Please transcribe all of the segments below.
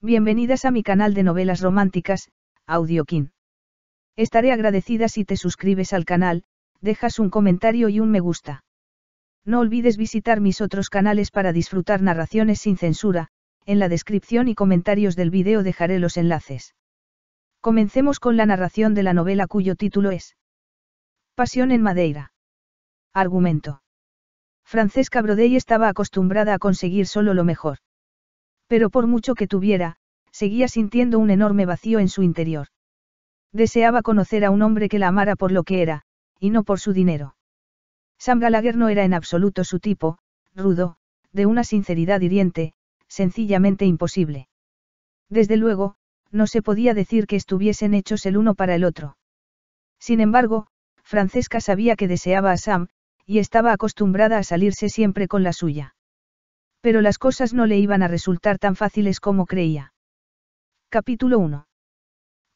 Bienvenidas a mi canal de novelas románticas, Audiokin. Estaré agradecida si te suscribes al canal, dejas un comentario y un me gusta. No olvides visitar mis otros canales para disfrutar narraciones sin censura, en la descripción y comentarios del video dejaré los enlaces. Comencemos con la narración de la novela cuyo título es Pasión en Madeira. Argumento. Francesca Brodey estaba acostumbrada a conseguir solo lo mejor. Pero por mucho que tuviera, seguía sintiendo un enorme vacío en su interior. Deseaba conocer a un hombre que la amara por lo que era, y no por su dinero. Sam Gallagher no era en absoluto su tipo, rudo, de una sinceridad hiriente, sencillamente imposible. Desde luego, no se podía decir que estuviesen hechos el uno para el otro. Sin embargo, Francesca sabía que deseaba a Sam, y estaba acostumbrada a salirse siempre con la suya. Pero las cosas no le iban a resultar tan fáciles como creía. Capítulo 1.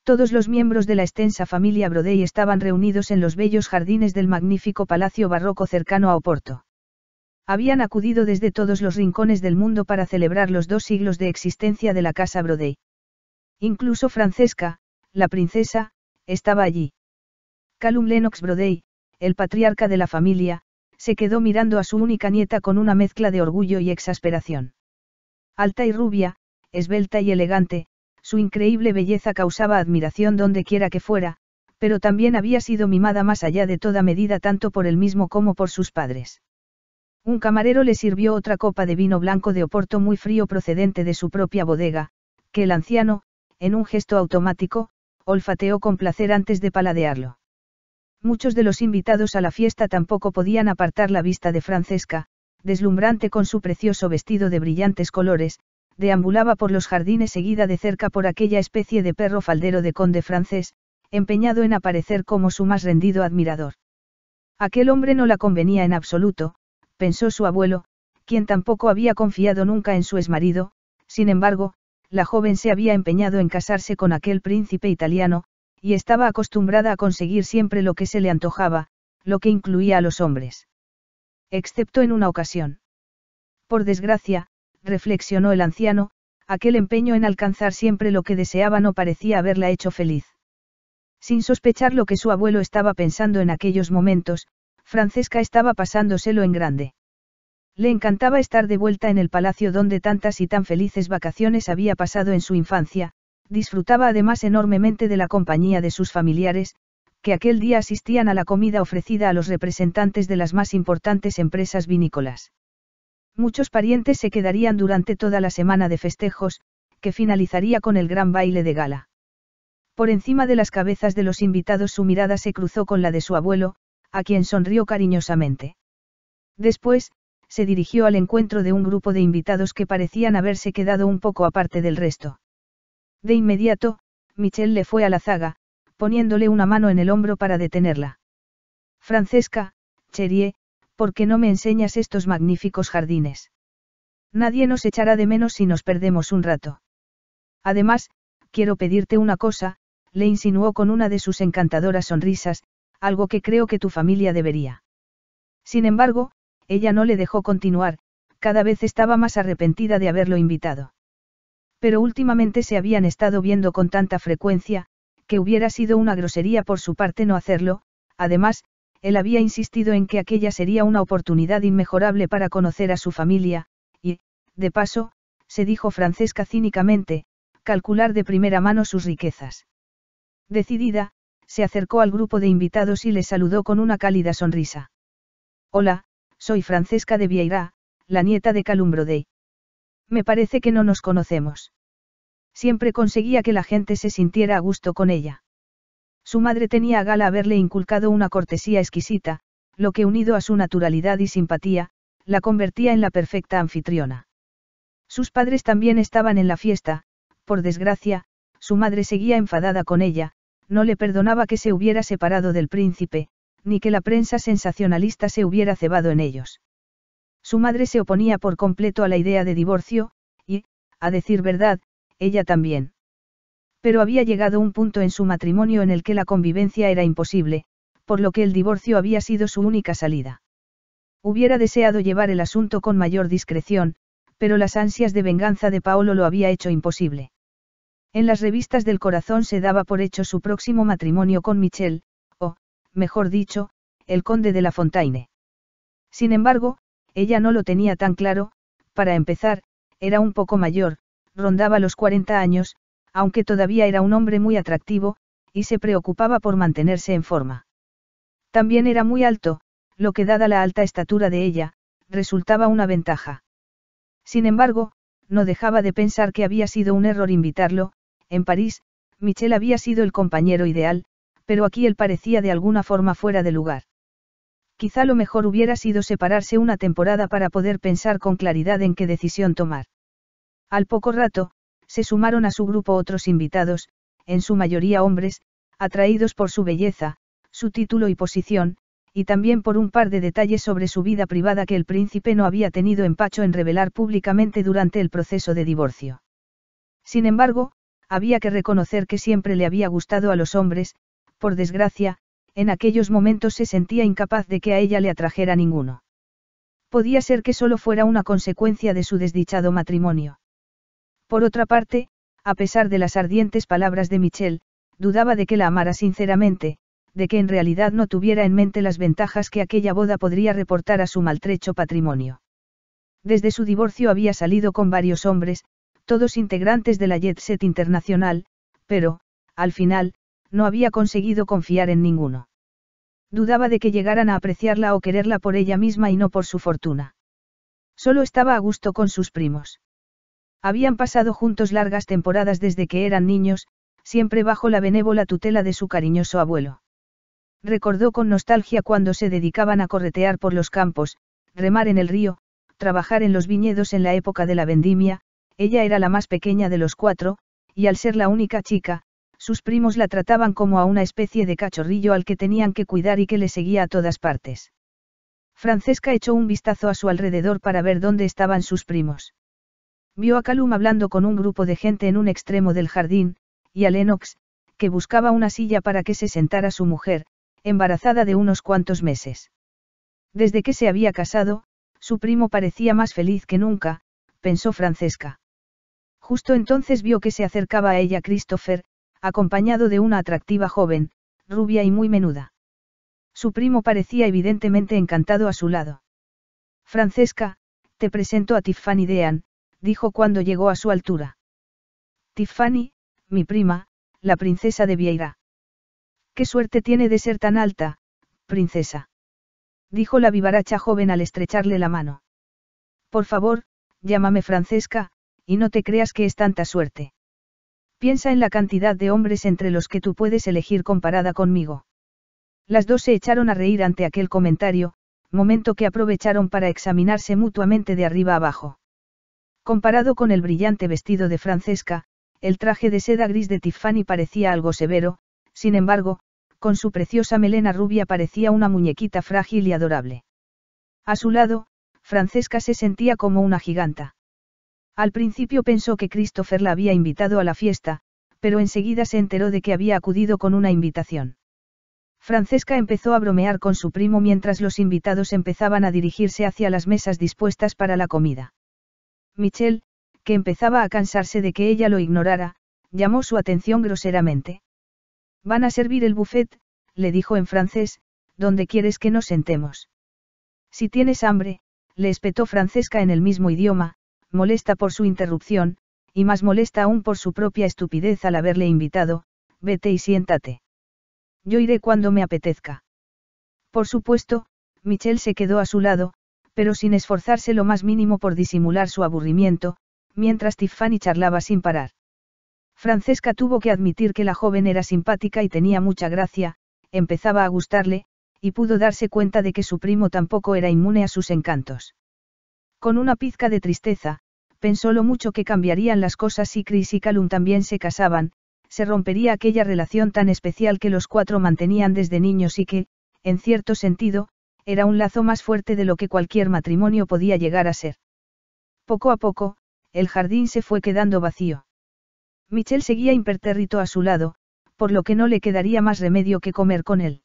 Todos los miembros de la extensa familia Brodey estaban reunidos en los bellos jardines del magnífico palacio barroco cercano a Oporto. Habían acudido desde todos los rincones del mundo para celebrar los dos siglos de existencia de la casa Brodey. Incluso Francesca, la princesa, estaba allí. Calum Lennox Brodey, el patriarca de la familia, se quedó mirando a su única nieta con una mezcla de orgullo y exasperación. Alta y rubia, esbelta y elegante, su increíble belleza causaba admiración dondequiera que fuera, pero también había sido mimada más allá de toda medida tanto por él mismo como por sus padres. Un camarero le sirvió otra copa de vino blanco de Oporto muy frío procedente de su propia bodega, que el anciano, en un gesto automático, olfateó con placer antes de paladearlo. Muchos de los invitados a la fiesta tampoco podían apartar la vista de Francesca, deslumbrante con su precioso vestido de brillantes colores, deambulaba por los jardines seguida de cerca por aquella especie de perro faldero de conde francés, empeñado en aparecer como su más rendido admirador. Aquel hombre no la convenía en absoluto, pensó su abuelo, quien tampoco había confiado nunca en su exmarido, sin embargo, la joven se había empeñado en casarse con aquel príncipe italiano, y estaba acostumbrada a conseguir siempre lo que se le antojaba, lo que incluía a los hombres. Excepto en una ocasión. Por desgracia, reflexionó el anciano, aquel empeño en alcanzar siempre lo que deseaba no parecía haberla hecho feliz. Sin sospechar lo que su abuelo estaba pensando en aquellos momentos, Francesca estaba pasándoselo en grande. Le encantaba estar de vuelta en el palacio donde tantas y tan felices vacaciones había pasado en su infancia, Disfrutaba además enormemente de la compañía de sus familiares, que aquel día asistían a la comida ofrecida a los representantes de las más importantes empresas vinícolas. Muchos parientes se quedarían durante toda la semana de festejos, que finalizaría con el gran baile de gala. Por encima de las cabezas de los invitados su mirada se cruzó con la de su abuelo, a quien sonrió cariñosamente. Después, se dirigió al encuentro de un grupo de invitados que parecían haberse quedado un poco aparte del resto. De inmediato, Michelle le fue a la zaga, poniéndole una mano en el hombro para detenerla. Francesca, Cherie, ¿por qué no me enseñas estos magníficos jardines? Nadie nos echará de menos si nos perdemos un rato. Además, quiero pedirte una cosa, le insinuó con una de sus encantadoras sonrisas, algo que creo que tu familia debería. Sin embargo, ella no le dejó continuar, cada vez estaba más arrepentida de haberlo invitado. Pero últimamente se habían estado viendo con tanta frecuencia, que hubiera sido una grosería por su parte no hacerlo, además, él había insistido en que aquella sería una oportunidad inmejorable para conocer a su familia, y, de paso, se dijo Francesca cínicamente, calcular de primera mano sus riquezas. Decidida, se acercó al grupo de invitados y les saludó con una cálida sonrisa. Hola, soy Francesca de Vieira, la nieta de de me parece que no nos conocemos. Siempre conseguía que la gente se sintiera a gusto con ella. Su madre tenía gala haberle inculcado una cortesía exquisita, lo que unido a su naturalidad y simpatía, la convertía en la perfecta anfitriona. Sus padres también estaban en la fiesta, por desgracia, su madre seguía enfadada con ella, no le perdonaba que se hubiera separado del príncipe, ni que la prensa sensacionalista se hubiera cebado en ellos. Su madre se oponía por completo a la idea de divorcio, y, a decir verdad, ella también. Pero había llegado un punto en su matrimonio en el que la convivencia era imposible, por lo que el divorcio había sido su única salida. Hubiera deseado llevar el asunto con mayor discreción, pero las ansias de venganza de Paolo lo había hecho imposible. En las revistas del corazón se daba por hecho su próximo matrimonio con Michel, o, mejor dicho, el conde de la Fontaine. Sin embargo, ella no lo tenía tan claro, para empezar, era un poco mayor, rondaba los 40 años, aunque todavía era un hombre muy atractivo, y se preocupaba por mantenerse en forma. También era muy alto, lo que dada la alta estatura de ella, resultaba una ventaja. Sin embargo, no dejaba de pensar que había sido un error invitarlo, en París, Michel había sido el compañero ideal, pero aquí él parecía de alguna forma fuera de lugar. Quizá lo mejor hubiera sido separarse una temporada para poder pensar con claridad en qué decisión tomar. Al poco rato, se sumaron a su grupo otros invitados, en su mayoría hombres, atraídos por su belleza, su título y posición, y también por un par de detalles sobre su vida privada que el príncipe no había tenido empacho en revelar públicamente durante el proceso de divorcio. Sin embargo, había que reconocer que siempre le había gustado a los hombres, por desgracia, en aquellos momentos se sentía incapaz de que a ella le atrajera ninguno. Podía ser que solo fuera una consecuencia de su desdichado matrimonio. Por otra parte, a pesar de las ardientes palabras de Michelle, dudaba de que la amara sinceramente, de que en realidad no tuviera en mente las ventajas que aquella boda podría reportar a su maltrecho patrimonio. Desde su divorcio había salido con varios hombres, todos integrantes de la Jet Set Internacional, pero, al final, no había conseguido confiar en ninguno. Dudaba de que llegaran a apreciarla o quererla por ella misma y no por su fortuna. Solo estaba a gusto con sus primos. Habían pasado juntos largas temporadas desde que eran niños, siempre bajo la benévola tutela de su cariñoso abuelo. Recordó con nostalgia cuando se dedicaban a corretear por los campos, remar en el río, trabajar en los viñedos en la época de la vendimia, ella era la más pequeña de los cuatro, y al ser la única chica, sus primos la trataban como a una especie de cachorrillo al que tenían que cuidar y que le seguía a todas partes. Francesca echó un vistazo a su alrededor para ver dónde estaban sus primos. Vio a Calum hablando con un grupo de gente en un extremo del jardín, y a Lennox, que buscaba una silla para que se sentara su mujer, embarazada de unos cuantos meses. Desde que se había casado, su primo parecía más feliz que nunca, pensó Francesca. Justo entonces vio que se acercaba a ella Christopher, acompañado de una atractiva joven, rubia y muy menuda. Su primo parecía evidentemente encantado a su lado. Francesca, te presento a Tiffany Dean, dijo cuando llegó a su altura. Tiffany, mi prima, la princesa de Vieira. Qué suerte tiene de ser tan alta, princesa. Dijo la vivaracha joven al estrecharle la mano. Por favor, llámame Francesca, y no te creas que es tanta suerte. Piensa en la cantidad de hombres entre los que tú puedes elegir comparada conmigo. Las dos se echaron a reír ante aquel comentario, momento que aprovecharon para examinarse mutuamente de arriba abajo. Comparado con el brillante vestido de Francesca, el traje de seda gris de Tiffany parecía algo severo, sin embargo, con su preciosa melena rubia parecía una muñequita frágil y adorable. A su lado, Francesca se sentía como una giganta. Al principio pensó que Christopher la había invitado a la fiesta, pero enseguida se enteró de que había acudido con una invitación. Francesca empezó a bromear con su primo mientras los invitados empezaban a dirigirse hacia las mesas dispuestas para la comida. Michelle, que empezaba a cansarse de que ella lo ignorara, llamó su atención groseramente. Van a servir el buffet, le dijo en francés, ¿dónde quieres que nos sentemos? Si tienes hambre, le espetó Francesca en el mismo idioma, molesta por su interrupción, y más molesta aún por su propia estupidez al haberle invitado, vete y siéntate. Yo iré cuando me apetezca. Por supuesto, Michelle se quedó a su lado, pero sin esforzarse lo más mínimo por disimular su aburrimiento, mientras Tiffany charlaba sin parar. Francesca tuvo que admitir que la joven era simpática y tenía mucha gracia, empezaba a gustarle, y pudo darse cuenta de que su primo tampoco era inmune a sus encantos. Con una pizca de tristeza, pensó lo mucho que cambiarían las cosas si Chris y Calum también se casaban, se rompería aquella relación tan especial que los cuatro mantenían desde niños y que, en cierto sentido, era un lazo más fuerte de lo que cualquier matrimonio podía llegar a ser. Poco a poco, el jardín se fue quedando vacío. Michel seguía impertérrito a su lado, por lo que no le quedaría más remedio que comer con él.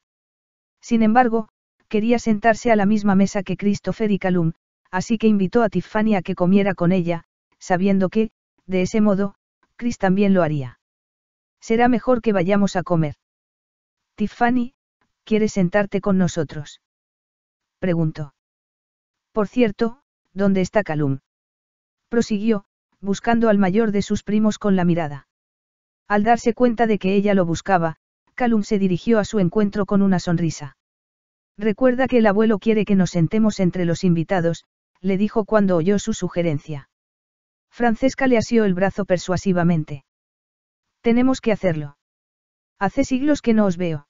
Sin embargo, quería sentarse a la misma mesa que Christopher y Calum, así que invitó a Tiffany a que comiera con ella, sabiendo que, de ese modo, Chris también lo haría. Será mejor que vayamos a comer. Tiffany, ¿quieres sentarte con nosotros? Preguntó. Por cierto, ¿dónde está Calum? Prosiguió, buscando al mayor de sus primos con la mirada. Al darse cuenta de que ella lo buscaba, Calum se dirigió a su encuentro con una sonrisa. Recuerda que el abuelo quiere que nos sentemos entre los invitados, le dijo cuando oyó su sugerencia. Francesca le asió el brazo persuasivamente. Tenemos que hacerlo. Hace siglos que no os veo.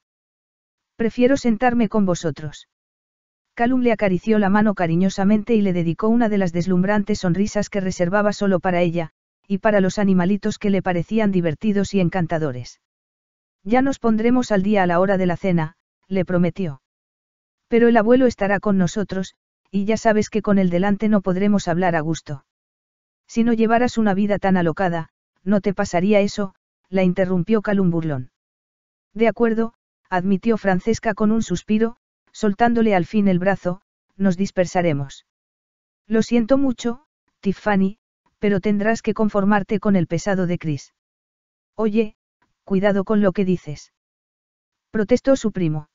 Prefiero sentarme con vosotros. Calum le acarició la mano cariñosamente y le dedicó una de las deslumbrantes sonrisas que reservaba solo para ella, y para los animalitos que le parecían divertidos y encantadores. Ya nos pondremos al día a la hora de la cena, le prometió. Pero el abuelo estará con nosotros, y ya sabes que con el delante no podremos hablar a gusto. Si no llevaras una vida tan alocada, no te pasaría eso, la interrumpió Calum burlón. De acuerdo, admitió Francesca con un suspiro, soltándole al fin el brazo, nos dispersaremos. Lo siento mucho, Tiffany, pero tendrás que conformarte con el pesado de Chris. Oye, cuidado con lo que dices. Protestó su primo.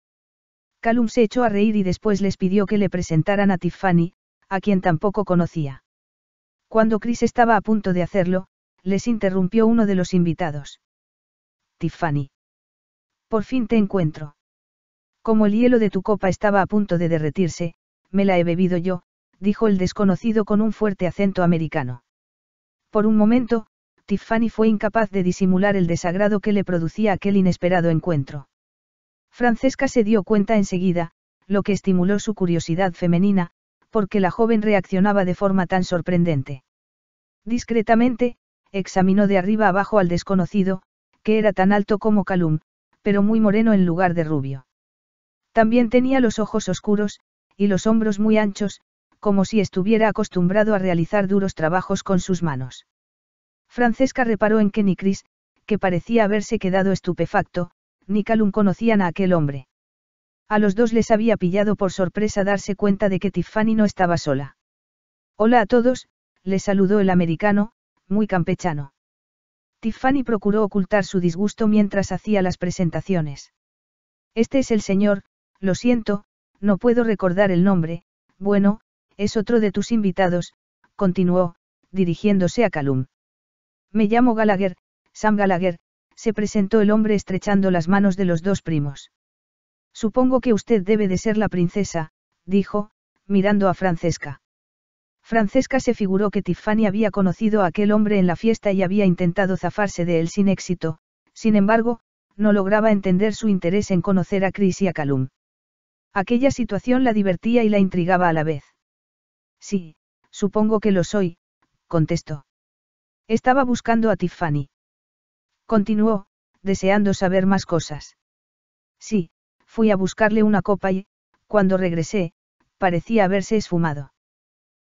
Calum se echó a reír y después les pidió que le presentaran a Tiffany, a quien tampoco conocía. Cuando Chris estaba a punto de hacerlo, les interrumpió uno de los invitados. Tiffany. Por fin te encuentro. Como el hielo de tu copa estaba a punto de derretirse, me la he bebido yo, dijo el desconocido con un fuerte acento americano. Por un momento, Tiffany fue incapaz de disimular el desagrado que le producía aquel inesperado encuentro. Francesca se dio cuenta enseguida, lo que estimuló su curiosidad femenina, porque la joven reaccionaba de forma tan sorprendente. Discretamente, examinó de arriba abajo al desconocido, que era tan alto como Calum, pero muy moreno en lugar de rubio. También tenía los ojos oscuros, y los hombros muy anchos, como si estuviera acostumbrado a realizar duros trabajos con sus manos. Francesca reparó en que Chris, que parecía haberse quedado estupefacto, ni Calum conocían a aquel hombre. A los dos les había pillado por sorpresa darse cuenta de que Tiffany no estaba sola. Hola a todos, les saludó el americano, muy campechano. Tiffany procuró ocultar su disgusto mientras hacía las presentaciones. Este es el señor, lo siento, no puedo recordar el nombre, bueno, es otro de tus invitados, continuó, dirigiéndose a Calum. Me llamo Gallagher, Sam Gallagher, se presentó el hombre estrechando las manos de los dos primos. Supongo que usted debe de ser la princesa, dijo, mirando a Francesca. Francesca se figuró que Tiffany había conocido a aquel hombre en la fiesta y había intentado zafarse de él sin éxito, sin embargo, no lograba entender su interés en conocer a Chris y a Calum. Aquella situación la divertía y la intrigaba a la vez. Sí, supongo que lo soy, contestó. Estaba buscando a Tiffany. Continuó, deseando saber más cosas. Sí, fui a buscarle una copa y, cuando regresé, parecía haberse esfumado.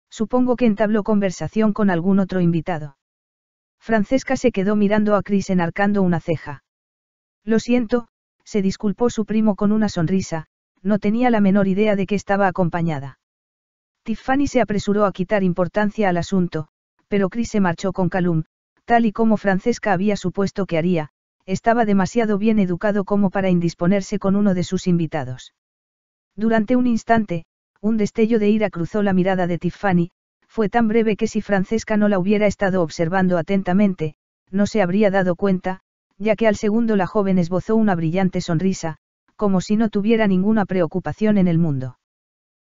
Supongo que entabló conversación con algún otro invitado. Francesca se quedó mirando a Chris enarcando una ceja. Lo siento, se disculpó su primo con una sonrisa, no tenía la menor idea de que estaba acompañada. Tiffany se apresuró a quitar importancia al asunto, pero Chris se marchó con Calum, tal y como Francesca había supuesto que haría, estaba demasiado bien educado como para indisponerse con uno de sus invitados. Durante un instante, un destello de ira cruzó la mirada de Tiffany, fue tan breve que si Francesca no la hubiera estado observando atentamente, no se habría dado cuenta, ya que al segundo la joven esbozó una brillante sonrisa, como si no tuviera ninguna preocupación en el mundo.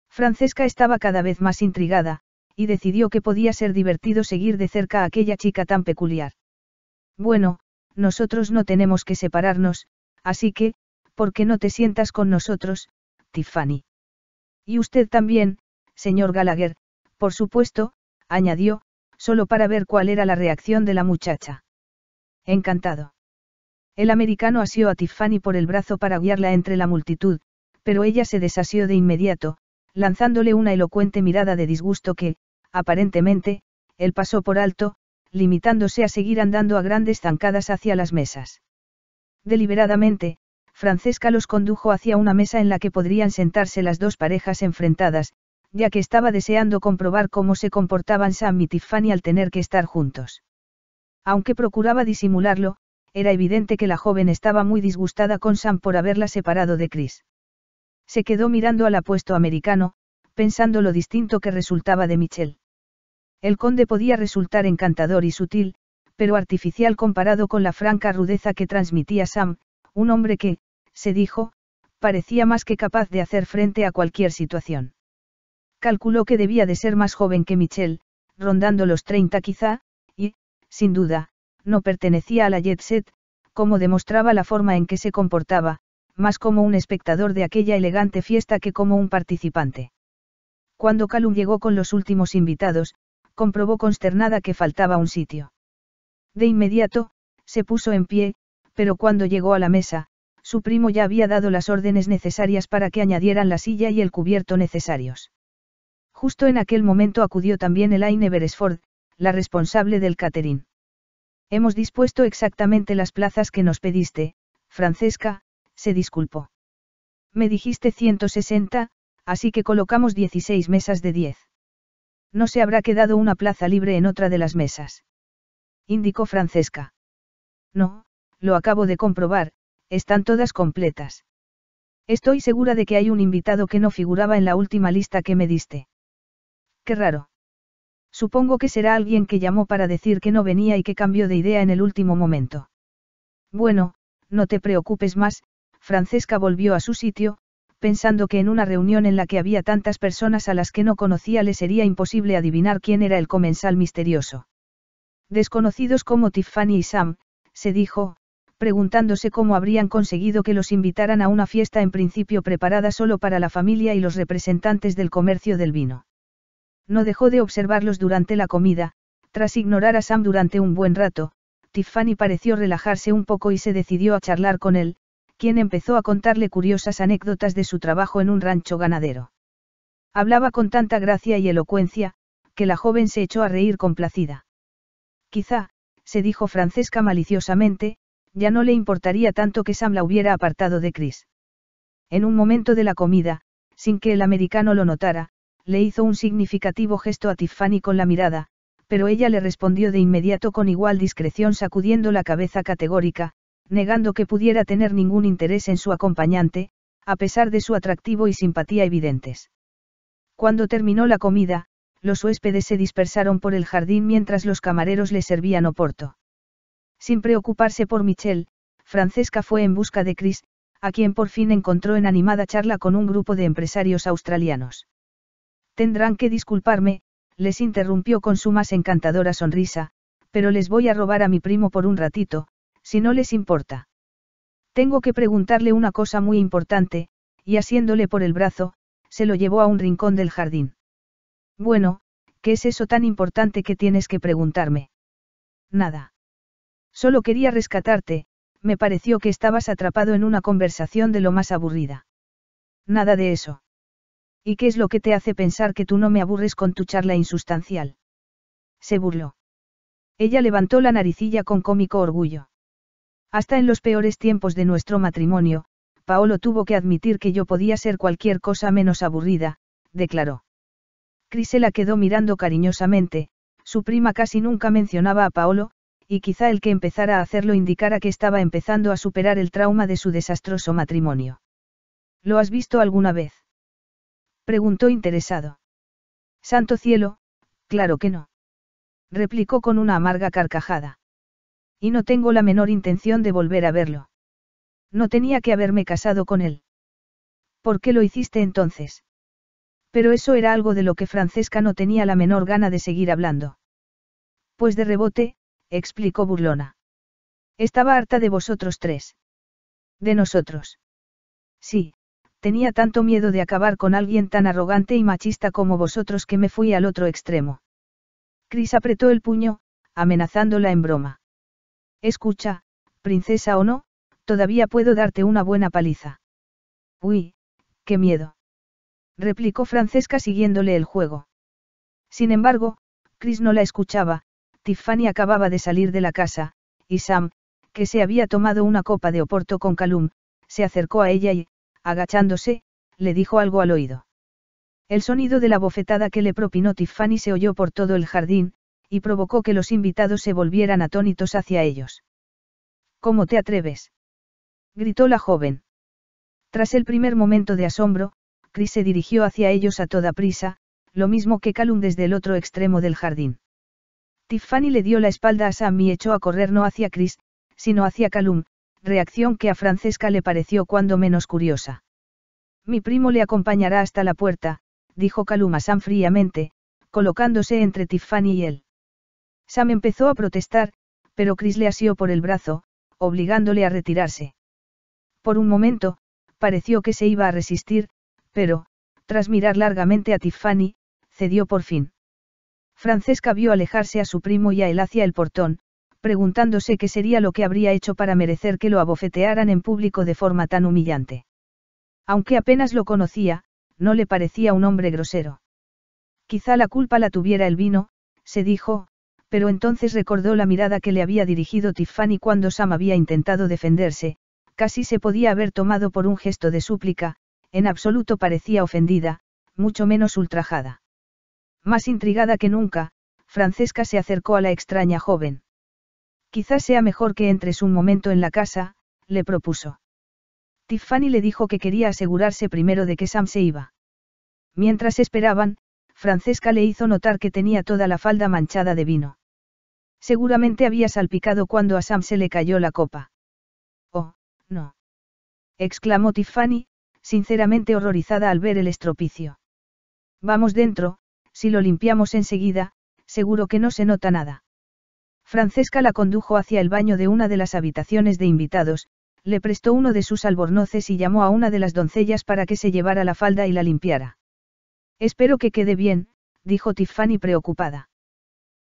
Francesca estaba cada vez más intrigada, y decidió que podía ser divertido seguir de cerca a aquella chica tan peculiar. Bueno, nosotros no tenemos que separarnos, así que, ¿por qué no te sientas con nosotros, Tiffany? Y usted también, señor Gallagher, por supuesto, añadió, solo para ver cuál era la reacción de la muchacha. Encantado. El americano asió a Tiffany por el brazo para guiarla entre la multitud, pero ella se desasió de inmediato, lanzándole una elocuente mirada de disgusto que, aparentemente, él pasó por alto, limitándose a seguir andando a grandes zancadas hacia las mesas. Deliberadamente, Francesca los condujo hacia una mesa en la que podrían sentarse las dos parejas enfrentadas, ya que estaba deseando comprobar cómo se comportaban Sam y Tiffany al tener que estar juntos. Aunque procuraba disimularlo, era evidente que la joven estaba muy disgustada con Sam por haberla separado de Chris. Se quedó mirando al apuesto americano, pensando lo distinto que resultaba de Michel. El conde podía resultar encantador y sutil, pero artificial comparado con la franca rudeza que transmitía Sam, un hombre que, se dijo, parecía más que capaz de hacer frente a cualquier situación. Calculó que debía de ser más joven que Michel, rondando los 30 quizá, y, sin duda, no pertenecía a la jet set, como demostraba la forma en que se comportaba, más como un espectador de aquella elegante fiesta que como un participante. Cuando Calum llegó con los últimos invitados, comprobó consternada que faltaba un sitio. De inmediato, se puso en pie, pero cuando llegó a la mesa, su primo ya había dado las órdenes necesarias para que añadieran la silla y el cubierto necesarios. Justo en aquel momento acudió también Elaine Beresford, la responsable del catering. Hemos dispuesto exactamente las plazas que nos pediste, Francesca, se disculpó. Me dijiste 160, así que colocamos 16 mesas de 10. No se habrá quedado una plaza libre en otra de las mesas. Indicó Francesca. No, lo acabo de comprobar, están todas completas. Estoy segura de que hay un invitado que no figuraba en la última lista que me diste. Qué raro. Supongo que será alguien que llamó para decir que no venía y que cambió de idea en el último momento. Bueno, no te preocupes más, Francesca volvió a su sitio, pensando que en una reunión en la que había tantas personas a las que no conocía le sería imposible adivinar quién era el comensal misterioso. Desconocidos como Tiffany y Sam, se dijo, preguntándose cómo habrían conseguido que los invitaran a una fiesta en principio preparada solo para la familia y los representantes del comercio del vino. No dejó de observarlos durante la comida, tras ignorar a Sam durante un buen rato, Tiffany pareció relajarse un poco y se decidió a charlar con él, quien empezó a contarle curiosas anécdotas de su trabajo en un rancho ganadero. Hablaba con tanta gracia y elocuencia, que la joven se echó a reír complacida. Quizá, se dijo Francesca maliciosamente, ya no le importaría tanto que Sam la hubiera apartado de Chris. En un momento de la comida, sin que el americano lo notara, le hizo un significativo gesto a Tiffany con la mirada, pero ella le respondió de inmediato con igual discreción sacudiendo la cabeza categórica, negando que pudiera tener ningún interés en su acompañante, a pesar de su atractivo y simpatía evidentes. Cuando terminó la comida, los huéspedes se dispersaron por el jardín mientras los camareros le servían oporto. Sin preocuparse por Michelle, Francesca fue en busca de Chris, a quien por fin encontró en animada charla con un grupo de empresarios australianos. Tendrán que disculparme, les interrumpió con su más encantadora sonrisa, pero les voy a robar a mi primo por un ratito, si no les importa. Tengo que preguntarle una cosa muy importante, y asiéndole por el brazo, se lo llevó a un rincón del jardín. Bueno, ¿qué es eso tan importante que tienes que preguntarme? Nada. Solo quería rescatarte, me pareció que estabas atrapado en una conversación de lo más aburrida. Nada de eso. ¿Y qué es lo que te hace pensar que tú no me aburres con tu charla insustancial? Se burló. Ella levantó la naricilla con cómico orgullo. Hasta en los peores tiempos de nuestro matrimonio, Paolo tuvo que admitir que yo podía ser cualquier cosa menos aburrida, declaró. Crisela quedó mirando cariñosamente, su prima casi nunca mencionaba a Paolo, y quizá el que empezara a hacerlo indicara que estaba empezando a superar el trauma de su desastroso matrimonio. ¿Lo has visto alguna vez? preguntó interesado. Santo cielo, claro que no. replicó con una amarga carcajada. Y no tengo la menor intención de volver a verlo. No tenía que haberme casado con él. ¿Por qué lo hiciste entonces? Pero eso era algo de lo que Francesca no tenía la menor gana de seguir hablando. Pues de rebote, explicó burlona. Estaba harta de vosotros tres. De nosotros. Sí, tenía tanto miedo de acabar con alguien tan arrogante y machista como vosotros que me fui al otro extremo. Cris apretó el puño, amenazándola en broma. Escucha, princesa o no, todavía puedo darte una buena paliza. Uy, qué miedo. Replicó Francesca siguiéndole el juego. Sin embargo, Chris no la escuchaba, Tiffany acababa de salir de la casa, y Sam, que se había tomado una copa de oporto con Calum, se acercó a ella y, agachándose, le dijo algo al oído. El sonido de la bofetada que le propinó Tiffany se oyó por todo el jardín, y provocó que los invitados se volvieran atónitos hacia ellos. ¿Cómo te atreves? gritó la joven. Tras el primer momento de asombro, Chris se dirigió hacia ellos a toda prisa, lo mismo que Calum desde el otro extremo del jardín. Tiffany le dio la espalda a Sam y echó a correr no hacia Chris, sino hacia Calum, reacción que a Francesca le pareció cuando menos curiosa. Mi primo le acompañará hasta la puerta, dijo Calum a Sam fríamente, colocándose entre Tiffany y él. Sam empezó a protestar, pero Chris le asió por el brazo, obligándole a retirarse. Por un momento, pareció que se iba a resistir, pero, tras mirar largamente a Tiffany, cedió por fin. Francesca vio alejarse a su primo y a él hacia el portón, preguntándose qué sería lo que habría hecho para merecer que lo abofetearan en público de forma tan humillante. Aunque apenas lo conocía, no le parecía un hombre grosero. Quizá la culpa la tuviera el vino, se dijo, pero entonces recordó la mirada que le había dirigido Tiffany cuando Sam había intentado defenderse, casi se podía haber tomado por un gesto de súplica, en absoluto parecía ofendida, mucho menos ultrajada. Más intrigada que nunca, Francesca se acercó a la extraña joven. Quizás sea mejor que entres un momento en la casa, le propuso. Tiffany le dijo que quería asegurarse primero de que Sam se iba. Mientras esperaban, Francesca le hizo notar que tenía toda la falda manchada de vino. Seguramente había salpicado cuando a Sam se le cayó la copa. Oh, no. exclamó Tiffany, sinceramente horrorizada al ver el estropicio. Vamos dentro, si lo limpiamos enseguida, seguro que no se nota nada. Francesca la condujo hacia el baño de una de las habitaciones de invitados, le prestó uno de sus albornoces y llamó a una de las doncellas para que se llevara la falda y la limpiara. Espero que quede bien, dijo Tiffany preocupada.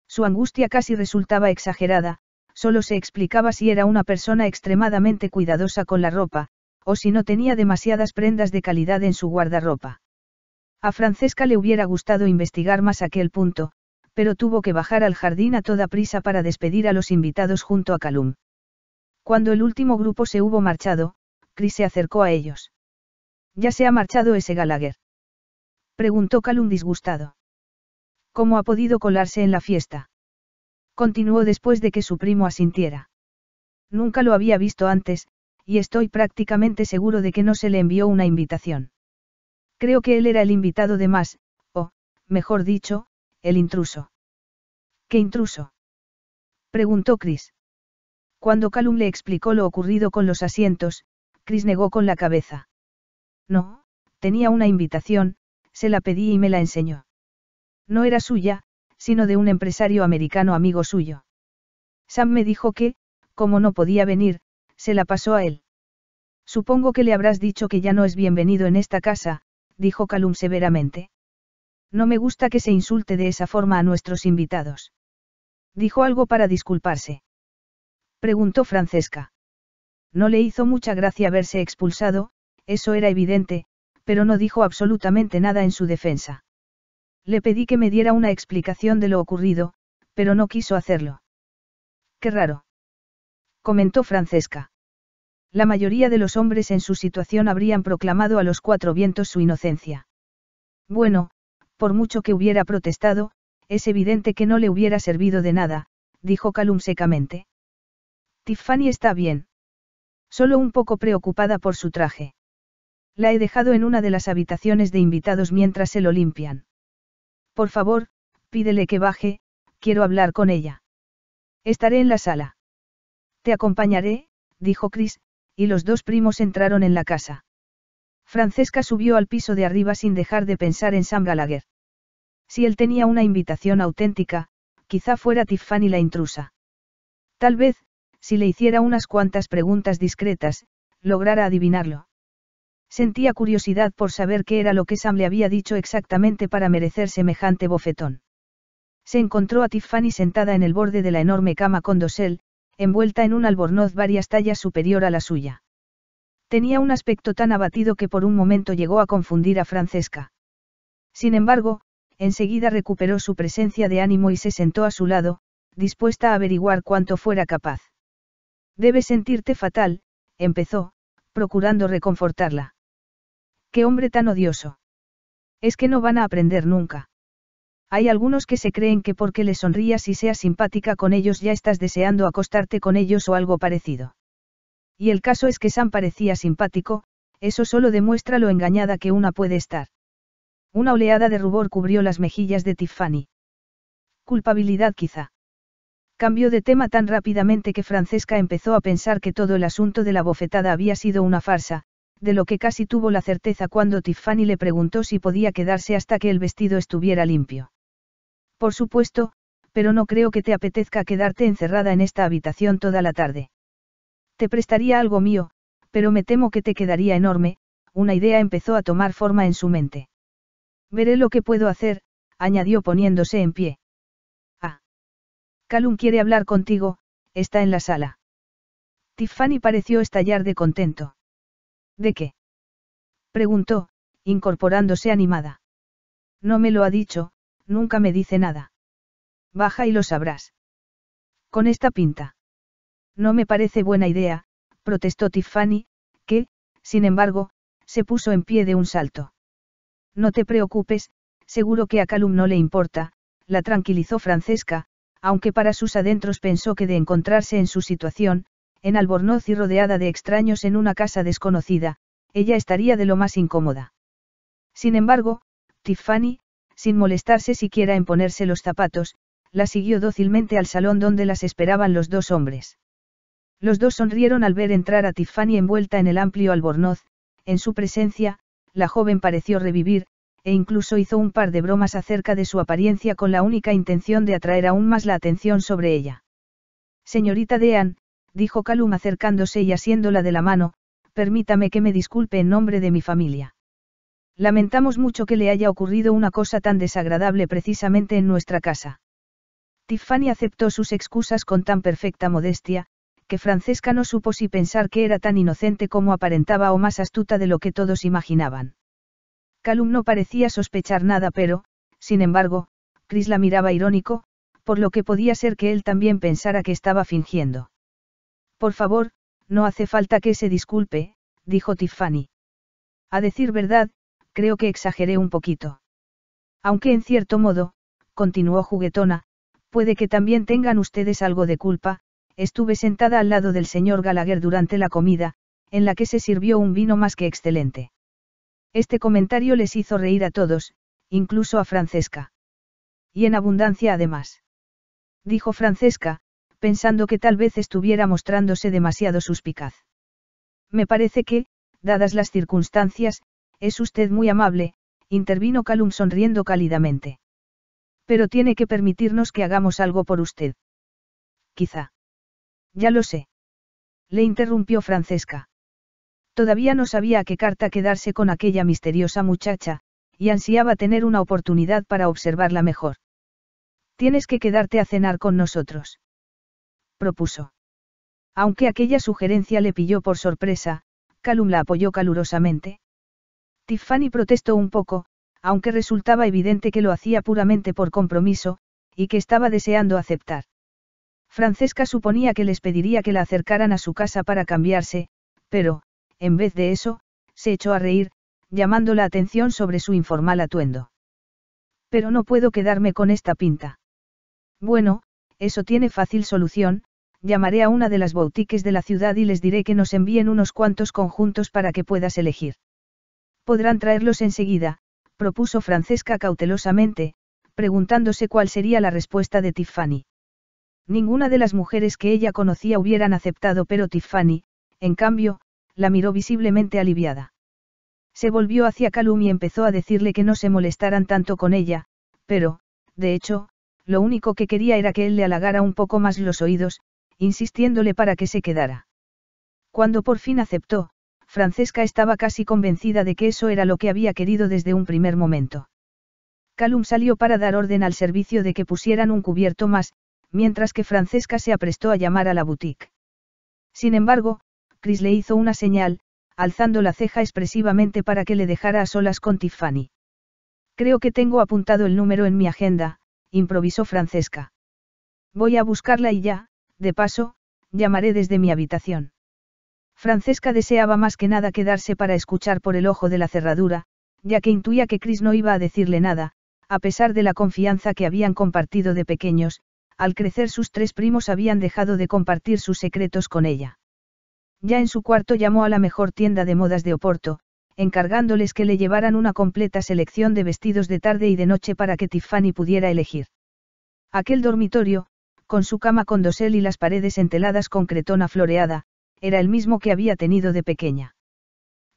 Su angustia casi resultaba exagerada, solo se explicaba si era una persona extremadamente cuidadosa con la ropa, o si no tenía demasiadas prendas de calidad en su guardarropa. A Francesca le hubiera gustado investigar más aquel punto, pero tuvo que bajar al jardín a toda prisa para despedir a los invitados junto a Calum. Cuando el último grupo se hubo marchado, Chris se acercó a ellos. Ya se ha marchado ese Gallagher. Preguntó Calum disgustado. ¿Cómo ha podido colarse en la fiesta? Continuó después de que su primo asintiera. Nunca lo había visto antes, y estoy prácticamente seguro de que no se le envió una invitación. Creo que él era el invitado de más, o, mejor dicho, el intruso. ¿Qué intruso? preguntó Chris. Cuando Calum le explicó lo ocurrido con los asientos, Chris negó con la cabeza. No, tenía una invitación, se la pedí y me la enseñó. No era suya, sino de un empresario americano amigo suyo. Sam me dijo que, como no podía venir, se la pasó a él. Supongo que le habrás dicho que ya no es bienvenido en esta casa, dijo Calum severamente. No me gusta que se insulte de esa forma a nuestros invitados. Dijo algo para disculparse. Preguntó Francesca. No le hizo mucha gracia verse expulsado, eso era evidente, pero no dijo absolutamente nada en su defensa. Le pedí que me diera una explicación de lo ocurrido, pero no quiso hacerlo. Qué raro. Comentó Francesca. La mayoría de los hombres en su situación habrían proclamado a los cuatro vientos su inocencia. Bueno, por mucho que hubiera protestado, es evidente que no le hubiera servido de nada, dijo Calum secamente. Tiffany está bien. Solo un poco preocupada por su traje. La he dejado en una de las habitaciones de invitados mientras se lo limpian. Por favor, pídele que baje, quiero hablar con ella. Estaré en la sala. Te acompañaré, dijo Chris, y los dos primos entraron en la casa. Francesca subió al piso de arriba sin dejar de pensar en Sam Gallagher. Si él tenía una invitación auténtica, quizá fuera Tiffany la intrusa. Tal vez, si le hiciera unas cuantas preguntas discretas, lograra adivinarlo. Sentía curiosidad por saber qué era lo que Sam le había dicho exactamente para merecer semejante bofetón. Se encontró a Tiffany sentada en el borde de la enorme cama con dosel, envuelta en un albornoz varias tallas superior a la suya. Tenía un aspecto tan abatido que por un momento llegó a confundir a Francesca. Sin embargo, enseguida recuperó su presencia de ánimo y se sentó a su lado, dispuesta a averiguar cuánto fuera capaz. Debes sentirte fatal, empezó, procurando reconfortarla. Qué hombre tan odioso. Es que no van a aprender nunca. Hay algunos que se creen que porque le sonrías y seas simpática con ellos ya estás deseando acostarte con ellos o algo parecido. Y el caso es que Sam parecía simpático, eso solo demuestra lo engañada que una puede estar. Una oleada de rubor cubrió las mejillas de Tiffany. Culpabilidad quizá. Cambió de tema tan rápidamente que Francesca empezó a pensar que todo el asunto de la bofetada había sido una farsa, de lo que casi tuvo la certeza cuando Tiffany le preguntó si podía quedarse hasta que el vestido estuviera limpio. Por supuesto, pero no creo que te apetezca quedarte encerrada en esta habitación toda la tarde. Te prestaría algo mío, pero me temo que te quedaría enorme, una idea empezó a tomar forma en su mente. Veré lo que puedo hacer, añadió poniéndose en pie. Ah. Calum quiere hablar contigo, está en la sala. Tiffany pareció estallar de contento. ¿De qué? Preguntó, incorporándose animada. No me lo ha dicho, nunca me dice nada. Baja y lo sabrás. Con esta pinta. No me parece buena idea, protestó Tiffany, que, sin embargo, se puso en pie de un salto. No te preocupes, seguro que a Calum no le importa, la tranquilizó Francesca, aunque para sus adentros pensó que de encontrarse en su situación, en Albornoz y rodeada de extraños en una casa desconocida, ella estaría de lo más incómoda. Sin embargo, Tiffany, sin molestarse siquiera en ponerse los zapatos, la siguió dócilmente al salón donde las esperaban los dos hombres. Los dos sonrieron al ver entrar a Tiffany envuelta en el amplio albornoz, en su presencia, la joven pareció revivir, e incluso hizo un par de bromas acerca de su apariencia con la única intención de atraer aún más la atención sobre ella. Señorita Dean, dijo Calum acercándose y asiéndola de la mano, permítame que me disculpe en nombre de mi familia. Lamentamos mucho que le haya ocurrido una cosa tan desagradable precisamente en nuestra casa. Tiffany aceptó sus excusas con tan perfecta modestia, que Francesca no supo si pensar que era tan inocente como aparentaba o más astuta de lo que todos imaginaban. Calum no parecía sospechar nada, pero, sin embargo, Chris la miraba irónico, por lo que podía ser que él también pensara que estaba fingiendo. Por favor, no hace falta que se disculpe, dijo Tiffany. A decir verdad, creo que exageré un poquito. Aunque en cierto modo, continuó juguetona, puede que también tengan ustedes algo de culpa, estuve sentada al lado del señor Gallagher durante la comida, en la que se sirvió un vino más que excelente. Este comentario les hizo reír a todos, incluso a Francesca. Y en abundancia además. Dijo Francesca, pensando que tal vez estuviera mostrándose demasiado suspicaz. Me parece que, dadas las circunstancias, es usted muy amable, intervino Calum sonriendo cálidamente. Pero tiene que permitirnos que hagamos algo por usted. Quizá. Ya lo sé. Le interrumpió Francesca. Todavía no sabía a qué carta quedarse con aquella misteriosa muchacha, y ansiaba tener una oportunidad para observarla mejor. Tienes que quedarte a cenar con nosotros propuso. Aunque aquella sugerencia le pilló por sorpresa, Calum la apoyó calurosamente. Tiffany protestó un poco, aunque resultaba evidente que lo hacía puramente por compromiso, y que estaba deseando aceptar. Francesca suponía que les pediría que la acercaran a su casa para cambiarse, pero, en vez de eso, se echó a reír, llamando la atención sobre su informal atuendo. Pero no puedo quedarme con esta pinta. Bueno, eso tiene fácil solución, llamaré a una de las boutiques de la ciudad y les diré que nos envíen unos cuantos conjuntos para que puedas elegir. Podrán traerlos enseguida, propuso Francesca cautelosamente, preguntándose cuál sería la respuesta de Tiffany. Ninguna de las mujeres que ella conocía hubieran aceptado, pero Tiffany, en cambio, la miró visiblemente aliviada. Se volvió hacia Calum y empezó a decirle que no se molestaran tanto con ella, pero, de hecho, lo único que quería era que él le halagara un poco más los oídos, insistiéndole para que se quedara. Cuando por fin aceptó, Francesca estaba casi convencida de que eso era lo que había querido desde un primer momento. Calum salió para dar orden al servicio de que pusieran un cubierto más, mientras que Francesca se aprestó a llamar a la boutique. Sin embargo, Chris le hizo una señal, alzando la ceja expresivamente para que le dejara a solas con Tiffany. Creo que tengo apuntado el número en mi agenda, improvisó Francesca. Voy a buscarla y ya, de paso, llamaré desde mi habitación. Francesca deseaba más que nada quedarse para escuchar por el ojo de la cerradura, ya que intuía que Chris no iba a decirle nada, a pesar de la confianza que habían compartido de pequeños, al crecer sus tres primos habían dejado de compartir sus secretos con ella. Ya en su cuarto llamó a la mejor tienda de modas de Oporto, encargándoles que le llevaran una completa selección de vestidos de tarde y de noche para que Tiffany pudiera elegir. Aquel dormitorio, con su cama con dosel y las paredes enteladas con cretona floreada, era el mismo que había tenido de pequeña.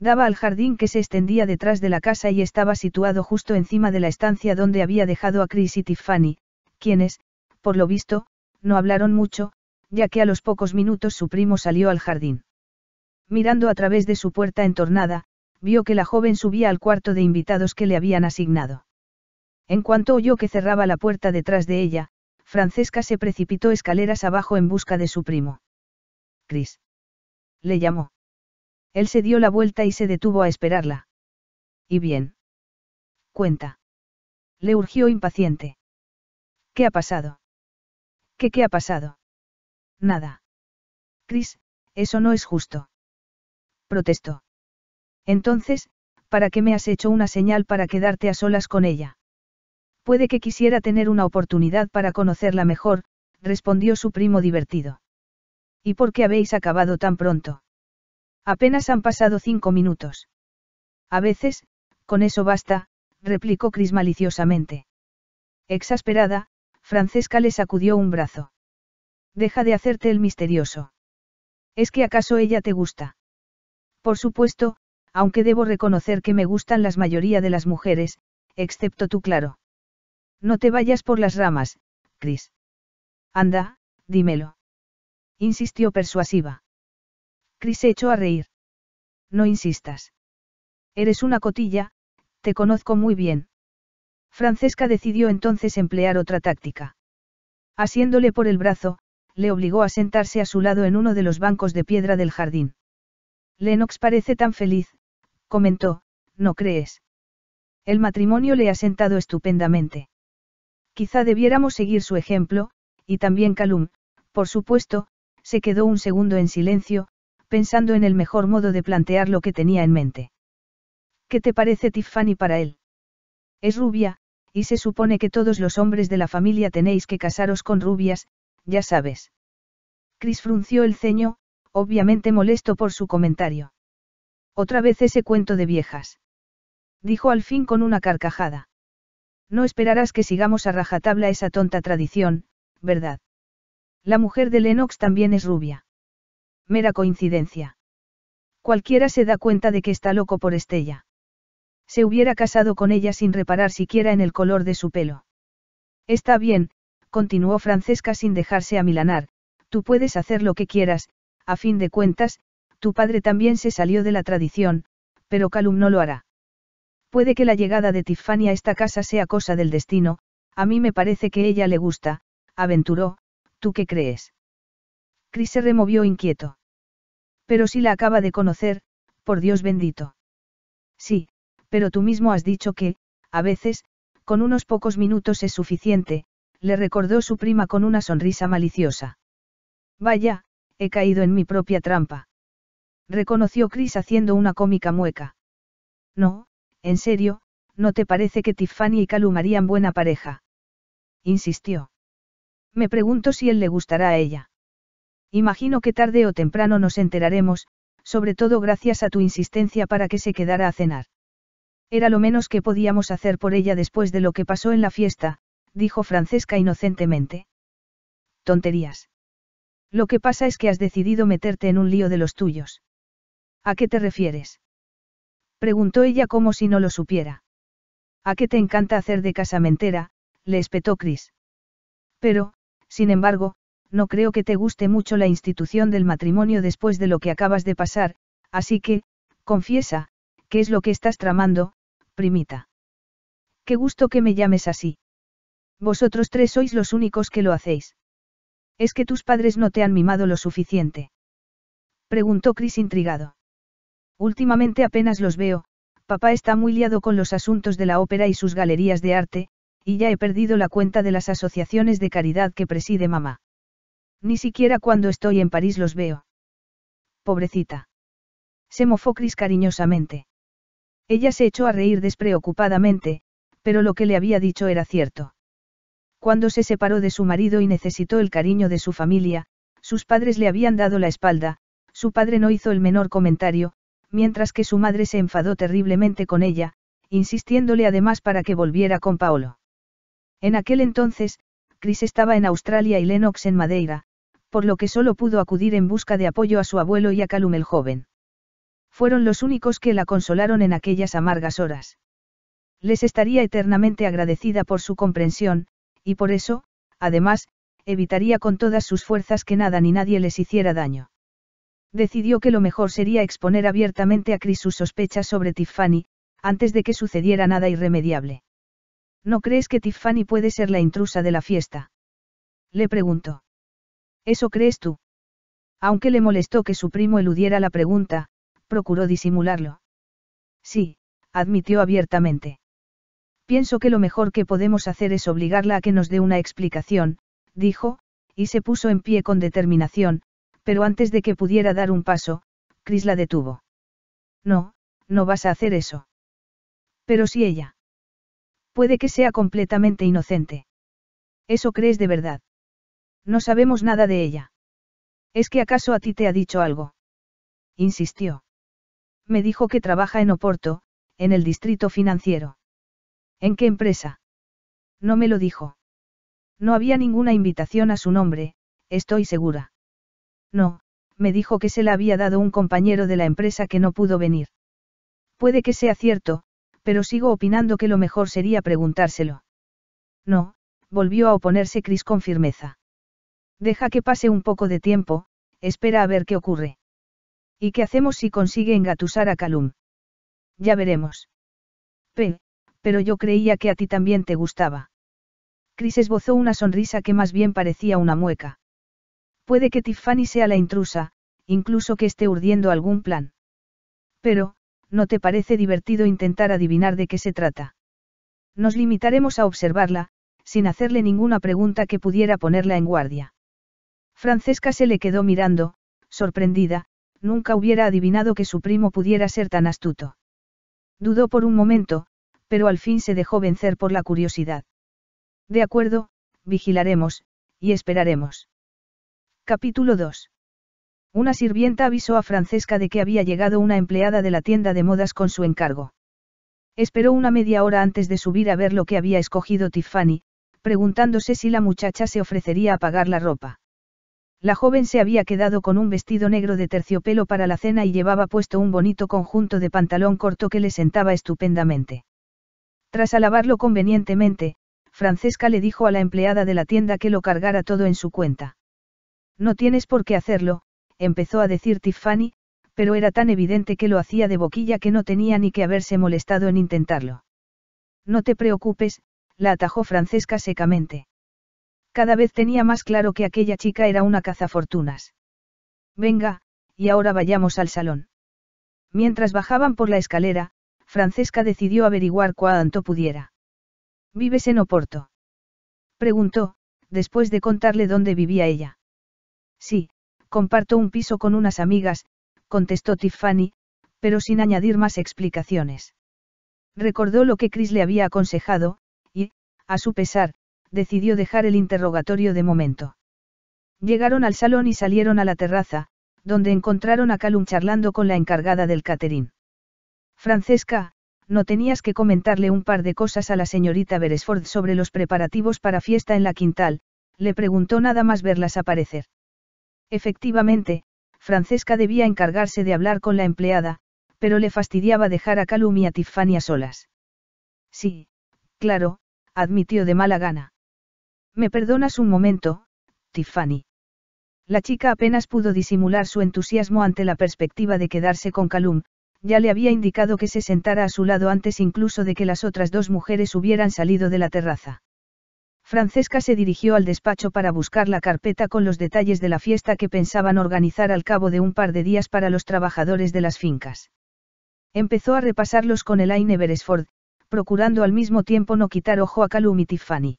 Daba al jardín que se extendía detrás de la casa y estaba situado justo encima de la estancia donde había dejado a Chris y Tiffany, quienes, por lo visto, no hablaron mucho, ya que a los pocos minutos su primo salió al jardín. Mirando a través de su puerta entornada, vio que la joven subía al cuarto de invitados que le habían asignado. En cuanto oyó que cerraba la puerta detrás de ella, Francesca se precipitó escaleras abajo en busca de su primo. Chris. Le llamó. Él se dio la vuelta y se detuvo a esperarla. ¿Y bien? Cuenta. Le urgió impaciente. ¿Qué ha pasado? ¿Qué qué ha pasado? Nada. Chris, eso no es justo. Protestó. Entonces, ¿para qué me has hecho una señal para quedarte a solas con ella? Puede que quisiera tener una oportunidad para conocerla mejor, respondió su primo divertido. ¿Y por qué habéis acabado tan pronto? Apenas han pasado cinco minutos. A veces, con eso basta, replicó Cris maliciosamente. Exasperada, Francesca le sacudió un brazo. Deja de hacerte el misterioso. ¿Es que acaso ella te gusta? Por supuesto, aunque debo reconocer que me gustan las mayoría de las mujeres, excepto tú claro. No te vayas por las ramas, Chris. Anda, dímelo. Insistió persuasiva. Chris se echó a reír. No insistas. Eres una cotilla, te conozco muy bien. Francesca decidió entonces emplear otra táctica. Asiéndole por el brazo, le obligó a sentarse a su lado en uno de los bancos de piedra del jardín. Lennox parece tan feliz, comentó, ¿no crees? El matrimonio le ha sentado estupendamente. Quizá debiéramos seguir su ejemplo, y también Calum, por supuesto, se quedó un segundo en silencio, pensando en el mejor modo de plantear lo que tenía en mente. ¿Qué te parece Tiffany para él? Es rubia, y se supone que todos los hombres de la familia tenéis que casaros con rubias, ya sabes. Chris frunció el ceño, obviamente molesto por su comentario. Otra vez ese cuento de viejas. Dijo al fin con una carcajada. No esperarás que sigamos a rajatabla esa tonta tradición, ¿verdad? La mujer de Lennox también es rubia. Mera coincidencia. Cualquiera se da cuenta de que está loco por Estella. Se hubiera casado con ella sin reparar siquiera en el color de su pelo. Está bien, continuó Francesca sin dejarse amilanar, tú puedes hacer lo que quieras, a fin de cuentas, tu padre también se salió de la tradición, pero Calum no lo hará. Puede que la llegada de Tiffany a esta casa sea cosa del destino, a mí me parece que ella le gusta, aventuró, ¿tú qué crees? Chris se removió inquieto. Pero si la acaba de conocer, por Dios bendito. Sí, pero tú mismo has dicho que, a veces, con unos pocos minutos es suficiente, le recordó su prima con una sonrisa maliciosa. Vaya, he caído en mi propia trampa reconoció Chris haciendo una cómica mueca. No, en serio, ¿no te parece que Tiffany y Calum harían buena pareja? Insistió. Me pregunto si él le gustará a ella. Imagino que tarde o temprano nos enteraremos, sobre todo gracias a tu insistencia para que se quedara a cenar. Era lo menos que podíamos hacer por ella después de lo que pasó en la fiesta, dijo Francesca inocentemente. Tonterías. Lo que pasa es que has decidido meterte en un lío de los tuyos. ¿A qué te refieres? Preguntó ella como si no lo supiera. ¿A qué te encanta hacer de casamentera? le espetó Chris. Pero, sin embargo, no creo que te guste mucho la institución del matrimonio después de lo que acabas de pasar, así que, confiesa, ¿qué es lo que estás tramando, primita? Qué gusto que me llames así. Vosotros tres sois los únicos que lo hacéis. Es que tus padres no te han mimado lo suficiente. Preguntó Chris intrigado. Últimamente apenas los veo, papá está muy liado con los asuntos de la ópera y sus galerías de arte, y ya he perdido la cuenta de las asociaciones de caridad que preside mamá. Ni siquiera cuando estoy en París los veo. Pobrecita. Se mofó Cris cariñosamente. Ella se echó a reír despreocupadamente, pero lo que le había dicho era cierto. Cuando se separó de su marido y necesitó el cariño de su familia, sus padres le habían dado la espalda, su padre no hizo el menor comentario, mientras que su madre se enfadó terriblemente con ella, insistiéndole además para que volviera con Paolo. En aquel entonces, Chris estaba en Australia y Lennox en Madeira, por lo que solo pudo acudir en busca de apoyo a su abuelo y a Calum el joven. Fueron los únicos que la consolaron en aquellas amargas horas. Les estaría eternamente agradecida por su comprensión, y por eso, además, evitaría con todas sus fuerzas que nada ni nadie les hiciera daño. Decidió que lo mejor sería exponer abiertamente a Chris sus sospechas sobre Tiffany, antes de que sucediera nada irremediable. ¿No crees que Tiffany puede ser la intrusa de la fiesta? Le preguntó. ¿Eso crees tú? Aunque le molestó que su primo eludiera la pregunta, procuró disimularlo. Sí, admitió abiertamente. Pienso que lo mejor que podemos hacer es obligarla a que nos dé una explicación, dijo, y se puso en pie con determinación, pero antes de que pudiera dar un paso, Chris la detuvo. No, no vas a hacer eso. Pero si ella. Puede que sea completamente inocente. ¿Eso crees de verdad? No sabemos nada de ella. ¿Es que acaso a ti te ha dicho algo? Insistió. Me dijo que trabaja en Oporto, en el distrito financiero. ¿En qué empresa? No me lo dijo. No había ninguna invitación a su nombre, estoy segura. No, me dijo que se la había dado un compañero de la empresa que no pudo venir. Puede que sea cierto, pero sigo opinando que lo mejor sería preguntárselo. No, volvió a oponerse Chris con firmeza. Deja que pase un poco de tiempo, espera a ver qué ocurre. ¿Y qué hacemos si consigue engatusar a Calum? Ya veremos. P, pero yo creía que a ti también te gustaba. Chris esbozó una sonrisa que más bien parecía una mueca. Puede que Tiffany sea la intrusa, incluso que esté urdiendo algún plan. Pero, ¿no te parece divertido intentar adivinar de qué se trata? Nos limitaremos a observarla, sin hacerle ninguna pregunta que pudiera ponerla en guardia. Francesca se le quedó mirando, sorprendida, nunca hubiera adivinado que su primo pudiera ser tan astuto. Dudó por un momento, pero al fin se dejó vencer por la curiosidad. De acuerdo, vigilaremos, y esperaremos. Capítulo 2. Una sirvienta avisó a Francesca de que había llegado una empleada de la tienda de modas con su encargo. Esperó una media hora antes de subir a ver lo que había escogido Tiffany, preguntándose si la muchacha se ofrecería a pagar la ropa. La joven se había quedado con un vestido negro de terciopelo para la cena y llevaba puesto un bonito conjunto de pantalón corto que le sentaba estupendamente. Tras alabarlo convenientemente, Francesca le dijo a la empleada de la tienda que lo cargara todo en su cuenta. No tienes por qué hacerlo, empezó a decir Tiffany, pero era tan evidente que lo hacía de boquilla que no tenía ni que haberse molestado en intentarlo. No te preocupes, la atajó Francesca secamente. Cada vez tenía más claro que aquella chica era una cazafortunas. Venga, y ahora vayamos al salón. Mientras bajaban por la escalera, Francesca decidió averiguar cuánto pudiera. ¿Vives en Oporto? Preguntó, después de contarle dónde vivía ella. Sí, comparto un piso con unas amigas, contestó Tiffany, pero sin añadir más explicaciones. Recordó lo que Chris le había aconsejado, y, a su pesar, decidió dejar el interrogatorio de momento. Llegaron al salón y salieron a la terraza, donde encontraron a Calum charlando con la encargada del catering. Francesca, no tenías que comentarle un par de cosas a la señorita Beresford sobre los preparativos para fiesta en la Quintal, le preguntó nada más verlas aparecer. Efectivamente, Francesca debía encargarse de hablar con la empleada, pero le fastidiaba dejar a Calum y a Tiffany a solas. Sí, claro, admitió de mala gana. Me perdonas un momento, Tiffany. La chica apenas pudo disimular su entusiasmo ante la perspectiva de quedarse con Calum, ya le había indicado que se sentara a su lado antes incluso de que las otras dos mujeres hubieran salido de la terraza. Francesca se dirigió al despacho para buscar la carpeta con los detalles de la fiesta que pensaban organizar al cabo de un par de días para los trabajadores de las fincas. Empezó a repasarlos con Elaine Beresford, procurando al mismo tiempo no quitar ojo a Calum y Tiffany.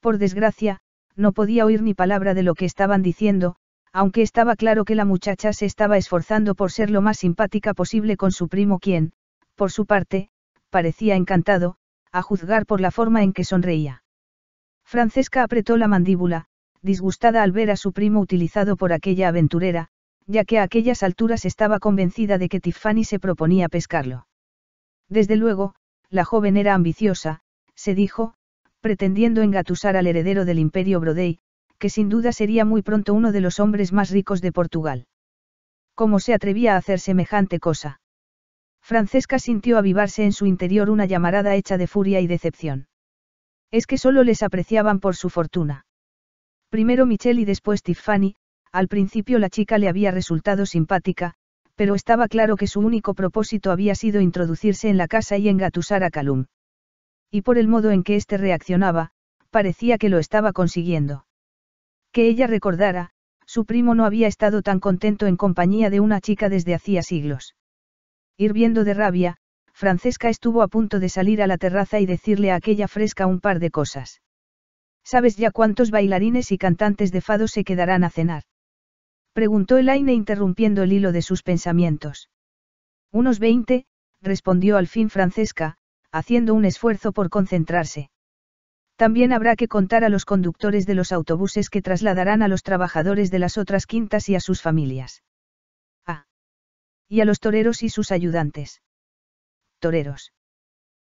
Por desgracia, no podía oír ni palabra de lo que estaban diciendo, aunque estaba claro que la muchacha se estaba esforzando por ser lo más simpática posible con su primo quien, por su parte, parecía encantado, a juzgar por la forma en que sonreía. Francesca apretó la mandíbula, disgustada al ver a su primo utilizado por aquella aventurera, ya que a aquellas alturas estaba convencida de que Tiffany se proponía pescarlo. Desde luego, la joven era ambiciosa, se dijo, pretendiendo engatusar al heredero del imperio Brodey, que sin duda sería muy pronto uno de los hombres más ricos de Portugal. ¿Cómo se atrevía a hacer semejante cosa? Francesca sintió avivarse en su interior una llamarada hecha de furia y decepción. Es que solo les apreciaban por su fortuna. Primero Michelle y después Tiffany, al principio la chica le había resultado simpática, pero estaba claro que su único propósito había sido introducirse en la casa y engatusar a Calum. Y por el modo en que éste reaccionaba, parecía que lo estaba consiguiendo. Que ella recordara, su primo no había estado tan contento en compañía de una chica desde hacía siglos. Hirviendo de rabia, Francesca estuvo a punto de salir a la terraza y decirle a aquella fresca un par de cosas. ¿Sabes ya cuántos bailarines y cantantes de fado se quedarán a cenar? Preguntó Elaine interrumpiendo el hilo de sus pensamientos. Unos veinte, respondió al fin Francesca, haciendo un esfuerzo por concentrarse. También habrá que contar a los conductores de los autobuses que trasladarán a los trabajadores de las otras quintas y a sus familias. Ah. Y a los toreros y sus ayudantes toreros.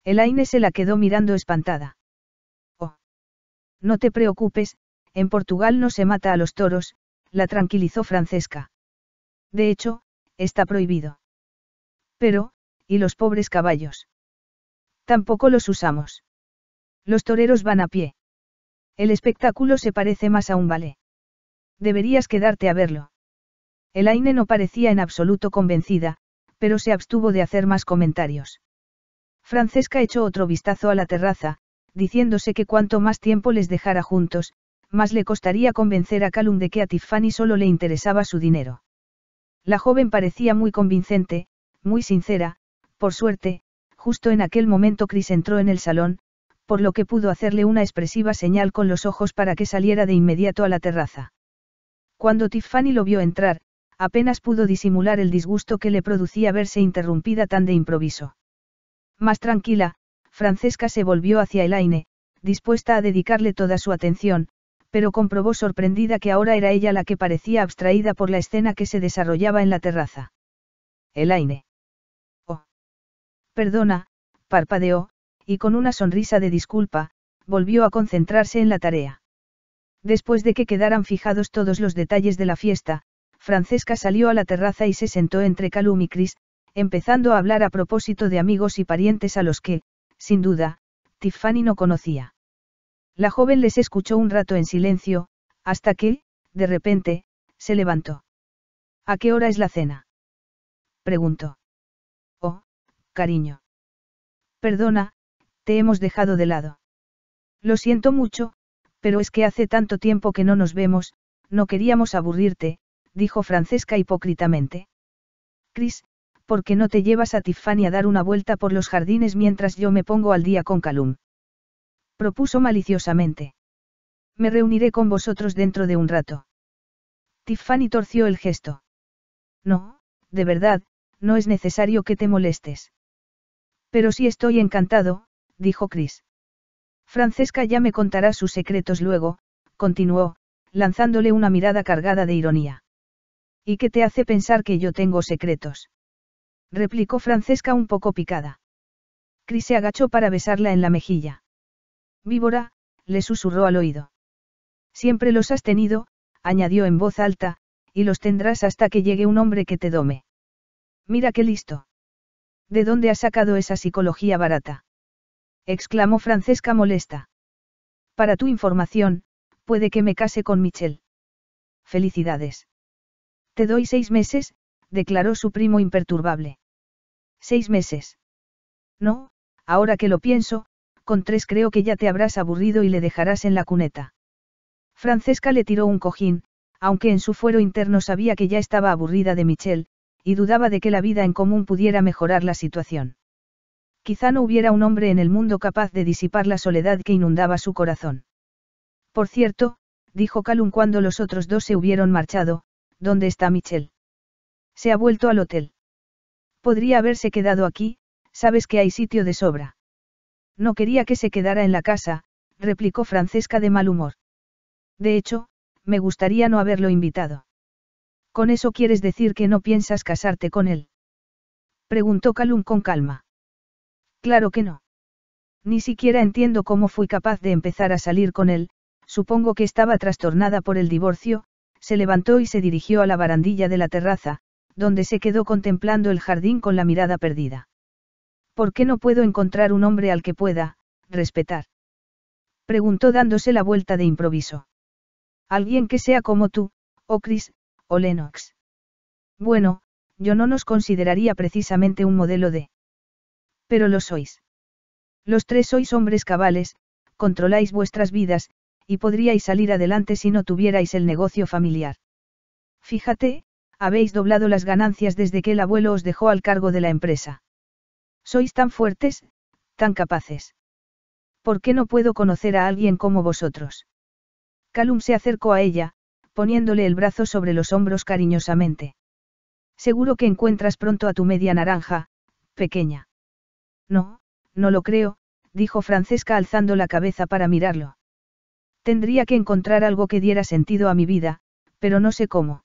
Aine se la quedó mirando espantada. Oh. No te preocupes, en Portugal no se mata a los toros, la tranquilizó Francesca. De hecho, está prohibido. Pero, ¿y los pobres caballos? Tampoco los usamos. Los toreros van a pie. El espectáculo se parece más a un ballet. Deberías quedarte a verlo. El Aine no parecía en absoluto convencida, pero se abstuvo de hacer más comentarios. Francesca echó otro vistazo a la terraza, diciéndose que cuanto más tiempo les dejara juntos, más le costaría convencer a Calum de que a Tiffany solo le interesaba su dinero. La joven parecía muy convincente, muy sincera, por suerte, justo en aquel momento Chris entró en el salón, por lo que pudo hacerle una expresiva señal con los ojos para que saliera de inmediato a la terraza. Cuando Tiffany lo vio entrar, apenas pudo disimular el disgusto que le producía verse interrumpida tan de improviso. Más tranquila, Francesca se volvió hacia Elaine, dispuesta a dedicarle toda su atención, pero comprobó sorprendida que ahora era ella la que parecía abstraída por la escena que se desarrollaba en la terraza. Elaine. Oh. Perdona, parpadeó, y con una sonrisa de disculpa, volvió a concentrarse en la tarea. Después de que quedaran fijados todos los detalles de la fiesta, Francesca salió a la terraza y se sentó entre Calum y Chris, empezando a hablar a propósito de amigos y parientes a los que, sin duda, Tiffany no conocía. La joven les escuchó un rato en silencio, hasta que, de repente, se levantó. ¿A qué hora es la cena? preguntó. Oh, cariño. Perdona, te hemos dejado de lado. Lo siento mucho, pero es que hace tanto tiempo que no nos vemos, no queríamos aburrirte, dijo Francesca hipócritamente. Chris, ¿por qué no te llevas a Tiffany a dar una vuelta por los jardines mientras yo me pongo al día con Calum? Propuso maliciosamente. Me reuniré con vosotros dentro de un rato. Tiffany torció el gesto. No, de verdad, no es necesario que te molestes. Pero sí estoy encantado, dijo Chris. Francesca ya me contará sus secretos luego, continuó, lanzándole una mirada cargada de ironía. ¿Y qué te hace pensar que yo tengo secretos? replicó Francesca un poco picada. Cris se agachó para besarla en la mejilla. Víbora, le susurró al oído. Siempre los has tenido, añadió en voz alta, y los tendrás hasta que llegue un hombre que te dome. Mira qué listo. ¿De dónde has sacado esa psicología barata? exclamó Francesca molesta. Para tu información, puede que me case con Michelle. Felicidades. Te doy seis meses, declaró su primo imperturbable. Seis meses. No, ahora que lo pienso, con tres creo que ya te habrás aburrido y le dejarás en la cuneta. Francesca le tiró un cojín, aunque en su fuero interno sabía que ya estaba aburrida de Michelle, y dudaba de que la vida en común pudiera mejorar la situación. Quizá no hubiera un hombre en el mundo capaz de disipar la soledad que inundaba su corazón. Por cierto, dijo Calum cuando los otros dos se hubieron marchado, ¿dónde está Michelle? Se ha vuelto al hotel. Podría haberse quedado aquí, sabes que hay sitio de sobra. No quería que se quedara en la casa, replicó Francesca de mal humor. De hecho, me gustaría no haberlo invitado. ¿Con eso quieres decir que no piensas casarte con él? Preguntó Calum con calma. Claro que no. Ni siquiera entiendo cómo fui capaz de empezar a salir con él, supongo que estaba trastornada por el divorcio, se levantó y se dirigió a la barandilla de la terraza, donde se quedó contemplando el jardín con la mirada perdida. ¿Por qué no puedo encontrar un hombre al que pueda, respetar? Preguntó dándose la vuelta de improviso. Alguien que sea como tú, o oh Chris, o oh Lennox. Bueno, yo no nos consideraría precisamente un modelo de... Pero lo sois. Los tres sois hombres cabales, controláis vuestras vidas, y podríais salir adelante si no tuvierais el negocio familiar. Fíjate, habéis doblado las ganancias desde que el abuelo os dejó al cargo de la empresa. Sois tan fuertes, tan capaces. ¿Por qué no puedo conocer a alguien como vosotros? Calum se acercó a ella, poniéndole el brazo sobre los hombros cariñosamente. Seguro que encuentras pronto a tu media naranja, pequeña. No, no lo creo, dijo Francesca alzando la cabeza para mirarlo. Tendría que encontrar algo que diera sentido a mi vida, pero no sé cómo.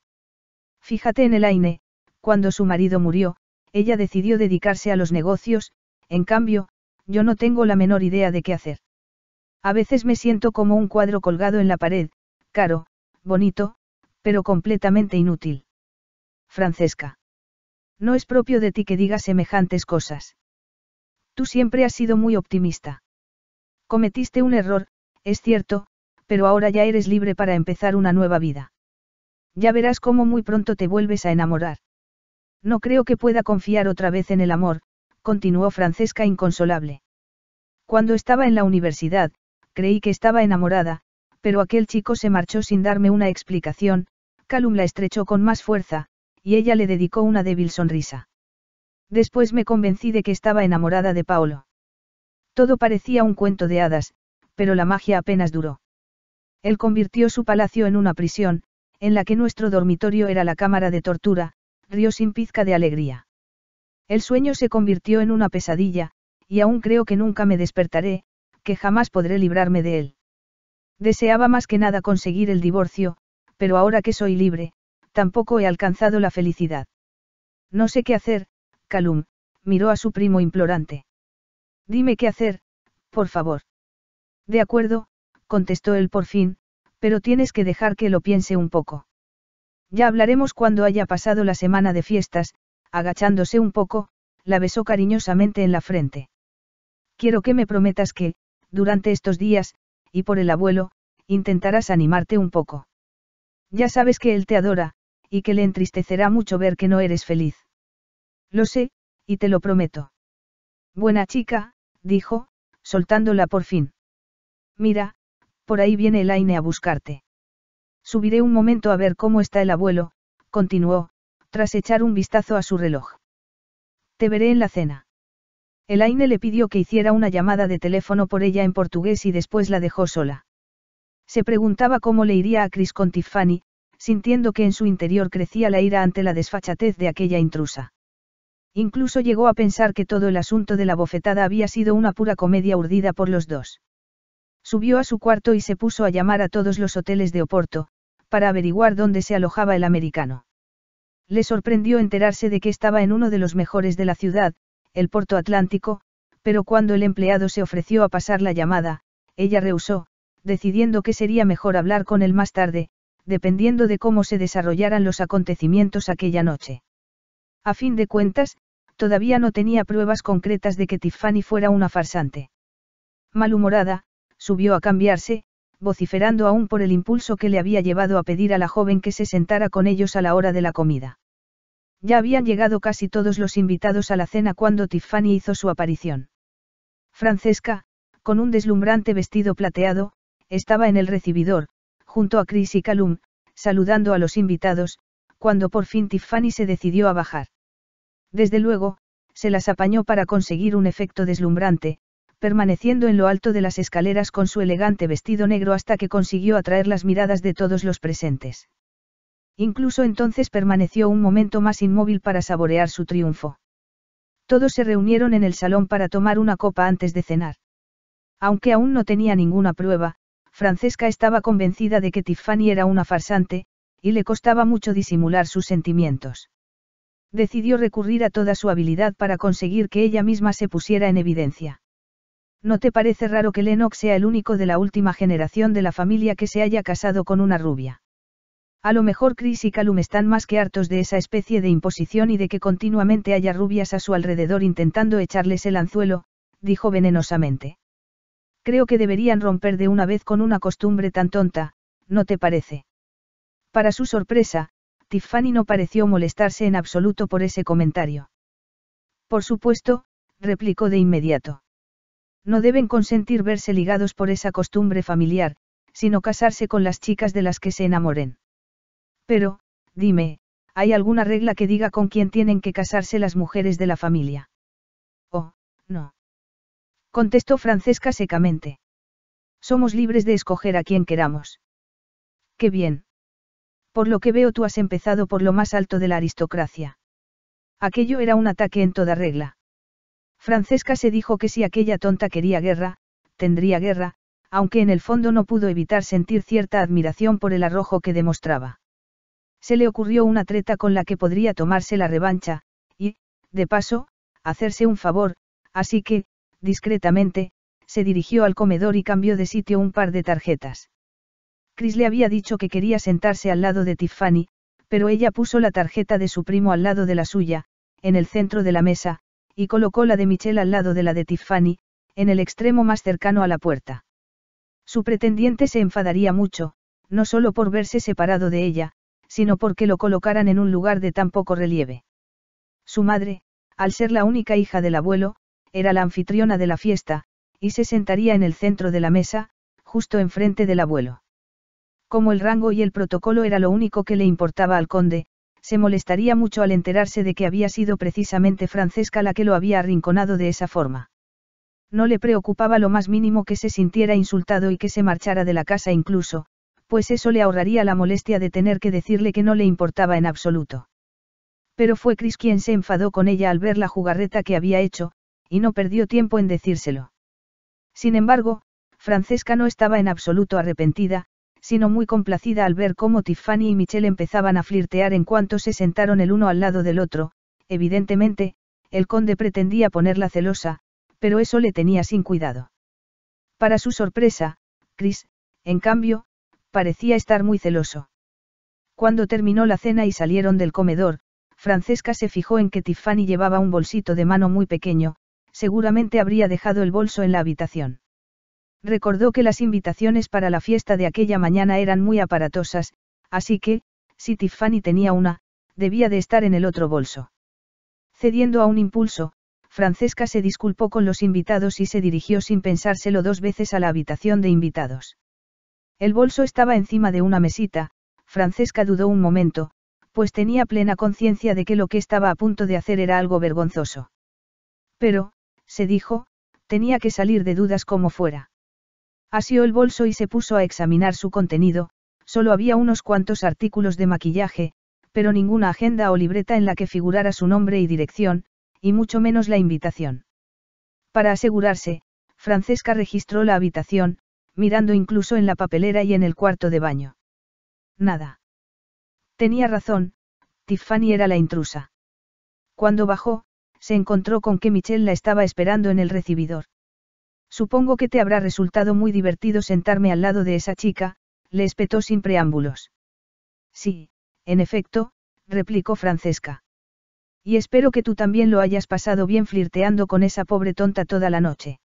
Fíjate en el Elaine, cuando su marido murió, ella decidió dedicarse a los negocios, en cambio, yo no tengo la menor idea de qué hacer. A veces me siento como un cuadro colgado en la pared, caro, bonito, pero completamente inútil. Francesca. No es propio de ti que digas semejantes cosas. Tú siempre has sido muy optimista. Cometiste un error, es cierto, pero ahora ya eres libre para empezar una nueva vida. Ya verás cómo muy pronto te vuelves a enamorar. No creo que pueda confiar otra vez en el amor, continuó Francesca inconsolable. Cuando estaba en la universidad, creí que estaba enamorada, pero aquel chico se marchó sin darme una explicación, Calum la estrechó con más fuerza, y ella le dedicó una débil sonrisa. Después me convencí de que estaba enamorada de Paolo. Todo parecía un cuento de hadas, pero la magia apenas duró. Él convirtió su palacio en una prisión, en la que nuestro dormitorio era la cámara de tortura, río sin pizca de alegría. El sueño se convirtió en una pesadilla, y aún creo que nunca me despertaré, que jamás podré librarme de él. Deseaba más que nada conseguir el divorcio, pero ahora que soy libre, tampoco he alcanzado la felicidad. No sé qué hacer, Calum, miró a su primo implorante. Dime qué hacer, por favor. De acuerdo, contestó él por fin, pero tienes que dejar que lo piense un poco. Ya hablaremos cuando haya pasado la semana de fiestas, agachándose un poco, la besó cariñosamente en la frente. Quiero que me prometas que, durante estos días, y por el abuelo, intentarás animarte un poco. Ya sabes que él te adora, y que le entristecerá mucho ver que no eres feliz. Lo sé, y te lo prometo. Buena chica, dijo, soltándola por fin. Mira, por ahí viene Aine a buscarte. Subiré un momento a ver cómo está el abuelo, continuó, tras echar un vistazo a su reloj. Te veré en la cena. Elaine le pidió que hiciera una llamada de teléfono por ella en portugués y después la dejó sola. Se preguntaba cómo le iría a Chris con Tiffany, sintiendo que en su interior crecía la ira ante la desfachatez de aquella intrusa. Incluso llegó a pensar que todo el asunto de la bofetada había sido una pura comedia urdida por los dos. Subió a su cuarto y se puso a llamar a todos los hoteles de Oporto, para averiguar dónde se alojaba el americano. Le sorprendió enterarse de que estaba en uno de los mejores de la ciudad, el Porto Atlántico, pero cuando el empleado se ofreció a pasar la llamada, ella rehusó, decidiendo que sería mejor hablar con él más tarde, dependiendo de cómo se desarrollaran los acontecimientos aquella noche. A fin de cuentas, todavía no tenía pruebas concretas de que Tiffany fuera una farsante. Malhumorada, subió a cambiarse, vociferando aún por el impulso que le había llevado a pedir a la joven que se sentara con ellos a la hora de la comida. Ya habían llegado casi todos los invitados a la cena cuando Tiffany hizo su aparición. Francesca, con un deslumbrante vestido plateado, estaba en el recibidor, junto a Chris y Calum, saludando a los invitados, cuando por fin Tiffany se decidió a bajar. Desde luego, se las apañó para conseguir un efecto deslumbrante, permaneciendo en lo alto de las escaleras con su elegante vestido negro hasta que consiguió atraer las miradas de todos los presentes. Incluso entonces permaneció un momento más inmóvil para saborear su triunfo. Todos se reunieron en el salón para tomar una copa antes de cenar. Aunque aún no tenía ninguna prueba, Francesca estaba convencida de que Tiffany era una farsante, y le costaba mucho disimular sus sentimientos. Decidió recurrir a toda su habilidad para conseguir que ella misma se pusiera en evidencia. ¿No te parece raro que Lennox sea el único de la última generación de la familia que se haya casado con una rubia? A lo mejor Chris y Calum están más que hartos de esa especie de imposición y de que continuamente haya rubias a su alrededor intentando echarles el anzuelo, dijo venenosamente. Creo que deberían romper de una vez con una costumbre tan tonta, ¿no te parece? Para su sorpresa, Tiffany no pareció molestarse en absoluto por ese comentario. Por supuesto, replicó de inmediato. No deben consentir verse ligados por esa costumbre familiar, sino casarse con las chicas de las que se enamoren. Pero, dime, ¿hay alguna regla que diga con quién tienen que casarse las mujeres de la familia? Oh, no. Contestó Francesca secamente. Somos libres de escoger a quien queramos. Qué bien. Por lo que veo tú has empezado por lo más alto de la aristocracia. Aquello era un ataque en toda regla. Francesca se dijo que si aquella tonta quería guerra, tendría guerra, aunque en el fondo no pudo evitar sentir cierta admiración por el arrojo que demostraba. Se le ocurrió una treta con la que podría tomarse la revancha, y, de paso, hacerse un favor, así que, discretamente, se dirigió al comedor y cambió de sitio un par de tarjetas. Chris le había dicho que quería sentarse al lado de Tiffany, pero ella puso la tarjeta de su primo al lado de la suya, en el centro de la mesa, y colocó la de Michelle al lado de la de Tiffany, en el extremo más cercano a la puerta. Su pretendiente se enfadaría mucho, no solo por verse separado de ella, sino porque lo colocaran en un lugar de tan poco relieve. Su madre, al ser la única hija del abuelo, era la anfitriona de la fiesta, y se sentaría en el centro de la mesa, justo enfrente del abuelo. Como el rango y el protocolo era lo único que le importaba al conde, se molestaría mucho al enterarse de que había sido precisamente Francesca la que lo había arrinconado de esa forma. No le preocupaba lo más mínimo que se sintiera insultado y que se marchara de la casa incluso, pues eso le ahorraría la molestia de tener que decirle que no le importaba en absoluto. Pero fue Chris quien se enfadó con ella al ver la jugarreta que había hecho, y no perdió tiempo en decírselo. Sin embargo, Francesca no estaba en absoluto arrepentida, sino muy complacida al ver cómo Tiffany y Michelle empezaban a flirtear en cuanto se sentaron el uno al lado del otro, evidentemente, el conde pretendía ponerla celosa, pero eso le tenía sin cuidado. Para su sorpresa, Chris, en cambio, parecía estar muy celoso. Cuando terminó la cena y salieron del comedor, Francesca se fijó en que Tiffany llevaba un bolsito de mano muy pequeño, seguramente habría dejado el bolso en la habitación. Recordó que las invitaciones para la fiesta de aquella mañana eran muy aparatosas, así que, si Tiffany tenía una, debía de estar en el otro bolso. Cediendo a un impulso, Francesca se disculpó con los invitados y se dirigió sin pensárselo dos veces a la habitación de invitados. El bolso estaba encima de una mesita, Francesca dudó un momento, pues tenía plena conciencia de que lo que estaba a punto de hacer era algo vergonzoso. Pero, se dijo, tenía que salir de dudas como fuera. Asió el bolso y se puso a examinar su contenido, solo había unos cuantos artículos de maquillaje, pero ninguna agenda o libreta en la que figurara su nombre y dirección, y mucho menos la invitación. Para asegurarse, Francesca registró la habitación, mirando incluso en la papelera y en el cuarto de baño. Nada. Tenía razón, Tiffany era la intrusa. Cuando bajó, se encontró con que Michelle la estaba esperando en el recibidor. Supongo que te habrá resultado muy divertido sentarme al lado de esa chica, le espetó sin preámbulos. Sí, en efecto, replicó Francesca. Y espero que tú también lo hayas pasado bien flirteando con esa pobre tonta toda la noche.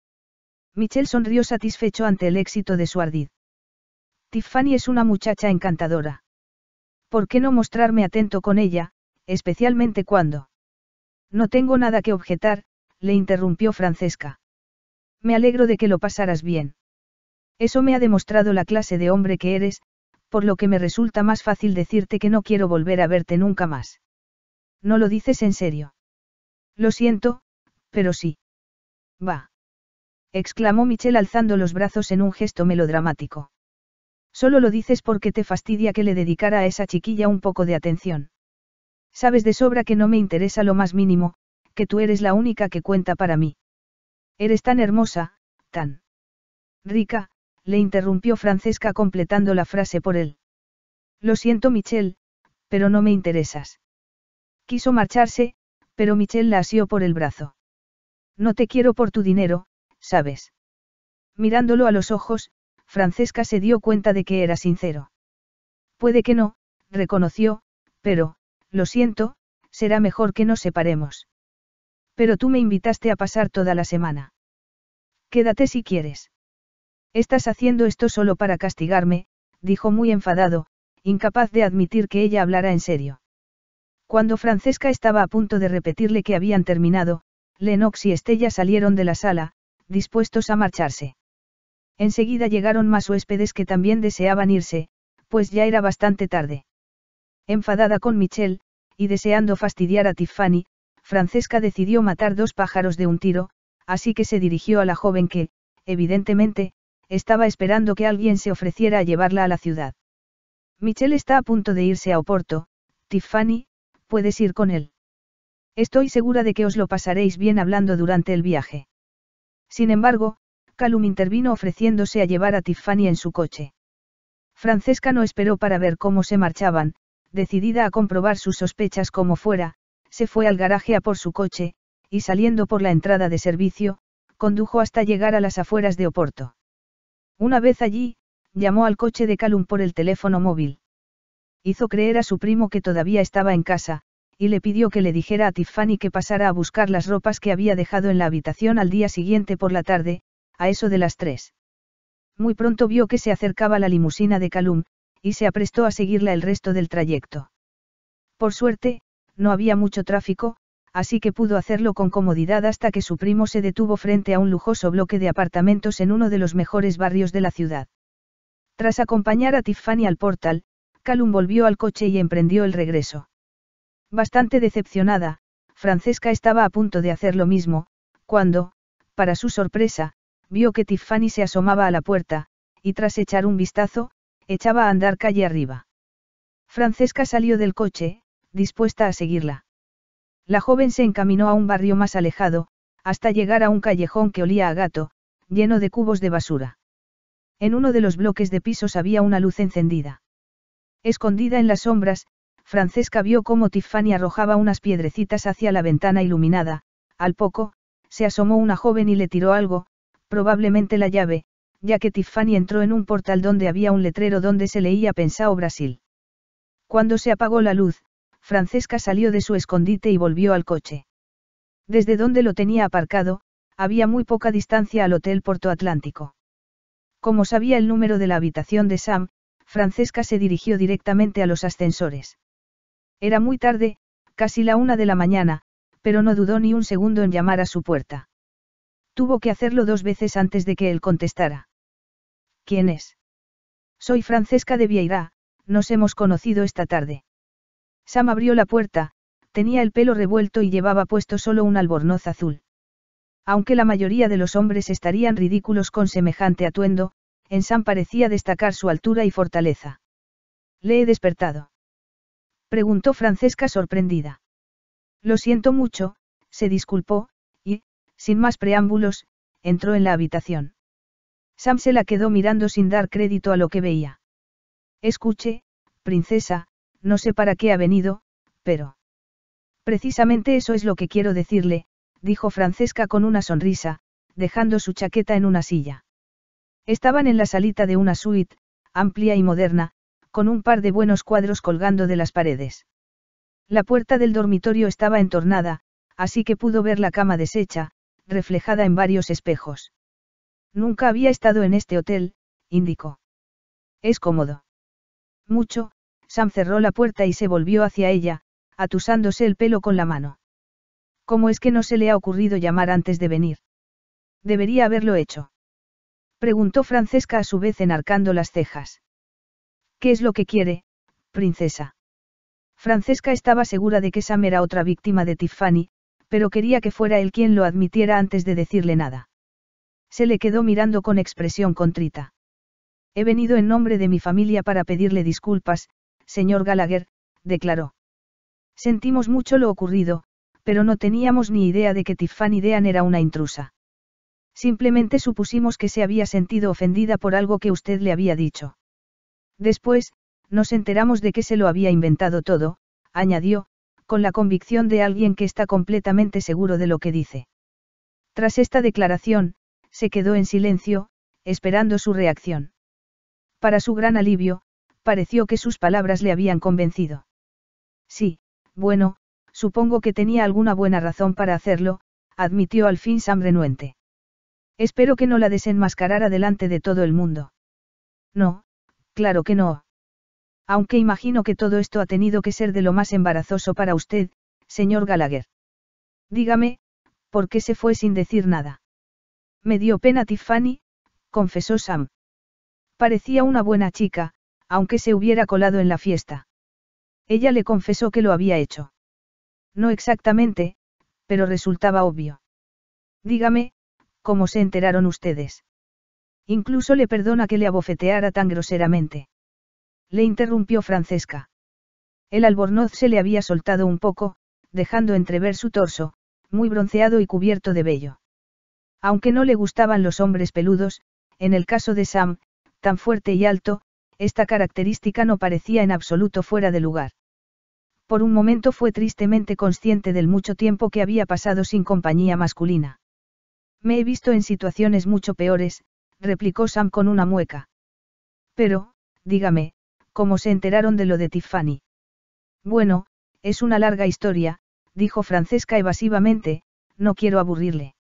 Michel sonrió satisfecho ante el éxito de su ardid. Tiffany es una muchacha encantadora. ¿Por qué no mostrarme atento con ella, especialmente cuando? No tengo nada que objetar, le interrumpió Francesca me alegro de que lo pasaras bien. Eso me ha demostrado la clase de hombre que eres, por lo que me resulta más fácil decirte que no quiero volver a verte nunca más. No lo dices en serio. Lo siento, pero sí. Va. exclamó Michelle alzando los brazos en un gesto melodramático. Solo lo dices porque te fastidia que le dedicara a esa chiquilla un poco de atención. Sabes de sobra que no me interesa lo más mínimo, que tú eres la única que cuenta para mí. Eres tan hermosa, tan rica, le interrumpió Francesca completando la frase por él. Lo siento Michelle, pero no me interesas. Quiso marcharse, pero Michelle la asió por el brazo. No te quiero por tu dinero, sabes. Mirándolo a los ojos, Francesca se dio cuenta de que era sincero. Puede que no, reconoció, pero, lo siento, será mejor que nos separemos. Pero tú me invitaste a pasar toda la semana. Quédate si quieres. Estás haciendo esto solo para castigarme, dijo muy enfadado, incapaz de admitir que ella hablara en serio. Cuando Francesca estaba a punto de repetirle que habían terminado, Lennox y Estella salieron de la sala, dispuestos a marcharse. Enseguida llegaron más huéspedes que también deseaban irse, pues ya era bastante tarde. Enfadada con Michelle, y deseando fastidiar a Tiffany, Francesca decidió matar dos pájaros de un tiro, así que se dirigió a la joven que, evidentemente, estaba esperando que alguien se ofreciera a llevarla a la ciudad. Michelle está a punto de irse a Oporto, Tiffany, puedes ir con él. Estoy segura de que os lo pasaréis bien hablando durante el viaje. Sin embargo, Calum intervino ofreciéndose a llevar a Tiffany en su coche. Francesca no esperó para ver cómo se marchaban, decidida a comprobar sus sospechas como fuera, se fue al garaje a por su coche, y saliendo por la entrada de servicio, condujo hasta llegar a las afueras de Oporto. Una vez allí, llamó al coche de Calum por el teléfono móvil. Hizo creer a su primo que todavía estaba en casa, y le pidió que le dijera a Tiffany que pasara a buscar las ropas que había dejado en la habitación al día siguiente por la tarde, a eso de las tres. Muy pronto vio que se acercaba la limusina de Calum, y se aprestó a seguirla el resto del trayecto. Por suerte, no había mucho tráfico, así que pudo hacerlo con comodidad hasta que su primo se detuvo frente a un lujoso bloque de apartamentos en uno de los mejores barrios de la ciudad. Tras acompañar a Tiffany al portal, Calum volvió al coche y emprendió el regreso. Bastante decepcionada, Francesca estaba a punto de hacer lo mismo, cuando, para su sorpresa, vio que Tiffany se asomaba a la puerta, y tras echar un vistazo, echaba a andar calle arriba. Francesca salió del coche, dispuesta a seguirla. La joven se encaminó a un barrio más alejado, hasta llegar a un callejón que olía a gato, lleno de cubos de basura. En uno de los bloques de pisos había una luz encendida. Escondida en las sombras, Francesca vio cómo Tiffany arrojaba unas piedrecitas hacia la ventana iluminada, al poco, se asomó una joven y le tiró algo, probablemente la llave, ya que Tiffany entró en un portal donde había un letrero donde se leía Pensao Brasil. Cuando se apagó la luz, Francesca salió de su escondite y volvió al coche. Desde donde lo tenía aparcado, había muy poca distancia al Hotel Porto Atlántico. Como sabía el número de la habitación de Sam, Francesca se dirigió directamente a los ascensores. Era muy tarde, casi la una de la mañana, pero no dudó ni un segundo en llamar a su puerta. Tuvo que hacerlo dos veces antes de que él contestara. ¿Quién es? Soy Francesca de Vieira, nos hemos conocido esta tarde. Sam abrió la puerta, tenía el pelo revuelto y llevaba puesto solo un albornoz azul. Aunque la mayoría de los hombres estarían ridículos con semejante atuendo, en Sam parecía destacar su altura y fortaleza. ¿Le he despertado? preguntó Francesca sorprendida. Lo siento mucho, se disculpó, y, sin más preámbulos, entró en la habitación. Sam se la quedó mirando sin dar crédito a lo que veía. Escuche, princesa, no sé para qué ha venido, pero... Precisamente eso es lo que quiero decirle, dijo Francesca con una sonrisa, dejando su chaqueta en una silla. Estaban en la salita de una suite, amplia y moderna, con un par de buenos cuadros colgando de las paredes. La puerta del dormitorio estaba entornada, así que pudo ver la cama deshecha, reflejada en varios espejos. Nunca había estado en este hotel, indicó. Es cómodo. Mucho, Sam cerró la puerta y se volvió hacia ella, atusándose el pelo con la mano. ¿Cómo es que no se le ha ocurrido llamar antes de venir? Debería haberlo hecho. Preguntó Francesca a su vez enarcando las cejas. ¿Qué es lo que quiere, princesa? Francesca estaba segura de que Sam era otra víctima de Tiffany, pero quería que fuera él quien lo admitiera antes de decirle nada. Se le quedó mirando con expresión contrita. He venido en nombre de mi familia para pedirle disculpas, señor Gallagher, declaró. Sentimos mucho lo ocurrido, pero no teníamos ni idea de que Tiffany Dean era una intrusa. Simplemente supusimos que se había sentido ofendida por algo que usted le había dicho. Después, nos enteramos de que se lo había inventado todo, añadió, con la convicción de alguien que está completamente seguro de lo que dice. Tras esta declaración, se quedó en silencio, esperando su reacción. Para su gran alivio, pareció que sus palabras le habían convencido. Sí, bueno, supongo que tenía alguna buena razón para hacerlo, admitió al fin Sam renuente. Espero que no la desenmascarara delante de todo el mundo. No, claro que no. Aunque imagino que todo esto ha tenido que ser de lo más embarazoso para usted, señor Gallagher. Dígame, ¿por qué se fue sin decir nada? Me dio pena Tiffany, confesó Sam. Parecía una buena chica, aunque se hubiera colado en la fiesta. Ella le confesó que lo había hecho. No exactamente, pero resultaba obvio. Dígame, ¿cómo se enteraron ustedes? Incluso le perdona que le abofeteara tan groseramente. Le interrumpió Francesca. El albornoz se le había soltado un poco, dejando entrever su torso, muy bronceado y cubierto de vello. Aunque no le gustaban los hombres peludos, en el caso de Sam, tan fuerte y alto, esta característica no parecía en absoluto fuera de lugar. Por un momento fue tristemente consciente del mucho tiempo que había pasado sin compañía masculina. Me he visto en situaciones mucho peores, replicó Sam con una mueca. Pero, dígame, ¿cómo se enteraron de lo de Tiffany? Bueno, es una larga historia, dijo Francesca evasivamente, no quiero aburrirle.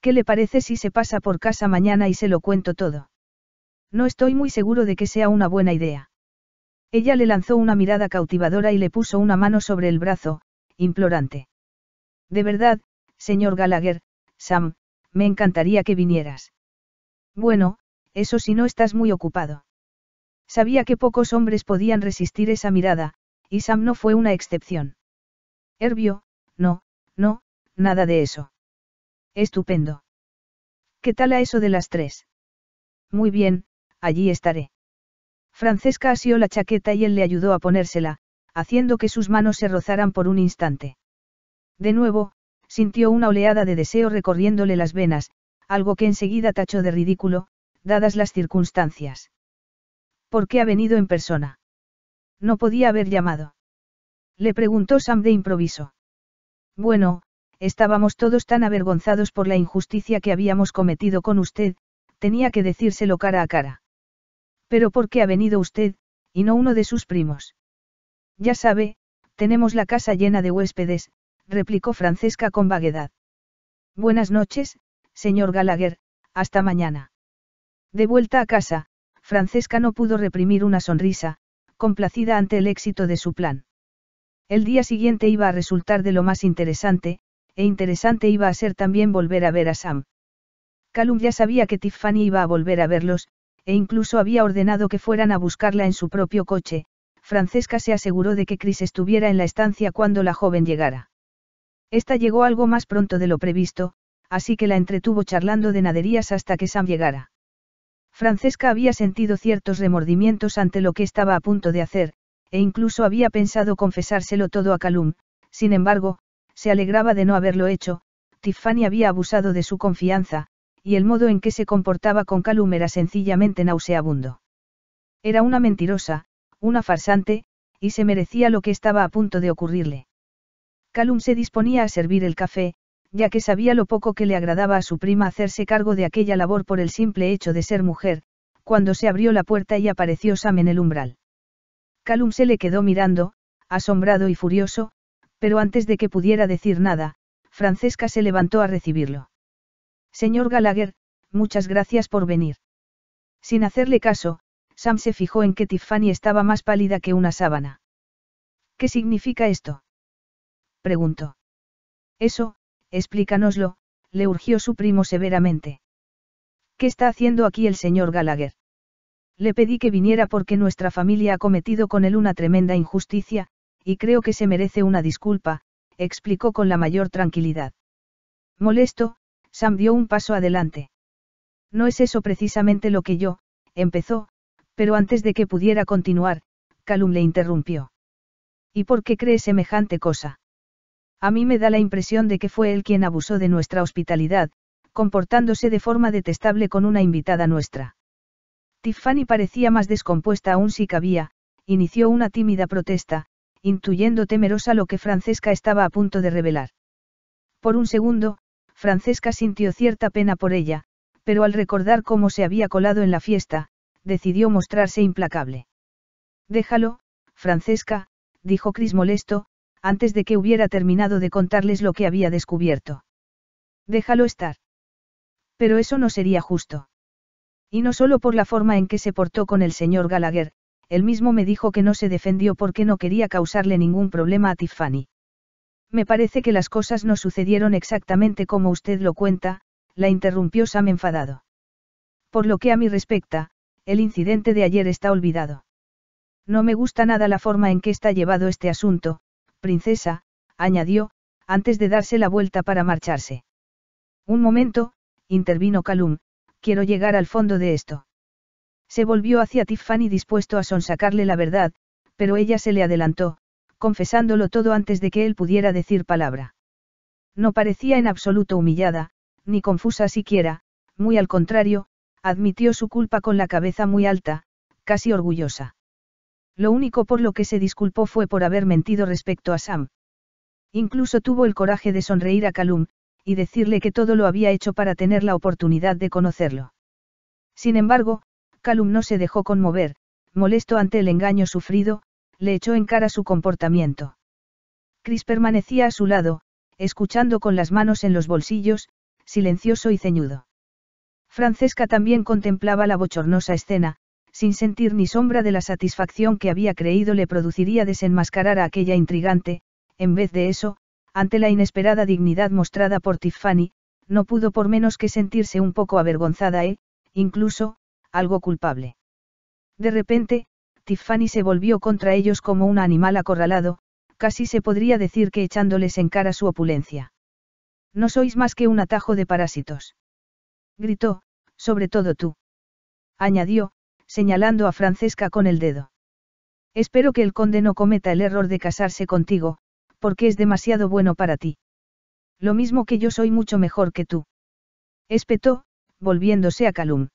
¿Qué le parece si se pasa por casa mañana y se lo cuento todo? No estoy muy seguro de que sea una buena idea. Ella le lanzó una mirada cautivadora y le puso una mano sobre el brazo, implorante. De verdad, señor Gallagher, Sam, me encantaría que vinieras. Bueno, eso si no estás muy ocupado. Sabía que pocos hombres podían resistir esa mirada, y Sam no fue una excepción. Herbio, no, no, nada de eso. Estupendo. ¿Qué tal a eso de las tres? Muy bien, allí estaré. Francesca asió la chaqueta y él le ayudó a ponérsela, haciendo que sus manos se rozaran por un instante. De nuevo, sintió una oleada de deseo recorriéndole las venas, algo que enseguida tachó de ridículo, dadas las circunstancias. ¿Por qué ha venido en persona? No podía haber llamado. Le preguntó Sam de improviso. Bueno, estábamos todos tan avergonzados por la injusticia que habíamos cometido con usted, tenía que decírselo cara a cara. Pero ¿por qué ha venido usted, y no uno de sus primos? Ya sabe, tenemos la casa llena de huéspedes, replicó Francesca con vaguedad. Buenas noches, señor Gallagher, hasta mañana. De vuelta a casa, Francesca no pudo reprimir una sonrisa, complacida ante el éxito de su plan. El día siguiente iba a resultar de lo más interesante, e interesante iba a ser también volver a ver a Sam. Calum ya sabía que Tiffany iba a volver a verlos, e incluso había ordenado que fueran a buscarla en su propio coche, Francesca se aseguró de que Chris estuviera en la estancia cuando la joven llegara. Esta llegó algo más pronto de lo previsto, así que la entretuvo charlando de naderías hasta que Sam llegara. Francesca había sentido ciertos remordimientos ante lo que estaba a punto de hacer, e incluso había pensado confesárselo todo a Calum, sin embargo, se alegraba de no haberlo hecho, Tiffany había abusado de su confianza, y el modo en que se comportaba con Calum era sencillamente nauseabundo. Era una mentirosa, una farsante, y se merecía lo que estaba a punto de ocurrirle. Calum se disponía a servir el café, ya que sabía lo poco que le agradaba a su prima hacerse cargo de aquella labor por el simple hecho de ser mujer, cuando se abrió la puerta y apareció Sam en el umbral. Calum se le quedó mirando, asombrado y furioso, pero antes de que pudiera decir nada, Francesca se levantó a recibirlo. Señor Gallagher, muchas gracias por venir. Sin hacerle caso, Sam se fijó en que Tiffany estaba más pálida que una sábana. ¿Qué significa esto? preguntó. Eso, explícanoslo, le urgió su primo severamente. ¿Qué está haciendo aquí el señor Gallagher? Le pedí que viniera porque nuestra familia ha cometido con él una tremenda injusticia, y creo que se merece una disculpa, explicó con la mayor tranquilidad. Molesto, Sam dio un paso adelante. No es eso precisamente lo que yo, empezó, pero antes de que pudiera continuar, Calum le interrumpió. ¿Y por qué cree semejante cosa? A mí me da la impresión de que fue él quien abusó de nuestra hospitalidad, comportándose de forma detestable con una invitada nuestra. Tiffany parecía más descompuesta aún si cabía, inició una tímida protesta, intuyendo temerosa lo que Francesca estaba a punto de revelar. Por un segundo, Francesca sintió cierta pena por ella, pero al recordar cómo se había colado en la fiesta, decidió mostrarse implacable. Déjalo, Francesca, dijo Cris molesto, antes de que hubiera terminado de contarles lo que había descubierto. Déjalo estar. Pero eso no sería justo. Y no solo por la forma en que se portó con el señor Gallagher, él mismo me dijo que no se defendió porque no quería causarle ningún problema a Tiffany. Me parece que las cosas no sucedieron exactamente como usted lo cuenta, la interrumpió Sam enfadado. Por lo que a mí respecta, el incidente de ayer está olvidado. No me gusta nada la forma en que está llevado este asunto, princesa, añadió, antes de darse la vuelta para marcharse. Un momento, intervino Calum, quiero llegar al fondo de esto. Se volvió hacia Tiffany dispuesto a sonsacarle la verdad, pero ella se le adelantó, confesándolo todo antes de que él pudiera decir palabra. No parecía en absoluto humillada, ni confusa siquiera, muy al contrario, admitió su culpa con la cabeza muy alta, casi orgullosa. Lo único por lo que se disculpó fue por haber mentido respecto a Sam. Incluso tuvo el coraje de sonreír a Calum, y decirle que todo lo había hecho para tener la oportunidad de conocerlo. Sin embargo, Calum no se dejó conmover, molesto ante el engaño sufrido, le echó en cara su comportamiento. Chris permanecía a su lado, escuchando con las manos en los bolsillos, silencioso y ceñudo. Francesca también contemplaba la bochornosa escena, sin sentir ni sombra de la satisfacción que había creído le produciría desenmascarar a aquella intrigante, en vez de eso, ante la inesperada dignidad mostrada por Tiffany, no pudo por menos que sentirse un poco avergonzada e, incluso, algo culpable. De repente, Tiffany se volvió contra ellos como un animal acorralado, casi se podría decir que echándoles en cara su opulencia. No sois más que un atajo de parásitos. Gritó, sobre todo tú. Añadió, señalando a Francesca con el dedo. Espero que el conde no cometa el error de casarse contigo, porque es demasiado bueno para ti. Lo mismo que yo soy mucho mejor que tú. Espetó, volviéndose a Calum.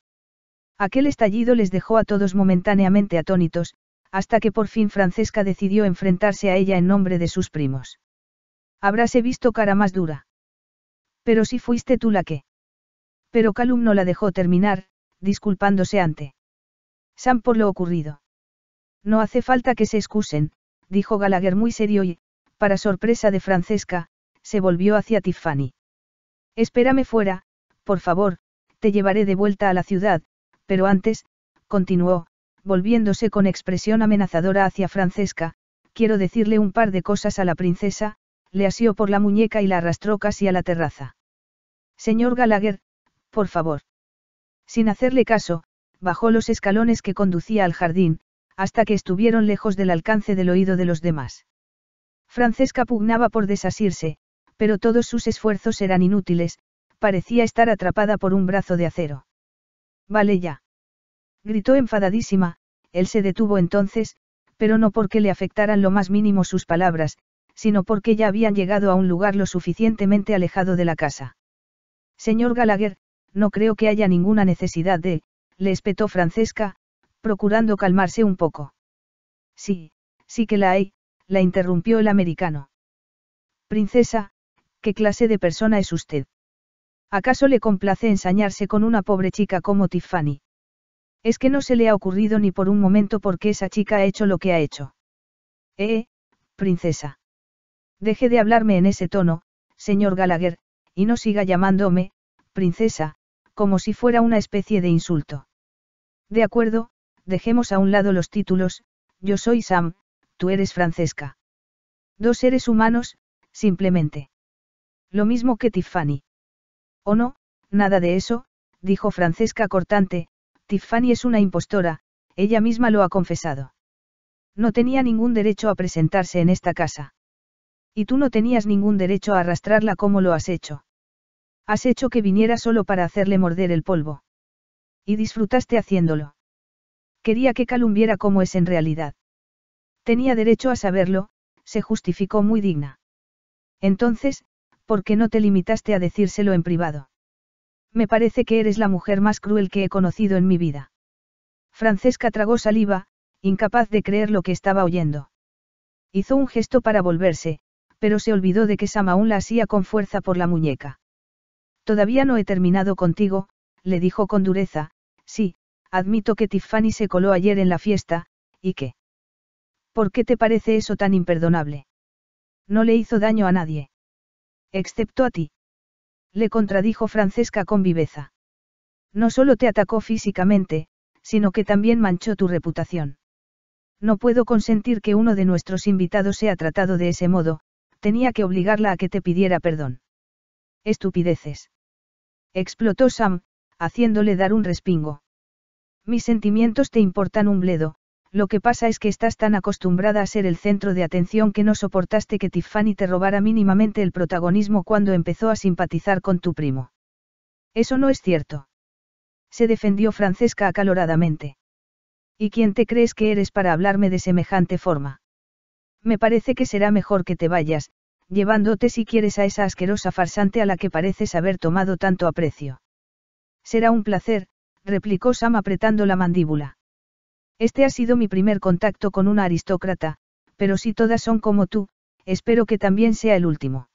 Aquel estallido les dejó a todos momentáneamente atónitos, hasta que por fin Francesca decidió enfrentarse a ella en nombre de sus primos. Habráse visto cara más dura. Pero si fuiste tú la que. Pero Calum no la dejó terminar, disculpándose ante. Sam por lo ocurrido. No hace falta que se excusen, dijo Gallagher muy serio y, para sorpresa de Francesca, se volvió hacia Tiffany. Espérame fuera, por favor, te llevaré de vuelta a la ciudad, pero antes, continuó, volviéndose con expresión amenazadora hacia Francesca, quiero decirle un par de cosas a la princesa, le asió por la muñeca y la arrastró casi a la terraza. Señor Gallagher, por favor. Sin hacerle caso, bajó los escalones que conducía al jardín, hasta que estuvieron lejos del alcance del oído de los demás. Francesca pugnaba por desasirse, pero todos sus esfuerzos eran inútiles, parecía estar atrapada por un brazo de acero. Vale ya. Gritó enfadadísima, él se detuvo entonces, pero no porque le afectaran lo más mínimo sus palabras, sino porque ya habían llegado a un lugar lo suficientemente alejado de la casa. Señor Gallagher, no creo que haya ninguna necesidad de, le espetó Francesca, procurando calmarse un poco. Sí, sí que la hay, la interrumpió el americano. Princesa, ¿qué clase de persona es usted? ¿Acaso le complace ensañarse con una pobre chica como Tiffany? Es que no se le ha ocurrido ni por un momento por qué esa chica ha hecho lo que ha hecho. Eh, princesa. Deje de hablarme en ese tono, señor Gallagher, y no siga llamándome, princesa, como si fuera una especie de insulto. De acuerdo, dejemos a un lado los títulos, yo soy Sam, tú eres Francesca. Dos seres humanos, simplemente. Lo mismo que Tiffany. «¿O no, nada de eso, dijo Francesca cortante, Tiffany es una impostora, ella misma lo ha confesado. No tenía ningún derecho a presentarse en esta casa. Y tú no tenías ningún derecho a arrastrarla como lo has hecho. Has hecho que viniera solo para hacerle morder el polvo. Y disfrutaste haciéndolo. Quería que Calum como cómo es en realidad. Tenía derecho a saberlo, se justificó muy digna. Entonces, ¿por qué no te limitaste a decírselo en privado? Me parece que eres la mujer más cruel que he conocido en mi vida. Francesca tragó saliva, incapaz de creer lo que estaba oyendo. Hizo un gesto para volverse, pero se olvidó de que Sam aún la hacía con fuerza por la muñeca. Todavía no he terminado contigo, le dijo con dureza, sí, admito que Tiffany se coló ayer en la fiesta, y qué ¿Por qué te parece eso tan imperdonable? No le hizo daño a nadie. Excepto a ti. Le contradijo Francesca con viveza. No solo te atacó físicamente, sino que también manchó tu reputación. No puedo consentir que uno de nuestros invitados sea tratado de ese modo, tenía que obligarla a que te pidiera perdón. Estupideces. Explotó Sam, haciéndole dar un respingo. Mis sentimientos te importan un bledo, lo que pasa es que estás tan acostumbrada a ser el centro de atención que no soportaste que Tiffany te robara mínimamente el protagonismo cuando empezó a simpatizar con tu primo. Eso no es cierto. Se defendió Francesca acaloradamente. ¿Y quién te crees que eres para hablarme de semejante forma? Me parece que será mejor que te vayas, llevándote si quieres a esa asquerosa farsante a la que pareces haber tomado tanto aprecio. Será un placer, replicó Sam apretando la mandíbula. Este ha sido mi primer contacto con una aristócrata, pero si todas son como tú, espero que también sea el último.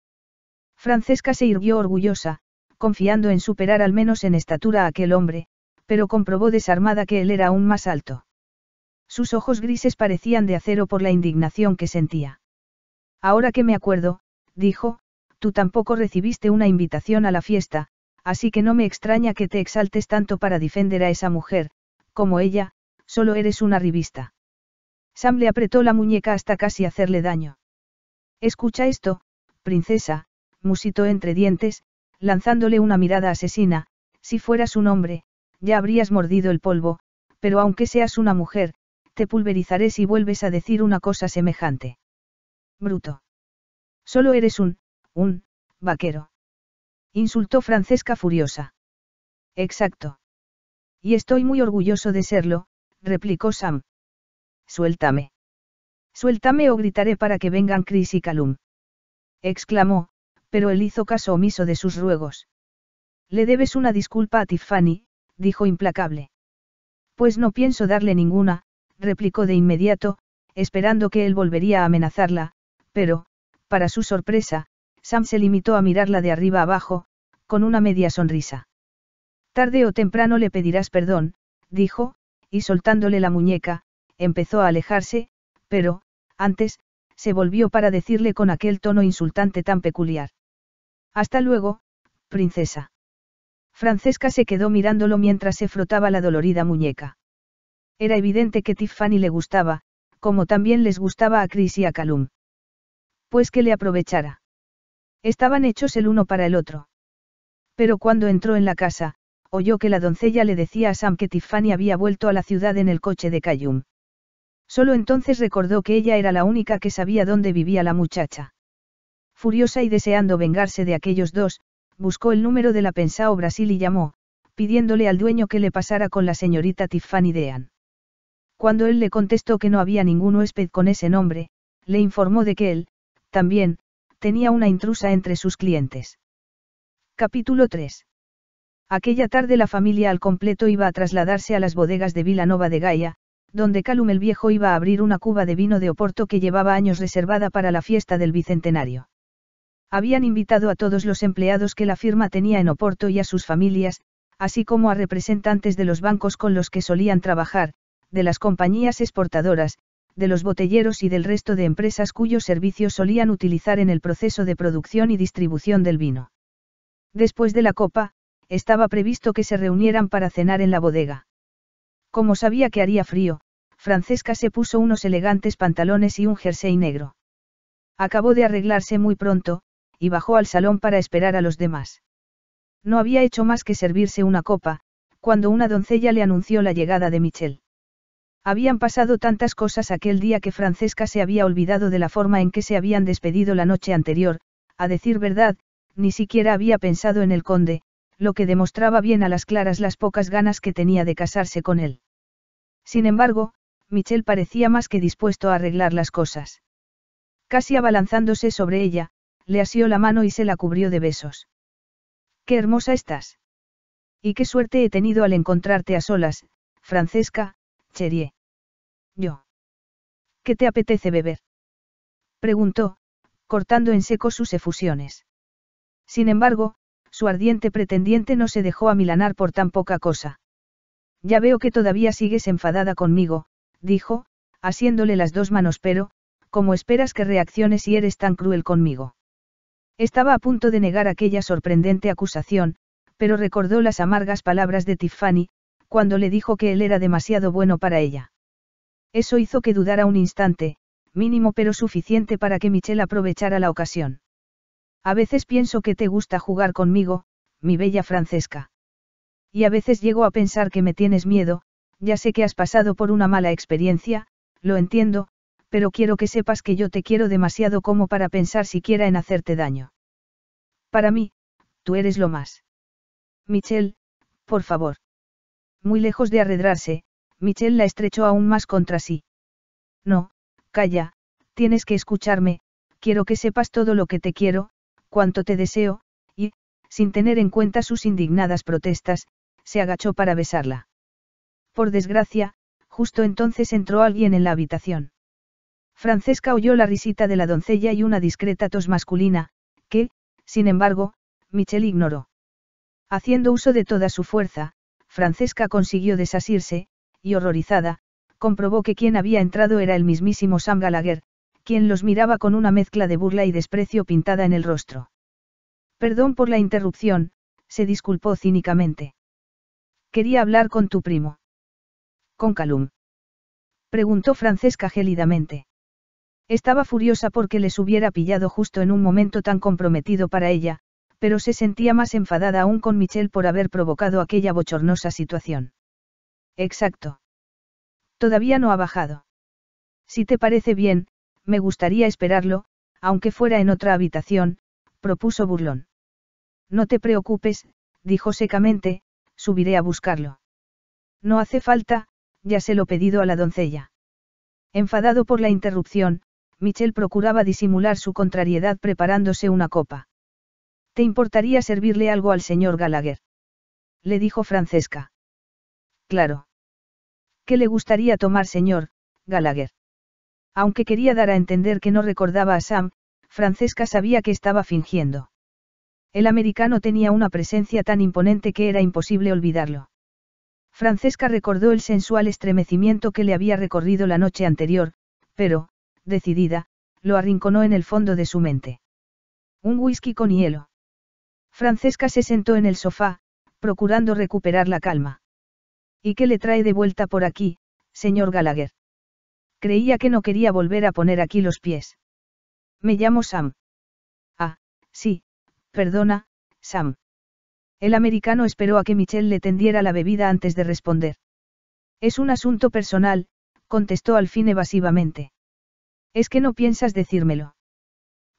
Francesca se irguió orgullosa, confiando en superar al menos en estatura a aquel hombre, pero comprobó desarmada que él era aún más alto. Sus ojos grises parecían de acero por la indignación que sentía. Ahora que me acuerdo, dijo, tú tampoco recibiste una invitación a la fiesta, así que no me extraña que te exaltes tanto para defender a esa mujer, como ella, solo eres una rivista. Sam le apretó la muñeca hasta casi hacerle daño. Escucha esto, princesa, musitó entre dientes, lanzándole una mirada asesina, si fueras un hombre, ya habrías mordido el polvo, pero aunque seas una mujer, te pulverizaré si vuelves a decir una cosa semejante. Bruto. Solo eres un, un, vaquero. Insultó Francesca furiosa. Exacto. Y estoy muy orgulloso de serlo, replicó Sam. Suéltame. Suéltame o gritaré para que vengan Chris y Calum. Exclamó, pero él hizo caso omiso de sus ruegos. Le debes una disculpa a Tiffany, dijo implacable. Pues no pienso darle ninguna, replicó de inmediato, esperando que él volvería a amenazarla, pero, para su sorpresa, Sam se limitó a mirarla de arriba abajo, con una media sonrisa. Tarde o temprano le pedirás perdón, dijo, y soltándole la muñeca, empezó a alejarse, pero, antes, se volvió para decirle con aquel tono insultante tan peculiar. Hasta luego, princesa. Francesca se quedó mirándolo mientras se frotaba la dolorida muñeca. Era evidente que Tiffany le gustaba, como también les gustaba a Chris y a Calum. Pues que le aprovechara. Estaban hechos el uno para el otro. Pero cuando entró en la casa, oyó que la doncella le decía a Sam que Tiffany había vuelto a la ciudad en el coche de Cayum. Solo entonces recordó que ella era la única que sabía dónde vivía la muchacha. Furiosa y deseando vengarse de aquellos dos, buscó el número de la Pensao Brasil y llamó, pidiéndole al dueño que le pasara con la señorita Tiffany Dean. Cuando él le contestó que no había ningún huésped con ese nombre, le informó de que él, también, tenía una intrusa entre sus clientes. Capítulo 3. Aquella tarde la familia al completo iba a trasladarse a las bodegas de Vilanova de Gaia, donde Calum el Viejo iba a abrir una cuba de vino de Oporto que llevaba años reservada para la fiesta del Bicentenario. Habían invitado a todos los empleados que la firma tenía en Oporto y a sus familias, así como a representantes de los bancos con los que solían trabajar, de las compañías exportadoras, de los botelleros y del resto de empresas cuyos servicios solían utilizar en el proceso de producción y distribución del vino. Después de la copa, estaba previsto que se reunieran para cenar en la bodega. Como sabía que haría frío, Francesca se puso unos elegantes pantalones y un jersey negro. Acabó de arreglarse muy pronto, y bajó al salón para esperar a los demás. No había hecho más que servirse una copa, cuando una doncella le anunció la llegada de Michel. Habían pasado tantas cosas aquel día que Francesca se había olvidado de la forma en que se habían despedido la noche anterior, a decir verdad, ni siquiera había pensado en el conde, lo que demostraba bien a las claras las pocas ganas que tenía de casarse con él. Sin embargo, Michel parecía más que dispuesto a arreglar las cosas. Casi abalanzándose sobre ella, le asió la mano y se la cubrió de besos. ¡Qué hermosa estás! Y qué suerte he tenido al encontrarte a solas, Francesca, Cherie. Yo. ¿Qué te apetece beber? Preguntó, cortando en seco sus efusiones. Sin embargo, su ardiente pretendiente no se dejó amilanar por tan poca cosa. Ya veo que todavía sigues enfadada conmigo, dijo, asiéndole las dos manos, pero, ¿cómo esperas que reacciones si eres tan cruel conmigo? Estaba a punto de negar aquella sorprendente acusación, pero recordó las amargas palabras de Tiffany, cuando le dijo que él era demasiado bueno para ella. Eso hizo que dudara un instante, mínimo pero suficiente para que Michelle aprovechara la ocasión. A veces pienso que te gusta jugar conmigo, mi bella Francesca. Y a veces llego a pensar que me tienes miedo, ya sé que has pasado por una mala experiencia, lo entiendo, pero quiero que sepas que yo te quiero demasiado como para pensar siquiera en hacerte daño. Para mí, tú eres lo más. Michelle, por favor. Muy lejos de arredrarse, Michelle la estrechó aún más contra sí. No, calla, tienes que escucharme, quiero que sepas todo lo que te quiero, cuánto te deseo, y, sin tener en cuenta sus indignadas protestas, se agachó para besarla. Por desgracia, justo entonces entró alguien en la habitación. Francesca oyó la risita de la doncella y una discreta tos masculina, que, sin embargo, Michel ignoró. Haciendo uso de toda su fuerza, Francesca consiguió desasirse, y horrorizada, comprobó que quien había entrado era el mismísimo Sam Gallagher, quien los miraba con una mezcla de burla y desprecio pintada en el rostro. Perdón por la interrupción, se disculpó cínicamente. Quería hablar con tu primo. ¿Con Calum? Preguntó Francesca gélidamente. Estaba furiosa porque les hubiera pillado justo en un momento tan comprometido para ella, pero se sentía más enfadada aún con Michelle por haber provocado aquella bochornosa situación. Exacto. Todavía no ha bajado. Si te parece bien, me gustaría esperarlo, aunque fuera en otra habitación, propuso burlón. No te preocupes, dijo secamente, subiré a buscarlo. No hace falta, ya se lo he pedido a la doncella. Enfadado por la interrupción, Michel procuraba disimular su contrariedad preparándose una copa. ¿Te importaría servirle algo al señor Gallagher? Le dijo Francesca. Claro. ¿Qué le gustaría tomar, señor Gallagher? Aunque quería dar a entender que no recordaba a Sam, Francesca sabía que estaba fingiendo. El americano tenía una presencia tan imponente que era imposible olvidarlo. Francesca recordó el sensual estremecimiento que le había recorrido la noche anterior, pero, decidida, lo arrinconó en el fondo de su mente. Un whisky con hielo. Francesca se sentó en el sofá, procurando recuperar la calma. ¿Y qué le trae de vuelta por aquí, señor Gallagher? Creía que no quería volver a poner aquí los pies. Me llamo Sam. Ah, sí, perdona, Sam. El americano esperó a que Michelle le tendiera la bebida antes de responder. Es un asunto personal, contestó al fin evasivamente. ¿Es que no piensas decírmelo?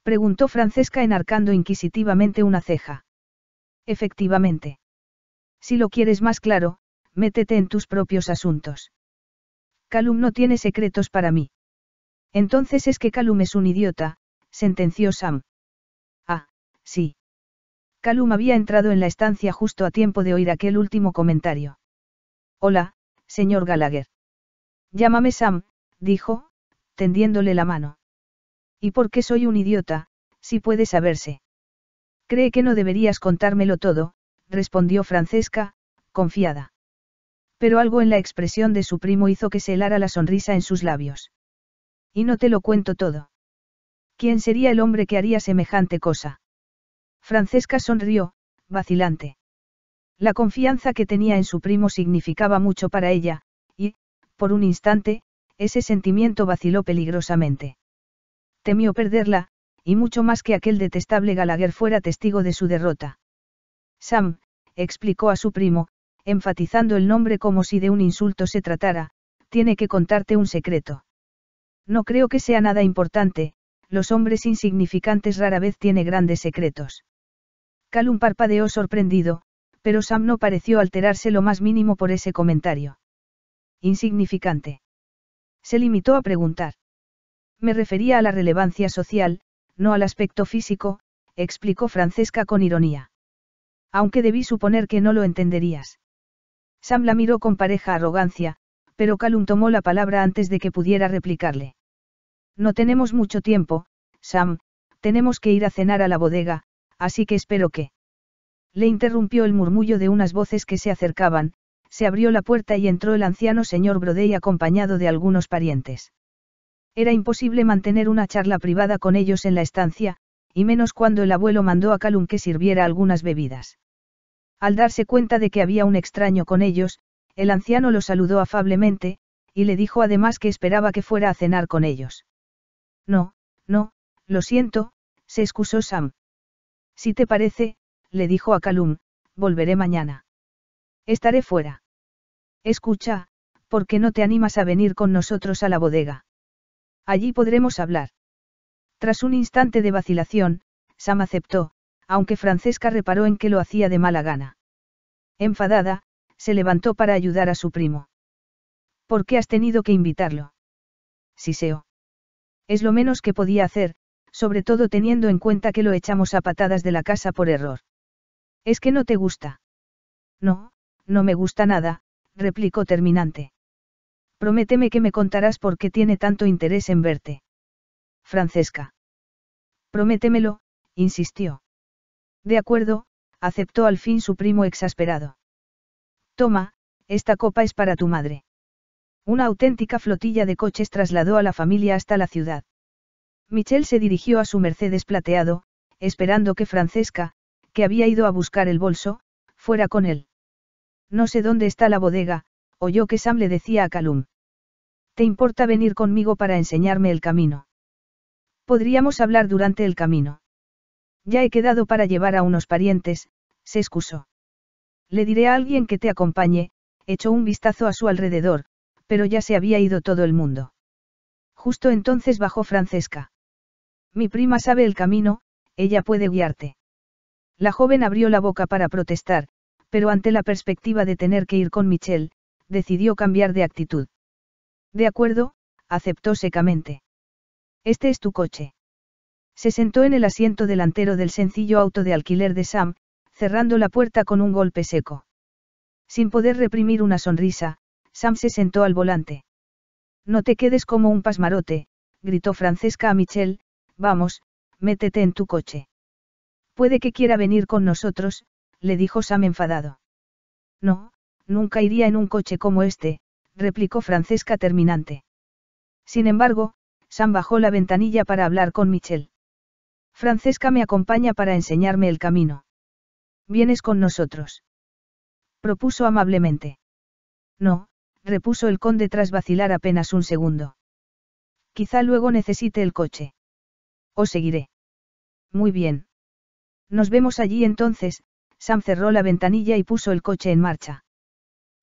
Preguntó Francesca enarcando inquisitivamente una ceja. Efectivamente. Si lo quieres más claro, métete en tus propios asuntos. Calum no tiene secretos para mí. Entonces es que Calum es un idiota, sentenció Sam. Ah, sí. Calum había entrado en la estancia justo a tiempo de oír aquel último comentario. Hola, señor Gallagher. Llámame Sam, dijo, tendiéndole la mano. ¿Y por qué soy un idiota, si puede saberse? Cree que no deberías contármelo todo, respondió Francesca, confiada pero algo en la expresión de su primo hizo que se helara la sonrisa en sus labios. Y no te lo cuento todo. ¿Quién sería el hombre que haría semejante cosa? Francesca sonrió, vacilante. La confianza que tenía en su primo significaba mucho para ella, y, por un instante, ese sentimiento vaciló peligrosamente. Temió perderla, y mucho más que aquel detestable Gallagher fuera testigo de su derrota. Sam, explicó a su primo, enfatizando el nombre como si de un insulto se tratara, tiene que contarte un secreto. No creo que sea nada importante, los hombres insignificantes rara vez tienen grandes secretos. Calum parpadeó sorprendido, pero Sam no pareció alterarse lo más mínimo por ese comentario. Insignificante. Se limitó a preguntar. Me refería a la relevancia social, no al aspecto físico, explicó Francesca con ironía. Aunque debí suponer que no lo entenderías. Sam la miró con pareja arrogancia, pero Calum tomó la palabra antes de que pudiera replicarle. No tenemos mucho tiempo, Sam, tenemos que ir a cenar a la bodega, así que espero que... Le interrumpió el murmullo de unas voces que se acercaban, se abrió la puerta y entró el anciano señor Brodey acompañado de algunos parientes. Era imposible mantener una charla privada con ellos en la estancia, y menos cuando el abuelo mandó a Calum que sirviera algunas bebidas. Al darse cuenta de que había un extraño con ellos, el anciano lo saludó afablemente, y le dijo además que esperaba que fuera a cenar con ellos. No, no, lo siento, se excusó Sam. Si te parece, le dijo a Calum, volveré mañana. Estaré fuera. Escucha, ¿por qué no te animas a venir con nosotros a la bodega? Allí podremos hablar. Tras un instante de vacilación, Sam aceptó, aunque Francesca reparó en que lo hacía de mala gana. Enfadada, se levantó para ayudar a su primo. ¿Por qué has tenido que invitarlo? Siseo. Es lo menos que podía hacer, sobre todo teniendo en cuenta que lo echamos a patadas de la casa por error. ¿Es que no te gusta? No, no me gusta nada, replicó terminante. Prométeme que me contarás por qué tiene tanto interés en verte. Francesca. Prométemelo, insistió. De acuerdo, aceptó al fin su primo exasperado. Toma, esta copa es para tu madre. Una auténtica flotilla de coches trasladó a la familia hasta la ciudad. Michel se dirigió a su Mercedes plateado, esperando que Francesca, que había ido a buscar el bolso, fuera con él. No sé dónde está la bodega, oyó que Sam le decía a Calum. ¿Te importa venir conmigo para enseñarme el camino? Podríamos hablar durante el camino. Ya he quedado para llevar a unos parientes, se excusó. Le diré a alguien que te acompañe, echó un vistazo a su alrededor, pero ya se había ido todo el mundo. Justo entonces bajó Francesca. Mi prima sabe el camino, ella puede guiarte. La joven abrió la boca para protestar, pero ante la perspectiva de tener que ir con Michelle, decidió cambiar de actitud. De acuerdo, aceptó secamente. Este es tu coche. Se sentó en el asiento delantero del sencillo auto de alquiler de Sam, cerrando la puerta con un golpe seco. Sin poder reprimir una sonrisa, Sam se sentó al volante. No te quedes como un pasmarote, gritó Francesca a Michelle, vamos, métete en tu coche. Puede que quiera venir con nosotros, le dijo Sam enfadado. No, nunca iría en un coche como este, replicó Francesca terminante. Sin embargo, Sam bajó la ventanilla para hablar con Michelle. Francesca me acompaña para enseñarme el camino. ¿Vienes con nosotros? propuso amablemente. No, repuso el conde tras vacilar apenas un segundo. Quizá luego necesite el coche. O seguiré. Muy bien. Nos vemos allí entonces, Sam cerró la ventanilla y puso el coche en marcha.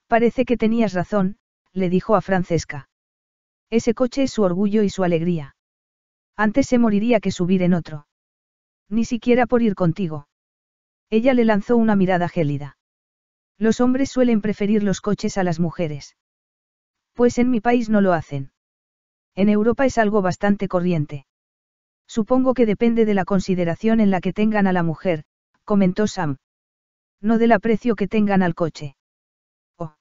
Parece que tenías razón, le dijo a Francesca. Ese coche es su orgullo y su alegría. Antes se moriría que subir en otro. Ni siquiera por ir contigo. Ella le lanzó una mirada gélida. Los hombres suelen preferir los coches a las mujeres. Pues en mi país no lo hacen. En Europa es algo bastante corriente. Supongo que depende de la consideración en la que tengan a la mujer, comentó Sam. No del aprecio que tengan al coche. Oh.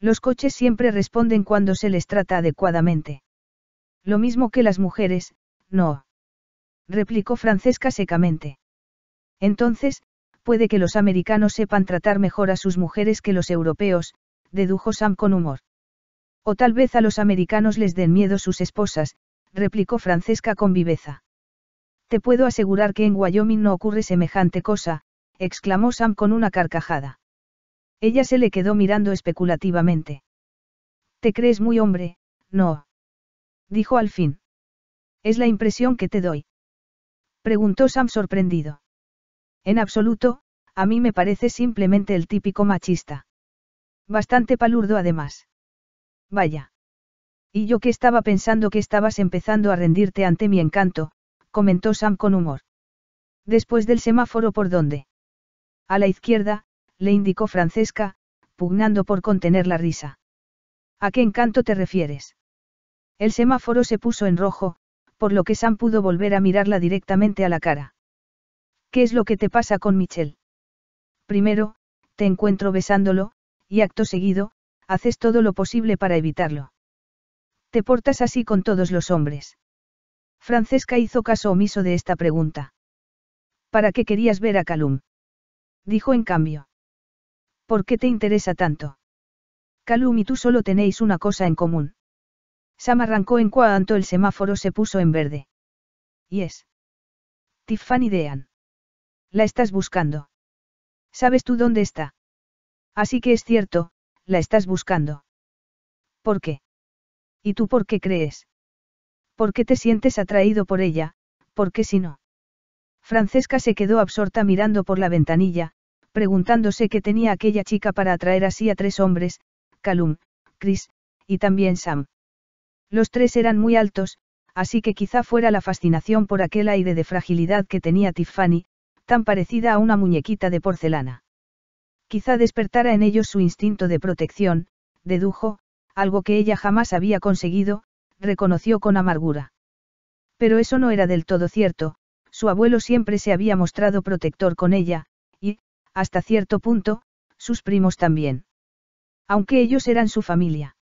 Los coches siempre responden cuando se les trata adecuadamente. Lo mismo que las mujeres, no replicó Francesca secamente. Entonces, puede que los americanos sepan tratar mejor a sus mujeres que los europeos, dedujo Sam con humor. O tal vez a los americanos les den miedo sus esposas, replicó Francesca con viveza. Te puedo asegurar que en Wyoming no ocurre semejante cosa, exclamó Sam con una carcajada. Ella se le quedó mirando especulativamente. Te crees muy hombre, no. Dijo al fin. Es la impresión que te doy. Preguntó Sam sorprendido. En absoluto, a mí me parece simplemente el típico machista. Bastante palurdo además. Vaya. Y yo que estaba pensando que estabas empezando a rendirte ante mi encanto, comentó Sam con humor. Después del semáforo por dónde. A la izquierda, le indicó Francesca, pugnando por contener la risa. ¿A qué encanto te refieres? El semáforo se puso en rojo, por lo que Sam pudo volver a mirarla directamente a la cara. ¿Qué es lo que te pasa con Michelle? Primero, te encuentro besándolo, y acto seguido, haces todo lo posible para evitarlo. Te portas así con todos los hombres. Francesca hizo caso omiso de esta pregunta. ¿Para qué querías ver a Calum? Dijo en cambio. ¿Por qué te interesa tanto? Calum y tú solo tenéis una cosa en común. Sam arrancó en cuanto el semáforo se puso en verde. y es. Tiffany Dean. La estás buscando. ¿Sabes tú dónde está? Así que es cierto, la estás buscando. ¿Por qué? ¿Y tú por qué crees? ¿Por qué te sientes atraído por ella? ¿Por qué si no? Francesca se quedó absorta mirando por la ventanilla, preguntándose qué tenía aquella chica para atraer así a tres hombres, Calum, Chris, y también Sam. Los tres eran muy altos, así que quizá fuera la fascinación por aquel aire de fragilidad que tenía Tiffany, tan parecida a una muñequita de porcelana. Quizá despertara en ellos su instinto de protección, dedujo, algo que ella jamás había conseguido, reconoció con amargura. Pero eso no era del todo cierto, su abuelo siempre se había mostrado protector con ella, y, hasta cierto punto, sus primos también. Aunque ellos eran su familia.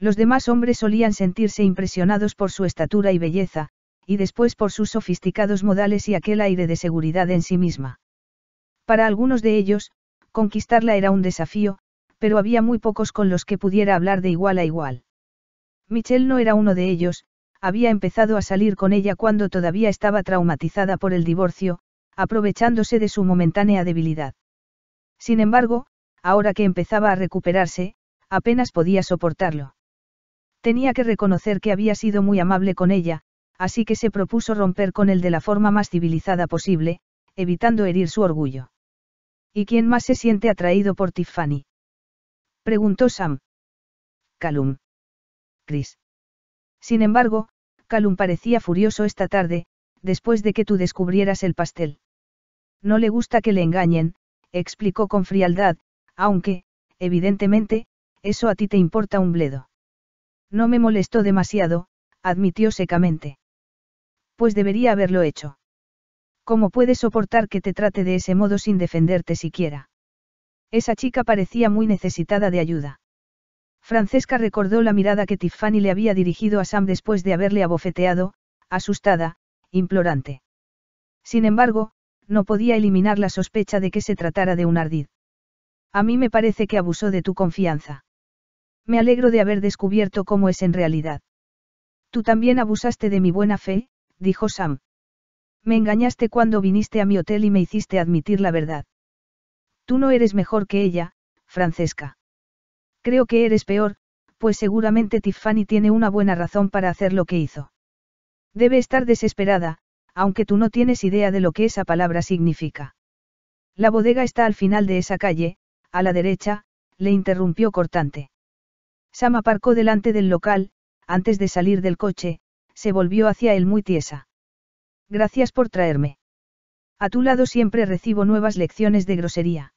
Los demás hombres solían sentirse impresionados por su estatura y belleza, y después por sus sofisticados modales y aquel aire de seguridad en sí misma. Para algunos de ellos, conquistarla era un desafío, pero había muy pocos con los que pudiera hablar de igual a igual. Michelle no era uno de ellos, había empezado a salir con ella cuando todavía estaba traumatizada por el divorcio, aprovechándose de su momentánea debilidad. Sin embargo, ahora que empezaba a recuperarse, apenas podía soportarlo. Tenía que reconocer que había sido muy amable con ella, así que se propuso romper con él de la forma más civilizada posible, evitando herir su orgullo. ¿Y quién más se siente atraído por Tiffany? Preguntó Sam. Calum. Chris. Sin embargo, Calum parecía furioso esta tarde, después de que tú descubrieras el pastel. No le gusta que le engañen, explicó con frialdad, aunque, evidentemente, eso a ti te importa un bledo. No me molestó demasiado, admitió secamente. Pues debería haberlo hecho. ¿Cómo puedes soportar que te trate de ese modo sin defenderte siquiera? Esa chica parecía muy necesitada de ayuda. Francesca recordó la mirada que Tiffany le había dirigido a Sam después de haberle abofeteado, asustada, implorante. Sin embargo, no podía eliminar la sospecha de que se tratara de un ardid. A mí me parece que abusó de tu confianza. Me alegro de haber descubierto cómo es en realidad. Tú también abusaste de mi buena fe, dijo Sam. Me engañaste cuando viniste a mi hotel y me hiciste admitir la verdad. Tú no eres mejor que ella, Francesca. Creo que eres peor, pues seguramente Tiffany tiene una buena razón para hacer lo que hizo. Debe estar desesperada, aunque tú no tienes idea de lo que esa palabra significa. La bodega está al final de esa calle, a la derecha, le interrumpió cortante. Sam aparcó delante del local, antes de salir del coche, se volvió hacia él muy tiesa. Gracias por traerme. A tu lado siempre recibo nuevas lecciones de grosería.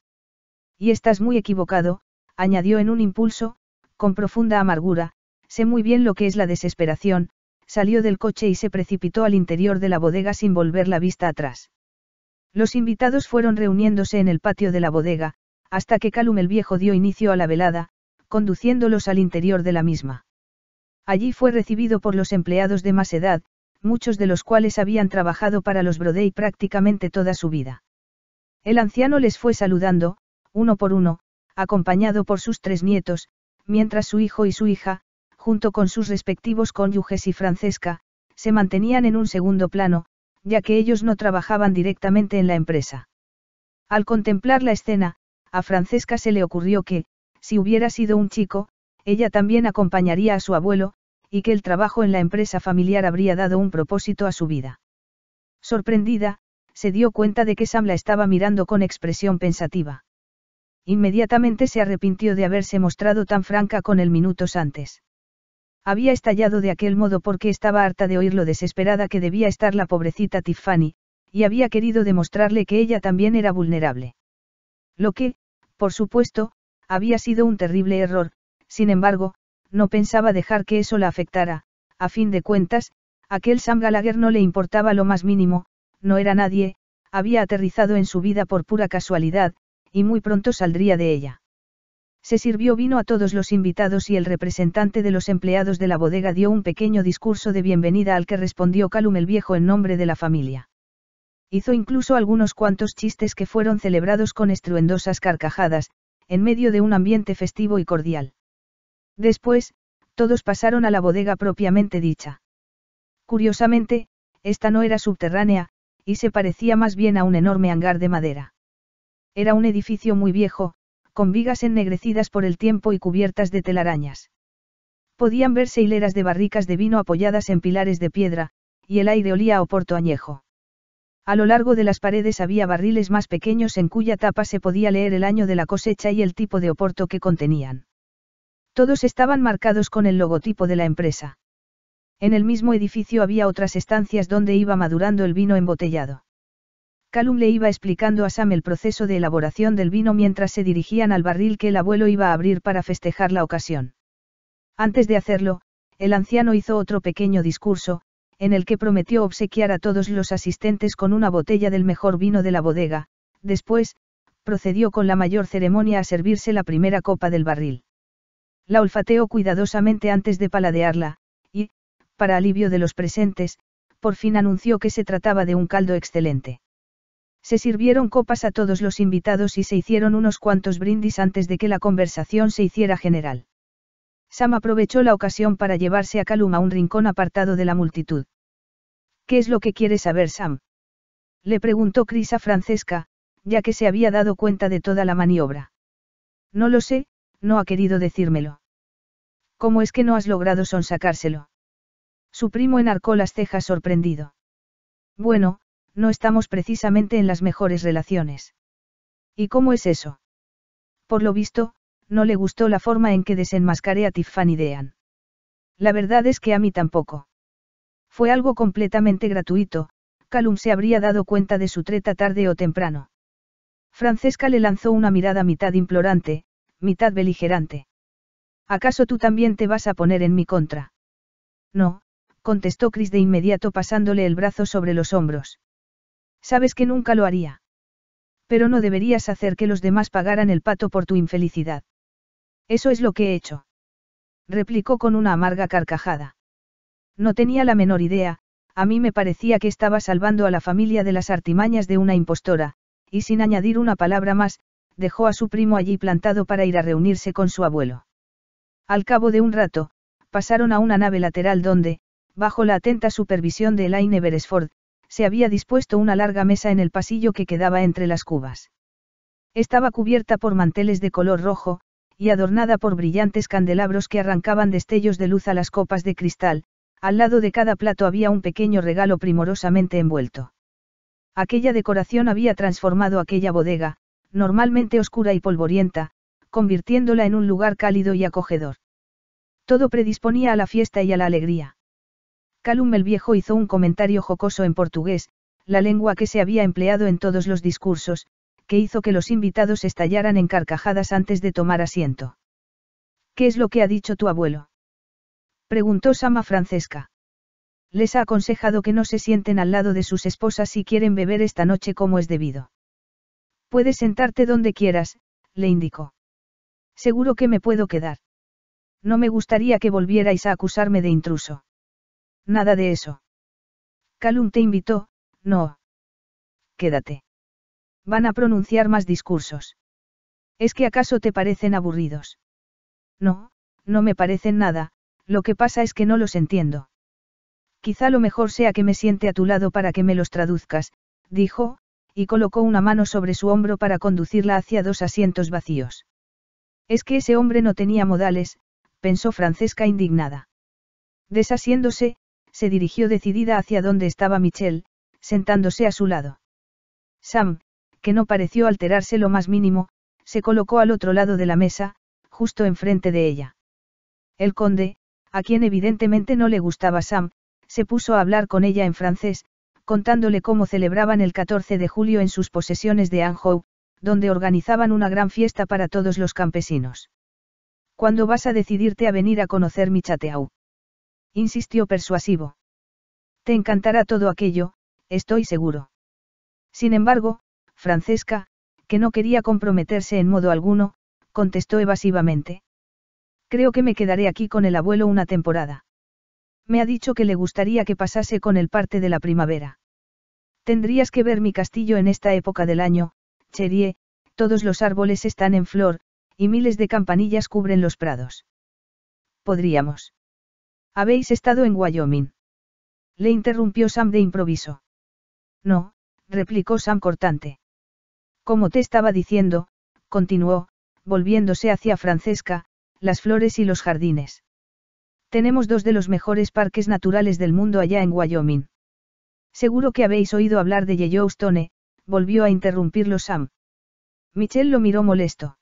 Y estás muy equivocado, añadió en un impulso, con profunda amargura, sé muy bien lo que es la desesperación, salió del coche y se precipitó al interior de la bodega sin volver la vista atrás. Los invitados fueron reuniéndose en el patio de la bodega, hasta que Calum el Viejo dio inicio a la velada, conduciéndolos al interior de la misma. Allí fue recibido por los empleados de más edad, muchos de los cuales habían trabajado para los Brodey prácticamente toda su vida. El anciano les fue saludando, uno por uno, acompañado por sus tres nietos, mientras su hijo y su hija, junto con sus respectivos cónyuges y Francesca, se mantenían en un segundo plano, ya que ellos no trabajaban directamente en la empresa. Al contemplar la escena, a Francesca se le ocurrió que, si hubiera sido un chico, ella también acompañaría a su abuelo, y que el trabajo en la empresa familiar habría dado un propósito a su vida. Sorprendida, se dio cuenta de que Sam la estaba mirando con expresión pensativa. Inmediatamente se arrepintió de haberse mostrado tan franca con él minutos antes. Había estallado de aquel modo porque estaba harta de oír lo desesperada que debía estar la pobrecita Tiffany, y había querido demostrarle que ella también era vulnerable. Lo que, por supuesto, había sido un terrible error, sin embargo, no pensaba dejar que eso la afectara, a fin de cuentas, aquel Sam Gallagher no le importaba lo más mínimo, no era nadie, había aterrizado en su vida por pura casualidad, y muy pronto saldría de ella. Se sirvió vino a todos los invitados y el representante de los empleados de la bodega dio un pequeño discurso de bienvenida al que respondió Calum el Viejo en nombre de la familia. Hizo incluso algunos cuantos chistes que fueron celebrados con estruendosas carcajadas, en medio de un ambiente festivo y cordial. Después, todos pasaron a la bodega propiamente dicha. Curiosamente, esta no era subterránea, y se parecía más bien a un enorme hangar de madera. Era un edificio muy viejo, con vigas ennegrecidas por el tiempo y cubiertas de telarañas. Podían verse hileras de barricas de vino apoyadas en pilares de piedra, y el aire olía a oporto añejo. A lo largo de las paredes había barriles más pequeños en cuya tapa se podía leer el año de la cosecha y el tipo de oporto que contenían. Todos estaban marcados con el logotipo de la empresa. En el mismo edificio había otras estancias donde iba madurando el vino embotellado. Calum le iba explicando a Sam el proceso de elaboración del vino mientras se dirigían al barril que el abuelo iba a abrir para festejar la ocasión. Antes de hacerlo, el anciano hizo otro pequeño discurso, en el que prometió obsequiar a todos los asistentes con una botella del mejor vino de la bodega, después, procedió con la mayor ceremonia a servirse la primera copa del barril. La olfateó cuidadosamente antes de paladearla, y, para alivio de los presentes, por fin anunció que se trataba de un caldo excelente. Se sirvieron copas a todos los invitados y se hicieron unos cuantos brindis antes de que la conversación se hiciera general. Sam aprovechó la ocasión para llevarse a Calum a un rincón apartado de la multitud. ¿Qué es lo que quiere saber Sam? Le preguntó Cris a Francesca, ya que se había dado cuenta de toda la maniobra. No lo sé, no ha querido decírmelo. ¿Cómo es que no has logrado sonsacárselo? Su primo enarcó las cejas sorprendido. Bueno, no estamos precisamente en las mejores relaciones. ¿Y cómo es eso? Por lo visto, no le gustó la forma en que desenmascaré a Tiffany Dean. La verdad es que a mí tampoco. Fue algo completamente gratuito, Calum se habría dado cuenta de su treta tarde o temprano. Francesca le lanzó una mirada mitad implorante, mitad beligerante. ¿Acaso tú también te vas a poner en mi contra? No, contestó Chris de inmediato pasándole el brazo sobre los hombros. Sabes que nunca lo haría. Pero no deberías hacer que los demás pagaran el pato por tu infelicidad. Eso es lo que he hecho. Replicó con una amarga carcajada. No tenía la menor idea, a mí me parecía que estaba salvando a la familia de las artimañas de una impostora, y sin añadir una palabra más, dejó a su primo allí plantado para ir a reunirse con su abuelo. Al cabo de un rato, pasaron a una nave lateral donde, bajo la atenta supervisión de Elaine Beresford, se había dispuesto una larga mesa en el pasillo que quedaba entre las cubas. Estaba cubierta por manteles de color rojo, y adornada por brillantes candelabros que arrancaban destellos de luz a las copas de cristal, al lado de cada plato había un pequeño regalo primorosamente envuelto. Aquella decoración había transformado aquella bodega, normalmente oscura y polvorienta, convirtiéndola en un lugar cálido y acogedor. Todo predisponía a la fiesta y a la alegría. Calum el Viejo hizo un comentario jocoso en portugués, la lengua que se había empleado en todos los discursos, que hizo que los invitados estallaran en carcajadas antes de tomar asiento. ¿Qué es lo que ha dicho tu abuelo? preguntó Sama Francesca. Les ha aconsejado que no se sienten al lado de sus esposas si quieren beber esta noche como es debido. Puedes sentarte donde quieras, le indicó. Seguro que me puedo quedar. No me gustaría que volvierais a acusarme de intruso. Nada de eso. Calum te invitó, no. Quédate. Van a pronunciar más discursos. ¿Es que acaso te parecen aburridos? No, no me parecen nada, lo que pasa es que no los entiendo. Quizá lo mejor sea que me siente a tu lado para que me los traduzcas, dijo, y colocó una mano sobre su hombro para conducirla hacia dos asientos vacíos. Es que ese hombre no tenía modales, pensó Francesca indignada. Desasiéndose, se dirigió decidida hacia donde estaba Michelle, sentándose a su lado. Sam, que no pareció alterarse lo más mínimo, se colocó al otro lado de la mesa, justo enfrente de ella. El conde, a quien evidentemente no le gustaba Sam, se puso a hablar con ella en francés, contándole cómo celebraban el 14 de julio en sus posesiones de Anjou, donde organizaban una gran fiesta para todos los campesinos. ¿Cuándo vas a decidirte a venir a conocer mi chateau? insistió persuasivo. Te encantará todo aquello, estoy seguro. Sin embargo, Francesca, que no quería comprometerse en modo alguno, contestó evasivamente. Creo que me quedaré aquí con el abuelo una temporada. Me ha dicho que le gustaría que pasase con el parte de la primavera. Tendrías que ver mi castillo en esta época del año, Cherie, todos los árboles están en flor, y miles de campanillas cubren los prados. Podríamos. Habéis estado en Wyoming. Le interrumpió Sam de improviso. No, replicó Sam cortante. Como te estaba diciendo, continuó, volviéndose hacia Francesca, las flores y los jardines. Tenemos dos de los mejores parques naturales del mundo allá en Wyoming. Seguro que habéis oído hablar de Yellowstone, volvió a interrumpirlo Sam. Michelle lo miró molesto.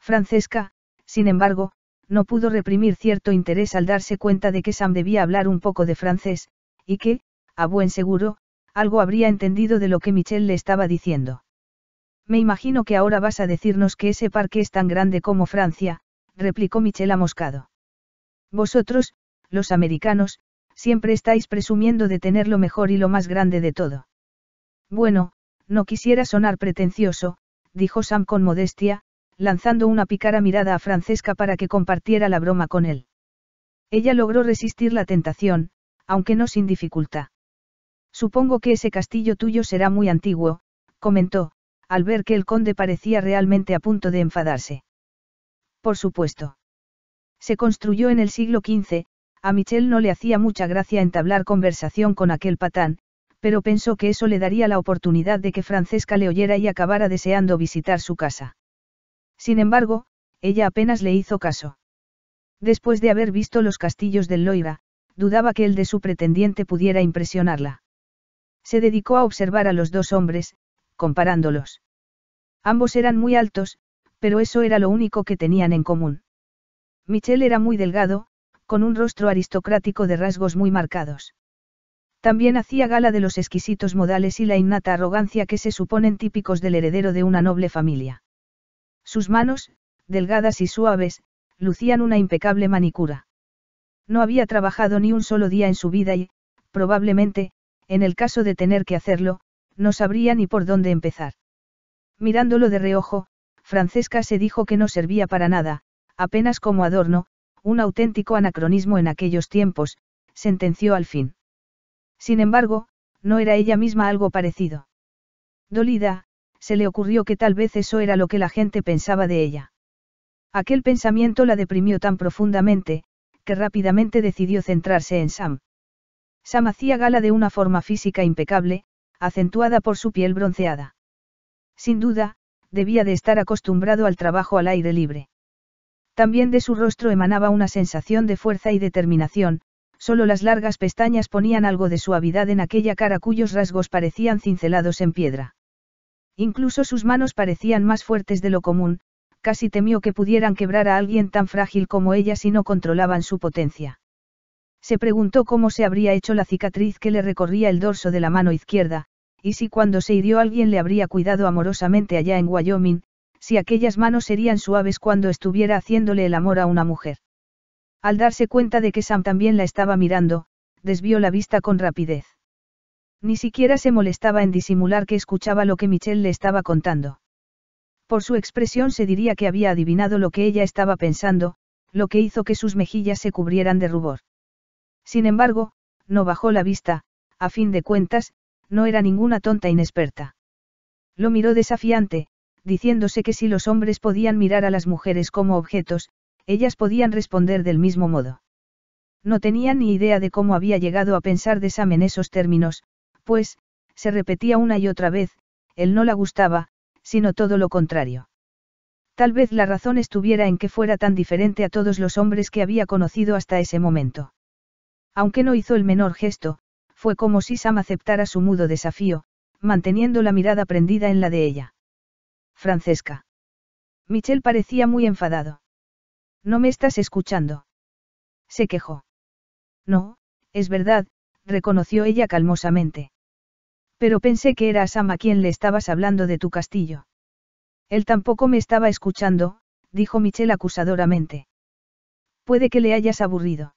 Francesca, sin embargo, no pudo reprimir cierto interés al darse cuenta de que Sam debía hablar un poco de francés, y que, a buen seguro, algo habría entendido de lo que Michelle le estaba diciendo. Me imagino que ahora vas a decirnos que ese parque es tan grande como Francia, replicó Michela Moscado. Vosotros, los americanos, siempre estáis presumiendo de tener lo mejor y lo más grande de todo. Bueno, no quisiera sonar pretencioso, dijo Sam con modestia, lanzando una picara mirada a Francesca para que compartiera la broma con él. Ella logró resistir la tentación, aunque no sin dificultad. Supongo que ese castillo tuyo será muy antiguo, comentó, al ver que el conde parecía realmente a punto de enfadarse. Por supuesto. Se construyó en el siglo XV, a Michel no le hacía mucha gracia entablar conversación con aquel patán, pero pensó que eso le daría la oportunidad de que Francesca le oyera y acabara deseando visitar su casa. Sin embargo, ella apenas le hizo caso. Después de haber visto los castillos del Loira, dudaba que el de su pretendiente pudiera impresionarla. Se dedicó a observar a los dos hombres, comparándolos. Ambos eran muy altos, pero eso era lo único que tenían en común. Michel era muy delgado, con un rostro aristocrático de rasgos muy marcados. También hacía gala de los exquisitos modales y la innata arrogancia que se suponen típicos del heredero de una noble familia. Sus manos, delgadas y suaves, lucían una impecable manicura. No había trabajado ni un solo día en su vida y, probablemente, en el caso de tener que hacerlo, no sabría ni por dónde empezar. Mirándolo de reojo, Francesca se dijo que no servía para nada, apenas como adorno, un auténtico anacronismo en aquellos tiempos, sentenció al fin. Sin embargo, no era ella misma algo parecido. Dolida, se le ocurrió que tal vez eso era lo que la gente pensaba de ella. Aquel pensamiento la deprimió tan profundamente, que rápidamente decidió centrarse en Sam. Sam hacía gala de una forma física impecable, acentuada por su piel bronceada. Sin duda, debía de estar acostumbrado al trabajo al aire libre. También de su rostro emanaba una sensación de fuerza y determinación, solo las largas pestañas ponían algo de suavidad en aquella cara cuyos rasgos parecían cincelados en piedra. Incluso sus manos parecían más fuertes de lo común, casi temió que pudieran quebrar a alguien tan frágil como ella si no controlaban su potencia. Se preguntó cómo se habría hecho la cicatriz que le recorría el dorso de la mano izquierda, y si cuando se hirió alguien le habría cuidado amorosamente allá en Wyoming, si aquellas manos serían suaves cuando estuviera haciéndole el amor a una mujer. Al darse cuenta de que Sam también la estaba mirando, desvió la vista con rapidez. Ni siquiera se molestaba en disimular que escuchaba lo que Michelle le estaba contando. Por su expresión se diría que había adivinado lo que ella estaba pensando, lo que hizo que sus mejillas se cubrieran de rubor. Sin embargo, no bajó la vista, a fin de cuentas, no era ninguna tonta inexperta. Lo miró desafiante, diciéndose que si los hombres podían mirar a las mujeres como objetos, ellas podían responder del mismo modo. No tenía ni idea de cómo había llegado a pensar de Sam en esos términos, pues, se repetía una y otra vez, él no la gustaba, sino todo lo contrario. Tal vez la razón estuviera en que fuera tan diferente a todos los hombres que había conocido hasta ese momento. Aunque no hizo el menor gesto, fue como si Sam aceptara su mudo desafío, manteniendo la mirada prendida en la de ella. Francesca. Michel parecía muy enfadado. No me estás escuchando. Se quejó. No, es verdad, reconoció ella calmosamente. Pero pensé que era a Sam a quien le estabas hablando de tu castillo. Él tampoco me estaba escuchando, dijo Michel acusadoramente. Puede que le hayas aburrido.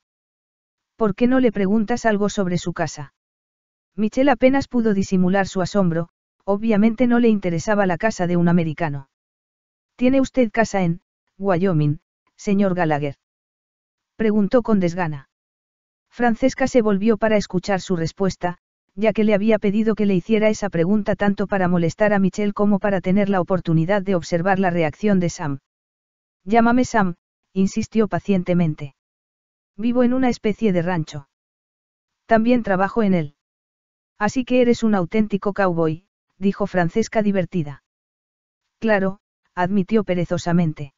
¿Por qué no le preguntas algo sobre su casa? Michelle apenas pudo disimular su asombro, obviamente no le interesaba la casa de un americano. ¿Tiene usted casa en, Wyoming, señor Gallagher? Preguntó con desgana. Francesca se volvió para escuchar su respuesta, ya que le había pedido que le hiciera esa pregunta tanto para molestar a Michelle como para tener la oportunidad de observar la reacción de Sam. Llámame Sam, insistió pacientemente. Vivo en una especie de rancho. También trabajo en él. Así que eres un auténtico cowboy, dijo Francesca divertida. Claro, admitió perezosamente.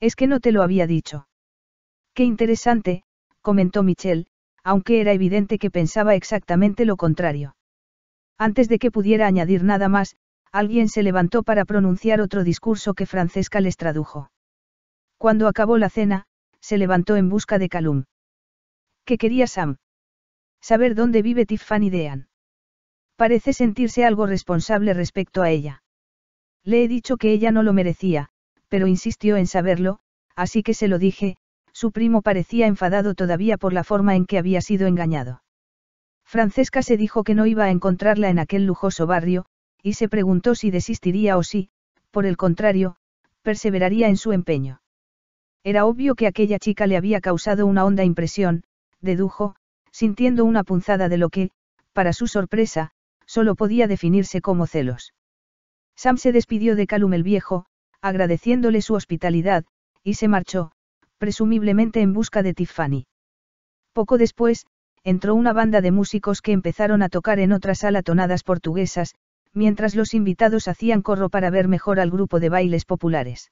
Es que no te lo había dicho. Qué interesante, comentó Michelle, aunque era evidente que pensaba exactamente lo contrario. Antes de que pudiera añadir nada más, alguien se levantó para pronunciar otro discurso que Francesca les tradujo. Cuando acabó la cena, se levantó en busca de Calum. ¿Qué quería Sam? Saber dónde vive Tiffany Dean. Parece sentirse algo responsable respecto a ella. Le he dicho que ella no lo merecía, pero insistió en saberlo, así que se lo dije, su primo parecía enfadado todavía por la forma en que había sido engañado. Francesca se dijo que no iba a encontrarla en aquel lujoso barrio, y se preguntó si desistiría o si, por el contrario, perseveraría en su empeño. Era obvio que aquella chica le había causado una honda impresión, dedujo, sintiendo una punzada de lo que, para su sorpresa, solo podía definirse como celos. Sam se despidió de Calum el viejo, agradeciéndole su hospitalidad, y se marchó, presumiblemente en busca de Tiffany. Poco después, entró una banda de músicos que empezaron a tocar en otra sala tonadas portuguesas, mientras los invitados hacían corro para ver mejor al grupo de bailes populares.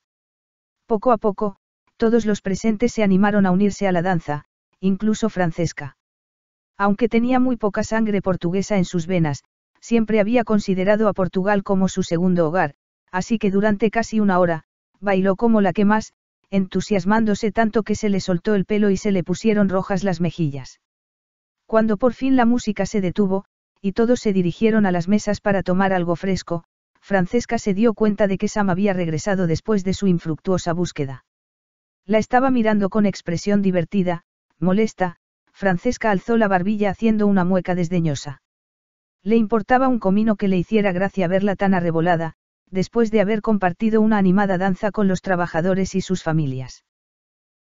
Poco a poco, todos los presentes se animaron a unirse a la danza, incluso Francesca. Aunque tenía muy poca sangre portuguesa en sus venas, siempre había considerado a Portugal como su segundo hogar, así que durante casi una hora, bailó como la que más, entusiasmándose tanto que se le soltó el pelo y se le pusieron rojas las mejillas. Cuando por fin la música se detuvo, y todos se dirigieron a las mesas para tomar algo fresco, Francesca se dio cuenta de que Sam había regresado después de su infructuosa búsqueda. La estaba mirando con expresión divertida, molesta, Francesca alzó la barbilla haciendo una mueca desdeñosa. Le importaba un comino que le hiciera gracia verla tan arrebolada, después de haber compartido una animada danza con los trabajadores y sus familias.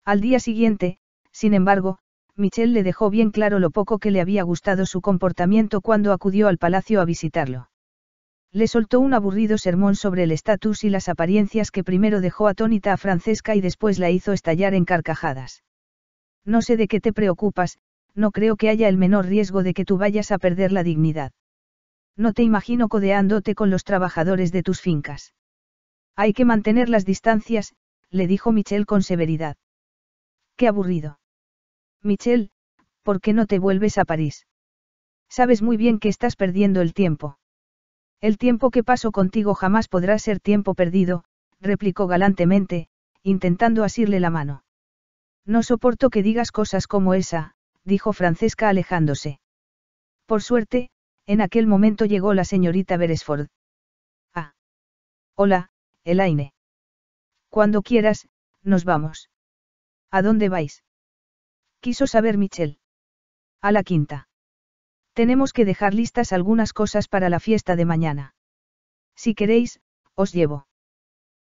Al día siguiente, sin embargo, Michelle le dejó bien claro lo poco que le había gustado su comportamiento cuando acudió al palacio a visitarlo. Le soltó un aburrido sermón sobre el estatus y las apariencias que primero dejó atónita a Francesca y después la hizo estallar en carcajadas. No sé de qué te preocupas, no creo que haya el menor riesgo de que tú vayas a perder la dignidad. No te imagino codeándote con los trabajadores de tus fincas. Hay que mantener las distancias, le dijo Michel con severidad. Qué aburrido. Michel, ¿por qué no te vuelves a París? Sabes muy bien que estás perdiendo el tiempo. El tiempo que paso contigo jamás podrá ser tiempo perdido, replicó galantemente, intentando asirle la mano. No soporto que digas cosas como esa, dijo Francesca alejándose. Por suerte, en aquel momento llegó la señorita Beresford. Ah. Hola, Elaine. Cuando quieras, nos vamos. ¿A dónde vais? Quiso saber Michelle. A la quinta. Tenemos que dejar listas algunas cosas para la fiesta de mañana. Si queréis, os llevo.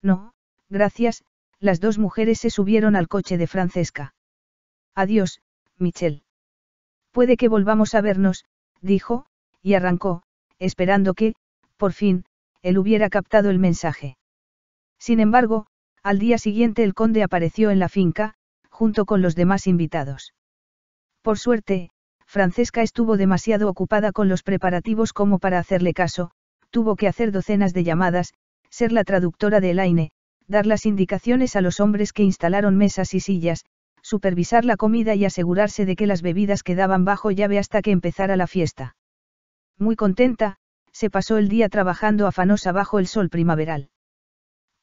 No, gracias, las dos mujeres se subieron al coche de Francesca. Adiós, Michel. Puede que volvamos a vernos, dijo, y arrancó, esperando que, por fin, él hubiera captado el mensaje. Sin embargo, al día siguiente el conde apareció en la finca, junto con los demás invitados. Por suerte, Francesca estuvo demasiado ocupada con los preparativos como para hacerle caso, tuvo que hacer docenas de llamadas, ser la traductora de Elaine, dar las indicaciones a los hombres que instalaron mesas y sillas, supervisar la comida y asegurarse de que las bebidas quedaban bajo llave hasta que empezara la fiesta. Muy contenta, se pasó el día trabajando afanosa bajo el sol primaveral.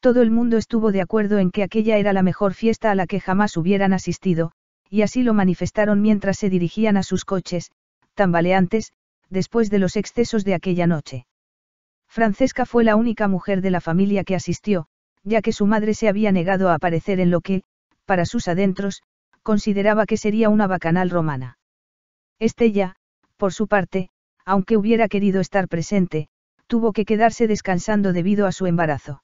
Todo el mundo estuvo de acuerdo en que aquella era la mejor fiesta a la que jamás hubieran asistido, y así lo manifestaron mientras se dirigían a sus coches, tambaleantes, después de los excesos de aquella noche. Francesca fue la única mujer de la familia que asistió, ya que su madre se había negado a aparecer en lo que, para sus adentros, consideraba que sería una bacanal romana. Estella, por su parte, aunque hubiera querido estar presente, tuvo que quedarse descansando debido a su embarazo.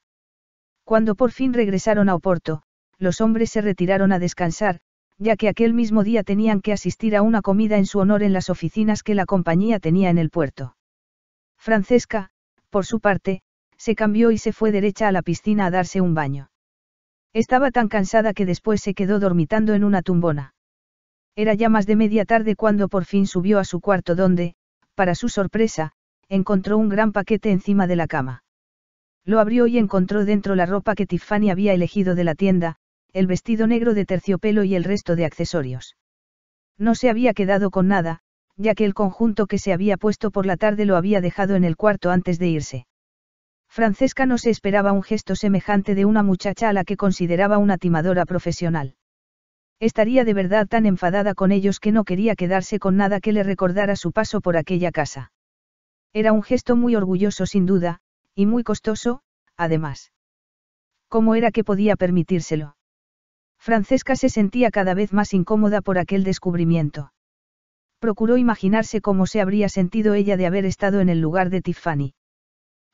Cuando por fin regresaron a Oporto, los hombres se retiraron a descansar, ya que aquel mismo día tenían que asistir a una comida en su honor en las oficinas que la compañía tenía en el puerto. Francesca, por su parte, se cambió y se fue derecha a la piscina a darse un baño. Estaba tan cansada que después se quedó dormitando en una tumbona. Era ya más de media tarde cuando por fin subió a su cuarto donde, para su sorpresa, encontró un gran paquete encima de la cama. Lo abrió y encontró dentro la ropa que Tiffany había elegido de la tienda, el vestido negro de terciopelo y el resto de accesorios. No se había quedado con nada, ya que el conjunto que se había puesto por la tarde lo había dejado en el cuarto antes de irse. Francesca no se esperaba un gesto semejante de una muchacha a la que consideraba una timadora profesional. Estaría de verdad tan enfadada con ellos que no quería quedarse con nada que le recordara su paso por aquella casa. Era un gesto muy orgulloso sin duda, y muy costoso, además. ¿Cómo era que podía permitírselo? Francesca se sentía cada vez más incómoda por aquel descubrimiento. Procuró imaginarse cómo se habría sentido ella de haber estado en el lugar de Tiffany.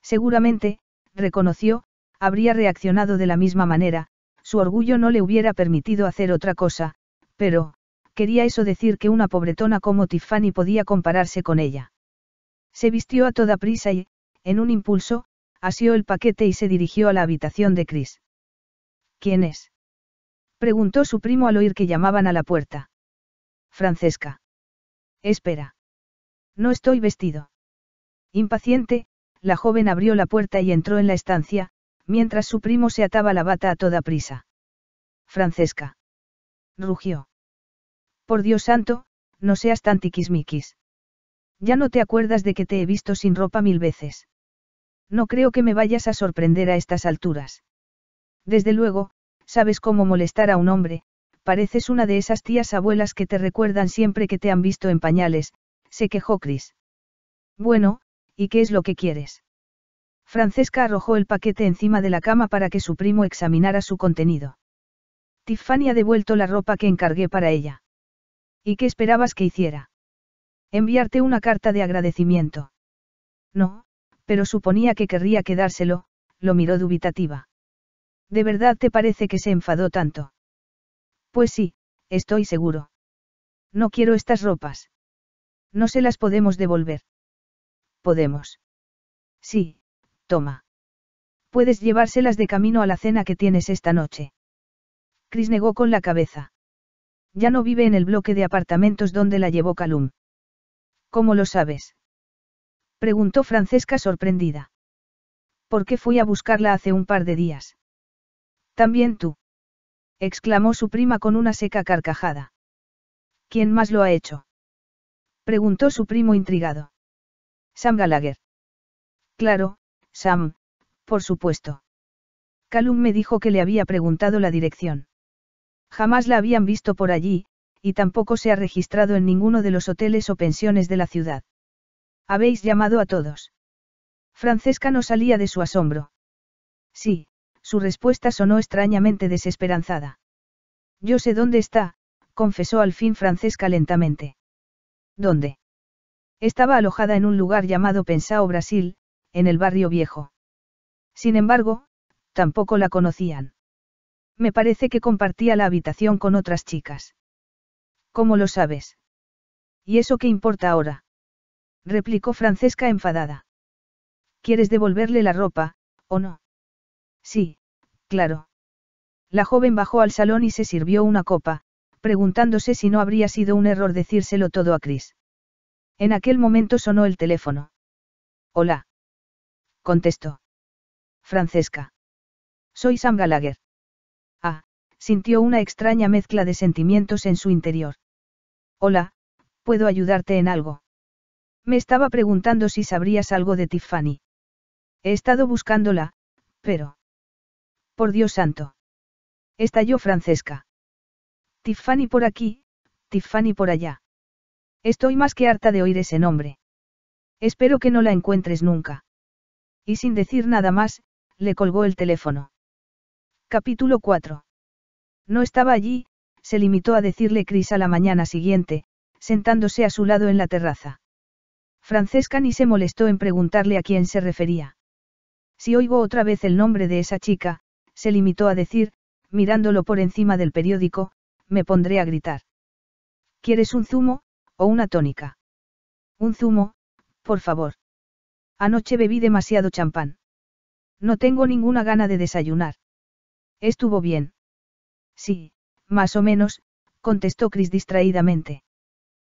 Seguramente, reconoció, habría reaccionado de la misma manera, su orgullo no le hubiera permitido hacer otra cosa, pero, quería eso decir que una pobretona como Tiffany podía compararse con ella. Se vistió a toda prisa y, en un impulso, asió el paquete y se dirigió a la habitación de Chris. ¿Quién es? Preguntó su primo al oír que llamaban a la puerta. Francesca. Espera. No estoy vestido. Impaciente, la joven abrió la puerta y entró en la estancia, mientras su primo se ataba la bata a toda prisa. Francesca. Rugió. Por Dios santo, no seas tan tiquismiquis. Ya no te acuerdas de que te he visto sin ropa mil veces. No creo que me vayas a sorprender a estas alturas. Desde luego, sabes cómo molestar a un hombre, pareces una de esas tías abuelas que te recuerdan siempre que te han visto en pañales, se quejó Chris. Bueno, ¿y qué es lo que quieres? Francesca arrojó el paquete encima de la cama para que su primo examinara su contenido. Tiffany ha devuelto la ropa que encargué para ella. ¿Y qué esperabas que hiciera? Enviarte una carta de agradecimiento. No, pero suponía que querría quedárselo, lo miró dubitativa. ¿De verdad te parece que se enfadó tanto? Pues sí, estoy seguro. No quiero estas ropas. No se las podemos devolver. Podemos. Sí, toma. Puedes llevárselas de camino a la cena que tienes esta noche. Chris negó con la cabeza. Ya no vive en el bloque de apartamentos donde la llevó Calum. ¿Cómo lo sabes? Preguntó Francesca sorprendida. ¿Por qué fui a buscarla hace un par de días? También tú. exclamó su prima con una seca carcajada. ¿Quién más lo ha hecho? preguntó su primo intrigado. Sam Gallagher. Claro, Sam, por supuesto. Calum me dijo que le había preguntado la dirección. Jamás la habían visto por allí, y tampoco se ha registrado en ninguno de los hoteles o pensiones de la ciudad. Habéis llamado a todos. Francesca no salía de su asombro. Sí, su respuesta sonó extrañamente desesperanzada. Yo sé dónde está, confesó al fin Francesca lentamente. ¿Dónde? Estaba alojada en un lugar llamado Pensao Brasil, en el barrio viejo. Sin embargo, tampoco la conocían. Me parece que compartía la habitación con otras chicas. ¿Cómo lo sabes? ¿Y eso qué importa ahora? replicó Francesca enfadada. ¿Quieres devolverle la ropa, o no? Sí, claro. La joven bajó al salón y se sirvió una copa, preguntándose si no habría sido un error decírselo todo a Chris. En aquel momento sonó el teléfono. Hola. Contestó. Francesca. Soy Sam Gallagher. Ah, sintió una extraña mezcla de sentimientos en su interior. Hola, ¿puedo ayudarte en algo? Me estaba preguntando si sabrías algo de Tiffany. He estado buscándola, pero... Por Dios santo. Estalló Francesca. Tiffany por aquí, Tiffany por allá. Estoy más que harta de oír ese nombre. Espero que no la encuentres nunca. Y sin decir nada más, le colgó el teléfono. Capítulo 4. No estaba allí, se limitó a decirle Cris a la mañana siguiente, sentándose a su lado en la terraza. Francesca ni se molestó en preguntarle a quién se refería. Si oigo otra vez el nombre de esa chica, se limitó a decir, mirándolo por encima del periódico, me pondré a gritar. ¿Quieres un zumo, o una tónica? Un zumo, por favor. Anoche bebí demasiado champán. No tengo ninguna gana de desayunar. Estuvo bien. Sí, más o menos, contestó Chris distraídamente.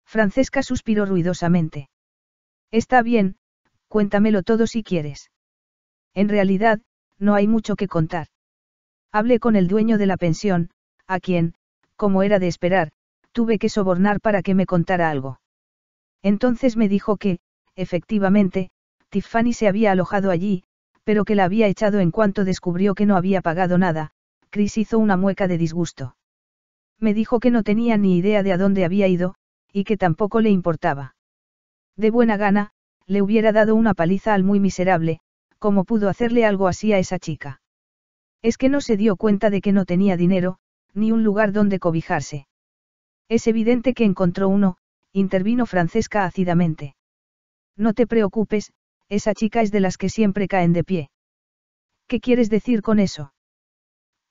Francesca suspiró ruidosamente. Está bien, cuéntamelo todo si quieres. En realidad, no hay mucho que contar. Hablé con el dueño de la pensión, a quien, como era de esperar, tuve que sobornar para que me contara algo. Entonces me dijo que, efectivamente, Tiffany se había alojado allí, pero que la había echado en cuanto descubrió que no había pagado nada, Chris hizo una mueca de disgusto. Me dijo que no tenía ni idea de a dónde había ido, y que tampoco le importaba. De buena gana, le hubiera dado una paliza al muy miserable, como pudo hacerle algo así a esa chica. Es que no se dio cuenta de que no tenía dinero, ni un lugar donde cobijarse. Es evidente que encontró uno, intervino Francesca ácidamente. No te preocupes, esa chica es de las que siempre caen de pie. ¿Qué quieres decir con eso?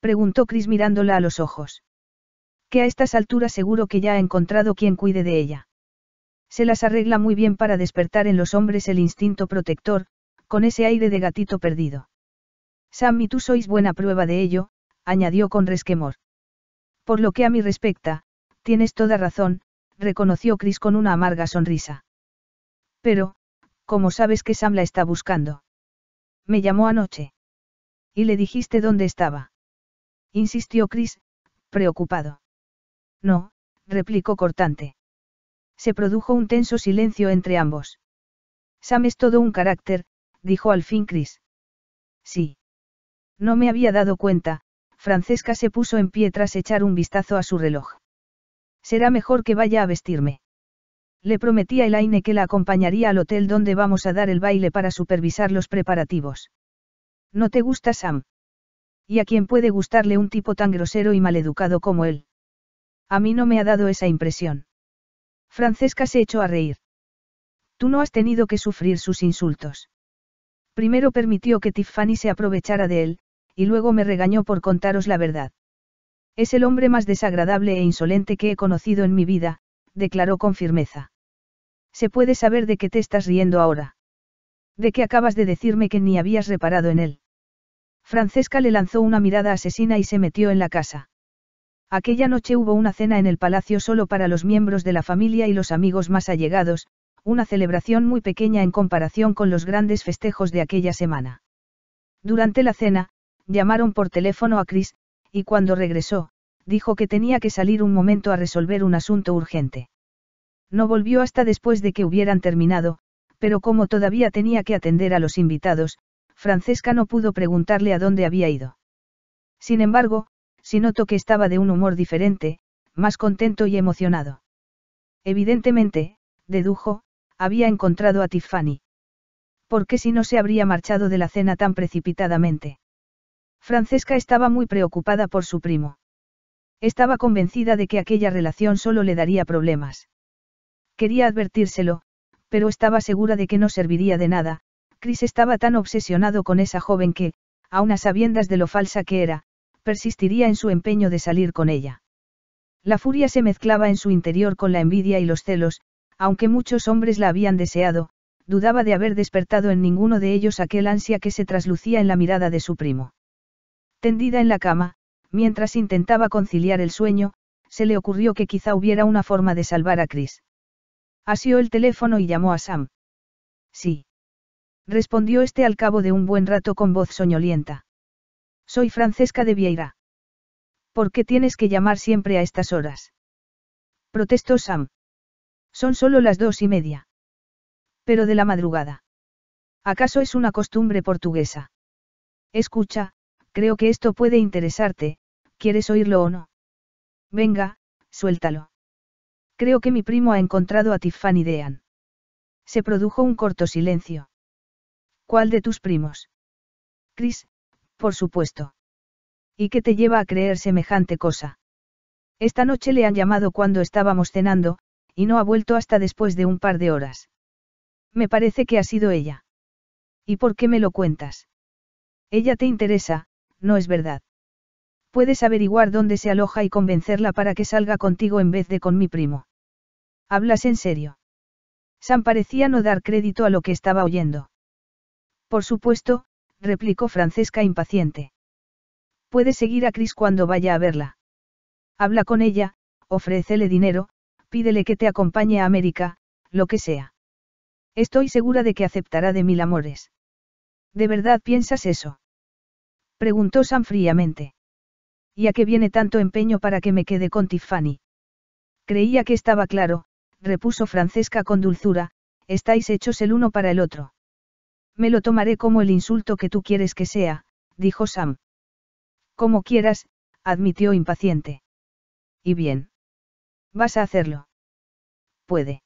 Preguntó Chris mirándola a los ojos. Que a estas alturas seguro que ya ha encontrado quien cuide de ella. Se las arregla muy bien para despertar en los hombres el instinto protector, con ese aire de gatito perdido. Sam y tú sois buena prueba de ello, añadió con resquemor. Por lo que a mí respecta, tienes toda razón, reconoció Chris con una amarga sonrisa. Pero, ¿cómo sabes que Sam la está buscando? Me llamó anoche. ¿Y le dijiste dónde estaba? Insistió Chris, preocupado. No, replicó cortante. Se produjo un tenso silencio entre ambos. Sam es todo un carácter, dijo al fin Chris. Sí. No me había dado cuenta, Francesca se puso en pie tras echar un vistazo a su reloj. Será mejor que vaya a vestirme. Le prometí a Elaine que la acompañaría al hotel donde vamos a dar el baile para supervisar los preparativos. ¿No te gusta Sam? ¿Y a quién puede gustarle un tipo tan grosero y maleducado como él? A mí no me ha dado esa impresión. Francesca se echó a reír. Tú no has tenido que sufrir sus insultos. Primero permitió que Tiffany se aprovechara de él, y luego me regañó por contaros la verdad. Es el hombre más desagradable e insolente que he conocido en mi vida, declaró con firmeza. Se puede saber de qué te estás riendo ahora. De qué acabas de decirme que ni habías reparado en él. Francesca le lanzó una mirada asesina y se metió en la casa. Aquella noche hubo una cena en el palacio solo para los miembros de la familia y los amigos más allegados, una celebración muy pequeña en comparación con los grandes festejos de aquella semana. Durante la cena, llamaron por teléfono a Chris, y cuando regresó, dijo que tenía que salir un momento a resolver un asunto urgente. No volvió hasta después de que hubieran terminado, pero como todavía tenía que atender a los invitados, Francesca no pudo preguntarle a dónde había ido. Sin embargo, si notó que estaba de un humor diferente, más contento y emocionado. Evidentemente, dedujo, había encontrado a Tiffany. ¿Por qué si no se habría marchado de la cena tan precipitadamente? Francesca estaba muy preocupada por su primo. Estaba convencida de que aquella relación solo le daría problemas. Quería advertírselo, pero estaba segura de que no serviría de nada, Chris estaba tan obsesionado con esa joven que, aun a sabiendas de lo falsa que era, persistiría en su empeño de salir con ella. La furia se mezclaba en su interior con la envidia y los celos, aunque muchos hombres la habían deseado, dudaba de haber despertado en ninguno de ellos aquel ansia que se traslucía en la mirada de su primo. Tendida en la cama, mientras intentaba conciliar el sueño, se le ocurrió que quizá hubiera una forma de salvar a Chris. Asió el teléfono y llamó a Sam. Sí. Respondió este al cabo de un buen rato con voz soñolienta. Soy Francesca de Vieira. ¿Por qué tienes que llamar siempre a estas horas? Protestó Sam. Son solo las dos y media. Pero de la madrugada. ¿Acaso es una costumbre portuguesa? Escucha, Creo que esto puede interesarte, ¿quieres oírlo o no? Venga, suéltalo. Creo que mi primo ha encontrado a Tiffany Dean. Se produjo un corto silencio. ¿Cuál de tus primos? Chris, por supuesto. ¿Y qué te lleva a creer semejante cosa? Esta noche le han llamado cuando estábamos cenando, y no ha vuelto hasta después de un par de horas. Me parece que ha sido ella. ¿Y por qué me lo cuentas? Ella te interesa, no es verdad. Puedes averiguar dónde se aloja y convencerla para que salga contigo en vez de con mi primo. ¿Hablas en serio? Sam parecía no dar crédito a lo que estaba oyendo. Por supuesto, replicó Francesca impaciente. Puedes seguir a Chris cuando vaya a verla. Habla con ella, ofrécele dinero, pídele que te acompañe a América, lo que sea. Estoy segura de que aceptará de mil amores. ¿De verdad piensas eso? Preguntó Sam fríamente. ¿Y a qué viene tanto empeño para que me quede con Tiffany? Creía que estaba claro, repuso Francesca con dulzura, estáis hechos el uno para el otro. Me lo tomaré como el insulto que tú quieres que sea, dijo Sam. Como quieras, admitió impaciente. Y bien. Vas a hacerlo. Puede.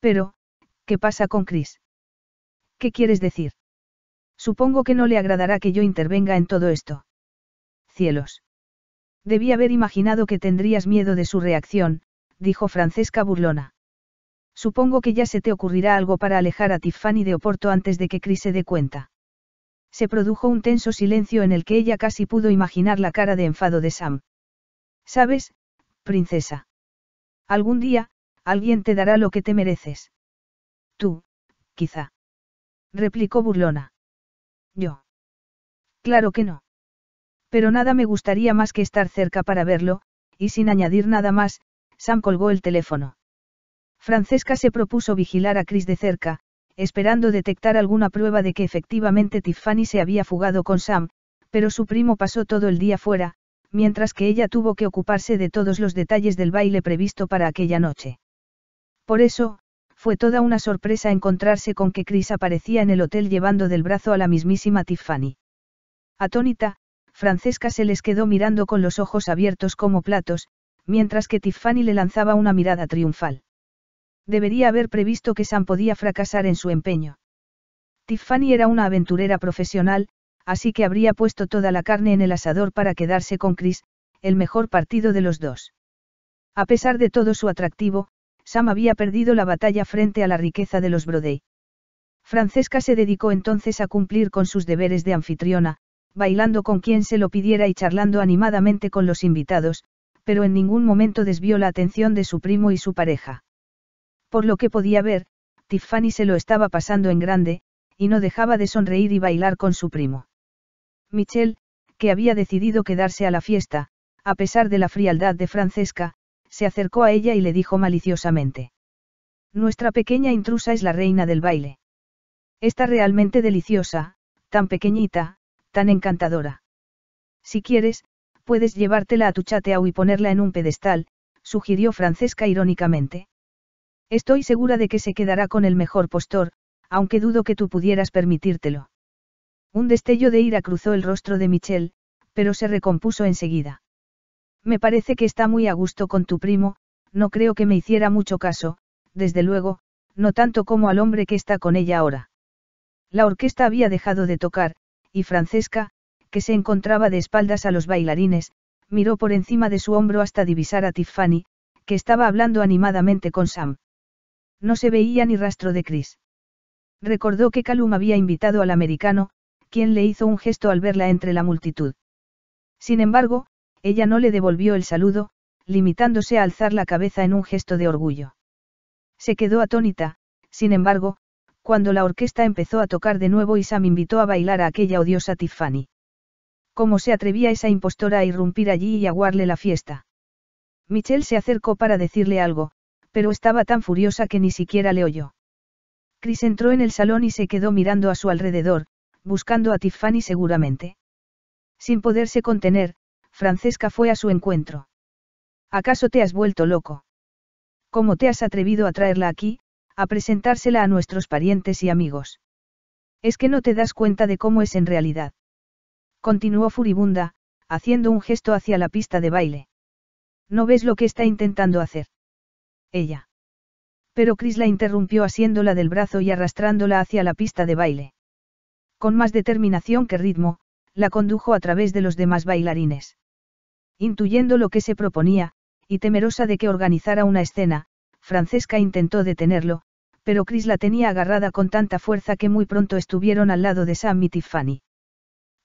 Pero, ¿qué pasa con Chris? ¿Qué quieres decir? Supongo que no le agradará que yo intervenga en todo esto. Cielos. Debí haber imaginado que tendrías miedo de su reacción, dijo Francesca burlona. Supongo que ya se te ocurrirá algo para alejar a Tiffany de Oporto antes de que Chris se dé cuenta. Se produjo un tenso silencio en el que ella casi pudo imaginar la cara de enfado de Sam. ¿Sabes, princesa? Algún día, alguien te dará lo que te mereces. Tú, quizá. Replicó burlona. Yo. Claro que no. Pero nada me gustaría más que estar cerca para verlo, y sin añadir nada más, Sam colgó el teléfono. Francesca se propuso vigilar a Chris de cerca, esperando detectar alguna prueba de que efectivamente Tiffany se había fugado con Sam, pero su primo pasó todo el día fuera, mientras que ella tuvo que ocuparse de todos los detalles del baile previsto para aquella noche. Por eso, fue toda una sorpresa encontrarse con que Chris aparecía en el hotel llevando del brazo a la mismísima Tiffany. Atónita, Francesca se les quedó mirando con los ojos abiertos como platos, mientras que Tiffany le lanzaba una mirada triunfal. Debería haber previsto que Sam podía fracasar en su empeño. Tiffany era una aventurera profesional, así que habría puesto toda la carne en el asador para quedarse con Chris, el mejor partido de los dos. A pesar de todo su atractivo, Sam había perdido la batalla frente a la riqueza de los Brodey. Francesca se dedicó entonces a cumplir con sus deberes de anfitriona, bailando con quien se lo pidiera y charlando animadamente con los invitados, pero en ningún momento desvió la atención de su primo y su pareja. Por lo que podía ver, Tiffany se lo estaba pasando en grande, y no dejaba de sonreír y bailar con su primo. Michelle, que había decidido quedarse a la fiesta, a pesar de la frialdad de Francesca, se acercó a ella y le dijo maliciosamente. Nuestra pequeña intrusa es la reina del baile. Está realmente deliciosa, tan pequeñita, tan encantadora. Si quieres, puedes llevártela a tu chateau y ponerla en un pedestal, sugirió Francesca irónicamente. Estoy segura de que se quedará con el mejor postor, aunque dudo que tú pudieras permitírtelo. Un destello de ira cruzó el rostro de Michelle, pero se recompuso enseguida. Me parece que está muy a gusto con tu primo, no creo que me hiciera mucho caso, desde luego, no tanto como al hombre que está con ella ahora. La orquesta había dejado de tocar, y Francesca, que se encontraba de espaldas a los bailarines, miró por encima de su hombro hasta divisar a Tiffany, que estaba hablando animadamente con Sam. No se veía ni rastro de Chris. Recordó que Calum había invitado al americano, quien le hizo un gesto al verla entre la multitud. Sin embargo, ella no le devolvió el saludo, limitándose a alzar la cabeza en un gesto de orgullo. Se quedó atónita, sin embargo, cuando la orquesta empezó a tocar de nuevo y Sam invitó a bailar a aquella odiosa Tiffany. ¿Cómo se atrevía esa impostora a irrumpir allí y aguarle la fiesta? Michelle se acercó para decirle algo, pero estaba tan furiosa que ni siquiera le oyó. Chris entró en el salón y se quedó mirando a su alrededor, buscando a Tiffany seguramente. Sin poderse contener, Francesca fue a su encuentro. ¿Acaso te has vuelto loco? ¿Cómo te has atrevido a traerla aquí, a presentársela a nuestros parientes y amigos? Es que no te das cuenta de cómo es en realidad. Continuó furibunda, haciendo un gesto hacia la pista de baile. ¿No ves lo que está intentando hacer? Ella. Pero Cris la interrumpió asiéndola del brazo y arrastrándola hacia la pista de baile. Con más determinación que ritmo, la condujo a través de los demás bailarines. Intuyendo lo que se proponía, y temerosa de que organizara una escena, Francesca intentó detenerlo, pero Chris la tenía agarrada con tanta fuerza que muy pronto estuvieron al lado de Sam y Tiffany.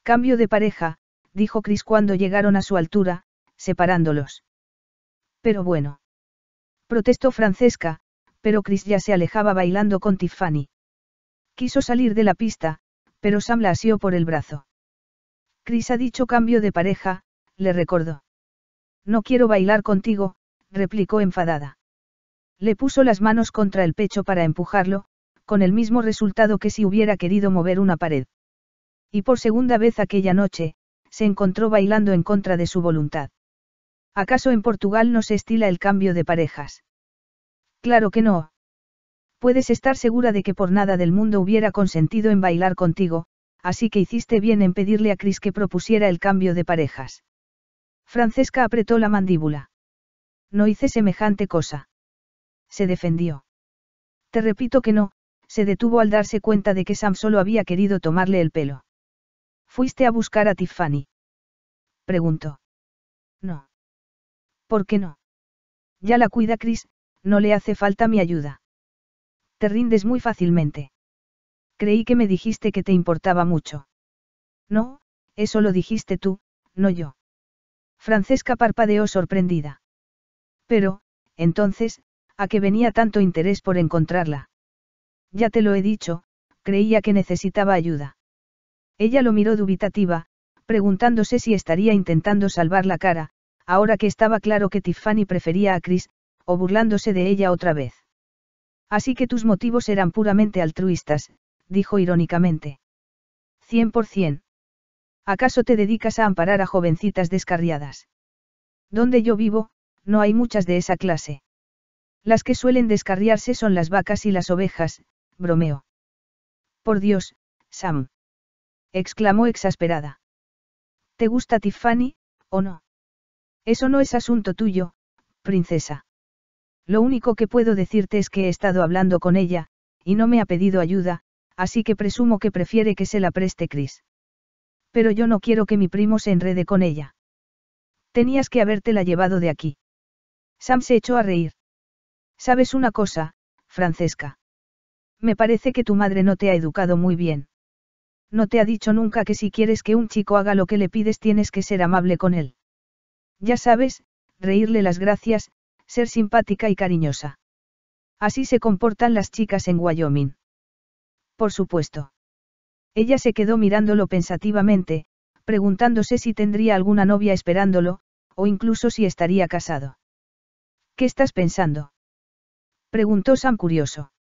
Cambio de pareja, dijo Chris cuando llegaron a su altura, separándolos. Pero bueno. Protestó Francesca, pero Chris ya se alejaba bailando con Tiffany. Quiso salir de la pista, pero Sam la asió por el brazo. Chris ha dicho cambio de pareja, le recordó. No quiero bailar contigo, replicó enfadada. Le puso las manos contra el pecho para empujarlo, con el mismo resultado que si hubiera querido mover una pared. Y por segunda vez aquella noche, se encontró bailando en contra de su voluntad. ¿Acaso en Portugal no se estila el cambio de parejas? Claro que no. Puedes estar segura de que por nada del mundo hubiera consentido en bailar contigo, así que hiciste bien en pedirle a Cris que propusiera el cambio de parejas. Francesca apretó la mandíbula. No hice semejante cosa. Se defendió. Te repito que no, se detuvo al darse cuenta de que Sam solo había querido tomarle el pelo. ¿Fuiste a buscar a Tiffany? Preguntó. No. ¿Por qué no? Ya la cuida Chris, no le hace falta mi ayuda. Te rindes muy fácilmente. Creí que me dijiste que te importaba mucho. No, eso lo dijiste tú, no yo. Francesca parpadeó sorprendida. Pero, entonces, ¿a qué venía tanto interés por encontrarla? Ya te lo he dicho, creía que necesitaba ayuda. Ella lo miró dubitativa, preguntándose si estaría intentando salvar la cara, ahora que estaba claro que Tiffany prefería a Chris, o burlándose de ella otra vez. Así que tus motivos eran puramente altruistas, dijo irónicamente. Cien por cien. ¿Acaso te dedicas a amparar a jovencitas descarriadas? Donde yo vivo, no hay muchas de esa clase. Las que suelen descarriarse son las vacas y las ovejas, bromeo. Por Dios, Sam. exclamó exasperada. ¿Te gusta Tiffany, o no? Eso no es asunto tuyo, princesa. Lo único que puedo decirte es que he estado hablando con ella, y no me ha pedido ayuda, así que presumo que prefiere que se la preste Chris. Pero yo no quiero que mi primo se enrede con ella. Tenías que habértela llevado de aquí. Sam se echó a reír. ¿Sabes una cosa, Francesca? Me parece que tu madre no te ha educado muy bien. No te ha dicho nunca que si quieres que un chico haga lo que le pides tienes que ser amable con él. Ya sabes, reírle las gracias, ser simpática y cariñosa. Así se comportan las chicas en Wyoming. Por supuesto. Ella se quedó mirándolo pensativamente, preguntándose si tendría alguna novia esperándolo, o incluso si estaría casado. ¿Qué estás pensando? preguntó Sam curioso.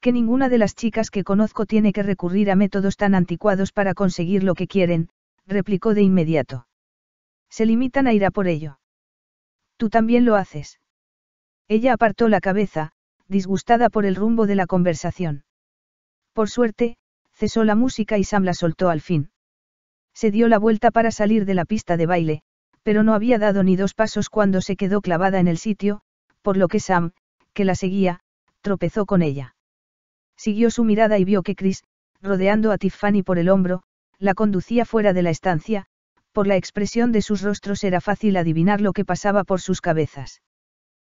Que ninguna de las chicas que conozco tiene que recurrir a métodos tan anticuados para conseguir lo que quieren, replicó de inmediato. Se limitan a ir a por ello. Tú también lo haces. Ella apartó la cabeza, disgustada por el rumbo de la conversación. Por suerte, Cesó la música y Sam la soltó al fin. Se dio la vuelta para salir de la pista de baile, pero no había dado ni dos pasos cuando se quedó clavada en el sitio, por lo que Sam, que la seguía, tropezó con ella. Siguió su mirada y vio que Chris, rodeando a Tiffany por el hombro, la conducía fuera de la estancia, por la expresión de sus rostros era fácil adivinar lo que pasaba por sus cabezas.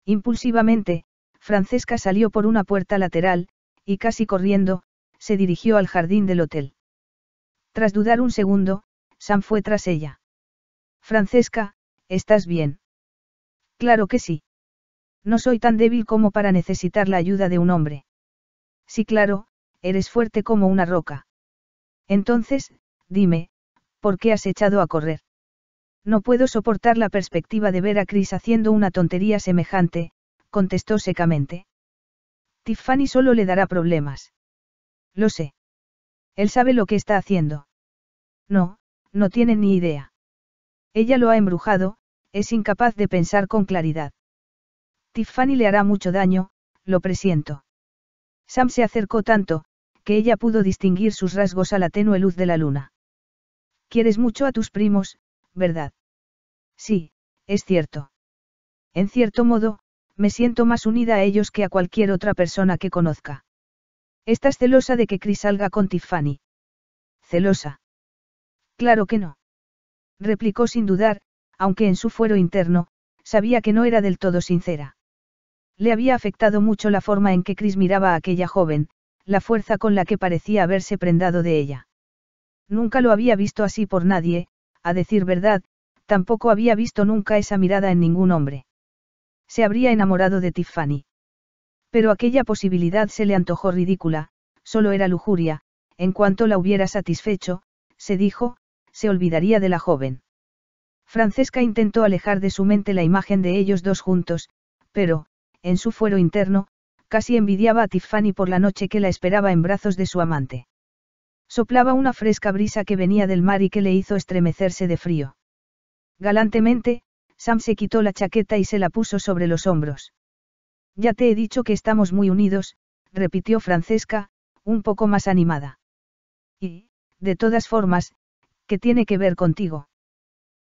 Impulsivamente, Francesca salió por una puerta lateral, y casi corriendo, se dirigió al jardín del hotel. Tras dudar un segundo, Sam fue tras ella. Francesca, ¿estás bien? Claro que sí. No soy tan débil como para necesitar la ayuda de un hombre. Sí, claro, eres fuerte como una roca. Entonces, dime, ¿por qué has echado a correr? No puedo soportar la perspectiva de ver a Chris haciendo una tontería semejante, contestó secamente. Tiffany solo le dará problemas. Lo sé. Él sabe lo que está haciendo. No, no tiene ni idea. Ella lo ha embrujado, es incapaz de pensar con claridad. Tiffany le hará mucho daño, lo presiento. Sam se acercó tanto, que ella pudo distinguir sus rasgos a la tenue luz de la luna. Quieres mucho a tus primos, ¿verdad? Sí, es cierto. En cierto modo, me siento más unida a ellos que a cualquier otra persona que conozca. ¿Estás celosa de que Chris salga con Tiffany? ¿Celosa? Claro que no. Replicó sin dudar, aunque en su fuero interno, sabía que no era del todo sincera. Le había afectado mucho la forma en que Chris miraba a aquella joven, la fuerza con la que parecía haberse prendado de ella. Nunca lo había visto así por nadie, a decir verdad, tampoco había visto nunca esa mirada en ningún hombre. Se habría enamorado de Tiffany. Pero aquella posibilidad se le antojó ridícula, solo era lujuria, en cuanto la hubiera satisfecho, se dijo, se olvidaría de la joven. Francesca intentó alejar de su mente la imagen de ellos dos juntos, pero, en su fuero interno, casi envidiaba a Tiffany por la noche que la esperaba en brazos de su amante. Soplaba una fresca brisa que venía del mar y que le hizo estremecerse de frío. Galantemente, Sam se quitó la chaqueta y se la puso sobre los hombros. Ya te he dicho que estamos muy unidos, repitió Francesca, un poco más animada. Y, de todas formas, ¿qué tiene que ver contigo?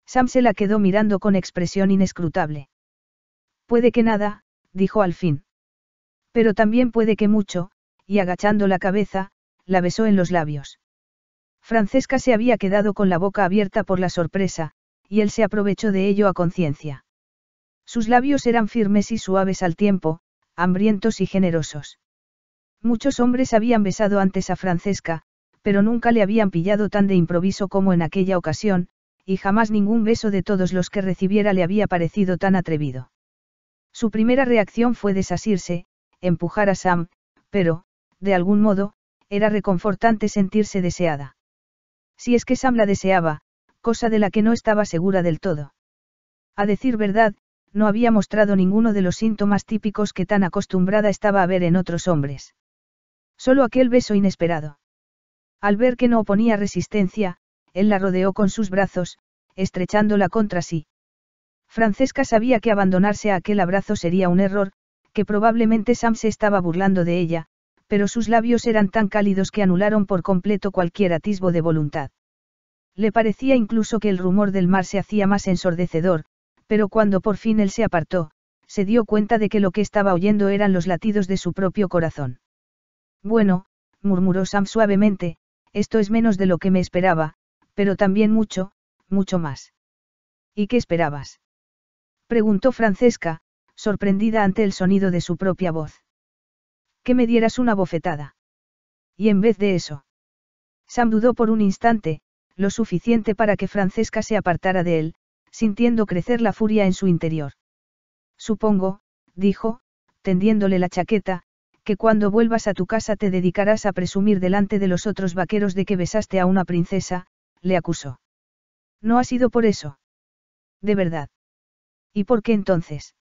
Sam se la quedó mirando con expresión inescrutable. Puede que nada, dijo al fin. Pero también puede que mucho, y agachando la cabeza, la besó en los labios. Francesca se había quedado con la boca abierta por la sorpresa, y él se aprovechó de ello a conciencia. Sus labios eran firmes y suaves al tiempo, hambrientos y generosos. Muchos hombres habían besado antes a Francesca, pero nunca le habían pillado tan de improviso como en aquella ocasión, y jamás ningún beso de todos los que recibiera le había parecido tan atrevido. Su primera reacción fue desasirse, empujar a Sam, pero, de algún modo, era reconfortante sentirse deseada. Si es que Sam la deseaba, cosa de la que no estaba segura del todo. A decir verdad, no había mostrado ninguno de los síntomas típicos que tan acostumbrada estaba a ver en otros hombres. Solo aquel beso inesperado. Al ver que no oponía resistencia, él la rodeó con sus brazos, estrechándola contra sí. Francesca sabía que abandonarse a aquel abrazo sería un error, que probablemente Sam se estaba burlando de ella, pero sus labios eran tan cálidos que anularon por completo cualquier atisbo de voluntad. Le parecía incluso que el rumor del mar se hacía más ensordecedor, pero cuando por fin él se apartó, se dio cuenta de que lo que estaba oyendo eran los latidos de su propio corazón. Bueno, murmuró Sam suavemente, esto es menos de lo que me esperaba, pero también mucho, mucho más. ¿Y qué esperabas? Preguntó Francesca, sorprendida ante el sonido de su propia voz. Que me dieras una bofetada. Y en vez de eso. Sam dudó por un instante, lo suficiente para que Francesca se apartara de él, sintiendo crecer la furia en su interior. Supongo, dijo, tendiéndole la chaqueta, que cuando vuelvas a tu casa te dedicarás a presumir delante de los otros vaqueros de que besaste a una princesa, le acusó. No ha sido por eso. De verdad. ¿Y por qué entonces?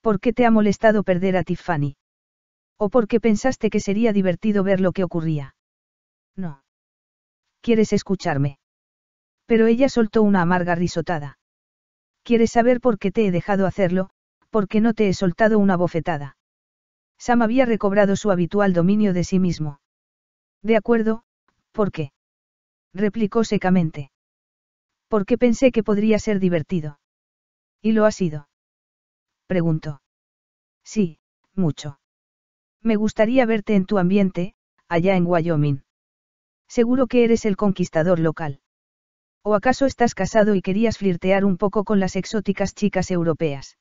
¿Por qué te ha molestado perder a Tiffany? ¿O por qué pensaste que sería divertido ver lo que ocurría? No. ¿Quieres escucharme? Pero ella soltó una amarga risotada. ¿Quieres saber por qué te he dejado hacerlo? ¿Por qué no te he soltado una bofetada? Sam había recobrado su habitual dominio de sí mismo. De acuerdo, ¿por qué? replicó secamente. Porque pensé que podría ser divertido. ¿Y lo ha sido? preguntó. Sí, mucho. Me gustaría verte en tu ambiente, allá en Wyoming. Seguro que eres el conquistador local. ¿O acaso estás casado y querías flirtear un poco con las exóticas chicas europeas?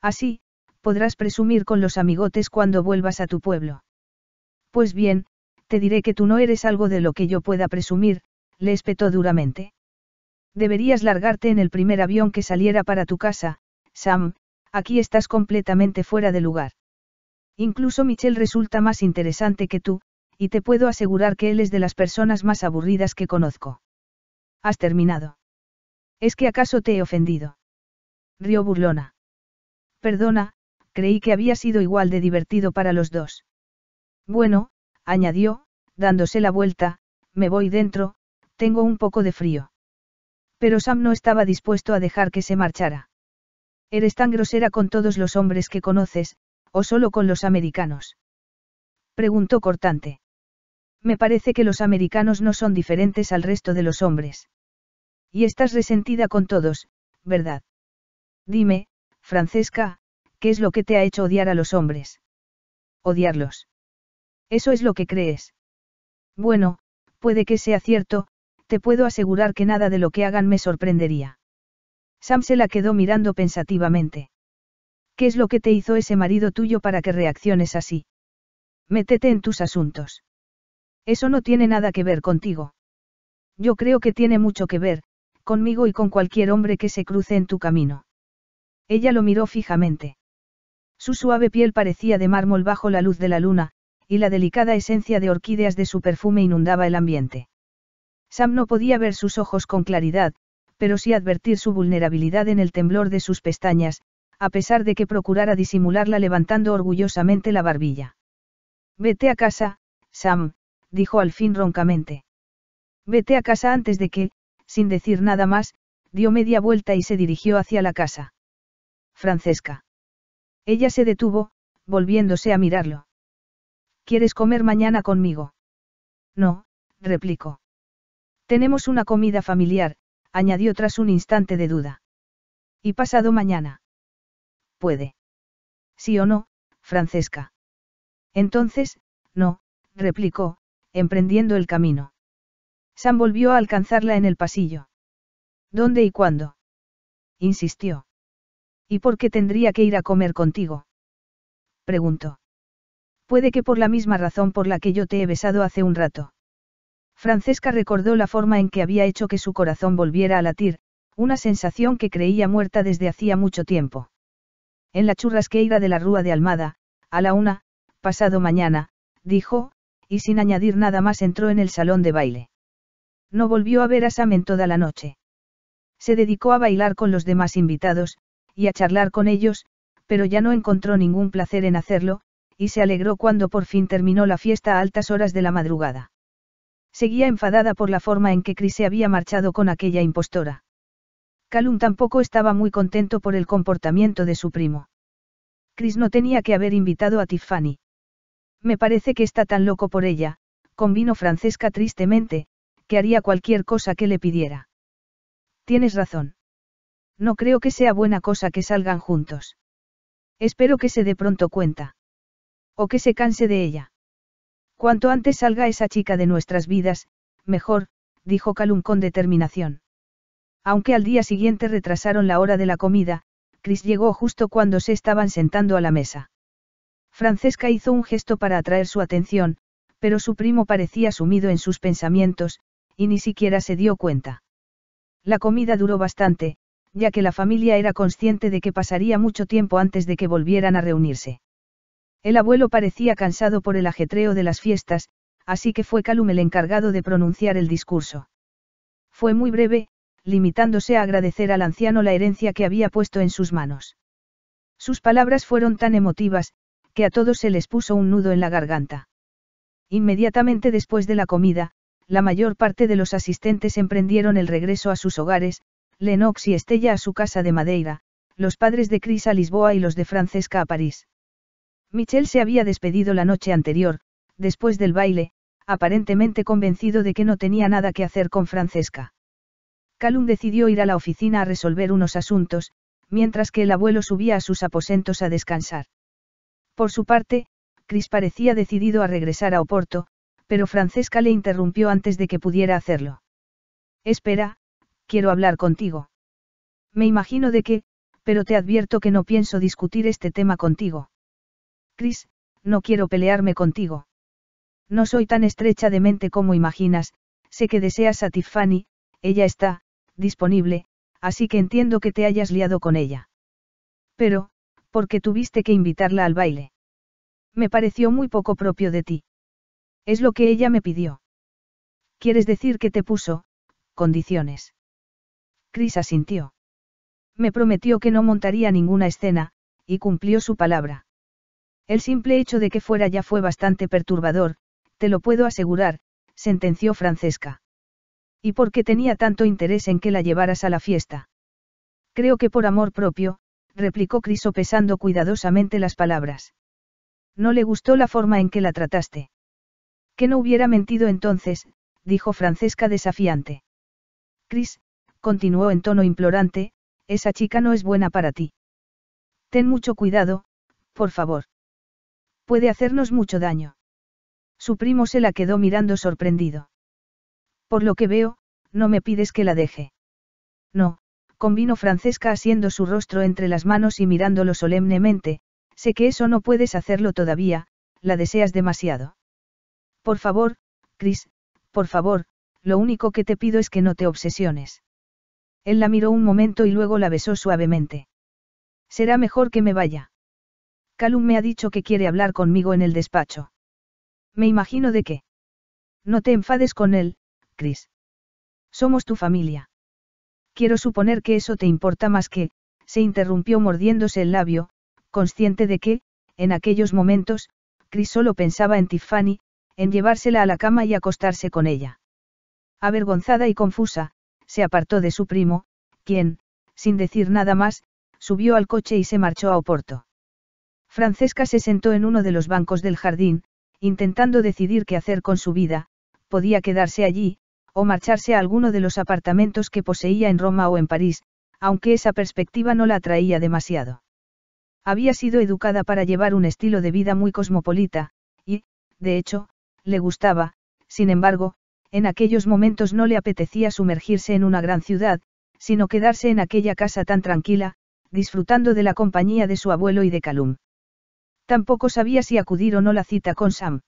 Así, podrás presumir con los amigotes cuando vuelvas a tu pueblo. Pues bien, te diré que tú no eres algo de lo que yo pueda presumir, le espetó duramente. Deberías largarte en el primer avión que saliera para tu casa, Sam, aquí estás completamente fuera de lugar. Incluso Michel resulta más interesante que tú, y te puedo asegurar que él es de las personas más aburridas que conozco. ¿Has terminado? ¿Es que acaso te he ofendido? Río burlona. Perdona, creí que había sido igual de divertido para los dos. Bueno, añadió, dándose la vuelta, me voy dentro, tengo un poco de frío. Pero Sam no estaba dispuesto a dejar que se marchara. Eres tan grosera con todos los hombres que conoces, o solo con los americanos. Preguntó cortante. Me parece que los americanos no son diferentes al resto de los hombres. Y estás resentida con todos, ¿verdad? Dime, Francesca, ¿qué es lo que te ha hecho odiar a los hombres? Odiarlos. Eso es lo que crees. Bueno, puede que sea cierto, te puedo asegurar que nada de lo que hagan me sorprendería. Sam se la quedó mirando pensativamente. ¿Qué es lo que te hizo ese marido tuyo para que reacciones así? Métete en tus asuntos. Eso no tiene nada que ver contigo. Yo creo que tiene mucho que ver, conmigo y con cualquier hombre que se cruce en tu camino. Ella lo miró fijamente. Su suave piel parecía de mármol bajo la luz de la luna, y la delicada esencia de orquídeas de su perfume inundaba el ambiente. Sam no podía ver sus ojos con claridad, pero sí advertir su vulnerabilidad en el temblor de sus pestañas, a pesar de que procurara disimularla levantando orgullosamente la barbilla. Vete a casa, Sam, dijo al fin roncamente. Vete a casa antes de que, sin decir nada más, dio media vuelta y se dirigió hacia la casa. Francesca. Ella se detuvo, volviéndose a mirarlo. ¿Quieres comer mañana conmigo? No, replicó. Tenemos una comida familiar, añadió tras un instante de duda. ¿Y pasado mañana? Puede. ¿Sí o no, Francesca? Entonces, no, replicó, emprendiendo el camino. Sam volvió a alcanzarla en el pasillo. ¿Dónde y cuándo? insistió. ¿Y por qué tendría que ir a comer contigo? preguntó. Puede que por la misma razón por la que yo te he besado hace un rato. Francesca recordó la forma en que había hecho que su corazón volviera a latir, una sensación que creía muerta desde hacía mucho tiempo. En la churrasqueira de la Rúa de Almada, a la una, pasado mañana, dijo, y sin añadir nada más entró en el salón de baile. No volvió a ver a Sam en toda la noche. Se dedicó a bailar con los demás invitados, y a charlar con ellos, pero ya no encontró ningún placer en hacerlo, y se alegró cuando por fin terminó la fiesta a altas horas de la madrugada. Seguía enfadada por la forma en que Chris se había marchado con aquella impostora. Calum tampoco estaba muy contento por el comportamiento de su primo. Chris no tenía que haber invitado a Tiffany. Me parece que está tan loco por ella, convino Francesca tristemente, que haría cualquier cosa que le pidiera. Tienes razón. No creo que sea buena cosa que salgan juntos. Espero que se dé pronto cuenta. O que se canse de ella. Cuanto antes salga esa chica de nuestras vidas, mejor, dijo Calum con determinación. Aunque al día siguiente retrasaron la hora de la comida, Chris llegó justo cuando se estaban sentando a la mesa. Francesca hizo un gesto para atraer su atención, pero su primo parecía sumido en sus pensamientos, y ni siquiera se dio cuenta. La comida duró bastante, ya que la familia era consciente de que pasaría mucho tiempo antes de que volvieran a reunirse. El abuelo parecía cansado por el ajetreo de las fiestas, así que fue Calum el encargado de pronunciar el discurso. Fue muy breve, limitándose a agradecer al anciano la herencia que había puesto en sus manos. Sus palabras fueron tan emotivas, que a todos se les puso un nudo en la garganta. Inmediatamente después de la comida, la mayor parte de los asistentes emprendieron el regreso a sus hogares, Lenox y Estella a su casa de Madeira, los padres de Chris a Lisboa y los de Francesca a París. Michel se había despedido la noche anterior, después del baile, aparentemente convencido de que no tenía nada que hacer con Francesca. Calum decidió ir a la oficina a resolver unos asuntos, mientras que el abuelo subía a sus aposentos a descansar. Por su parte, Chris parecía decidido a regresar a Oporto, pero Francesca le interrumpió antes de que pudiera hacerlo. Espera, quiero hablar contigo. Me imagino de qué, pero te advierto que no pienso discutir este tema contigo. Chris, no quiero pelearme contigo. No soy tan estrecha de mente como imaginas, sé que deseas a Tiffany, ella está, disponible, así que entiendo que te hayas liado con ella. Pero, porque tuviste que invitarla al baile. Me pareció muy poco propio de ti. Es lo que ella me pidió. ¿Quieres decir que te puso, condiciones? Cris asintió. Me prometió que no montaría ninguna escena, y cumplió su palabra. El simple hecho de que fuera ya fue bastante perturbador, te lo puedo asegurar, sentenció Francesca. ¿Y por qué tenía tanto interés en que la llevaras a la fiesta? Creo que por amor propio, replicó Cris pesando cuidadosamente las palabras. No le gustó la forma en que la trataste. Que no hubiera mentido entonces, dijo Francesca desafiante. Cris, continuó en tono implorante, esa chica no es buena para ti. Ten mucho cuidado, por favor. Puede hacernos mucho daño. Su primo se la quedó mirando sorprendido. Por lo que veo, no me pides que la deje. No, convino Francesca asiendo su rostro entre las manos y mirándolo solemnemente, sé que eso no puedes hacerlo todavía, la deseas demasiado. Por favor, Chris, por favor, lo único que te pido es que no te obsesiones. Él la miró un momento y luego la besó suavemente. Será mejor que me vaya. Calum me ha dicho que quiere hablar conmigo en el despacho. Me imagino de qué. No te enfades con él, Chris. Somos tu familia. Quiero suponer que eso te importa más que, se interrumpió mordiéndose el labio, consciente de que, en aquellos momentos, Chris solo pensaba en Tiffany, en llevársela a la cama y acostarse con ella. Avergonzada y confusa, se apartó de su primo, quien, sin decir nada más, subió al coche y se marchó a Oporto. Francesca se sentó en uno de los bancos del jardín, intentando decidir qué hacer con su vida, podía quedarse allí, o marcharse a alguno de los apartamentos que poseía en Roma o en París, aunque esa perspectiva no la atraía demasiado. Había sido educada para llevar un estilo de vida muy cosmopolita, y, de hecho, le gustaba, sin embargo, en aquellos momentos no le apetecía sumergirse en una gran ciudad, sino quedarse en aquella casa tan tranquila, disfrutando de la compañía de su abuelo y de Calum. Tampoco sabía si acudir o no la cita con Sam.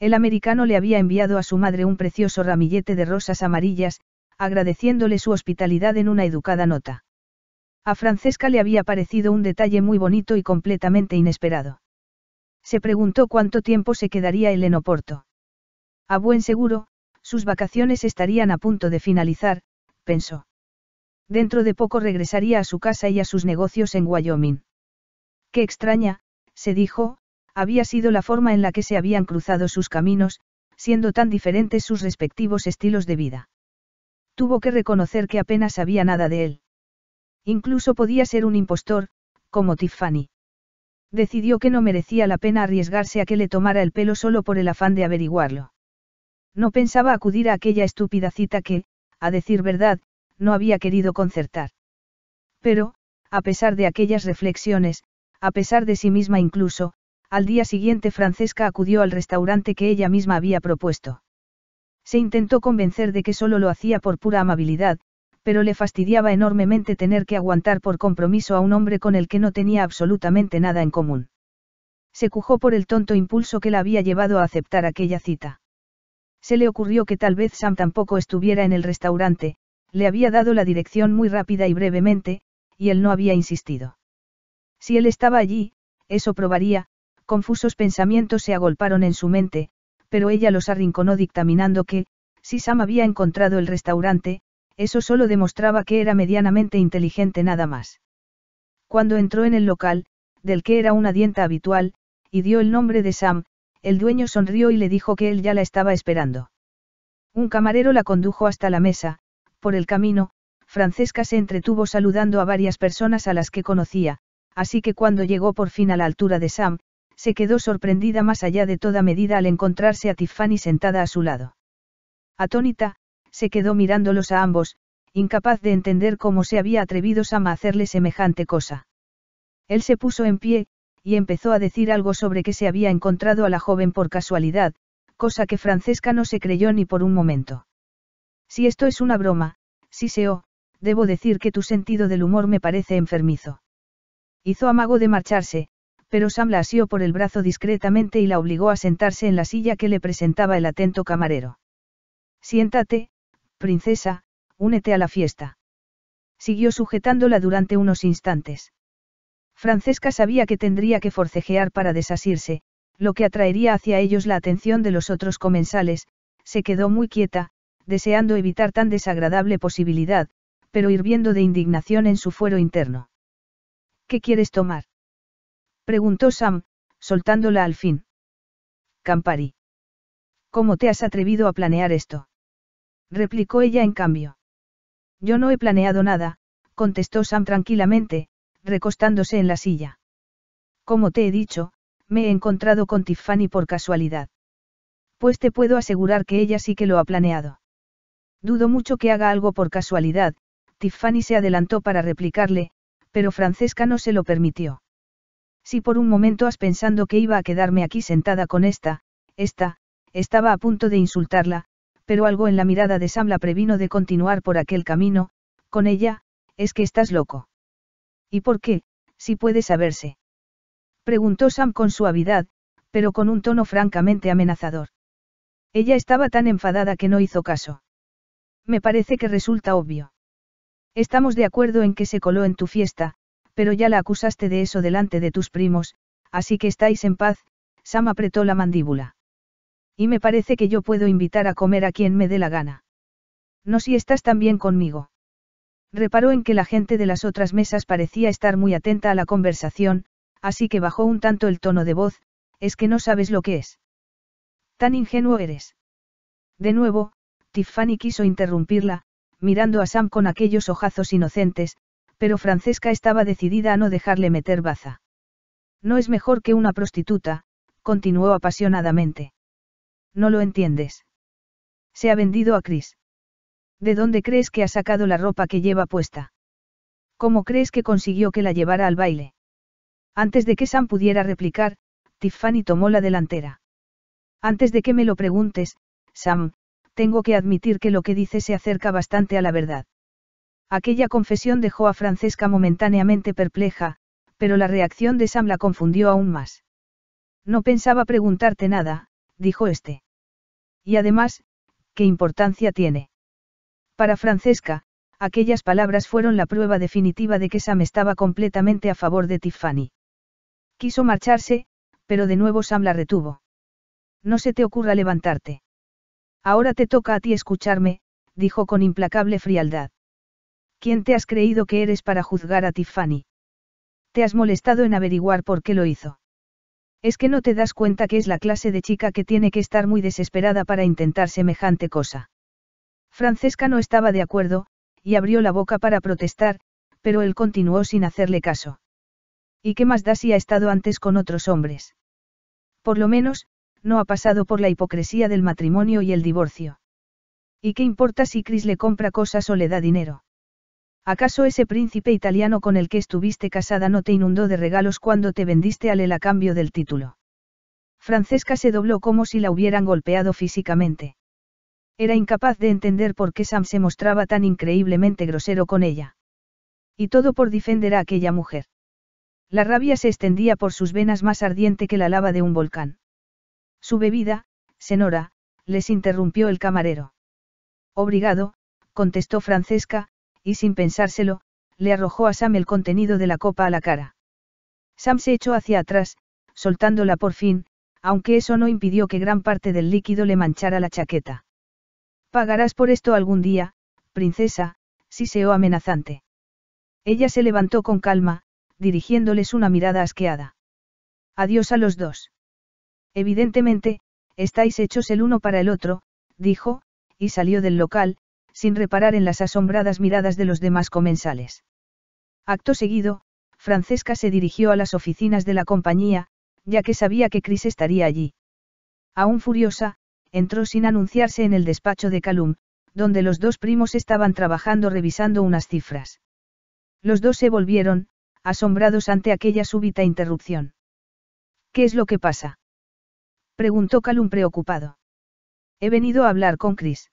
El americano le había enviado a su madre un precioso ramillete de rosas amarillas, agradeciéndole su hospitalidad en una educada nota. A Francesca le había parecido un detalle muy bonito y completamente inesperado. Se preguntó cuánto tiempo se quedaría él en A buen seguro, sus vacaciones estarían a punto de finalizar, pensó. Dentro de poco regresaría a su casa y a sus negocios en Wyoming. Qué extraña, se dijo, había sido la forma en la que se habían cruzado sus caminos, siendo tan diferentes sus respectivos estilos de vida. Tuvo que reconocer que apenas sabía nada de él. Incluso podía ser un impostor, como Tiffany. Decidió que no merecía la pena arriesgarse a que le tomara el pelo solo por el afán de averiguarlo. No pensaba acudir a aquella estúpida cita que, a decir verdad, no había querido concertar. Pero, a pesar de aquellas reflexiones, a pesar de sí misma incluso, al día siguiente Francesca acudió al restaurante que ella misma había propuesto. Se intentó convencer de que solo lo hacía por pura amabilidad, pero le fastidiaba enormemente tener que aguantar por compromiso a un hombre con el que no tenía absolutamente nada en común. Se cujó por el tonto impulso que la había llevado a aceptar aquella cita. Se le ocurrió que tal vez Sam tampoco estuviera en el restaurante, le había dado la dirección muy rápida y brevemente, y él no había insistido. Si él estaba allí, eso probaría, Confusos pensamientos se agolparon en su mente, pero ella los arrinconó dictaminando que, si Sam había encontrado el restaurante, eso solo demostraba que era medianamente inteligente nada más. Cuando entró en el local, del que era una dienta habitual, y dio el nombre de Sam, el dueño sonrió y le dijo que él ya la estaba esperando. Un camarero la condujo hasta la mesa, por el camino, Francesca se entretuvo saludando a varias personas a las que conocía, así que cuando llegó por fin a la altura de Sam, se quedó sorprendida más allá de toda medida al encontrarse a Tiffany sentada a su lado. Atónita, se quedó mirándolos a ambos, incapaz de entender cómo se había atrevido Sam a hacerle semejante cosa. Él se puso en pie, y empezó a decir algo sobre que se había encontrado a la joven por casualidad, cosa que Francesca no se creyó ni por un momento. Si esto es una broma, se o, oh, debo decir que tu sentido del humor me parece enfermizo. Hizo amago de marcharse, pero Sam la asió por el brazo discretamente y la obligó a sentarse en la silla que le presentaba el atento camarero. Siéntate, princesa, únete a la fiesta. Siguió sujetándola durante unos instantes. Francesca sabía que tendría que forcejear para desasirse, lo que atraería hacia ellos la atención de los otros comensales, se quedó muy quieta, deseando evitar tan desagradable posibilidad, pero hirviendo de indignación en su fuero interno. ¿Qué quieres tomar? Preguntó Sam, soltándola al fin. Campari. ¿Cómo te has atrevido a planear esto? replicó ella en cambio. Yo no he planeado nada, contestó Sam tranquilamente, recostándose en la silla. Como te he dicho, me he encontrado con Tiffany por casualidad. Pues te puedo asegurar que ella sí que lo ha planeado. Dudo mucho que haga algo por casualidad, Tiffany se adelantó para replicarle, pero Francesca no se lo permitió. Si por un momento has pensado que iba a quedarme aquí sentada con esta, esta, estaba a punto de insultarla, pero algo en la mirada de Sam la previno de continuar por aquel camino, con ella, es que estás loco. ¿Y por qué, si puede saberse? Preguntó Sam con suavidad, pero con un tono francamente amenazador. Ella estaba tan enfadada que no hizo caso. Me parece que resulta obvio. Estamos de acuerdo en que se coló en tu fiesta, pero ya la acusaste de eso delante de tus primos, así que estáis en paz, Sam apretó la mandíbula. Y me parece que yo puedo invitar a comer a quien me dé la gana. No si estás tan bien conmigo. Reparó en que la gente de las otras mesas parecía estar muy atenta a la conversación, así que bajó un tanto el tono de voz, es que no sabes lo que es. Tan ingenuo eres. De nuevo, Tiffany quiso interrumpirla, mirando a Sam con aquellos ojazos inocentes, pero Francesca estaba decidida a no dejarle meter baza. No es mejor que una prostituta, continuó apasionadamente. No lo entiendes. Se ha vendido a Chris. ¿De dónde crees que ha sacado la ropa que lleva puesta? ¿Cómo crees que consiguió que la llevara al baile? Antes de que Sam pudiera replicar, Tiffany tomó la delantera. Antes de que me lo preguntes, Sam, tengo que admitir que lo que dice se acerca bastante a la verdad. Aquella confesión dejó a Francesca momentáneamente perpleja, pero la reacción de Sam la confundió aún más. No pensaba preguntarte nada, dijo este. Y además, ¿qué importancia tiene? Para Francesca, aquellas palabras fueron la prueba definitiva de que Sam estaba completamente a favor de Tiffany. Quiso marcharse, pero de nuevo Sam la retuvo. No se te ocurra levantarte. Ahora te toca a ti escucharme, dijo con implacable frialdad. ¿Quién te has creído que eres para juzgar a Tiffany? Te has molestado en averiguar por qué lo hizo. Es que no te das cuenta que es la clase de chica que tiene que estar muy desesperada para intentar semejante cosa. Francesca no estaba de acuerdo, y abrió la boca para protestar, pero él continuó sin hacerle caso. ¿Y qué más da si ha estado antes con otros hombres? Por lo menos, no ha pasado por la hipocresía del matrimonio y el divorcio. ¿Y qué importa si Chris le compra cosas o le da dinero? ¿Acaso ese príncipe italiano con el que estuviste casada no te inundó de regalos cuando te vendiste a él a cambio del título? Francesca se dobló como si la hubieran golpeado físicamente. Era incapaz de entender por qué Sam se mostraba tan increíblemente grosero con ella. Y todo por defender a aquella mujer. La rabia se extendía por sus venas más ardiente que la lava de un volcán. Su bebida, Senora, les interrumpió el camarero. Obrigado, contestó Francesca, y sin pensárselo, le arrojó a Sam el contenido de la copa a la cara. Sam se echó hacia atrás, soltándola por fin, aunque eso no impidió que gran parte del líquido le manchara la chaqueta. Pagarás por esto algún día, princesa, siseó amenazante. Ella se levantó con calma, dirigiéndoles una mirada asqueada. Adiós a los dos. Evidentemente, estáis hechos el uno para el otro, dijo, y salió del local, sin reparar en las asombradas miradas de los demás comensales. Acto seguido, Francesca se dirigió a las oficinas de la compañía, ya que sabía que Chris estaría allí. Aún furiosa, entró sin anunciarse en el despacho de Calum, donde los dos primos estaban trabajando revisando unas cifras. Los dos se volvieron, asombrados ante aquella súbita interrupción. ¿Qué es lo que pasa? preguntó Calum preocupado. He venido a hablar con Chris.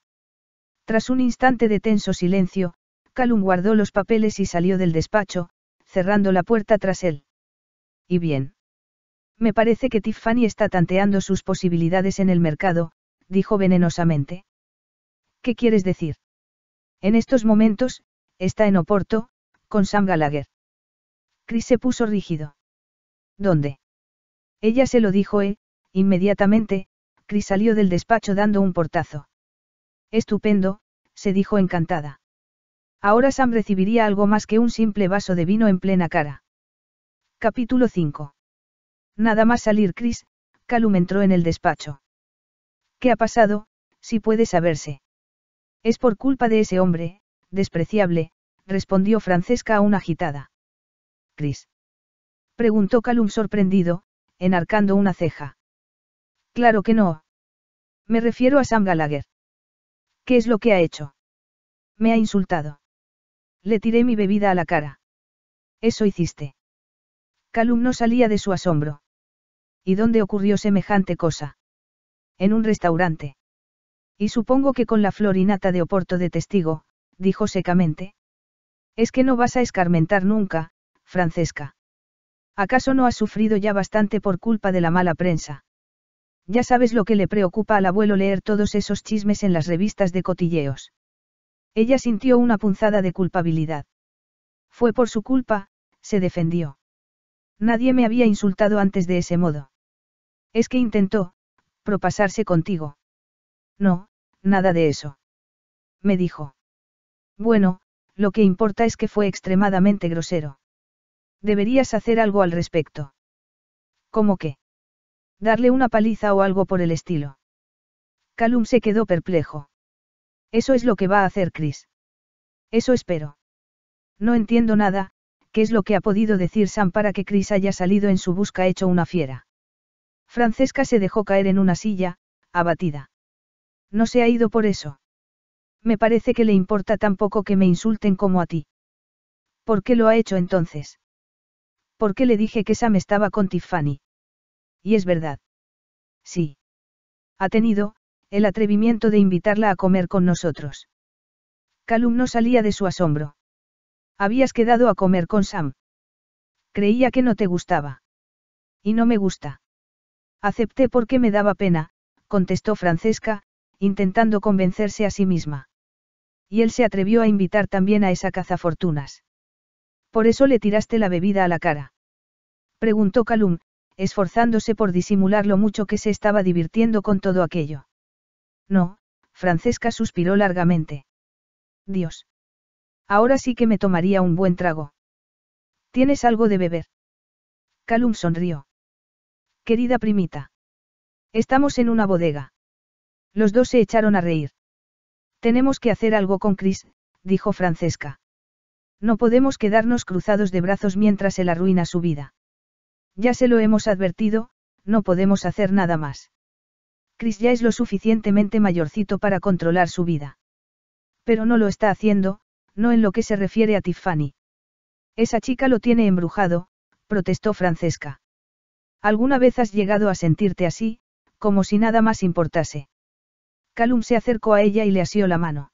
Tras un instante de tenso silencio, Calum guardó los papeles y salió del despacho, cerrando la puerta tras él. ¿Y bien? Me parece que Tiffany está tanteando sus posibilidades en el mercado, dijo venenosamente. ¿Qué quieres decir? En estos momentos, está en Oporto, con Sam Gallagher. Chris se puso rígido. ¿Dónde? Ella se lo dijo e, inmediatamente, Chris salió del despacho dando un portazo. Estupendo, se dijo encantada. Ahora Sam recibiría algo más que un simple vaso de vino en plena cara. Capítulo 5. Nada más salir Chris, Calum entró en el despacho. ¿Qué ha pasado, si puede saberse? Es por culpa de ese hombre, despreciable, respondió Francesca aún agitada. Chris. Preguntó Calum sorprendido, enarcando una ceja. Claro que no. Me refiero a Sam Gallagher. ¿Qué es lo que ha hecho? Me ha insultado. Le tiré mi bebida a la cara. Eso hiciste. Calum no salía de su asombro. ¿Y dónde ocurrió semejante cosa? En un restaurante. Y supongo que con la florinata de Oporto de testigo, dijo secamente. Es que no vas a escarmentar nunca, Francesca. ¿Acaso no has sufrido ya bastante por culpa de la mala prensa? Ya sabes lo que le preocupa al abuelo leer todos esos chismes en las revistas de cotilleos. Ella sintió una punzada de culpabilidad. Fue por su culpa, se defendió. Nadie me había insultado antes de ese modo. Es que intentó, propasarse contigo. No, nada de eso. Me dijo. Bueno, lo que importa es que fue extremadamente grosero. Deberías hacer algo al respecto. ¿Cómo que? Darle una paliza o algo por el estilo. Calum se quedó perplejo. Eso es lo que va a hacer Chris. Eso espero. No entiendo nada, qué es lo que ha podido decir Sam para que Chris haya salido en su busca hecho una fiera. Francesca se dejó caer en una silla, abatida. No se ha ido por eso. Me parece que le importa tan poco que me insulten como a ti. ¿Por qué lo ha hecho entonces? ¿Por qué le dije que Sam estaba con Tiffany? Y es verdad. Sí. Ha tenido, el atrevimiento de invitarla a comer con nosotros. Calum no salía de su asombro. Habías quedado a comer con Sam. Creía que no te gustaba. Y no me gusta. Acepté porque me daba pena, contestó Francesca, intentando convencerse a sí misma. Y él se atrevió a invitar también a esa cazafortunas. Por eso le tiraste la bebida a la cara. Preguntó Calum, esforzándose por disimular lo mucho que se estaba divirtiendo con todo aquello. No, Francesca suspiró largamente. Dios. Ahora sí que me tomaría un buen trago. ¿Tienes algo de beber? Calum sonrió. Querida primita. Estamos en una bodega. Los dos se echaron a reír. Tenemos que hacer algo con Chris, dijo Francesca. No podemos quedarnos cruzados de brazos mientras él arruina su vida. Ya se lo hemos advertido, no podemos hacer nada más. Chris ya es lo suficientemente mayorcito para controlar su vida. Pero no lo está haciendo, no en lo que se refiere a Tiffany. Esa chica lo tiene embrujado, protestó Francesca. ¿Alguna vez has llegado a sentirte así, como si nada más importase? Calum se acercó a ella y le asió la mano.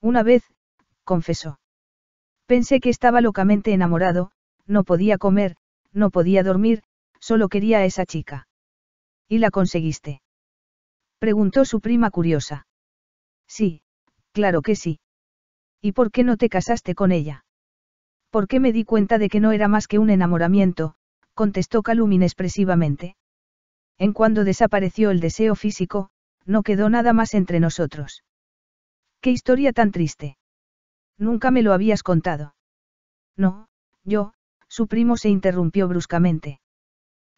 Una vez, confesó. Pensé que estaba locamente enamorado, no podía comer, no podía dormir, solo quería a esa chica. ¿Y la conseguiste? Preguntó su prima curiosa. Sí, claro que sí. ¿Y por qué no te casaste con ella? ¿Por qué me di cuenta de que no era más que un enamoramiento? contestó Calum expresivamente. En cuando desapareció el deseo físico, no quedó nada más entre nosotros. Qué historia tan triste. Nunca me lo habías contado. No, yo, su primo se interrumpió bruscamente.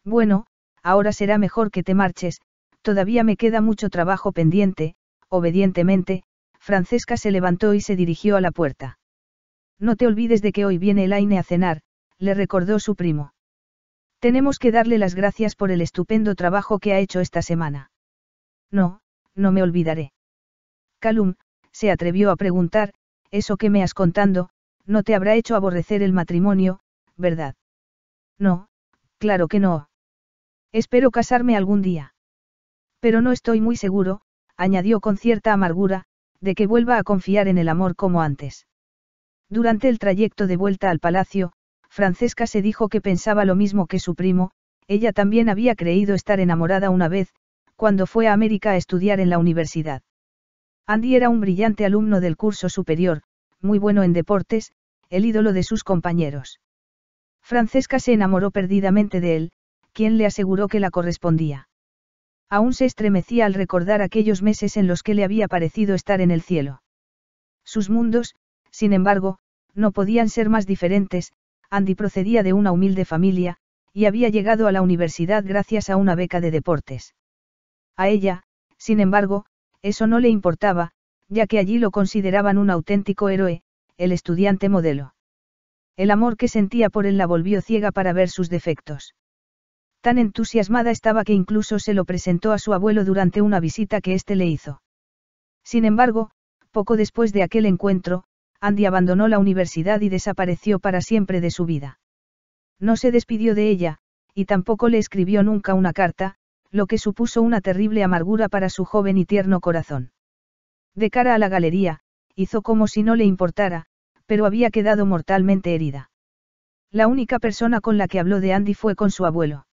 Bueno, ahora será mejor que te marches, todavía me queda mucho trabajo pendiente, obedientemente, Francesca se levantó y se dirigió a la puerta. No te olvides de que hoy viene Elaine a cenar, le recordó su primo. Tenemos que darle las gracias por el estupendo trabajo que ha hecho esta semana. No, no me olvidaré. Calum, se atrevió a preguntar, eso que me has contando, no te habrá hecho aborrecer el matrimonio, ¿verdad? No, claro que no. Espero casarme algún día. Pero no estoy muy seguro, añadió con cierta amargura, de que vuelva a confiar en el amor como antes. Durante el trayecto de vuelta al palacio, Francesca se dijo que pensaba lo mismo que su primo, ella también había creído estar enamorada una vez, cuando fue a América a estudiar en la universidad. Andy era un brillante alumno del curso superior, muy bueno en deportes, el ídolo de sus compañeros. Francesca se enamoró perdidamente de él, quien le aseguró que la correspondía. Aún se estremecía al recordar aquellos meses en los que le había parecido estar en el cielo. Sus mundos, sin embargo, no podían ser más diferentes, Andy procedía de una humilde familia, y había llegado a la universidad gracias a una beca de deportes. A ella, sin embargo, eso no le importaba, ya que allí lo consideraban un auténtico héroe, el estudiante modelo. El amor que sentía por él la volvió ciega para ver sus defectos. Tan entusiasmada estaba que incluso se lo presentó a su abuelo durante una visita que éste le hizo. Sin embargo, poco después de aquel encuentro, Andy abandonó la universidad y desapareció para siempre de su vida. No se despidió de ella, y tampoco le escribió nunca una carta, lo que supuso una terrible amargura para su joven y tierno corazón. De cara a la galería, hizo como si no le importara, pero había quedado mortalmente herida. La única persona con la que habló de Andy fue con su abuelo.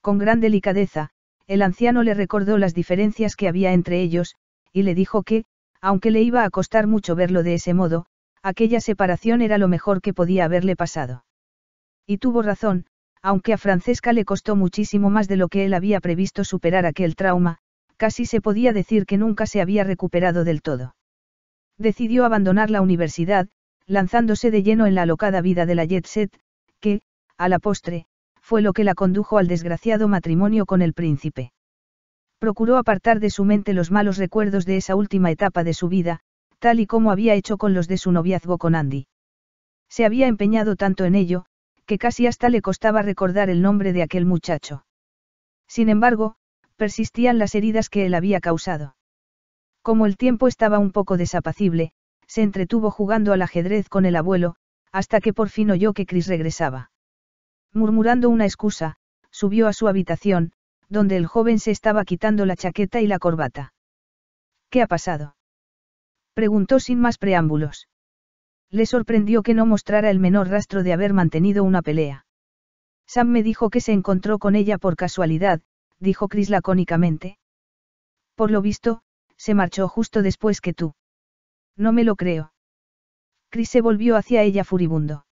Con gran delicadeza, el anciano le recordó las diferencias que había entre ellos, y le dijo que, aunque le iba a costar mucho verlo de ese modo, aquella separación era lo mejor que podía haberle pasado. Y tuvo razón, aunque a Francesca le costó muchísimo más de lo que él había previsto superar aquel trauma, casi se podía decir que nunca se había recuperado del todo. Decidió abandonar la universidad, lanzándose de lleno en la alocada vida de la jet set, que, a la postre, fue lo que la condujo al desgraciado matrimonio con el príncipe. Procuró apartar de su mente los malos recuerdos de esa última etapa de su vida, tal y como había hecho con los de su noviazgo con Andy. Se había empeñado tanto en ello, que casi hasta le costaba recordar el nombre de aquel muchacho. Sin embargo, persistían las heridas que él había causado. Como el tiempo estaba un poco desapacible, se entretuvo jugando al ajedrez con el abuelo, hasta que por fin oyó que Chris regresaba. Murmurando una excusa, subió a su habitación, donde el joven se estaba quitando la chaqueta y la corbata. ¿Qué ha pasado? Preguntó sin más preámbulos. Le sorprendió que no mostrara el menor rastro de haber mantenido una pelea. Sam me dijo que se encontró con ella por casualidad, dijo Chris lacónicamente. Por lo visto, se marchó justo después que tú. No me lo creo. Chris se volvió hacia ella furibundo.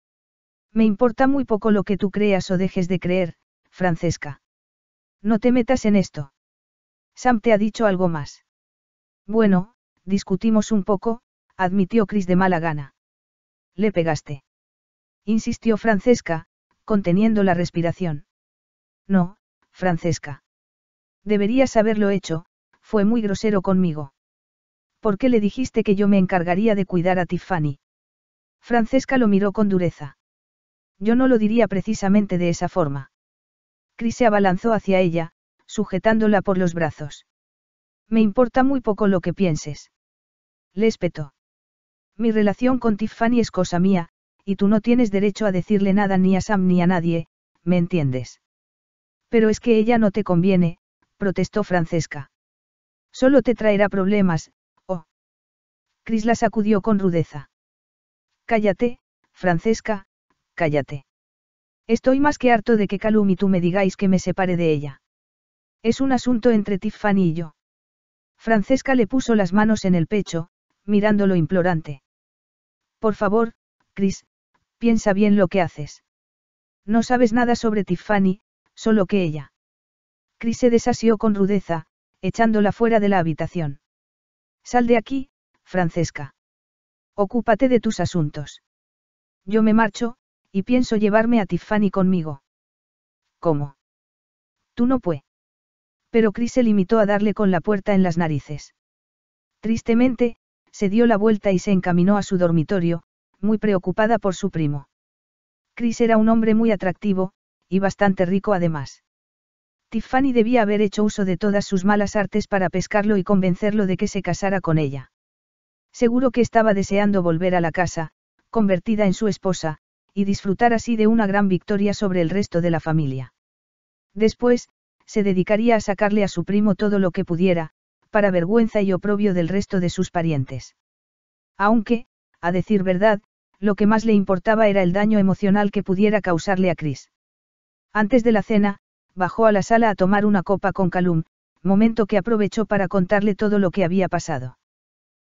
Me importa muy poco lo que tú creas o dejes de creer, Francesca. No te metas en esto. Sam te ha dicho algo más. Bueno, discutimos un poco, admitió Chris de mala gana. Le pegaste. Insistió Francesca, conteniendo la respiración. No, Francesca. Deberías haberlo hecho, fue muy grosero conmigo. ¿Por qué le dijiste que yo me encargaría de cuidar a Tiffany? Francesca lo miró con dureza. Yo no lo diría precisamente de esa forma. Chris se abalanzó hacia ella, sujetándola por los brazos. Me importa muy poco lo que pienses. Le espetó. Mi relación con Tiffany es cosa mía, y tú no tienes derecho a decirle nada ni a Sam ni a nadie, ¿me entiendes? Pero es que ella no te conviene, protestó Francesca. Solo te traerá problemas, Cris la sacudió con rudeza. Cállate, Francesca, cállate. Estoy más que harto de que Calum y tú me digáis que me separe de ella. Es un asunto entre Tiffany y yo. Francesca le puso las manos en el pecho, mirándolo implorante. Por favor, Chris, piensa bien lo que haces. No sabes nada sobre Tiffany, solo que ella. Chris se desasió con rudeza, echándola fuera de la habitación. Sal de aquí, Francesca. Ocúpate de tus asuntos. Yo me marcho, y pienso llevarme a Tiffany conmigo. ¿Cómo? Tú no puedes. Pero Chris se limitó a darle con la puerta en las narices. Tristemente, se dio la vuelta y se encaminó a su dormitorio, muy preocupada por su primo. Chris era un hombre muy atractivo, y bastante rico además. Tiffany debía haber hecho uso de todas sus malas artes para pescarlo y convencerlo de que se casara con ella. Seguro que estaba deseando volver a la casa, convertida en su esposa, y disfrutar así de una gran victoria sobre el resto de la familia. Después, se dedicaría a sacarle a su primo todo lo que pudiera, para vergüenza y oprobio del resto de sus parientes. Aunque, a decir verdad, lo que más le importaba era el daño emocional que pudiera causarle a Chris. Antes de la cena, bajó a la sala a tomar una copa con Calum, momento que aprovechó para contarle todo lo que había pasado.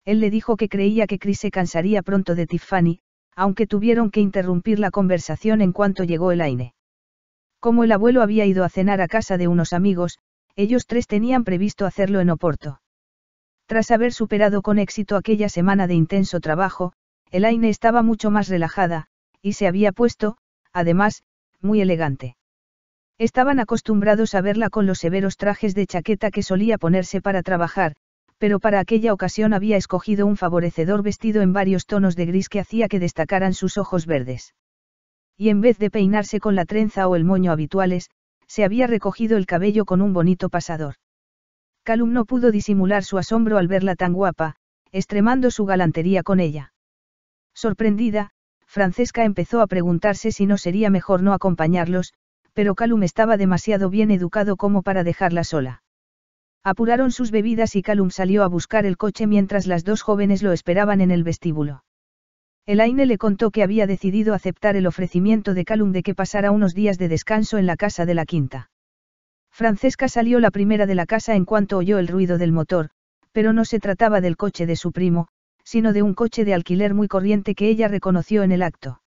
Él le dijo que creía que Chris se cansaría pronto de Tiffany, aunque tuvieron que interrumpir la conversación en cuanto llegó Elaine. Como el abuelo había ido a cenar a casa de unos amigos, ellos tres tenían previsto hacerlo en Oporto. Tras haber superado con éxito aquella semana de intenso trabajo, Elaine estaba mucho más relajada, y se había puesto, además, muy elegante. Estaban acostumbrados a verla con los severos trajes de chaqueta que solía ponerse para trabajar, pero para aquella ocasión había escogido un favorecedor vestido en varios tonos de gris que hacía que destacaran sus ojos verdes. Y en vez de peinarse con la trenza o el moño habituales, se había recogido el cabello con un bonito pasador. Calum no pudo disimular su asombro al verla tan guapa, estremando su galantería con ella. Sorprendida, Francesca empezó a preguntarse si no sería mejor no acompañarlos, pero Calum estaba demasiado bien educado como para dejarla sola. Apuraron sus bebidas y Calum salió a buscar el coche mientras las dos jóvenes lo esperaban en el vestíbulo. Elaine le contó que había decidido aceptar el ofrecimiento de Calum de que pasara unos días de descanso en la casa de la quinta. Francesca salió la primera de la casa en cuanto oyó el ruido del motor, pero no se trataba del coche de su primo, sino de un coche de alquiler muy corriente que ella reconoció en el acto.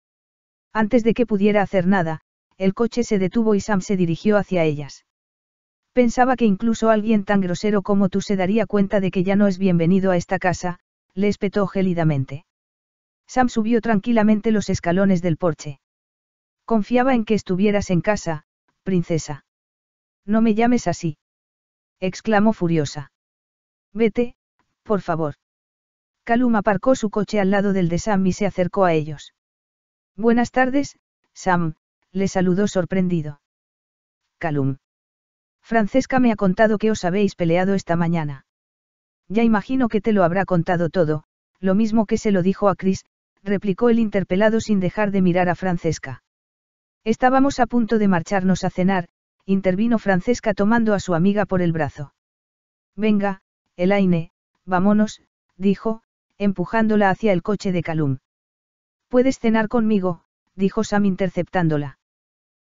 Antes de que pudiera hacer nada, el coche se detuvo y Sam se dirigió hacia ellas. Pensaba que incluso alguien tan grosero como tú se daría cuenta de que ya no es bienvenido a esta casa, le espetó gélidamente. Sam subió tranquilamente los escalones del porche. Confiaba en que estuvieras en casa, princesa. No me llames así. exclamó furiosa. Vete, por favor. Calum aparcó su coche al lado del de Sam y se acercó a ellos. Buenas tardes, Sam, le saludó sorprendido. Calum. Francesca me ha contado que os habéis peleado esta mañana. Ya imagino que te lo habrá contado todo, lo mismo que se lo dijo a Chris, replicó el interpelado sin dejar de mirar a Francesca. Estábamos a punto de marcharnos a cenar, intervino Francesca tomando a su amiga por el brazo. Venga, Elaine, vámonos, dijo, empujándola hacia el coche de Calum. Puedes cenar conmigo, dijo Sam interceptándola.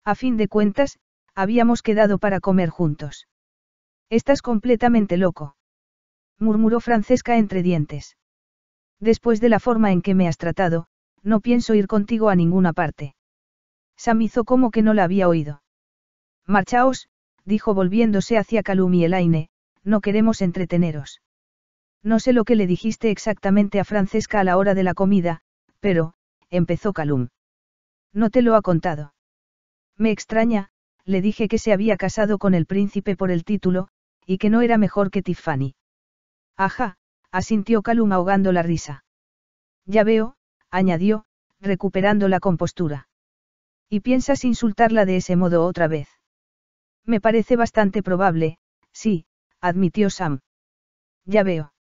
A fin de cuentas, Habíamos quedado para comer juntos. Estás completamente loco. Murmuró Francesca entre dientes. Después de la forma en que me has tratado, no pienso ir contigo a ninguna parte. Sam hizo como que no la había oído. Marchaos, dijo volviéndose hacia Calum y Elaine, no queremos entreteneros. No sé lo que le dijiste exactamente a Francesca a la hora de la comida, pero, empezó Calum. No te lo ha contado. Me extraña, le dije que se había casado con el príncipe por el título, y que no era mejor que Tiffany. Ajá, asintió Calum ahogando la risa. Ya veo, añadió, recuperando la compostura. ¿Y piensas insultarla de ese modo otra vez? Me parece bastante probable, sí, admitió Sam. Ya veo.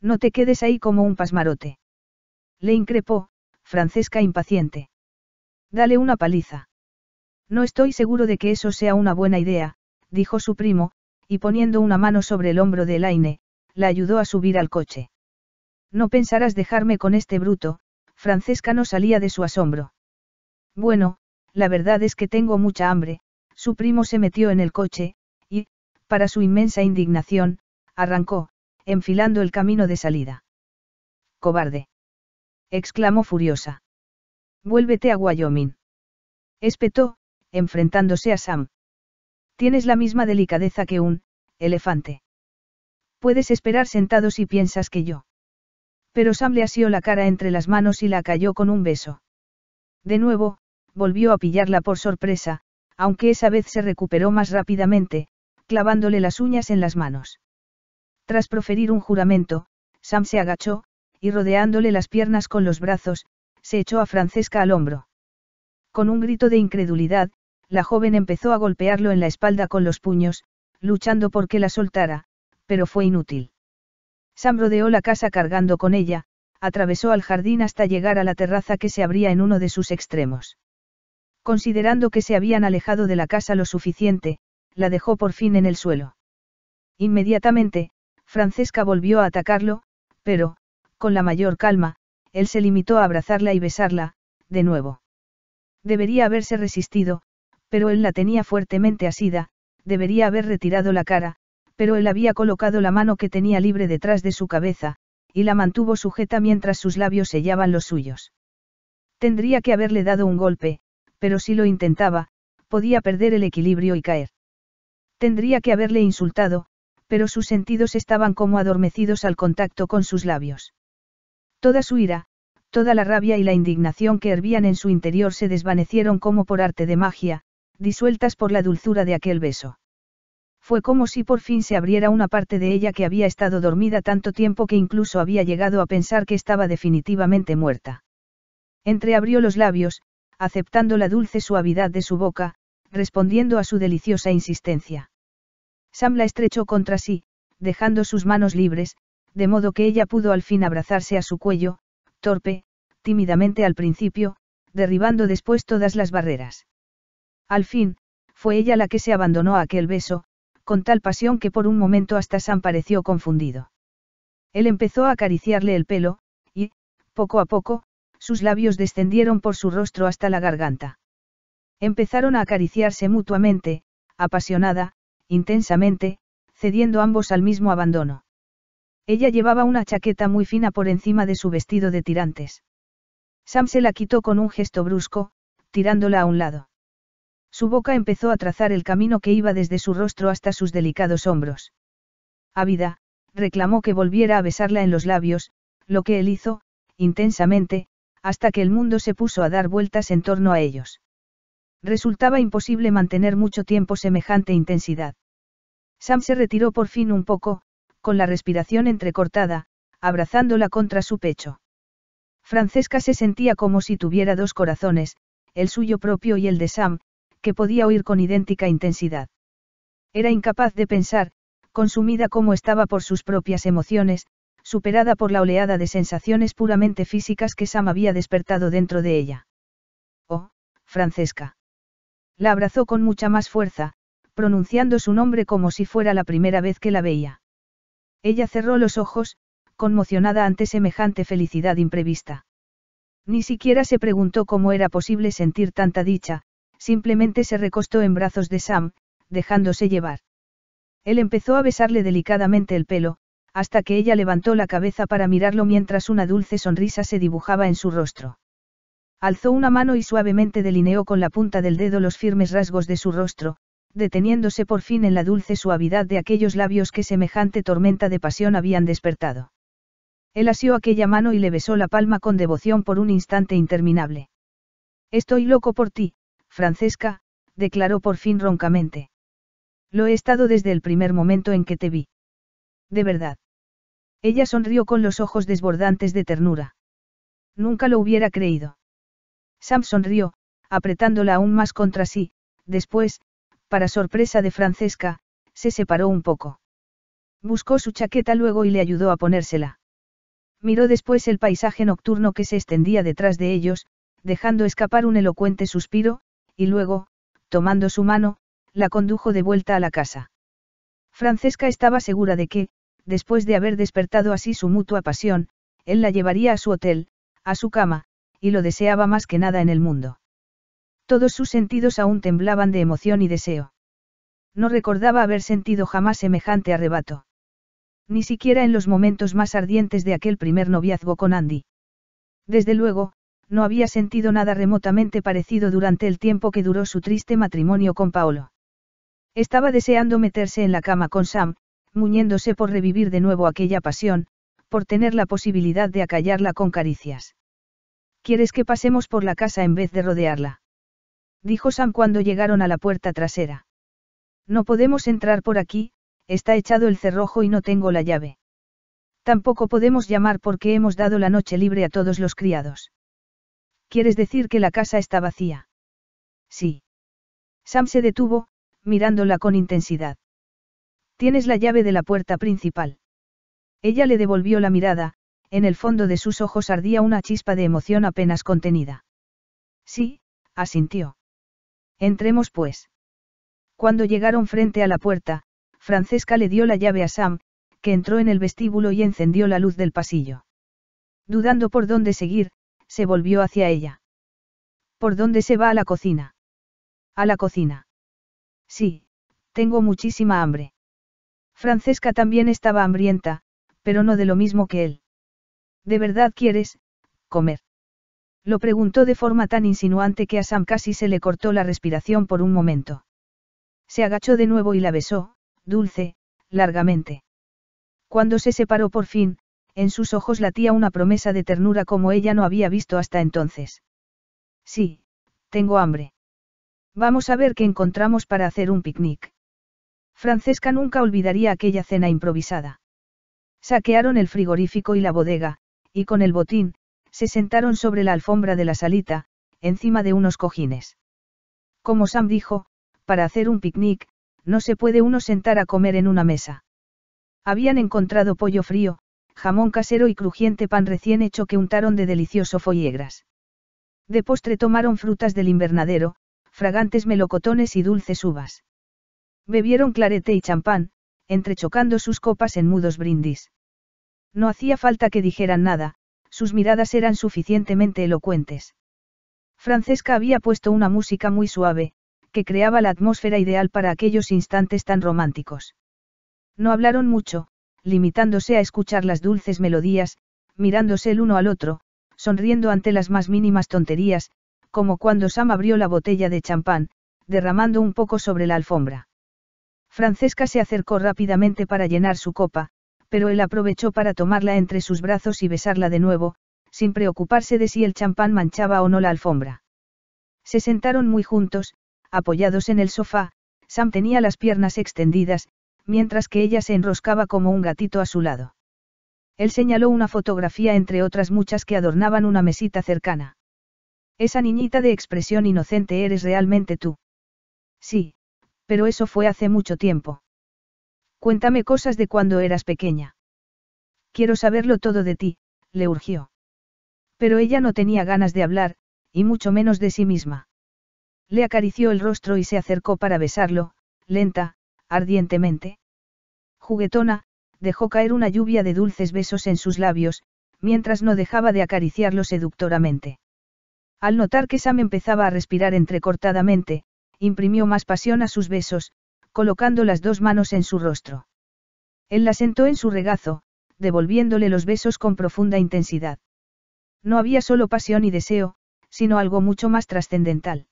No te quedes ahí como un pasmarote. Le increpó, Francesca impaciente. Dale una paliza. No estoy seguro de que eso sea una buena idea, dijo su primo, y poniendo una mano sobre el hombro de Elaine, la ayudó a subir al coche. No pensarás dejarme con este bruto, Francesca no salía de su asombro. Bueno, la verdad es que tengo mucha hambre, su primo se metió en el coche, y, para su inmensa indignación, arrancó, enfilando el camino de salida. Cobarde. exclamó furiosa. Vuélvete a Wyoming. Espetó, enfrentándose a Sam. Tienes la misma delicadeza que un elefante. Puedes esperar sentado si piensas que yo. Pero Sam le asió la cara entre las manos y la cayó con un beso. De nuevo, volvió a pillarla por sorpresa, aunque esa vez se recuperó más rápidamente, clavándole las uñas en las manos. Tras proferir un juramento, Sam se agachó, y rodeándole las piernas con los brazos, se echó a Francesca al hombro. Con un grito de incredulidad, la joven empezó a golpearlo en la espalda con los puños, luchando por que la soltara, pero fue inútil. Sam rodeó la casa cargando con ella, atravesó al jardín hasta llegar a la terraza que se abría en uno de sus extremos. Considerando que se habían alejado de la casa lo suficiente, la dejó por fin en el suelo. Inmediatamente, Francesca volvió a atacarlo, pero, con la mayor calma, él se limitó a abrazarla y besarla, de nuevo. Debería haberse resistido, pero él la tenía fuertemente asida, debería haber retirado la cara, pero él había colocado la mano que tenía libre detrás de su cabeza, y la mantuvo sujeta mientras sus labios sellaban los suyos. Tendría que haberle dado un golpe, pero si lo intentaba, podía perder el equilibrio y caer. Tendría que haberle insultado, pero sus sentidos estaban como adormecidos al contacto con sus labios. Toda su ira, toda la rabia y la indignación que hervían en su interior se desvanecieron como por arte de magia, disueltas por la dulzura de aquel beso. Fue como si por fin se abriera una parte de ella que había estado dormida tanto tiempo que incluso había llegado a pensar que estaba definitivamente muerta. Entreabrió los labios, aceptando la dulce suavidad de su boca, respondiendo a su deliciosa insistencia. Sam la estrechó contra sí, dejando sus manos libres, de modo que ella pudo al fin abrazarse a su cuello, torpe, tímidamente al principio, derribando después todas las barreras. Al fin, fue ella la que se abandonó a aquel beso, con tal pasión que por un momento hasta Sam pareció confundido. Él empezó a acariciarle el pelo, y, poco a poco, sus labios descendieron por su rostro hasta la garganta. Empezaron a acariciarse mutuamente, apasionada, intensamente, cediendo ambos al mismo abandono. Ella llevaba una chaqueta muy fina por encima de su vestido de tirantes. Sam se la quitó con un gesto brusco, tirándola a un lado. Su boca empezó a trazar el camino que iba desde su rostro hasta sus delicados hombros. Ávida, reclamó que volviera a besarla en los labios, lo que él hizo, intensamente, hasta que el mundo se puso a dar vueltas en torno a ellos. Resultaba imposible mantener mucho tiempo semejante intensidad. Sam se retiró por fin un poco, con la respiración entrecortada, abrazándola contra su pecho. Francesca se sentía como si tuviera dos corazones, el suyo propio y el de Sam, que podía oír con idéntica intensidad. Era incapaz de pensar, consumida como estaba por sus propias emociones, superada por la oleada de sensaciones puramente físicas que Sam había despertado dentro de ella. Oh, Francesca. La abrazó con mucha más fuerza, pronunciando su nombre como si fuera la primera vez que la veía. Ella cerró los ojos, conmocionada ante semejante felicidad imprevista. Ni siquiera se preguntó cómo era posible sentir tanta dicha, simplemente se recostó en brazos de Sam, dejándose llevar. Él empezó a besarle delicadamente el pelo, hasta que ella levantó la cabeza para mirarlo mientras una dulce sonrisa se dibujaba en su rostro. Alzó una mano y suavemente delineó con la punta del dedo los firmes rasgos de su rostro, deteniéndose por fin en la dulce suavidad de aquellos labios que semejante tormenta de pasión habían despertado. Él asió aquella mano y le besó la palma con devoción por un instante interminable. Estoy loco por ti, Francesca, declaró por fin roncamente. Lo he estado desde el primer momento en que te vi. De verdad. Ella sonrió con los ojos desbordantes de ternura. Nunca lo hubiera creído. Sam sonrió, apretándola aún más contra sí, después, para sorpresa de Francesca, se separó un poco. Buscó su chaqueta luego y le ayudó a ponérsela. Miró después el paisaje nocturno que se extendía detrás de ellos, dejando escapar un elocuente suspiro, y luego, tomando su mano, la condujo de vuelta a la casa. Francesca estaba segura de que, después de haber despertado así su mutua pasión, él la llevaría a su hotel, a su cama, y lo deseaba más que nada en el mundo. Todos sus sentidos aún temblaban de emoción y deseo. No recordaba haber sentido jamás semejante arrebato. Ni siquiera en los momentos más ardientes de aquel primer noviazgo con Andy. Desde luego, no había sentido nada remotamente parecido durante el tiempo que duró su triste matrimonio con Paolo. Estaba deseando meterse en la cama con Sam, muñéndose por revivir de nuevo aquella pasión, por tener la posibilidad de acallarla con caricias. ¿Quieres que pasemos por la casa en vez de rodearla? dijo Sam cuando llegaron a la puerta trasera. No podemos entrar por aquí, está echado el cerrojo y no tengo la llave. Tampoco podemos llamar porque hemos dado la noche libre a todos los criados. ¿Quieres decir que la casa está vacía? Sí. Sam se detuvo, mirándola con intensidad. Tienes la llave de la puerta principal. Ella le devolvió la mirada, en el fondo de sus ojos ardía una chispa de emoción apenas contenida. Sí, asintió. Entremos pues. Cuando llegaron frente a la puerta, Francesca le dio la llave a Sam, que entró en el vestíbulo y encendió la luz del pasillo. Dudando por dónde seguir, se volvió hacia ella. ¿Por dónde se va a la cocina? A la cocina. Sí, tengo muchísima hambre. Francesca también estaba hambrienta, pero no de lo mismo que él. ¿De verdad quieres, comer? Lo preguntó de forma tan insinuante que a Sam casi se le cortó la respiración por un momento. Se agachó de nuevo y la besó, dulce, largamente. Cuando se separó por fin, en sus ojos latía una promesa de ternura como ella no había visto hasta entonces. Sí, tengo hambre. Vamos a ver qué encontramos para hacer un picnic. Francesca nunca olvidaría aquella cena improvisada. Saquearon el frigorífico y la bodega, y con el botín, se sentaron sobre la alfombra de la salita, encima de unos cojines. Como Sam dijo, para hacer un picnic, no se puede uno sentar a comer en una mesa. Habían encontrado pollo frío, jamón casero y crujiente pan recién hecho que untaron de delicioso foiegras. De postre tomaron frutas del invernadero, fragantes melocotones y dulces uvas. Bebieron clarete y champán, entrechocando sus copas en mudos brindis. No hacía falta que dijeran nada, sus miradas eran suficientemente elocuentes. Francesca había puesto una música muy suave, que creaba la atmósfera ideal para aquellos instantes tan románticos. No hablaron mucho, limitándose a escuchar las dulces melodías, mirándose el uno al otro, sonriendo ante las más mínimas tonterías, como cuando Sam abrió la botella de champán, derramando un poco sobre la alfombra. Francesca se acercó rápidamente para llenar su copa, pero él aprovechó para tomarla entre sus brazos y besarla de nuevo, sin preocuparse de si el champán manchaba o no la alfombra. Se sentaron muy juntos, apoyados en el sofá, Sam tenía las piernas extendidas, mientras que ella se enroscaba como un gatito a su lado. Él señaló una fotografía entre otras muchas que adornaban una mesita cercana. Esa niñita de expresión inocente eres realmente tú. Sí, pero eso fue hace mucho tiempo. Cuéntame cosas de cuando eras pequeña. Quiero saberlo todo de ti, le urgió. Pero ella no tenía ganas de hablar, y mucho menos de sí misma. Le acarició el rostro y se acercó para besarlo, lenta, ardientemente. Juguetona, dejó caer una lluvia de dulces besos en sus labios, mientras no dejaba de acariciarlo seductoramente. Al notar que Sam empezaba a respirar entrecortadamente, imprimió más pasión a sus besos, colocando las dos manos en su rostro. Él la sentó en su regazo, devolviéndole los besos con profunda intensidad. No había solo pasión y deseo, sino algo mucho más trascendental.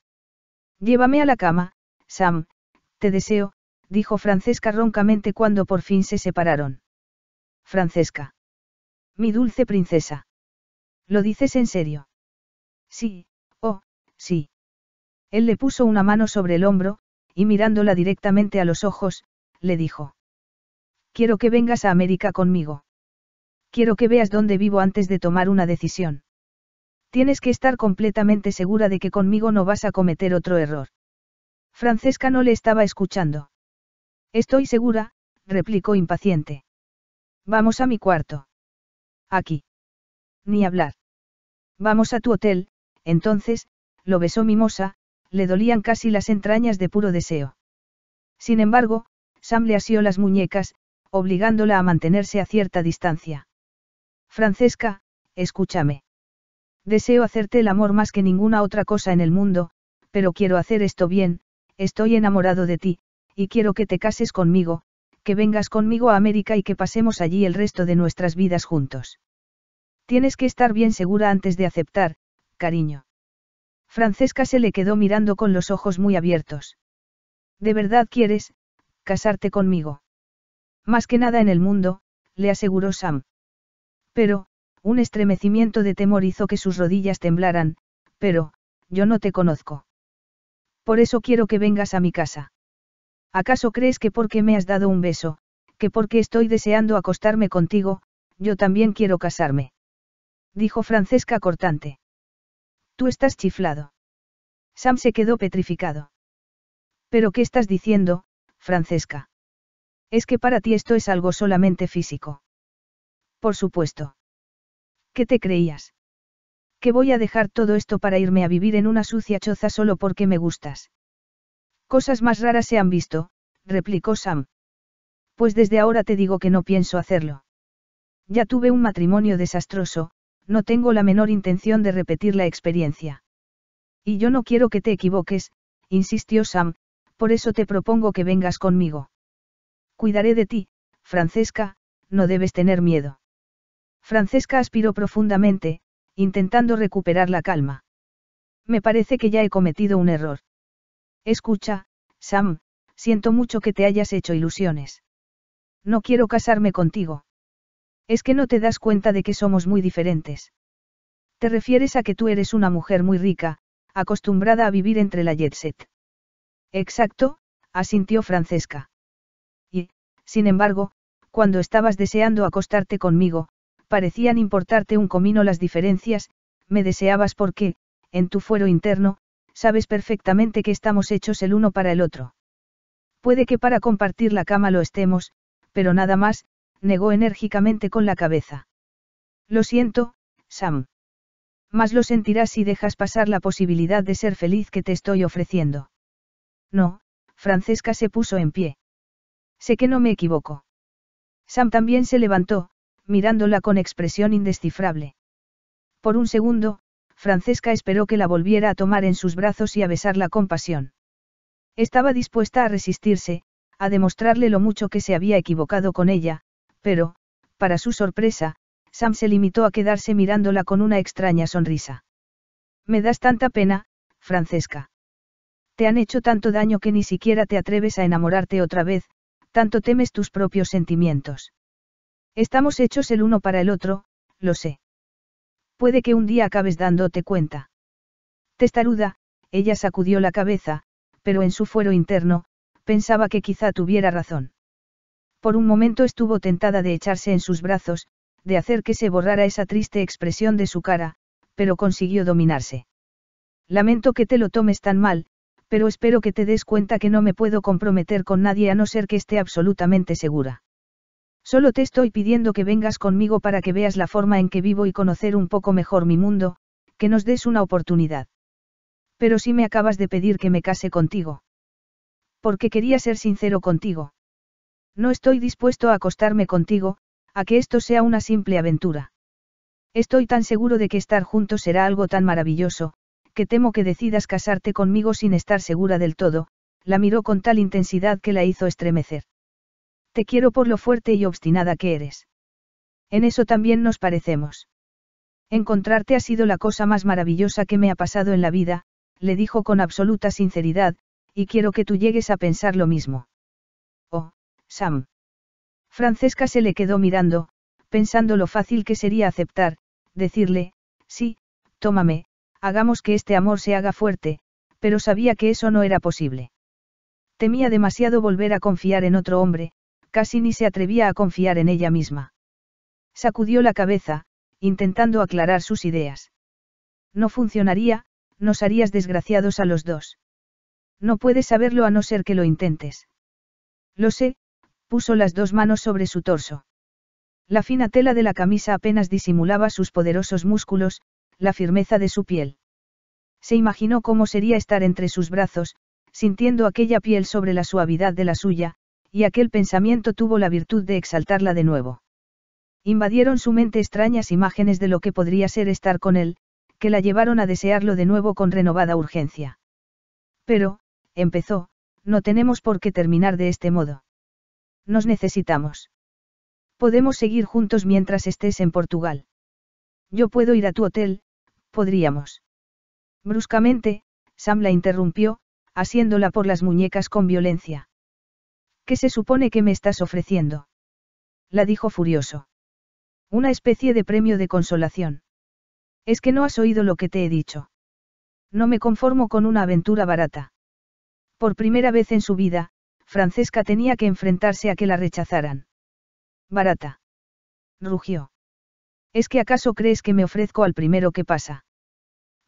Llévame a la cama, Sam, te deseo, dijo Francesca roncamente cuando por fin se separaron. Francesca. Mi dulce princesa. ¿Lo dices en serio? Sí, oh, sí. Él le puso una mano sobre el hombro, y mirándola directamente a los ojos, le dijo. Quiero que vengas a América conmigo. Quiero que veas dónde vivo antes de tomar una decisión. Tienes que estar completamente segura de que conmigo no vas a cometer otro error. Francesca no le estaba escuchando. Estoy segura, replicó impaciente. Vamos a mi cuarto. Aquí. Ni hablar. Vamos a tu hotel, entonces, lo besó Mimosa, le dolían casi las entrañas de puro deseo. Sin embargo, Sam le asió las muñecas, obligándola a mantenerse a cierta distancia. Francesca, escúchame. Deseo hacerte el amor más que ninguna otra cosa en el mundo, pero quiero hacer esto bien, estoy enamorado de ti, y quiero que te cases conmigo, que vengas conmigo a América y que pasemos allí el resto de nuestras vidas juntos. Tienes que estar bien segura antes de aceptar, cariño. Francesca se le quedó mirando con los ojos muy abiertos. ¿De verdad quieres, casarte conmigo? Más que nada en el mundo, le aseguró Sam. Pero, un estremecimiento de temor hizo que sus rodillas temblaran, pero, yo no te conozco. Por eso quiero que vengas a mi casa. ¿Acaso crees que porque me has dado un beso, que porque estoy deseando acostarme contigo, yo también quiero casarme? Dijo Francesca cortante. Tú estás chiflado. Sam se quedó petrificado. ¿Pero qué estás diciendo, Francesca? Es que para ti esto es algo solamente físico. Por supuesto. ¿Qué te creías? Que voy a dejar todo esto para irme a vivir en una sucia choza solo porque me gustas. Cosas más raras se han visto, replicó Sam. Pues desde ahora te digo que no pienso hacerlo. Ya tuve un matrimonio desastroso, no tengo la menor intención de repetir la experiencia. Y yo no quiero que te equivoques, insistió Sam, por eso te propongo que vengas conmigo. Cuidaré de ti, Francesca, no debes tener miedo. Francesca aspiró profundamente, intentando recuperar la calma. Me parece que ya he cometido un error. Escucha, Sam, siento mucho que te hayas hecho ilusiones. No quiero casarme contigo. Es que no te das cuenta de que somos muy diferentes. Te refieres a que tú eres una mujer muy rica, acostumbrada a vivir entre la jet set. Exacto, asintió Francesca. Y, sin embargo, cuando estabas deseando acostarte conmigo, parecían importarte un comino las diferencias, me deseabas porque, en tu fuero interno, sabes perfectamente que estamos hechos el uno para el otro. Puede que para compartir la cama lo estemos, pero nada más, negó enérgicamente con la cabeza. Lo siento, Sam. Más lo sentirás si dejas pasar la posibilidad de ser feliz que te estoy ofreciendo. No, Francesca se puso en pie. Sé que no me equivoco. Sam también se levantó, mirándola con expresión indescifrable. Por un segundo, Francesca esperó que la volviera a tomar en sus brazos y a besarla con pasión. Estaba dispuesta a resistirse, a demostrarle lo mucho que se había equivocado con ella, pero, para su sorpresa, Sam se limitó a quedarse mirándola con una extraña sonrisa. Me das tanta pena, Francesca. Te han hecho tanto daño que ni siquiera te atreves a enamorarte otra vez, tanto temes tus propios sentimientos. Estamos hechos el uno para el otro, lo sé. Puede que un día acabes dándote cuenta. Testaruda, ella sacudió la cabeza, pero en su fuero interno, pensaba que quizá tuviera razón. Por un momento estuvo tentada de echarse en sus brazos, de hacer que se borrara esa triste expresión de su cara, pero consiguió dominarse. Lamento que te lo tomes tan mal, pero espero que te des cuenta que no me puedo comprometer con nadie a no ser que esté absolutamente segura. Solo te estoy pidiendo que vengas conmigo para que veas la forma en que vivo y conocer un poco mejor mi mundo, que nos des una oportunidad. Pero si me acabas de pedir que me case contigo. Porque quería ser sincero contigo. No estoy dispuesto a acostarme contigo, a que esto sea una simple aventura. Estoy tan seguro de que estar juntos será algo tan maravilloso, que temo que decidas casarte conmigo sin estar segura del todo, la miró con tal intensidad que la hizo estremecer. Te quiero por lo fuerte y obstinada que eres. En eso también nos parecemos. Encontrarte ha sido la cosa más maravillosa que me ha pasado en la vida, le dijo con absoluta sinceridad, y quiero que tú llegues a pensar lo mismo. Oh, Sam. Francesca se le quedó mirando, pensando lo fácil que sería aceptar, decirle, sí, tómame, hagamos que este amor se haga fuerte, pero sabía que eso no era posible. Temía demasiado volver a confiar en otro hombre, casi ni se atrevía a confiar en ella misma. Sacudió la cabeza, intentando aclarar sus ideas. No funcionaría, nos harías desgraciados a los dos. No puedes saberlo a no ser que lo intentes. Lo sé, puso las dos manos sobre su torso. La fina tela de la camisa apenas disimulaba sus poderosos músculos, la firmeza de su piel. Se imaginó cómo sería estar entre sus brazos, sintiendo aquella piel sobre la suavidad de la suya, y aquel pensamiento tuvo la virtud de exaltarla de nuevo. Invadieron su mente extrañas imágenes de lo que podría ser estar con él, que la llevaron a desearlo de nuevo con renovada urgencia. Pero, empezó, no tenemos por qué terminar de este modo. Nos necesitamos. Podemos seguir juntos mientras estés en Portugal. Yo puedo ir a tu hotel, podríamos. Bruscamente, Sam la interrumpió, asiéndola por las muñecas con violencia. ¿Qué se supone que me estás ofreciendo? La dijo furioso. Una especie de premio de consolación. Es que no has oído lo que te he dicho. No me conformo con una aventura barata. Por primera vez en su vida, Francesca tenía que enfrentarse a que la rechazaran. Barata. Rugió. ¿Es que acaso crees que me ofrezco al primero que pasa?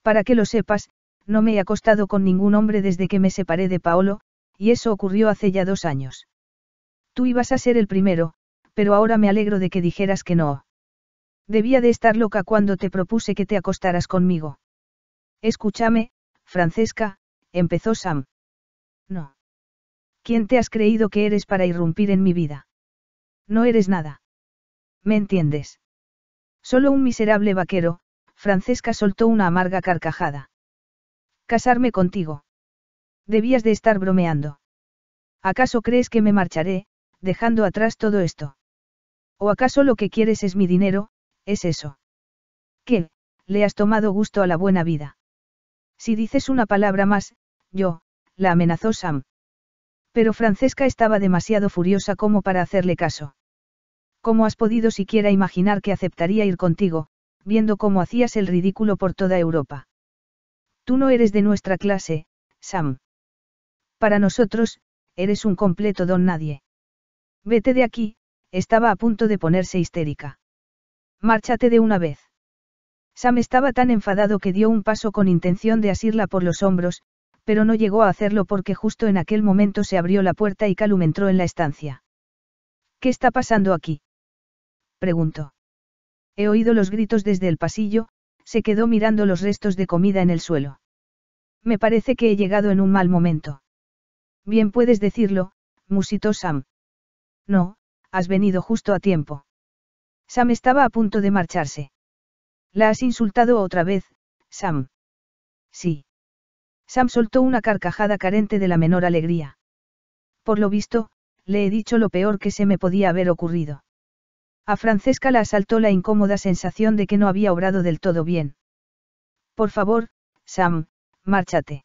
Para que lo sepas, no me he acostado con ningún hombre desde que me separé de Paolo, y eso ocurrió hace ya dos años. Tú ibas a ser el primero, pero ahora me alegro de que dijeras que no. Debía de estar loca cuando te propuse que te acostaras conmigo. Escúchame, Francesca, empezó Sam. No. ¿Quién te has creído que eres para irrumpir en mi vida? No eres nada. ¿Me entiendes? Solo un miserable vaquero, Francesca soltó una amarga carcajada. Casarme contigo. Debías de estar bromeando. ¿Acaso crees que me marcharé, dejando atrás todo esto? ¿O acaso lo que quieres es mi dinero, es eso? ¿Qué? Le has tomado gusto a la buena vida. Si dices una palabra más, yo, la amenazó Sam. Pero Francesca estaba demasiado furiosa como para hacerle caso. ¿Cómo has podido siquiera imaginar que aceptaría ir contigo, viendo cómo hacías el ridículo por toda Europa? Tú no eres de nuestra clase, Sam. Para nosotros, eres un completo don nadie. Vete de aquí, estaba a punto de ponerse histérica. Márchate de una vez. Sam estaba tan enfadado que dio un paso con intención de asirla por los hombros, pero no llegó a hacerlo porque justo en aquel momento se abrió la puerta y Calum entró en la estancia. ¿Qué está pasando aquí? preguntó. He oído los gritos desde el pasillo, se quedó mirando los restos de comida en el suelo. Me parece que he llegado en un mal momento. Bien puedes decirlo, musitó Sam. No, has venido justo a tiempo. Sam estaba a punto de marcharse. La has insultado otra vez, Sam. Sí. Sam soltó una carcajada carente de la menor alegría. Por lo visto, le he dicho lo peor que se me podía haber ocurrido. A Francesca la asaltó la incómoda sensación de que no había obrado del todo bien. Por favor, Sam, márchate.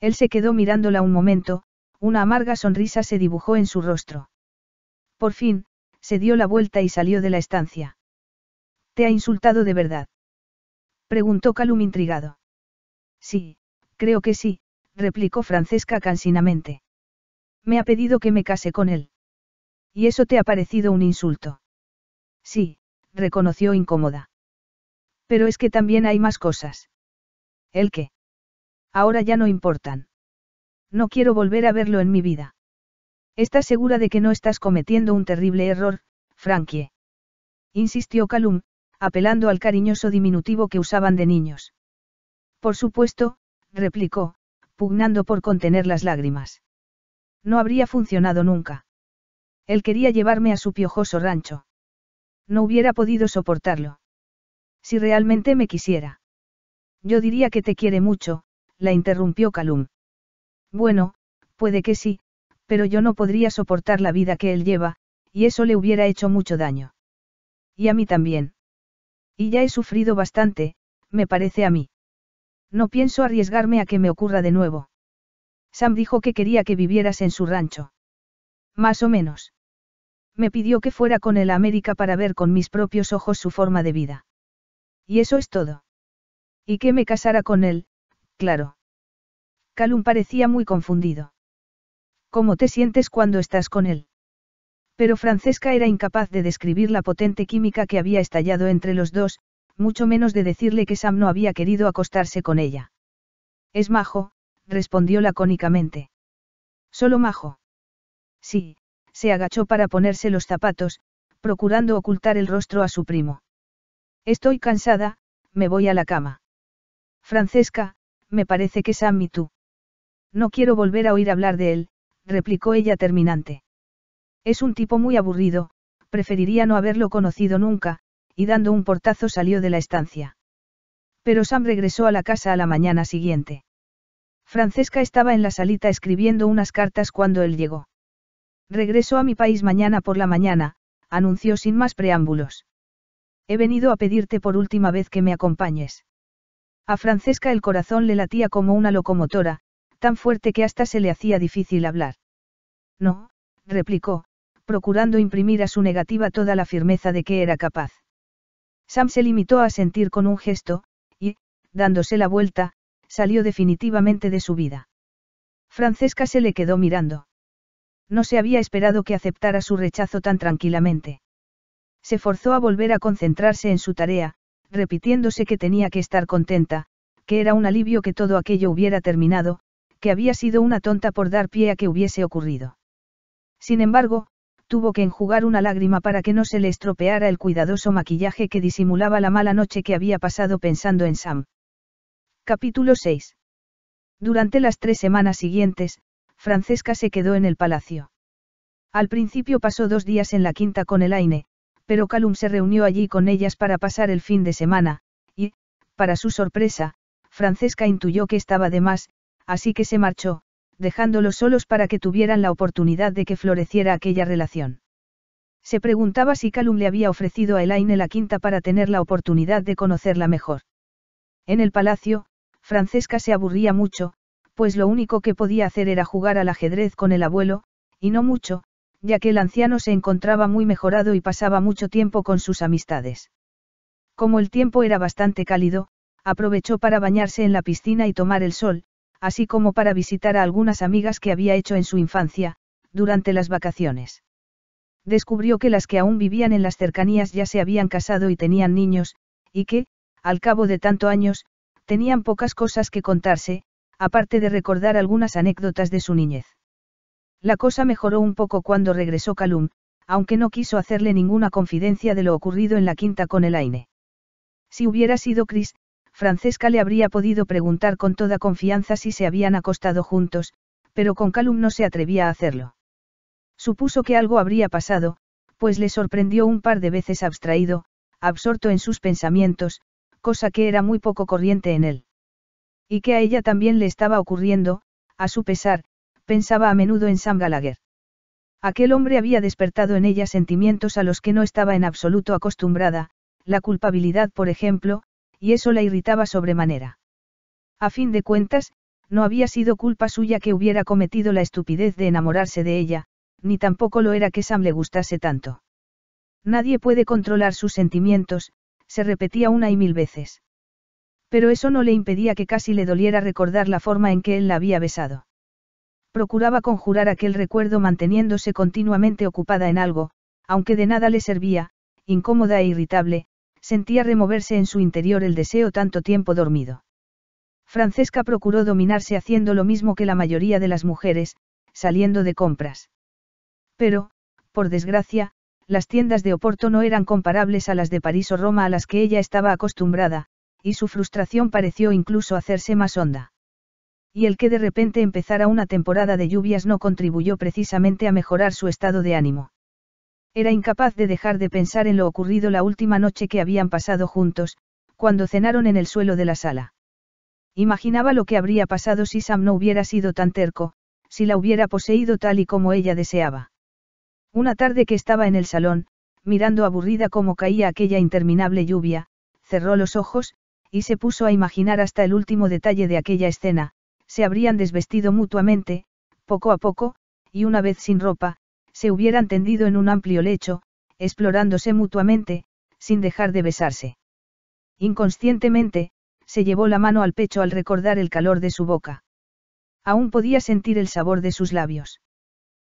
Él se quedó mirándola un momento, una amarga sonrisa se dibujó en su rostro. Por fin, se dio la vuelta y salió de la estancia. ¿Te ha insultado de verdad? preguntó Calum intrigado. Sí, creo que sí, replicó Francesca cansinamente. Me ha pedido que me case con él. ¿Y eso te ha parecido un insulto? Sí, reconoció incómoda. Pero es que también hay más cosas. ¿El qué? Ahora ya no importan. No quiero volver a verlo en mi vida. ¿Estás segura de que no estás cometiendo un terrible error, Frankie? Insistió Calum, apelando al cariñoso diminutivo que usaban de niños. Por supuesto, replicó, pugnando por contener las lágrimas. No habría funcionado nunca. Él quería llevarme a su piojoso rancho. No hubiera podido soportarlo. Si realmente me quisiera. Yo diría que te quiere mucho, la interrumpió Calum. Bueno, puede que sí, pero yo no podría soportar la vida que él lleva, y eso le hubiera hecho mucho daño. Y a mí también. Y ya he sufrido bastante, me parece a mí. No pienso arriesgarme a que me ocurra de nuevo. Sam dijo que quería que vivieras en su rancho. Más o menos. Me pidió que fuera con él a América para ver con mis propios ojos su forma de vida. Y eso es todo. Y que me casara con él, claro. Calum parecía muy confundido. ¿Cómo te sientes cuando estás con él? Pero Francesca era incapaz de describir la potente química que había estallado entre los dos, mucho menos de decirle que Sam no había querido acostarse con ella. Es majo, respondió lacónicamente. Solo majo. Sí, se agachó para ponerse los zapatos, procurando ocultar el rostro a su primo. Estoy cansada, me voy a la cama. Francesca, me parece que Sam y tú. No quiero volver a oír hablar de él, replicó ella terminante. Es un tipo muy aburrido, preferiría no haberlo conocido nunca, y dando un portazo salió de la estancia. Pero Sam regresó a la casa a la mañana siguiente. Francesca estaba en la salita escribiendo unas cartas cuando él llegó. Regreso a mi país mañana por la mañana, anunció sin más preámbulos. He venido a pedirte por última vez que me acompañes. A Francesca el corazón le latía como una locomotora, tan fuerte que hasta se le hacía difícil hablar. No, replicó, procurando imprimir a su negativa toda la firmeza de que era capaz. Sam se limitó a sentir con un gesto, y, dándose la vuelta, salió definitivamente de su vida. Francesca se le quedó mirando. No se había esperado que aceptara su rechazo tan tranquilamente. Se forzó a volver a concentrarse en su tarea, repitiéndose que tenía que estar contenta, que era un alivio que todo aquello hubiera terminado, que había sido una tonta por dar pie a que hubiese ocurrido. Sin embargo, tuvo que enjugar una lágrima para que no se le estropeara el cuidadoso maquillaje que disimulaba la mala noche que había pasado pensando en Sam. Capítulo 6. Durante las tres semanas siguientes, Francesca se quedó en el palacio. Al principio pasó dos días en la quinta con Elaine, pero Calum se reunió allí con ellas para pasar el fin de semana, y, para su sorpresa, Francesca intuyó que estaba de más, así que se marchó, dejándolos solos para que tuvieran la oportunidad de que floreciera aquella relación. Se preguntaba si Calum le había ofrecido a Elaine la quinta para tener la oportunidad de conocerla mejor. En el palacio, Francesca se aburría mucho, pues lo único que podía hacer era jugar al ajedrez con el abuelo, y no mucho, ya que el anciano se encontraba muy mejorado y pasaba mucho tiempo con sus amistades. Como el tiempo era bastante cálido, aprovechó para bañarse en la piscina y tomar el sol, así como para visitar a algunas amigas que había hecho en su infancia, durante las vacaciones. Descubrió que las que aún vivían en las cercanías ya se habían casado y tenían niños, y que, al cabo de tanto años, tenían pocas cosas que contarse, aparte de recordar algunas anécdotas de su niñez. La cosa mejoró un poco cuando regresó Calum, aunque no quiso hacerle ninguna confidencia de lo ocurrido en la quinta con el Aine. Si hubiera sido Chris, Francesca le habría podido preguntar con toda confianza si se habían acostado juntos, pero con Calum no se atrevía a hacerlo. Supuso que algo habría pasado, pues le sorprendió un par de veces abstraído, absorto en sus pensamientos, cosa que era muy poco corriente en él. Y que a ella también le estaba ocurriendo, a su pesar, pensaba a menudo en Sam Gallagher. Aquel hombre había despertado en ella sentimientos a los que no estaba en absoluto acostumbrada, la culpabilidad por ejemplo, y eso la irritaba sobremanera. A fin de cuentas, no había sido culpa suya que hubiera cometido la estupidez de enamorarse de ella, ni tampoco lo era que Sam le gustase tanto. Nadie puede controlar sus sentimientos, se repetía una y mil veces. Pero eso no le impedía que casi le doliera recordar la forma en que él la había besado. Procuraba conjurar aquel recuerdo manteniéndose continuamente ocupada en algo, aunque de nada le servía, incómoda e irritable, Sentía removerse en su interior el deseo tanto tiempo dormido. Francesca procuró dominarse haciendo lo mismo que la mayoría de las mujeres, saliendo de compras. Pero, por desgracia, las tiendas de Oporto no eran comparables a las de París o Roma a las que ella estaba acostumbrada, y su frustración pareció incluso hacerse más honda. Y el que de repente empezara una temporada de lluvias no contribuyó precisamente a mejorar su estado de ánimo. Era incapaz de dejar de pensar en lo ocurrido la última noche que habían pasado juntos, cuando cenaron en el suelo de la sala. Imaginaba lo que habría pasado si Sam no hubiera sido tan terco, si la hubiera poseído tal y como ella deseaba. Una tarde que estaba en el salón, mirando aburrida cómo caía aquella interminable lluvia, cerró los ojos, y se puso a imaginar hasta el último detalle de aquella escena, se habrían desvestido mutuamente, poco a poco, y una vez sin ropa, se hubieran tendido en un amplio lecho, explorándose mutuamente, sin dejar de besarse. Inconscientemente, se llevó la mano al pecho al recordar el calor de su boca. Aún podía sentir el sabor de sus labios.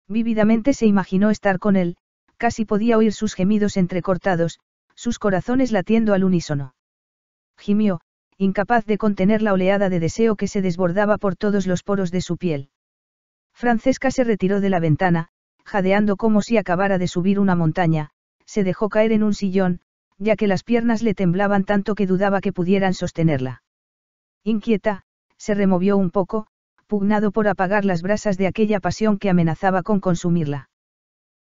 Vívidamente se imaginó estar con él, casi podía oír sus gemidos entrecortados, sus corazones latiendo al unísono. Gimió, incapaz de contener la oleada de deseo que se desbordaba por todos los poros de su piel. Francesca se retiró de la ventana, jadeando como si acabara de subir una montaña, se dejó caer en un sillón, ya que las piernas le temblaban tanto que dudaba que pudieran sostenerla. Inquieta, se removió un poco, pugnado por apagar las brasas de aquella pasión que amenazaba con consumirla.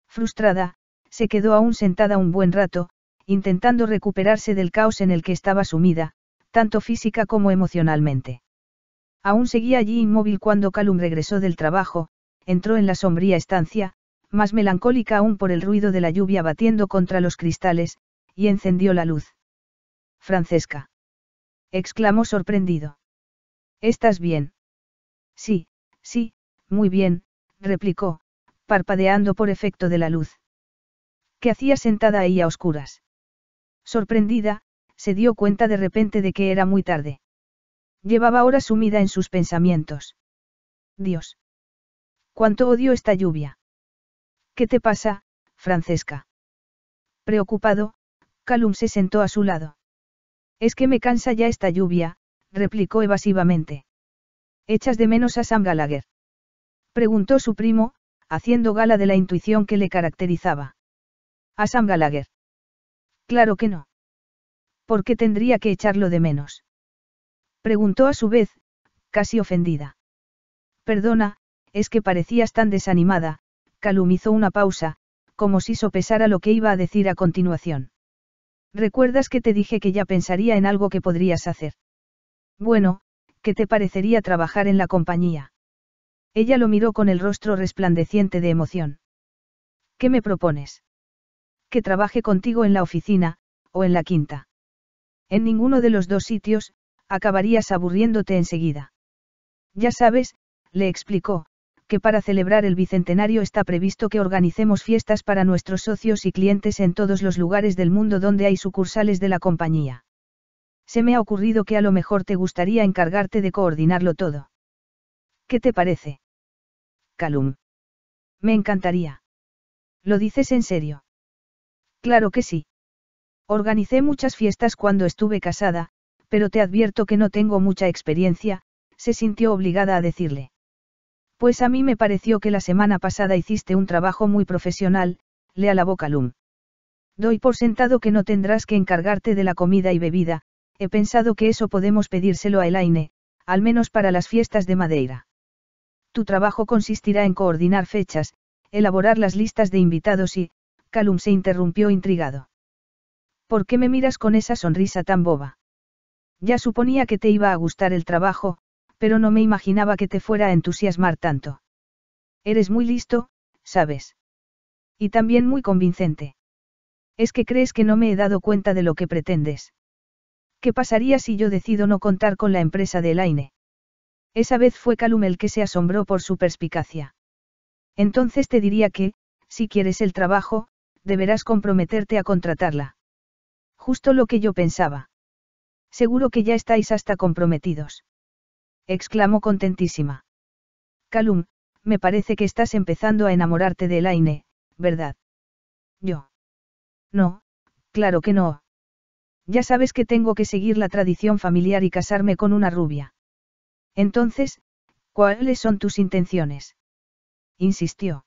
Frustrada, se quedó aún sentada un buen rato, intentando recuperarse del caos en el que estaba sumida, tanto física como emocionalmente. Aún seguía allí inmóvil cuando Calum regresó del trabajo, entró en la sombría estancia, más melancólica aún por el ruido de la lluvia batiendo contra los cristales, y encendió la luz. Francesca. exclamó sorprendido. ¿Estás bien? Sí, sí, muy bien, replicó, parpadeando por efecto de la luz. ¿Qué hacía sentada ahí a oscuras? Sorprendida, se dio cuenta de repente de que era muy tarde. Llevaba horas sumida en sus pensamientos. Dios. Cuánto odio esta lluvia. ¿Qué te pasa, Francesca? Preocupado, Calum se sentó a su lado. Es que me cansa ya esta lluvia, replicó evasivamente. ¿Echas de menos a Sam Gallagher? Preguntó su primo, haciendo gala de la intuición que le caracterizaba. ¿A Sam Gallagher? Claro que no. ¿Por qué tendría que echarlo de menos? Preguntó a su vez, casi ofendida. Perdona, es que parecías tan desanimada, calumizó una pausa, como si sopesara lo que iba a decir a continuación. ¿Recuerdas que te dije que ya pensaría en algo que podrías hacer? Bueno, ¿qué te parecería trabajar en la compañía? Ella lo miró con el rostro resplandeciente de emoción. ¿Qué me propones? Que trabaje contigo en la oficina, o en la quinta. En ninguno de los dos sitios, acabarías aburriéndote enseguida. Ya sabes, le explicó, que para celebrar el Bicentenario está previsto que organicemos fiestas para nuestros socios y clientes en todos los lugares del mundo donde hay sucursales de la compañía. Se me ha ocurrido que a lo mejor te gustaría encargarte de coordinarlo todo. ¿Qué te parece? Calum. Me encantaría. ¿Lo dices en serio? Claro que sí. Organicé muchas fiestas cuando estuve casada, pero te advierto que no tengo mucha experiencia, se sintió obligada a decirle. Pues a mí me pareció que la semana pasada hiciste un trabajo muy profesional, le alabó Calum. Doy por sentado que no tendrás que encargarte de la comida y bebida, he pensado que eso podemos pedírselo a Elaine, al menos para las fiestas de Madeira. Tu trabajo consistirá en coordinar fechas, elaborar las listas de invitados y, Calum se interrumpió intrigado. ¿Por qué me miras con esa sonrisa tan boba? Ya suponía que te iba a gustar el trabajo, pero no me imaginaba que te fuera a entusiasmar tanto. Eres muy listo, sabes. Y también muy convincente. Es que crees que no me he dado cuenta de lo que pretendes. ¿Qué pasaría si yo decido no contar con la empresa de Elaine? Esa vez fue Calum el que se asombró por su perspicacia. Entonces te diría que, si quieres el trabajo, deberás comprometerte a contratarla. Justo lo que yo pensaba. Seguro que ya estáis hasta comprometidos exclamó contentísima. Calum, me parece que estás empezando a enamorarte de Elaine, ¿verdad? Yo. No, claro que no. Ya sabes que tengo que seguir la tradición familiar y casarme con una rubia. Entonces, ¿cuáles son tus intenciones? Insistió.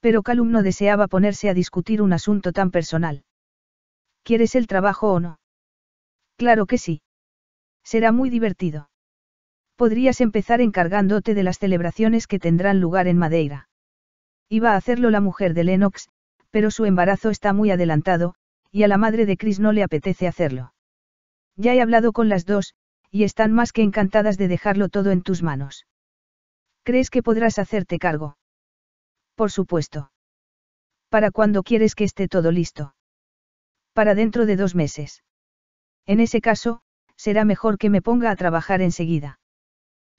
Pero Calum no deseaba ponerse a discutir un asunto tan personal. ¿Quieres el trabajo o no? Claro que sí. Será muy divertido. Podrías empezar encargándote de las celebraciones que tendrán lugar en Madeira. Iba a hacerlo la mujer de Lennox, pero su embarazo está muy adelantado, y a la madre de Chris no le apetece hacerlo. Ya he hablado con las dos, y están más que encantadas de dejarlo todo en tus manos. ¿Crees que podrás hacerte cargo? Por supuesto. ¿Para cuándo quieres que esté todo listo? Para dentro de dos meses. En ese caso, será mejor que me ponga a trabajar enseguida.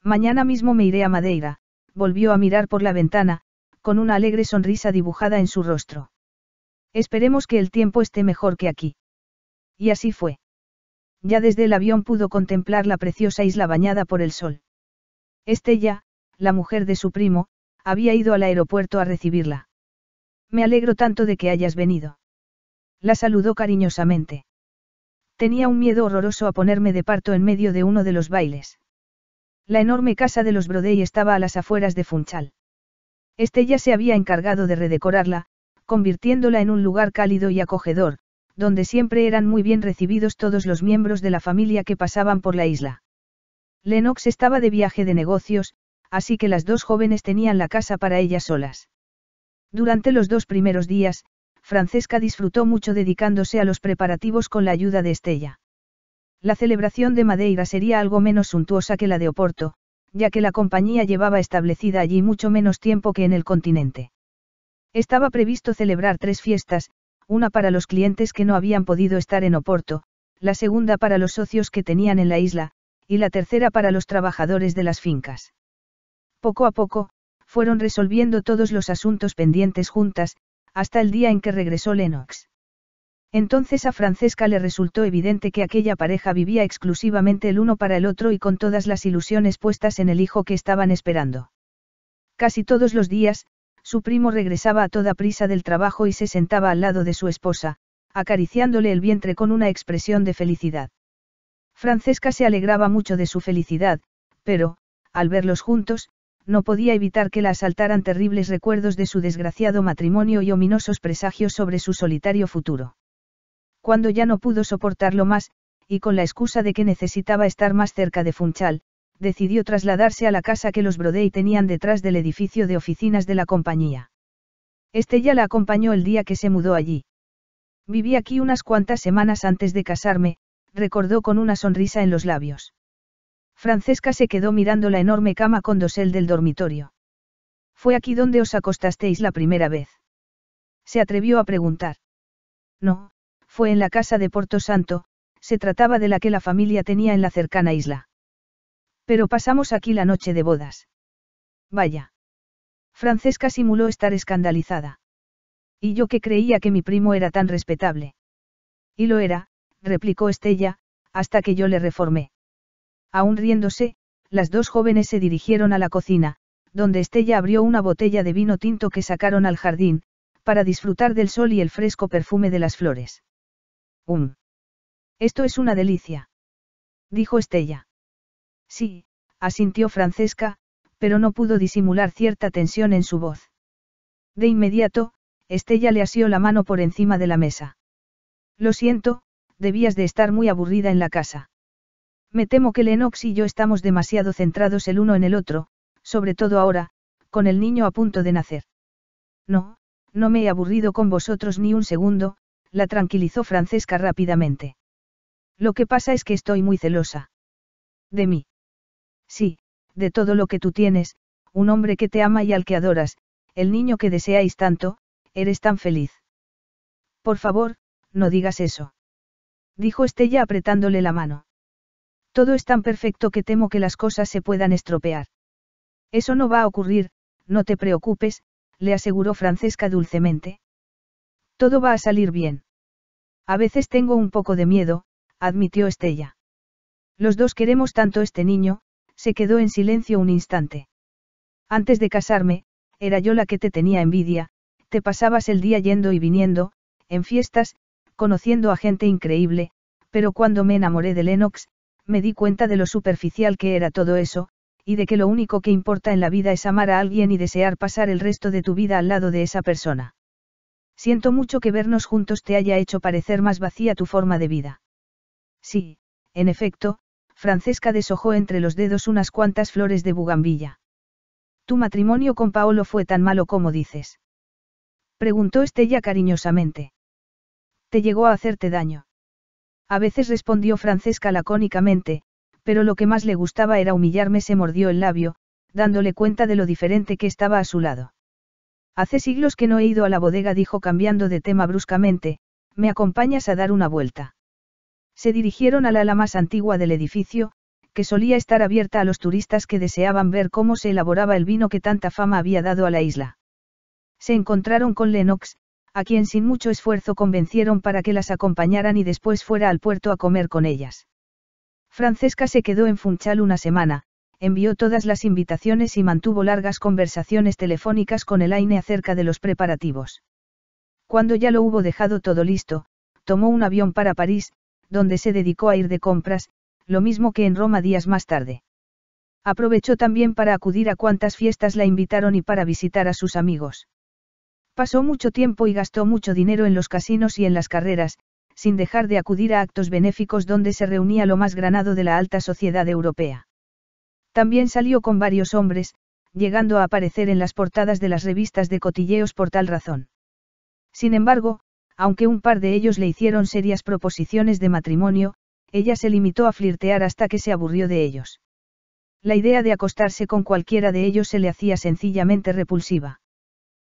Mañana mismo me iré a Madeira, volvió a mirar por la ventana, con una alegre sonrisa dibujada en su rostro. Esperemos que el tiempo esté mejor que aquí. Y así fue. Ya desde el avión pudo contemplar la preciosa isla bañada por el sol. Estella, la mujer de su primo, había ido al aeropuerto a recibirla. Me alegro tanto de que hayas venido. La saludó cariñosamente. Tenía un miedo horroroso a ponerme de parto en medio de uno de los bailes. La enorme casa de los Brodey estaba a las afueras de Funchal. Estella se había encargado de redecorarla, convirtiéndola en un lugar cálido y acogedor, donde siempre eran muy bien recibidos todos los miembros de la familia que pasaban por la isla. Lennox estaba de viaje de negocios, así que las dos jóvenes tenían la casa para ellas solas. Durante los dos primeros días, Francesca disfrutó mucho dedicándose a los preparativos con la ayuda de Estella. La celebración de Madeira sería algo menos suntuosa que la de Oporto, ya que la compañía llevaba establecida allí mucho menos tiempo que en el continente. Estaba previsto celebrar tres fiestas, una para los clientes que no habían podido estar en Oporto, la segunda para los socios que tenían en la isla, y la tercera para los trabajadores de las fincas. Poco a poco, fueron resolviendo todos los asuntos pendientes juntas, hasta el día en que regresó Lennox. Entonces a Francesca le resultó evidente que aquella pareja vivía exclusivamente el uno para el otro y con todas las ilusiones puestas en el hijo que estaban esperando. Casi todos los días, su primo regresaba a toda prisa del trabajo y se sentaba al lado de su esposa, acariciándole el vientre con una expresión de felicidad. Francesca se alegraba mucho de su felicidad, pero, al verlos juntos, no podía evitar que la asaltaran terribles recuerdos de su desgraciado matrimonio y ominosos presagios sobre su solitario futuro. Cuando ya no pudo soportarlo más, y con la excusa de que necesitaba estar más cerca de Funchal, decidió trasladarse a la casa que los Brodey tenían detrás del edificio de oficinas de la compañía. Este ya la acompañó el día que se mudó allí. Viví aquí unas cuantas semanas antes de casarme, recordó con una sonrisa en los labios. Francesca se quedó mirando la enorme cama con dosel del dormitorio. ¿Fue aquí donde os acostasteis la primera vez? Se atrevió a preguntar. No, fue en la casa de Porto Santo, se trataba de la que la familia tenía en la cercana isla. Pero pasamos aquí la noche de bodas. Vaya. Francesca simuló estar escandalizada. Y yo que creía que mi primo era tan respetable. Y lo era, replicó Estella, hasta que yo le reformé. Aún riéndose, las dos jóvenes se dirigieron a la cocina, donde Estella abrió una botella de vino tinto que sacaron al jardín, para disfrutar del sol y el fresco perfume de las flores. Esto es una delicia. Dijo Estella. Sí, asintió Francesca, pero no pudo disimular cierta tensión en su voz. De inmediato, Estella le asió la mano por encima de la mesa. Lo siento, debías de estar muy aburrida en la casa. Me temo que Lenox y yo estamos demasiado centrados el uno en el otro, sobre todo ahora, con el niño a punto de nacer. No, no me he aburrido con vosotros ni un segundo, la tranquilizó Francesca rápidamente. Lo que pasa es que estoy muy celosa. De mí. Sí, de todo lo que tú tienes, un hombre que te ama y al que adoras, el niño que deseáis tanto, eres tan feliz. Por favor, no digas eso. Dijo Estella apretándole la mano. Todo es tan perfecto que temo que las cosas se puedan estropear. Eso no va a ocurrir, no te preocupes, le aseguró Francesca dulcemente. Todo va a salir bien. A veces tengo un poco de miedo, admitió Estella. Los dos queremos tanto este niño, se quedó en silencio un instante. Antes de casarme, era yo la que te tenía envidia, te pasabas el día yendo y viniendo, en fiestas, conociendo a gente increíble, pero cuando me enamoré de Lennox, me di cuenta de lo superficial que era todo eso, y de que lo único que importa en la vida es amar a alguien y desear pasar el resto de tu vida al lado de esa persona. Siento mucho que vernos juntos te haya hecho parecer más vacía tu forma de vida. Sí, en efecto, Francesca deshojó entre los dedos unas cuantas flores de bugambilla. Tu matrimonio con Paolo fue tan malo como dices. Preguntó Estella cariñosamente. Te llegó a hacerte daño. A veces respondió Francesca lacónicamente, pero lo que más le gustaba era humillarme, se mordió el labio, dándole cuenta de lo diferente que estaba a su lado. Hace siglos que no he ido a la bodega, dijo cambiando de tema bruscamente, ¿me acompañas a dar una vuelta? Se dirigieron al ala más antigua del edificio, que solía estar abierta a los turistas que deseaban ver cómo se elaboraba el vino que tanta fama había dado a la isla. Se encontraron con Lennox, a quien sin mucho esfuerzo convencieron para que las acompañaran y después fuera al puerto a comer con ellas. Francesca se quedó en Funchal una semana, envió todas las invitaciones y mantuvo largas conversaciones telefónicas con Elaine acerca de los preparativos. Cuando ya lo hubo dejado todo listo, tomó un avión para París, donde se dedicó a ir de compras, lo mismo que en Roma días más tarde. Aprovechó también para acudir a cuantas fiestas la invitaron y para visitar a sus amigos. Pasó mucho tiempo y gastó mucho dinero en los casinos y en las carreras, sin dejar de acudir a actos benéficos donde se reunía lo más granado de la alta sociedad europea. También salió con varios hombres, llegando a aparecer en las portadas de las revistas de cotilleos por tal razón. Sin embargo, aunque un par de ellos le hicieron serias proposiciones de matrimonio, ella se limitó a flirtear hasta que se aburrió de ellos. La idea de acostarse con cualquiera de ellos se le hacía sencillamente repulsiva.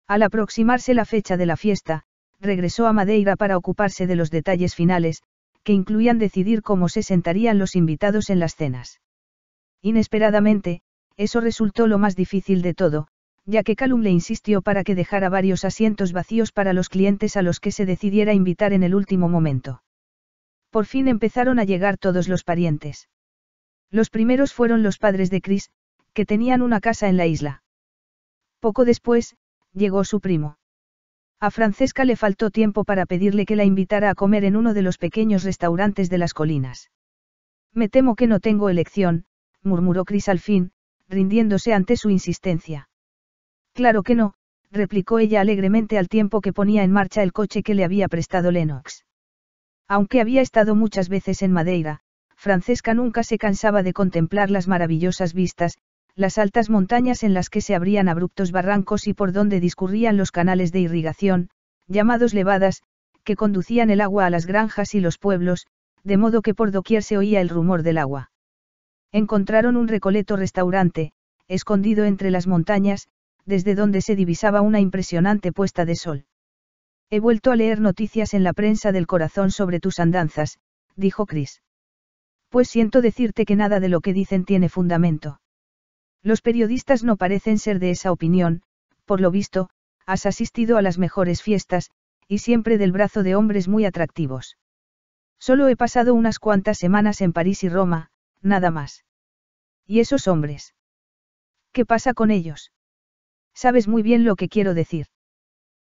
Al aproximarse la fecha de la fiesta, regresó a Madeira para ocuparse de los detalles finales, que incluían decidir cómo se sentarían los invitados en las cenas. Inesperadamente, eso resultó lo más difícil de todo, ya que Calum le insistió para que dejara varios asientos vacíos para los clientes a los que se decidiera invitar en el último momento. Por fin empezaron a llegar todos los parientes. Los primeros fueron los padres de Chris, que tenían una casa en la isla. Poco después, llegó su primo. A Francesca le faltó tiempo para pedirle que la invitara a comer en uno de los pequeños restaurantes de las colinas. Me temo que no tengo elección, murmuró Chris al fin, rindiéndose ante su insistencia. Claro que no, replicó ella alegremente al tiempo que ponía en marcha el coche que le había prestado Lennox. Aunque había estado muchas veces en Madeira, Francesca nunca se cansaba de contemplar las maravillosas vistas, las altas montañas en las que se abrían abruptos barrancos y por donde discurrían los canales de irrigación, llamados levadas, que conducían el agua a las granjas y los pueblos, de modo que por doquier se oía el rumor del agua. Encontraron un recoleto restaurante, escondido entre las montañas, desde donde se divisaba una impresionante puesta de sol. He vuelto a leer noticias en la prensa del corazón sobre tus andanzas, dijo Chris. Pues siento decirte que nada de lo que dicen tiene fundamento. Los periodistas no parecen ser de esa opinión, por lo visto, has asistido a las mejores fiestas, y siempre del brazo de hombres muy atractivos. Solo he pasado unas cuantas semanas en París y Roma, nada más. ¿Y esos hombres? ¿Qué pasa con ellos? Sabes muy bien lo que quiero decir.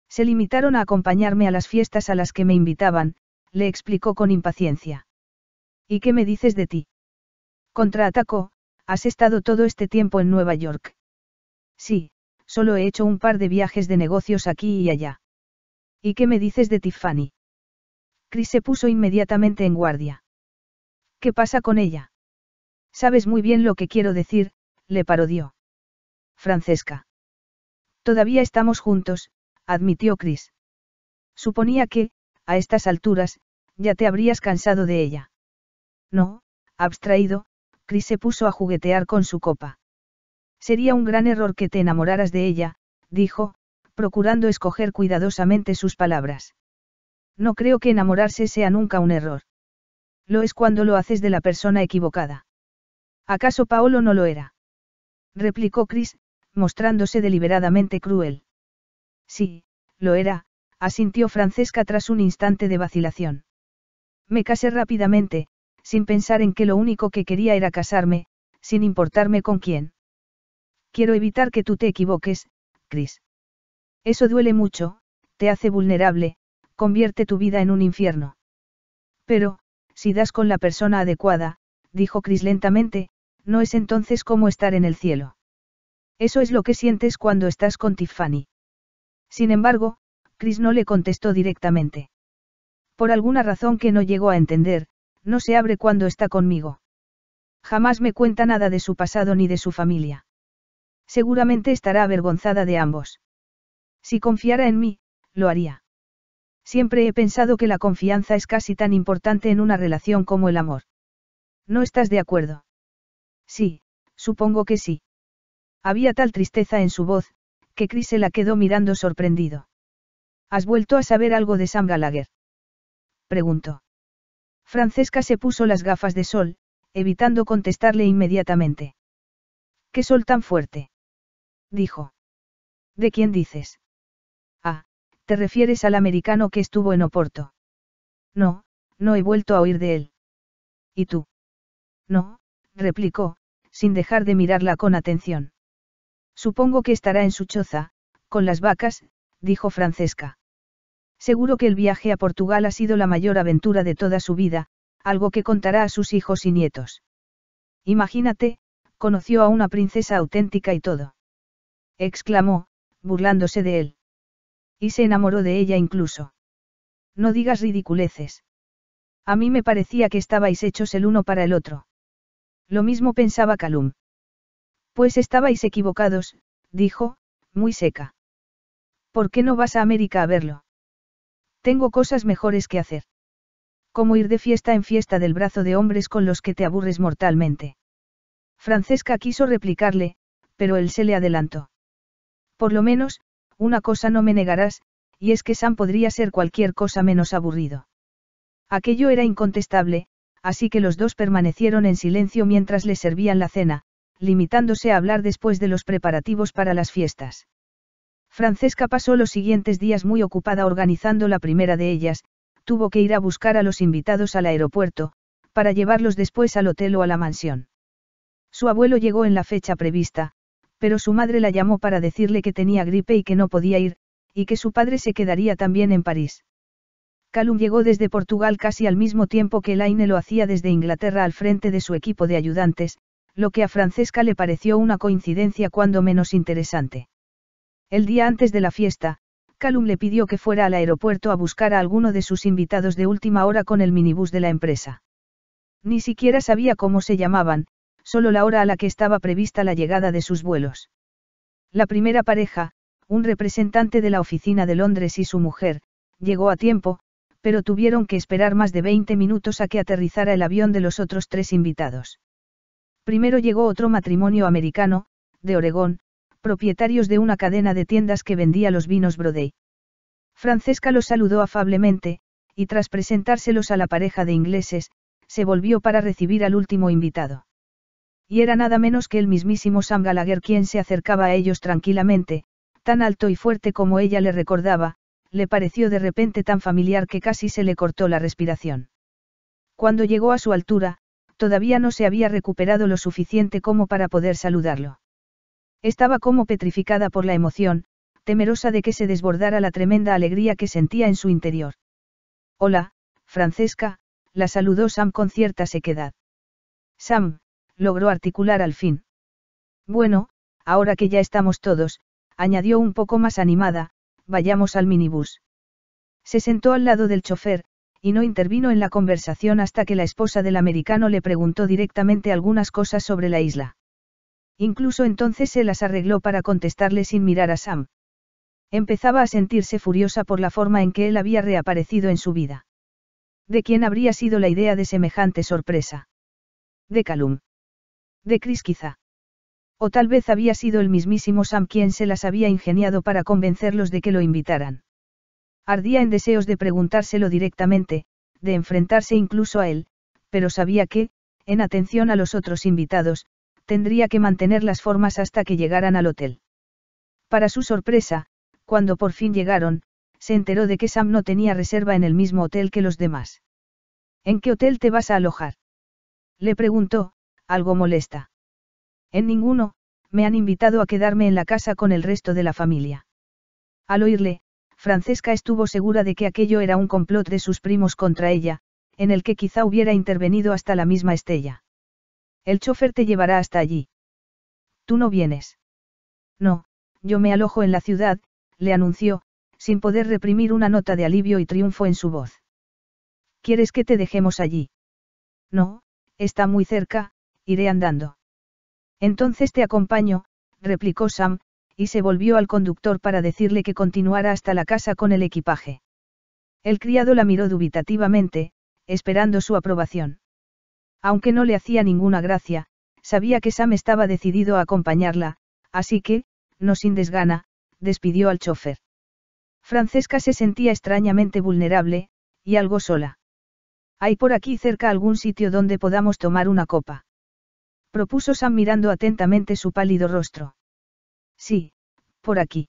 Se limitaron a acompañarme a las fiestas a las que me invitaban, le explicó con impaciencia. ¿Y qué me dices de ti? Contraatacó, has estado todo este tiempo en Nueva York. Sí, solo he hecho un par de viajes de negocios aquí y allá. ¿Y qué me dices de Tiffany? Chris se puso inmediatamente en guardia. ¿Qué pasa con ella? Sabes muy bien lo que quiero decir, le parodió. Francesca. Todavía estamos juntos, admitió Chris. Suponía que, a estas alturas, ya te habrías cansado de ella. No, abstraído, Chris se puso a juguetear con su copa. Sería un gran error que te enamoraras de ella, dijo, procurando escoger cuidadosamente sus palabras. No creo que enamorarse sea nunca un error. Lo es cuando lo haces de la persona equivocada. ¿Acaso Paolo no lo era? replicó Chris, mostrándose deliberadamente cruel. Sí, lo era, asintió Francesca tras un instante de vacilación. Me casé rápidamente, sin pensar en que lo único que quería era casarme, sin importarme con quién. Quiero evitar que tú te equivoques, Chris. Eso duele mucho, te hace vulnerable, convierte tu vida en un infierno. Pero, si das con la persona adecuada, dijo Chris lentamente, no es entonces como estar en el cielo. Eso es lo que sientes cuando estás con Tiffany. Sin embargo, Chris no le contestó directamente. Por alguna razón que no llegó a entender, no se abre cuando está conmigo. Jamás me cuenta nada de su pasado ni de su familia. Seguramente estará avergonzada de ambos. Si confiara en mí, lo haría. Siempre he pensado que la confianza es casi tan importante en una relación como el amor. ¿No estás de acuerdo? Sí, supongo que sí. Había tal tristeza en su voz, que Chris se la quedó mirando sorprendido. ¿Has vuelto a saber algo de Sam Gallagher? Preguntó. Francesca se puso las gafas de sol, evitando contestarle inmediatamente. ¿Qué sol tan fuerte? Dijo. ¿De quién dices? Ah, te refieres al americano que estuvo en Oporto. No, no he vuelto a oír de él. ¿Y tú? No, replicó, sin dejar de mirarla con atención. Supongo que estará en su choza, con las vacas, dijo Francesca. Seguro que el viaje a Portugal ha sido la mayor aventura de toda su vida, algo que contará a sus hijos y nietos. Imagínate, conoció a una princesa auténtica y todo. Exclamó, burlándose de él. Y se enamoró de ella incluso. No digas ridiculeces. A mí me parecía que estabais hechos el uno para el otro. Lo mismo pensaba Calum. Pues estabais equivocados, dijo, muy seca. ¿Por qué no vas a América a verlo? Tengo cosas mejores que hacer. Como ir de fiesta en fiesta del brazo de hombres con los que te aburres mortalmente. Francesca quiso replicarle, pero él se le adelantó. Por lo menos, una cosa no me negarás, y es que Sam podría ser cualquier cosa menos aburrido. Aquello era incontestable, así que los dos permanecieron en silencio mientras les servían la cena, limitándose a hablar después de los preparativos para las fiestas. Francesca pasó los siguientes días muy ocupada organizando la primera de ellas, tuvo que ir a buscar a los invitados al aeropuerto, para llevarlos después al hotel o a la mansión. Su abuelo llegó en la fecha prevista, pero su madre la llamó para decirle que tenía gripe y que no podía ir, y que su padre se quedaría también en París. Calum llegó desde Portugal casi al mismo tiempo que Elaine lo hacía desde Inglaterra al frente de su equipo de ayudantes, lo que a Francesca le pareció una coincidencia cuando menos interesante. El día antes de la fiesta, Calum le pidió que fuera al aeropuerto a buscar a alguno de sus invitados de última hora con el minibús de la empresa. Ni siquiera sabía cómo se llamaban, solo la hora a la que estaba prevista la llegada de sus vuelos. La primera pareja, un representante de la oficina de Londres y su mujer, llegó a tiempo, pero tuvieron que esperar más de 20 minutos a que aterrizara el avión de los otros tres invitados. Primero llegó otro matrimonio americano, de Oregón, propietarios de una cadena de tiendas que vendía los vinos Brodey. Francesca los saludó afablemente, y tras presentárselos a la pareja de ingleses, se volvió para recibir al último invitado. Y era nada menos que el mismísimo Sam Gallagher quien se acercaba a ellos tranquilamente, tan alto y fuerte como ella le recordaba, le pareció de repente tan familiar que casi se le cortó la respiración. Cuando llegó a su altura, todavía no se había recuperado lo suficiente como para poder saludarlo. Estaba como petrificada por la emoción, temerosa de que se desbordara la tremenda alegría que sentía en su interior. Hola, Francesca, la saludó Sam con cierta sequedad. Sam, logró articular al fin. Bueno, ahora que ya estamos todos, añadió un poco más animada, vayamos al minibús. Se sentó al lado del chofer, y no intervino en la conversación hasta que la esposa del americano le preguntó directamente algunas cosas sobre la isla. Incluso entonces se las arregló para contestarle sin mirar a Sam. Empezaba a sentirse furiosa por la forma en que él había reaparecido en su vida. ¿De quién habría sido la idea de semejante sorpresa? De Calum. De Chris quizá. O tal vez había sido el mismísimo Sam quien se las había ingeniado para convencerlos de que lo invitaran. Ardía en deseos de preguntárselo directamente, de enfrentarse incluso a él, pero sabía que, en atención a los otros invitados, tendría que mantener las formas hasta que llegaran al hotel. Para su sorpresa, cuando por fin llegaron, se enteró de que Sam no tenía reserva en el mismo hotel que los demás. ¿En qué hotel te vas a alojar? Le preguntó, algo molesta. En ninguno, me han invitado a quedarme en la casa con el resto de la familia. Al oírle, Francesca estuvo segura de que aquello era un complot de sus primos contra ella, en el que quizá hubiera intervenido hasta la misma Estella. El chofer te llevará hasta allí. Tú no vienes. No, yo me alojo en la ciudad, le anunció, sin poder reprimir una nota de alivio y triunfo en su voz. ¿Quieres que te dejemos allí? No, está muy cerca, iré andando. Entonces te acompaño, replicó Sam, y se volvió al conductor para decirle que continuara hasta la casa con el equipaje. El criado la miró dubitativamente, esperando su aprobación. Aunque no le hacía ninguna gracia, sabía que Sam estaba decidido a acompañarla, así que, no sin desgana, despidió al chofer. Francesca se sentía extrañamente vulnerable, y algo sola. ¿Hay por aquí cerca algún sitio donde podamos tomar una copa? propuso Sam mirando atentamente su pálido rostro. Sí, por aquí.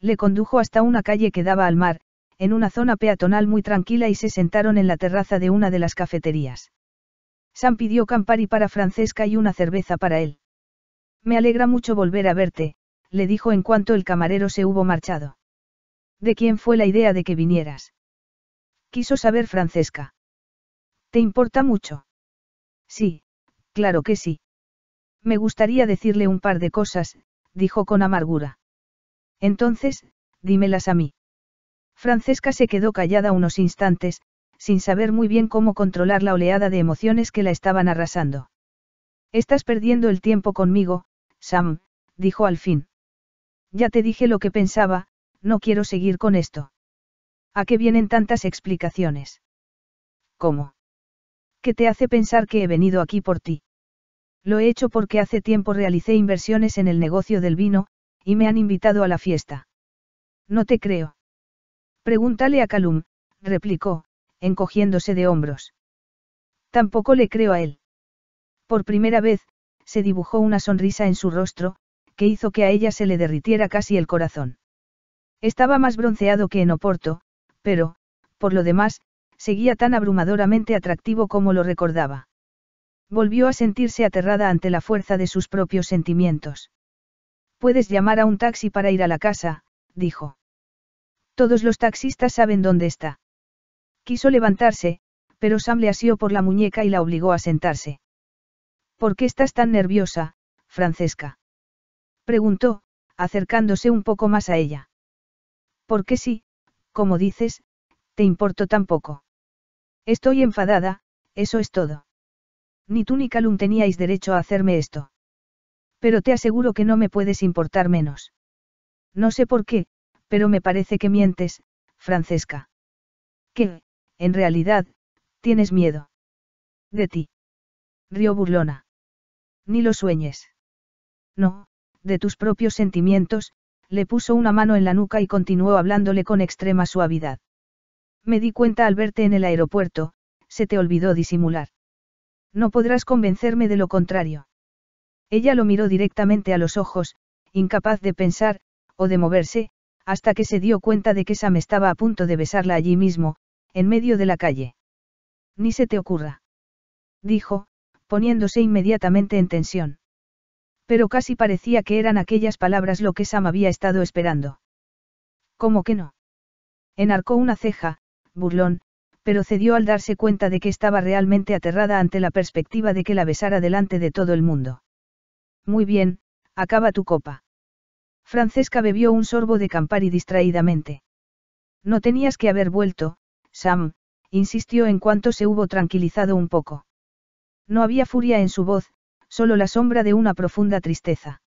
Le condujo hasta una calle que daba al mar, en una zona peatonal muy tranquila y se sentaron en la terraza de una de las cafeterías. Sam pidió Campari para Francesca y una cerveza para él. Me alegra mucho volver a verte, le dijo en cuanto el camarero se hubo marchado. ¿De quién fue la idea de que vinieras? Quiso saber Francesca. ¿Te importa mucho? Sí, Claro que sí. Me gustaría decirle un par de cosas, dijo con amargura. Entonces, dímelas a mí. Francesca se quedó callada unos instantes, sin saber muy bien cómo controlar la oleada de emociones que la estaban arrasando. Estás perdiendo el tiempo conmigo, Sam, dijo al fin. Ya te dije lo que pensaba, no quiero seguir con esto. ¿A qué vienen tantas explicaciones? ¿Cómo? que te hace pensar que he venido aquí por ti? Lo he hecho porque hace tiempo realicé inversiones en el negocio del vino, y me han invitado a la fiesta. No te creo. Pregúntale a Calum, replicó, encogiéndose de hombros. Tampoco le creo a él. Por primera vez, se dibujó una sonrisa en su rostro, que hizo que a ella se le derritiera casi el corazón. Estaba más bronceado que en Oporto, pero, por lo demás, seguía tan abrumadoramente atractivo como lo recordaba. Volvió a sentirse aterrada ante la fuerza de sus propios sentimientos. Puedes llamar a un taxi para ir a la casa, dijo. Todos los taxistas saben dónde está. Quiso levantarse, pero Sam le asió por la muñeca y la obligó a sentarse. ¿Por qué estás tan nerviosa, Francesca? preguntó, acercándose un poco más a ella. Porque sí, como dices, te importo tan poco. Estoy enfadada, eso es todo. Ni tú ni Calum teníais derecho a hacerme esto. Pero te aseguro que no me puedes importar menos. No sé por qué, pero me parece que mientes, Francesca. Que, en realidad, tienes miedo. De ti. Río burlona. Ni lo sueñes. No, de tus propios sentimientos, le puso una mano en la nuca y continuó hablándole con extrema suavidad. Me di cuenta al verte en el aeropuerto, se te olvidó disimular. No podrás convencerme de lo contrario. Ella lo miró directamente a los ojos, incapaz de pensar, o de moverse, hasta que se dio cuenta de que Sam estaba a punto de besarla allí mismo, en medio de la calle. Ni se te ocurra. Dijo, poniéndose inmediatamente en tensión. Pero casi parecía que eran aquellas palabras lo que Sam había estado esperando. ¿Cómo que no? Enarcó una ceja, burlón, pero cedió al darse cuenta de que estaba realmente aterrada ante la perspectiva de que la besara delante de todo el mundo. Muy bien, acaba tu copa. Francesca bebió un sorbo de Campari distraídamente. No tenías que haber vuelto, Sam, insistió en cuanto se hubo tranquilizado un poco. No había furia en su voz, solo la sombra de una profunda tristeza.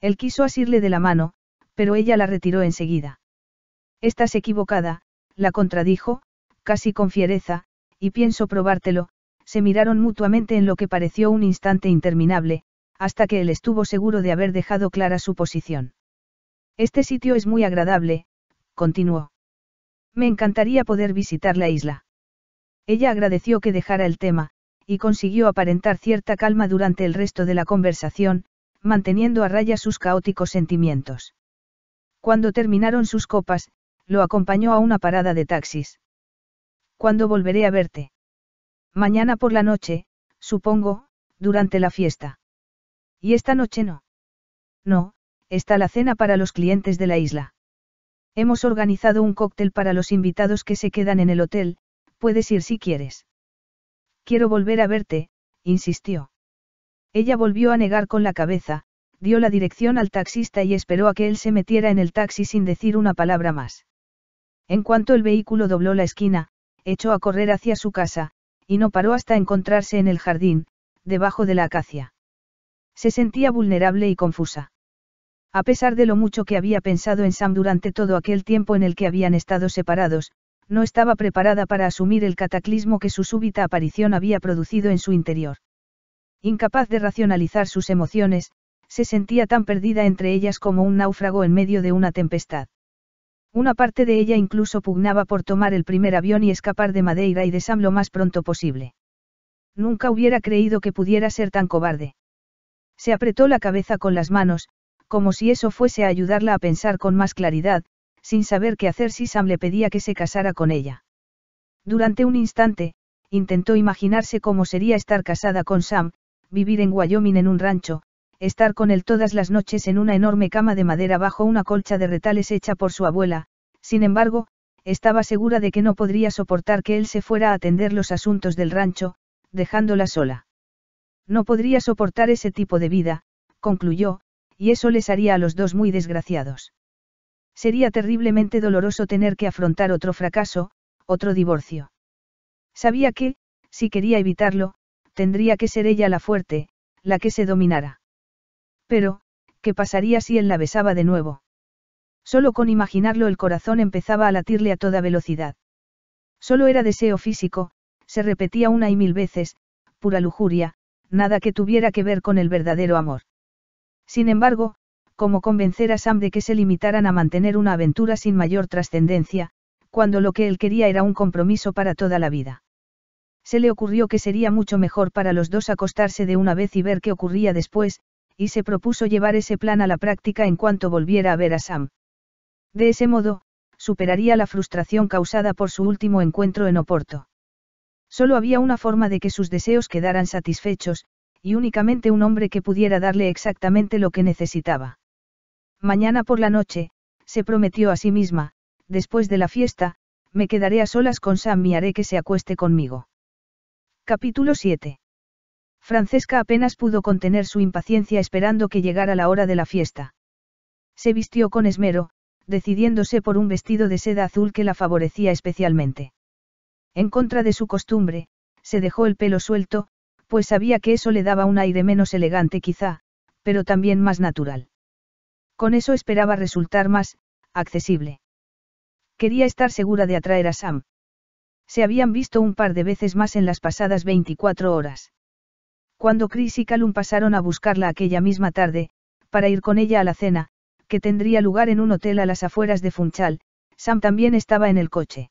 Él quiso asirle de la mano, pero ella la retiró enseguida. Estás equivocada, la contradijo, casi con fiereza, y pienso probártelo, se miraron mutuamente en lo que pareció un instante interminable, hasta que él estuvo seguro de haber dejado clara su posición. Este sitio es muy agradable, continuó. Me encantaría poder visitar la isla. Ella agradeció que dejara el tema, y consiguió aparentar cierta calma durante el resto de la conversación, manteniendo a raya sus caóticos sentimientos. Cuando terminaron sus copas, lo acompañó a una parada de taxis. ¿Cuándo volveré a verte? Mañana por la noche, supongo, durante la fiesta. ¿Y esta noche no? No, está la cena para los clientes de la isla. Hemos organizado un cóctel para los invitados que se quedan en el hotel, puedes ir si quieres. Quiero volver a verte, insistió. Ella volvió a negar con la cabeza, dio la dirección al taxista y esperó a que él se metiera en el taxi sin decir una palabra más. En cuanto el vehículo dobló la esquina, echó a correr hacia su casa, y no paró hasta encontrarse en el jardín, debajo de la acacia. Se sentía vulnerable y confusa. A pesar de lo mucho que había pensado en Sam durante todo aquel tiempo en el que habían estado separados, no estaba preparada para asumir el cataclismo que su súbita aparición había producido en su interior. Incapaz de racionalizar sus emociones, se sentía tan perdida entre ellas como un náufrago en medio de una tempestad. Una parte de ella incluso pugnaba por tomar el primer avión y escapar de Madeira y de Sam lo más pronto posible. Nunca hubiera creído que pudiera ser tan cobarde. Se apretó la cabeza con las manos, como si eso fuese a ayudarla a pensar con más claridad, sin saber qué hacer si Sam le pedía que se casara con ella. Durante un instante, intentó imaginarse cómo sería estar casada con Sam, vivir en Wyoming en un rancho, estar con él todas las noches en una enorme cama de madera bajo una colcha de retales hecha por su abuela, sin embargo, estaba segura de que no podría soportar que él se fuera a atender los asuntos del rancho, dejándola sola. No podría soportar ese tipo de vida, concluyó, y eso les haría a los dos muy desgraciados. Sería terriblemente doloroso tener que afrontar otro fracaso, otro divorcio. Sabía que, si quería evitarlo, tendría que ser ella la fuerte, la que se dominara. Pero, ¿qué pasaría si él la besaba de nuevo? Solo con imaginarlo el corazón empezaba a latirle a toda velocidad. Solo era deseo físico, se repetía una y mil veces, pura lujuria, nada que tuviera que ver con el verdadero amor. Sin embargo, ¿cómo convencer a Sam de que se limitaran a mantener una aventura sin mayor trascendencia, cuando lo que él quería era un compromiso para toda la vida. Se le ocurrió que sería mucho mejor para los dos acostarse de una vez y ver qué ocurría después, y se propuso llevar ese plan a la práctica en cuanto volviera a ver a Sam. De ese modo, superaría la frustración causada por su último encuentro en Oporto. Solo había una forma de que sus deseos quedaran satisfechos, y únicamente un hombre que pudiera darle exactamente lo que necesitaba. Mañana por la noche, se prometió a sí misma, después de la fiesta, me quedaré a solas con Sam y haré que se acueste conmigo. Capítulo 7. Francesca apenas pudo contener su impaciencia esperando que llegara la hora de la fiesta. Se vistió con esmero, decidiéndose por un vestido de seda azul que la favorecía especialmente. En contra de su costumbre, se dejó el pelo suelto, pues sabía que eso le daba un aire menos elegante quizá, pero también más natural. Con eso esperaba resultar más, accesible. Quería estar segura de atraer a Sam. Se habían visto un par de veces más en las pasadas 24 horas. Cuando Chris y Calum pasaron a buscarla aquella misma tarde, para ir con ella a la cena, que tendría lugar en un hotel a las afueras de Funchal, Sam también estaba en el coche.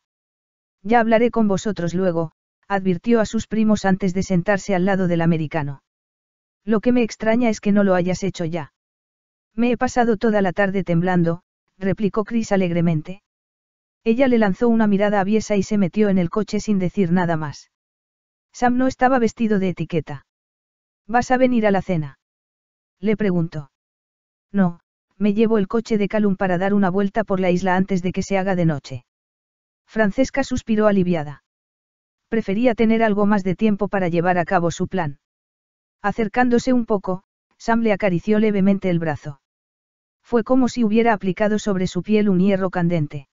Ya hablaré con vosotros luego, advirtió a sus primos antes de sentarse al lado del americano. Lo que me extraña es que no lo hayas hecho ya. Me he pasado toda la tarde temblando, replicó Chris alegremente. Ella le lanzó una mirada aviesa y se metió en el coche sin decir nada más. Sam no estaba vestido de etiqueta. ¿Vas a venir a la cena? Le preguntó. No, me llevo el coche de Calum para dar una vuelta por la isla antes de que se haga de noche. Francesca suspiró aliviada. Prefería tener algo más de tiempo para llevar a cabo su plan. Acercándose un poco, Sam le acarició levemente el brazo. Fue como si hubiera aplicado sobre su piel un hierro candente.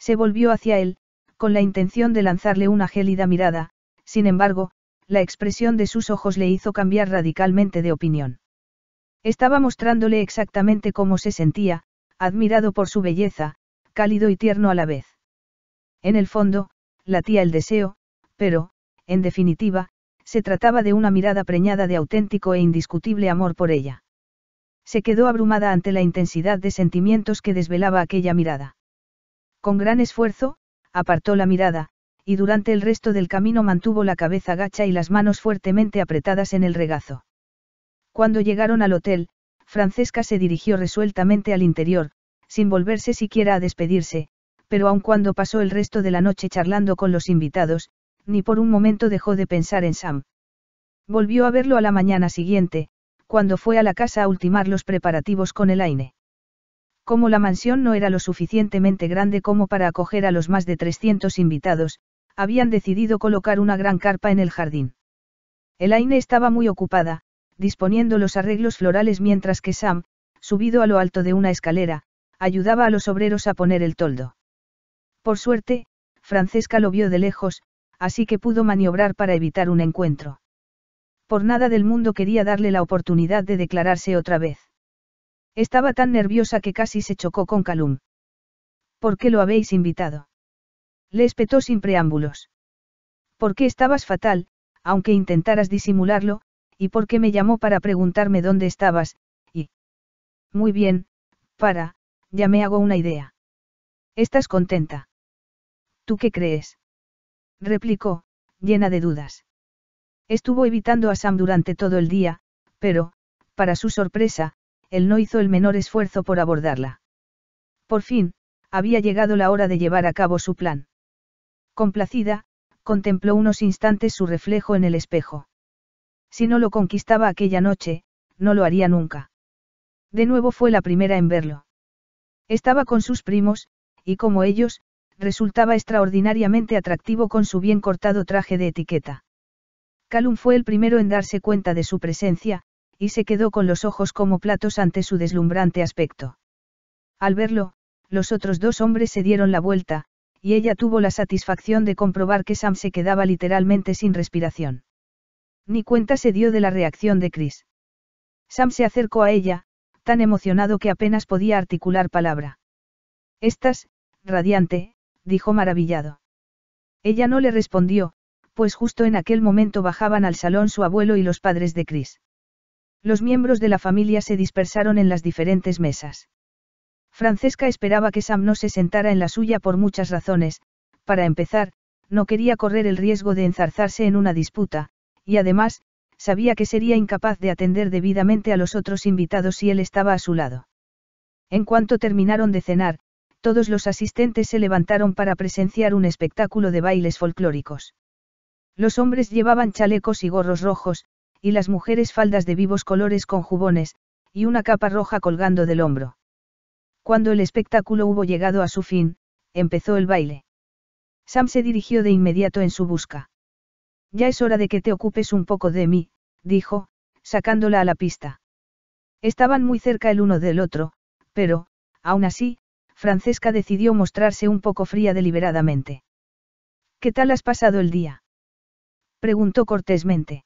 Se volvió hacia él, con la intención de lanzarle una gélida mirada, sin embargo, la expresión de sus ojos le hizo cambiar radicalmente de opinión. Estaba mostrándole exactamente cómo se sentía, admirado por su belleza, cálido y tierno a la vez. En el fondo, latía el deseo, pero, en definitiva, se trataba de una mirada preñada de auténtico e indiscutible amor por ella. Se quedó abrumada ante la intensidad de sentimientos que desvelaba aquella mirada. Con gran esfuerzo, apartó la mirada, y durante el resto del camino mantuvo la cabeza gacha y las manos fuertemente apretadas en el regazo. Cuando llegaron al hotel, Francesca se dirigió resueltamente al interior, sin volverse siquiera a despedirse, pero aun cuando pasó el resto de la noche charlando con los invitados, ni por un momento dejó de pensar en Sam. Volvió a verlo a la mañana siguiente, cuando fue a la casa a ultimar los preparativos con el Aine. Como la mansión no era lo suficientemente grande como para acoger a los más de 300 invitados, habían decidido colocar una gran carpa en el jardín. Elaine estaba muy ocupada, disponiendo los arreglos florales mientras que Sam, subido a lo alto de una escalera, ayudaba a los obreros a poner el toldo. Por suerte, Francesca lo vio de lejos, así que pudo maniobrar para evitar un encuentro. Por nada del mundo quería darle la oportunidad de declararse otra vez. Estaba tan nerviosa que casi se chocó con Calum. ¿Por qué lo habéis invitado? Le espetó sin preámbulos. ¿Por qué estabas fatal, aunque intentaras disimularlo, y por qué me llamó para preguntarme dónde estabas, y... Muy bien, para, ya me hago una idea. ¿Estás contenta? ¿Tú qué crees? replicó, llena de dudas. Estuvo evitando a Sam durante todo el día, pero, para su sorpresa, él no hizo el menor esfuerzo por abordarla. Por fin, había llegado la hora de llevar a cabo su plan. Complacida, contempló unos instantes su reflejo en el espejo. Si no lo conquistaba aquella noche, no lo haría nunca. De nuevo fue la primera en verlo. Estaba con sus primos, y como ellos, resultaba extraordinariamente atractivo con su bien cortado traje de etiqueta. Calum fue el primero en darse cuenta de su presencia, y se quedó con los ojos como platos ante su deslumbrante aspecto. Al verlo, los otros dos hombres se dieron la vuelta, y ella tuvo la satisfacción de comprobar que Sam se quedaba literalmente sin respiración. Ni cuenta se dio de la reacción de Chris. Sam se acercó a ella, tan emocionado que apenas podía articular palabra. Estás, radiante, dijo maravillado. Ella no le respondió, pues justo en aquel momento bajaban al salón su abuelo y los padres de Chris. Los miembros de la familia se dispersaron en las diferentes mesas. Francesca esperaba que Sam no se sentara en la suya por muchas razones, para empezar, no quería correr el riesgo de enzarzarse en una disputa, y además, sabía que sería incapaz de atender debidamente a los otros invitados si él estaba a su lado. En cuanto terminaron de cenar, todos los asistentes se levantaron para presenciar un espectáculo de bailes folclóricos. Los hombres llevaban chalecos y gorros rojos, y las mujeres faldas de vivos colores con jubones, y una capa roja colgando del hombro. Cuando el espectáculo hubo llegado a su fin, empezó el baile. Sam se dirigió de inmediato en su busca. Ya es hora de que te ocupes un poco de mí, dijo, sacándola a la pista. Estaban muy cerca el uno del otro, pero, aún así, Francesca decidió mostrarse un poco fría deliberadamente. ¿Qué tal has pasado el día? preguntó cortésmente.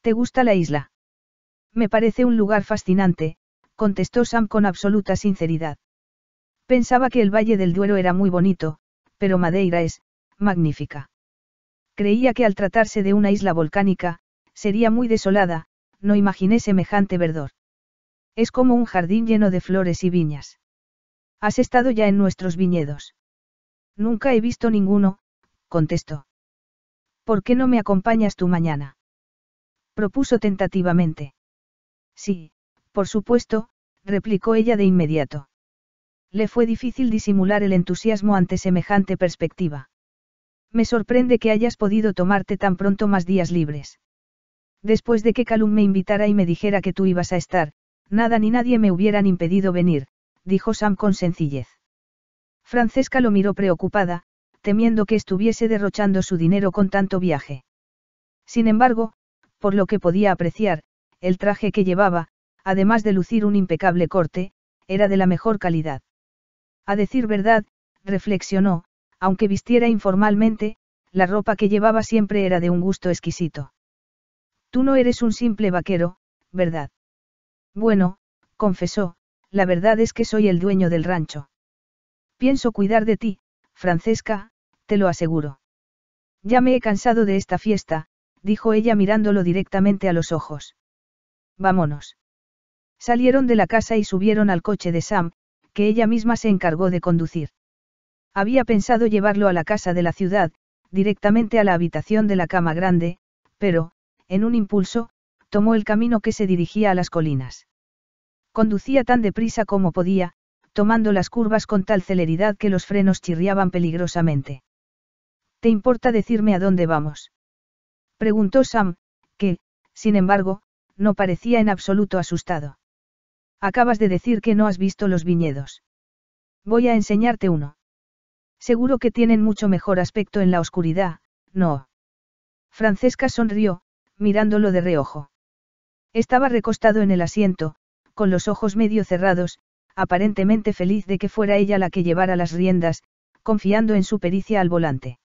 ¿Te gusta la isla? Me parece un lugar fascinante, contestó Sam con absoluta sinceridad. Pensaba que el Valle del Duero era muy bonito, pero Madeira es, magnífica. Creía que al tratarse de una isla volcánica, sería muy desolada, no imaginé semejante verdor. Es como un jardín lleno de flores y viñas. Has estado ya en nuestros viñedos. Nunca he visto ninguno, contestó. ¿Por qué no me acompañas tú mañana? Propuso tentativamente. Sí, por supuesto, replicó ella de inmediato. Le fue difícil disimular el entusiasmo ante semejante perspectiva. Me sorprende que hayas podido tomarte tan pronto más días libres. Después de que Calum me invitara y me dijera que tú ibas a estar, nada ni nadie me hubieran impedido venir, dijo Sam con sencillez. Francesca lo miró preocupada, temiendo que estuviese derrochando su dinero con tanto viaje. Sin embargo, por lo que podía apreciar, el traje que llevaba, además de lucir un impecable corte, era de la mejor calidad. A decir verdad, reflexionó, aunque vistiera informalmente, la ropa que llevaba siempre era de un gusto exquisito. Tú no eres un simple vaquero, ¿verdad? Bueno, confesó, la verdad es que soy el dueño del rancho. Pienso cuidar de ti, Francesca, te lo aseguro. Ya me he cansado de esta fiesta, dijo ella mirándolo directamente a los ojos. Vámonos. Salieron de la casa y subieron al coche de Sam, que ella misma se encargó de conducir. Había pensado llevarlo a la casa de la ciudad, directamente a la habitación de la cama grande, pero, en un impulso, tomó el camino que se dirigía a las colinas. Conducía tan deprisa como podía, tomando las curvas con tal celeridad que los frenos chirriaban peligrosamente. ¿Te importa decirme a dónde vamos? Preguntó Sam, que, sin embargo, no parecía en absoluto asustado. Acabas de decir que no has visto los viñedos. Voy a enseñarte uno. Seguro que tienen mucho mejor aspecto en la oscuridad, ¿no? Francesca sonrió, mirándolo de reojo. Estaba recostado en el asiento, con los ojos medio cerrados, aparentemente feliz de que fuera ella la que llevara las riendas, confiando en su pericia al volante.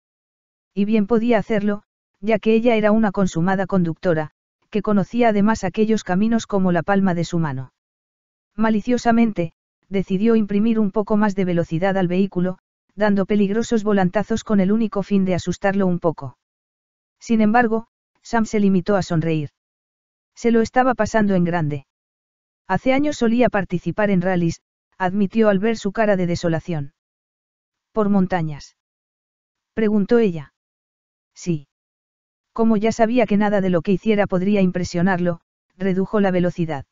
Y bien podía hacerlo, ya que ella era una consumada conductora, que conocía además aquellos caminos como la palma de su mano. Maliciosamente, decidió imprimir un poco más de velocidad al vehículo, dando peligrosos volantazos con el único fin de asustarlo un poco. Sin embargo, Sam se limitó a sonreír. Se lo estaba pasando en grande. Hace años solía participar en rallies, admitió al ver su cara de desolación. ¿Por montañas? preguntó ella. Sí. Como ya sabía que nada de lo que hiciera podría impresionarlo, redujo la velocidad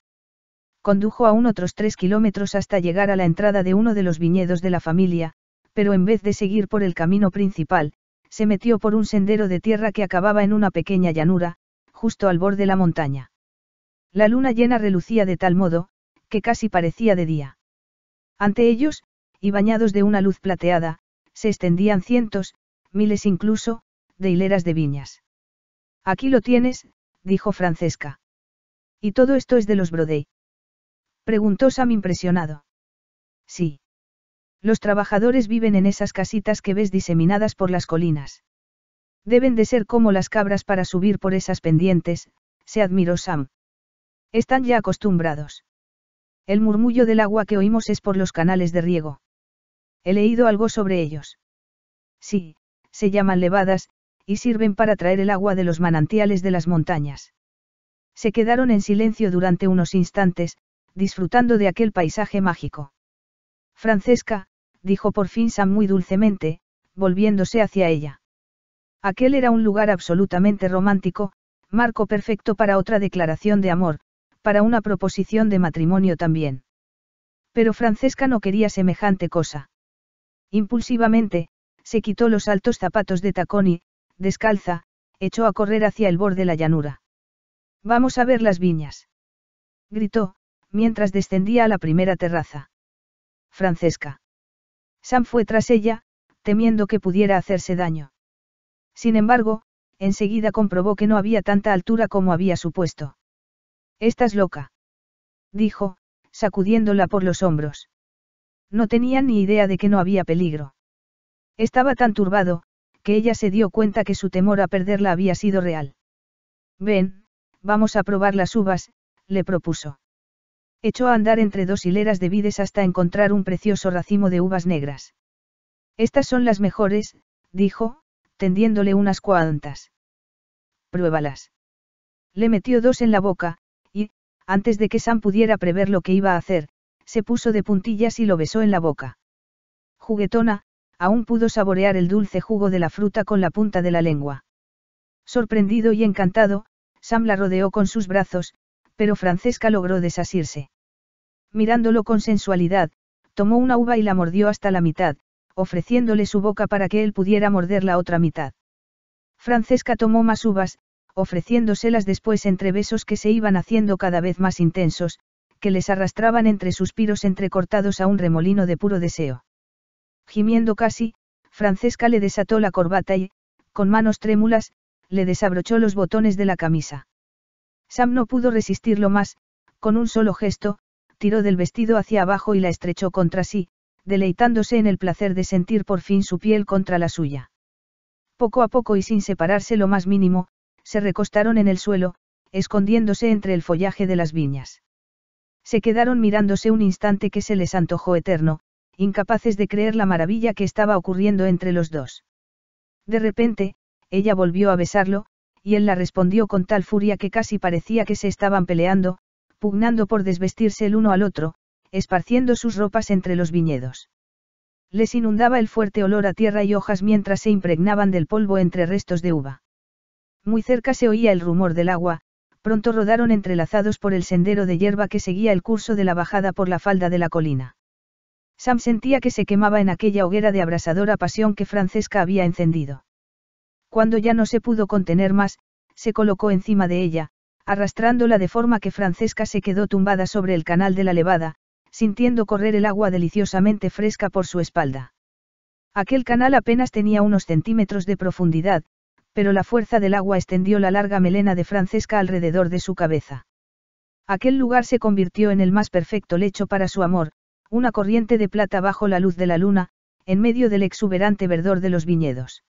condujo aún otros tres kilómetros hasta llegar a la entrada de uno de los viñedos de la familia, pero en vez de seguir por el camino principal, se metió por un sendero de tierra que acababa en una pequeña llanura, justo al borde de la montaña. La luna llena relucía de tal modo, que casi parecía de día. Ante ellos, y bañados de una luz plateada, se extendían cientos, miles incluso, de hileras de viñas. Aquí lo tienes, dijo Francesca. Y todo esto es de los Brodey. Preguntó Sam impresionado. Sí. Los trabajadores viven en esas casitas que ves diseminadas por las colinas. Deben de ser como las cabras para subir por esas pendientes, se admiró Sam. Están ya acostumbrados. El murmullo del agua que oímos es por los canales de riego. He leído algo sobre ellos. Sí, se llaman levadas, y sirven para traer el agua de los manantiales de las montañas. Se quedaron en silencio durante unos instantes, disfrutando de aquel paisaje mágico. Francesca, dijo por fin Sam muy dulcemente, volviéndose hacia ella. Aquel era un lugar absolutamente romántico, marco perfecto para otra declaración de amor, para una proposición de matrimonio también. Pero Francesca no quería semejante cosa. Impulsivamente, se quitó los altos zapatos de tacón y, descalza, echó a correr hacia el borde de la llanura. Vamos a ver las viñas. Gritó, mientras descendía a la primera terraza. Francesca. Sam fue tras ella, temiendo que pudiera hacerse daño. Sin embargo, enseguida comprobó que no había tanta altura como había supuesto. Estás loca. Dijo, sacudiéndola por los hombros. No tenía ni idea de que no había peligro. Estaba tan turbado, que ella se dio cuenta que su temor a perderla había sido real. Ven, vamos a probar las uvas, le propuso. Echó a andar entre dos hileras de vides hasta encontrar un precioso racimo de uvas negras. Estas son las mejores, dijo, tendiéndole unas cuantas. Pruébalas. Le metió dos en la boca, y, antes de que Sam pudiera prever lo que iba a hacer, se puso de puntillas y lo besó en la boca. Juguetona, aún pudo saborear el dulce jugo de la fruta con la punta de la lengua. Sorprendido y encantado, Sam la rodeó con sus brazos, pero Francesca logró desasirse. Mirándolo con sensualidad, tomó una uva y la mordió hasta la mitad, ofreciéndole su boca para que él pudiera morder la otra mitad. Francesca tomó más uvas, ofreciéndoselas después entre besos que se iban haciendo cada vez más intensos, que les arrastraban entre suspiros entrecortados a un remolino de puro deseo. Gimiendo casi, Francesca le desató la corbata y, con manos trémulas, le desabrochó los botones de la camisa. Sam no pudo resistirlo más, con un solo gesto, tiró del vestido hacia abajo y la estrechó contra sí, deleitándose en el placer de sentir por fin su piel contra la suya. Poco a poco y sin separarse lo más mínimo, se recostaron en el suelo, escondiéndose entre el follaje de las viñas. Se quedaron mirándose un instante que se les antojó eterno, incapaces de creer la maravilla que estaba ocurriendo entre los dos. De repente, ella volvió a besarlo, y él la respondió con tal furia que casi parecía que se estaban peleando, pugnando por desvestirse el uno al otro, esparciendo sus ropas entre los viñedos. Les inundaba el fuerte olor a tierra y hojas mientras se impregnaban del polvo entre restos de uva. Muy cerca se oía el rumor del agua, pronto rodaron entrelazados por el sendero de hierba que seguía el curso de la bajada por la falda de la colina. Sam sentía que se quemaba en aquella hoguera de abrasadora pasión que Francesca había encendido. Cuando ya no se pudo contener más, se colocó encima de ella, arrastrándola de forma que Francesca se quedó tumbada sobre el canal de la levada, sintiendo correr el agua deliciosamente fresca por su espalda. Aquel canal apenas tenía unos centímetros de profundidad, pero la fuerza del agua extendió la larga melena de Francesca alrededor de su cabeza. Aquel lugar se convirtió en el más perfecto lecho para su amor, una corriente de plata bajo la luz de la luna, en medio del exuberante verdor de los viñedos.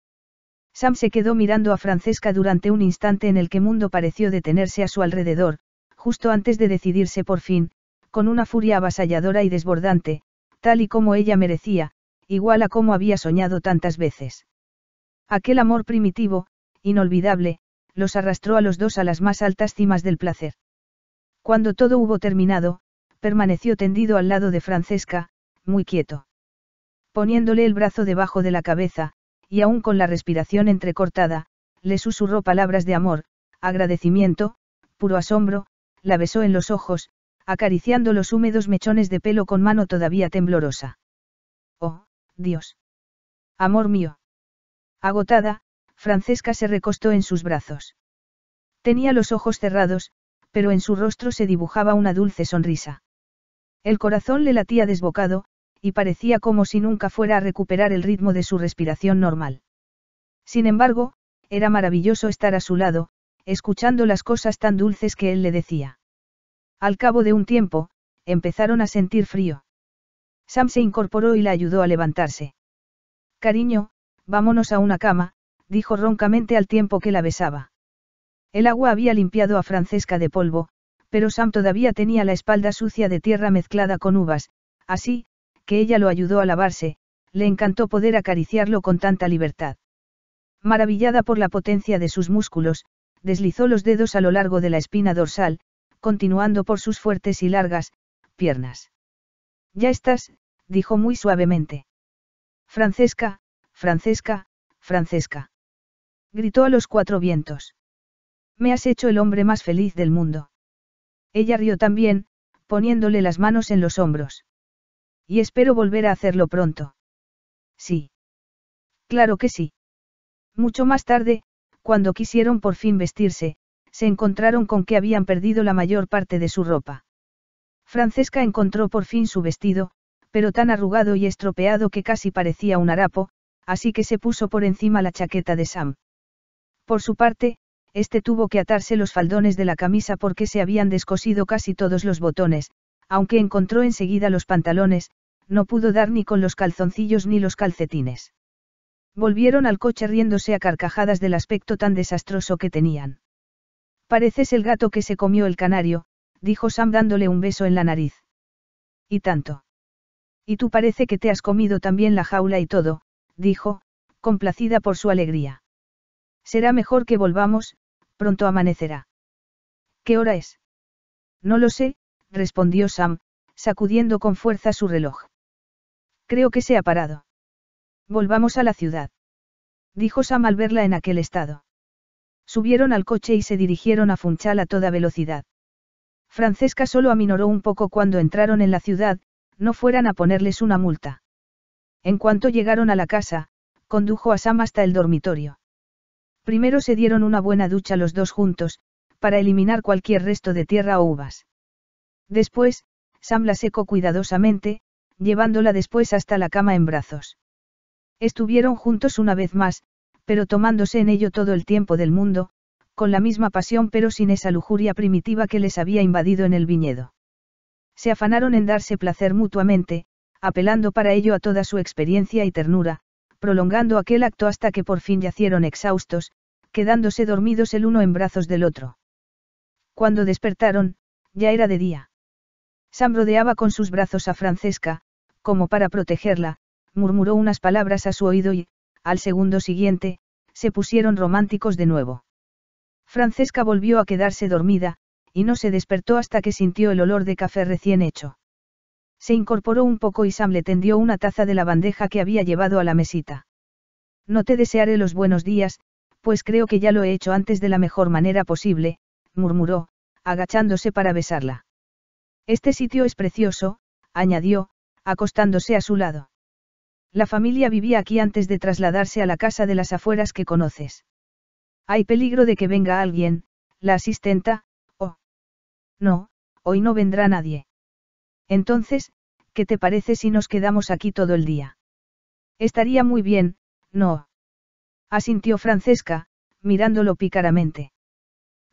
Sam se quedó mirando a Francesca durante un instante en el que mundo pareció detenerse a su alrededor, justo antes de decidirse por fin, con una furia avasalladora y desbordante, tal y como ella merecía, igual a como había soñado tantas veces. Aquel amor primitivo, inolvidable, los arrastró a los dos a las más altas cimas del placer. Cuando todo hubo terminado, permaneció tendido al lado de Francesca, muy quieto. Poniéndole el brazo debajo de la cabeza, y aún con la respiración entrecortada, le susurró palabras de amor, agradecimiento, puro asombro, la besó en los ojos, acariciando los húmedos mechones de pelo con mano todavía temblorosa. Oh, Dios. Amor mío. Agotada, Francesca se recostó en sus brazos. Tenía los ojos cerrados, pero en su rostro se dibujaba una dulce sonrisa. El corazón le latía desbocado, y parecía como si nunca fuera a recuperar el ritmo de su respiración normal. Sin embargo, era maravilloso estar a su lado, escuchando las cosas tan dulces que él le decía. Al cabo de un tiempo, empezaron a sentir frío. Sam se incorporó y la ayudó a levantarse. Cariño, vámonos a una cama, dijo roncamente al tiempo que la besaba. El agua había limpiado a Francesca de polvo, pero Sam todavía tenía la espalda sucia de tierra mezclada con uvas, así, que ella lo ayudó a lavarse, le encantó poder acariciarlo con tanta libertad. Maravillada por la potencia de sus músculos, deslizó los dedos a lo largo de la espina dorsal, continuando por sus fuertes y largas, piernas. Ya estás, dijo muy suavemente. Francesca, Francesca, Francesca. Gritó a los cuatro vientos. Me has hecho el hombre más feliz del mundo. Ella rió también, poniéndole las manos en los hombros. Y espero volver a hacerlo pronto. Sí. Claro que sí. Mucho más tarde, cuando quisieron por fin vestirse, se encontraron con que habían perdido la mayor parte de su ropa. Francesca encontró por fin su vestido, pero tan arrugado y estropeado que casi parecía un harapo, así que se puso por encima la chaqueta de Sam. Por su parte, este tuvo que atarse los faldones de la camisa porque se habían descosido casi todos los botones, aunque encontró enseguida los pantalones, no pudo dar ni con los calzoncillos ni los calcetines. Volvieron al coche riéndose a carcajadas del aspecto tan desastroso que tenían. Pareces el gato que se comió el canario, dijo Sam dándole un beso en la nariz. Y tanto. Y tú parece que te has comido también la jaula y todo, dijo, complacida por su alegría. Será mejor que volvamos, pronto amanecerá. ¿Qué hora es? No lo sé, respondió Sam, sacudiendo con fuerza su reloj. Creo que se ha parado. Volvamos a la ciudad. Dijo Sam al verla en aquel estado. Subieron al coche y se dirigieron a Funchal a toda velocidad. Francesca solo aminoró un poco cuando entraron en la ciudad, no fueran a ponerles una multa. En cuanto llegaron a la casa, condujo a Sam hasta el dormitorio. Primero se dieron una buena ducha los dos juntos, para eliminar cualquier resto de tierra o uvas. Después, Sam la secó cuidadosamente, llevándola después hasta la cama en brazos. Estuvieron juntos una vez más, pero tomándose en ello todo el tiempo del mundo, con la misma pasión pero sin esa lujuria primitiva que les había invadido en el viñedo. Se afanaron en darse placer mutuamente, apelando para ello a toda su experiencia y ternura, prolongando aquel acto hasta que por fin yacieron exhaustos, quedándose dormidos el uno en brazos del otro. Cuando despertaron, ya era de día. Sam rodeaba con sus brazos a Francesca, como para protegerla, murmuró unas palabras a su oído y, al segundo siguiente, se pusieron románticos de nuevo. Francesca volvió a quedarse dormida, y no se despertó hasta que sintió el olor de café recién hecho. Se incorporó un poco y Sam le tendió una taza de la bandeja que había llevado a la mesita. No te desearé los buenos días, pues creo que ya lo he hecho antes de la mejor manera posible, murmuró, agachándose para besarla. Este sitio es precioso, añadió, acostándose a su lado. La familia vivía aquí antes de trasladarse a la casa de las afueras que conoces. Hay peligro de que venga alguien, la asistenta, o... No, hoy no vendrá nadie. Entonces, ¿qué te parece si nos quedamos aquí todo el día? Estaría muy bien, ¿no? Asintió Francesca, mirándolo pícaramente.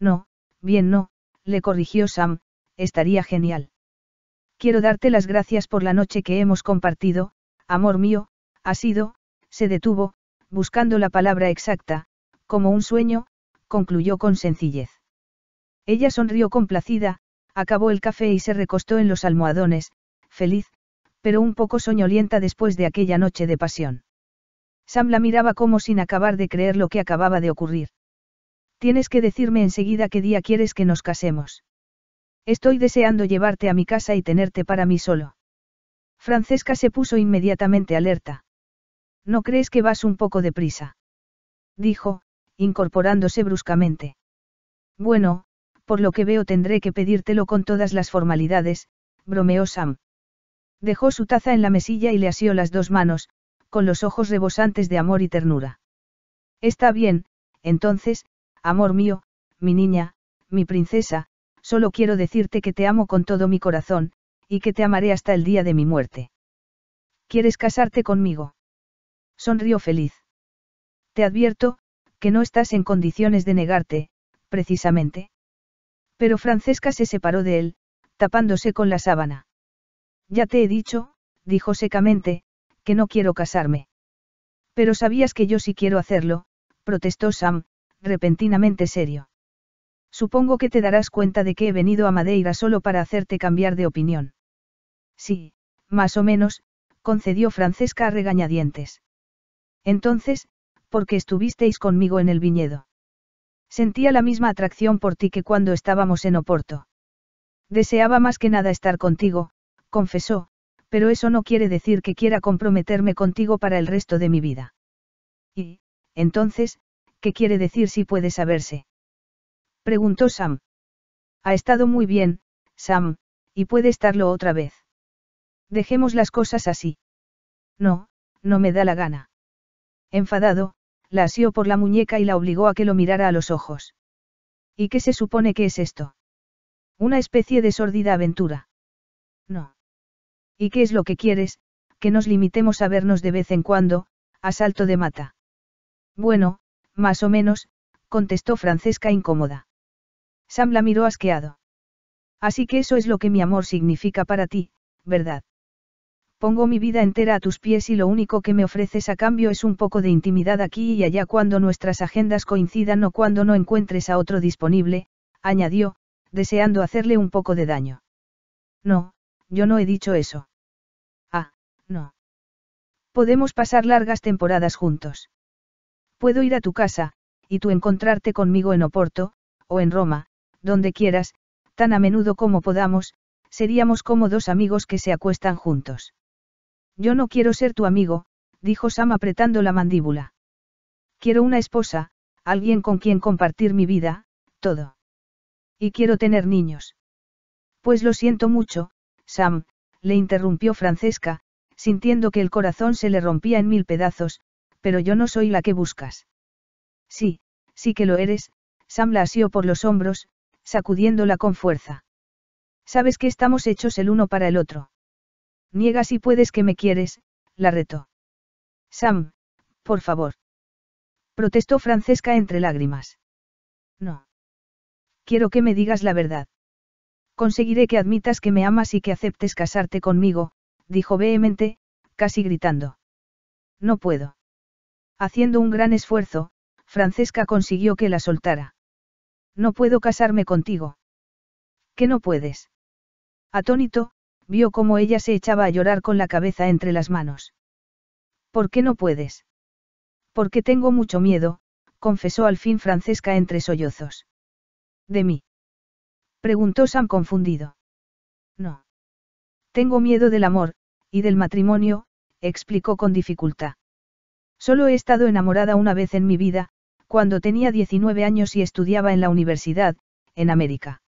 No, bien no, le corrigió Sam, estaría genial. Quiero darte las gracias por la noche que hemos compartido, amor mío, ha sido, se detuvo, buscando la palabra exacta, como un sueño, concluyó con sencillez. Ella sonrió complacida, acabó el café y se recostó en los almohadones, feliz, pero un poco soñolienta después de aquella noche de pasión. Sam la miraba como sin acabar de creer lo que acababa de ocurrir. Tienes que decirme enseguida qué día quieres que nos casemos. Estoy deseando llevarte a mi casa y tenerte para mí solo. Francesca se puso inmediatamente alerta. ¿No crees que vas un poco deprisa? Dijo, incorporándose bruscamente. Bueno, por lo que veo tendré que pedírtelo con todas las formalidades, bromeó Sam. Dejó su taza en la mesilla y le asió las dos manos, con los ojos rebosantes de amor y ternura. Está bien, entonces, amor mío, mi niña, mi princesa, solo quiero decirte que te amo con todo mi corazón, y que te amaré hasta el día de mi muerte. ¿Quieres casarte conmigo? Sonrió feliz. Te advierto, que no estás en condiciones de negarte, precisamente. Pero Francesca se separó de él, tapándose con la sábana. Ya te he dicho, dijo secamente, que no quiero casarme. Pero sabías que yo sí quiero hacerlo, protestó Sam, repentinamente serio. Supongo que te darás cuenta de que he venido a Madeira solo para hacerte cambiar de opinión. Sí, más o menos, concedió Francesca a regañadientes. Entonces, ¿por qué estuvisteis conmigo en el viñedo? Sentía la misma atracción por ti que cuando estábamos en Oporto. Deseaba más que nada estar contigo, confesó, pero eso no quiere decir que quiera comprometerme contigo para el resto de mi vida. Y, entonces, ¿qué quiere decir si puede saberse? Preguntó Sam. Ha estado muy bien, Sam, y puede estarlo otra vez. Dejemos las cosas así. No, no me da la gana. Enfadado, la asió por la muñeca y la obligó a que lo mirara a los ojos. ¿Y qué se supone que es esto? Una especie de sórdida aventura. No. ¿Y qué es lo que quieres? Que nos limitemos a vernos de vez en cuando, a salto de mata. Bueno, más o menos, contestó Francesca incómoda. Sam la miró asqueado. Así que eso es lo que mi amor significa para ti, ¿verdad? Pongo mi vida entera a tus pies y lo único que me ofreces a cambio es un poco de intimidad aquí y allá cuando nuestras agendas coincidan o cuando no encuentres a otro disponible, añadió, deseando hacerle un poco de daño. No, yo no he dicho eso. Ah, no. Podemos pasar largas temporadas juntos. Puedo ir a tu casa, y tú encontrarte conmigo en Oporto, o en Roma, donde quieras, tan a menudo como podamos, seríamos como dos amigos que se acuestan juntos. Yo no quiero ser tu amigo, dijo Sam apretando la mandíbula. Quiero una esposa, alguien con quien compartir mi vida, todo. Y quiero tener niños. Pues lo siento mucho, Sam, le interrumpió Francesca, sintiendo que el corazón se le rompía en mil pedazos, pero yo no soy la que buscas. Sí, sí que lo eres, Sam la asió por los hombros, sacudiéndola con fuerza. Sabes que estamos hechos el uno para el otro. Niega si puedes que me quieres, la retó. Sam, por favor. Protestó Francesca entre lágrimas. No. Quiero que me digas la verdad. Conseguiré que admitas que me amas y que aceptes casarte conmigo, dijo vehemente, casi gritando. No puedo. Haciendo un gran esfuerzo, Francesca consiguió que la soltara. No puedo casarme contigo. ¿Qué no puedes? Atónito, vio cómo ella se echaba a llorar con la cabeza entre las manos. ¿Por qué no puedes? Porque tengo mucho miedo, confesó al fin Francesca entre sollozos. ¿De mí? preguntó Sam confundido. No. Tengo miedo del amor, y del matrimonio, explicó con dificultad. Solo he estado enamorada una vez en mi vida, cuando tenía 19 años y estudiaba en la universidad, en América.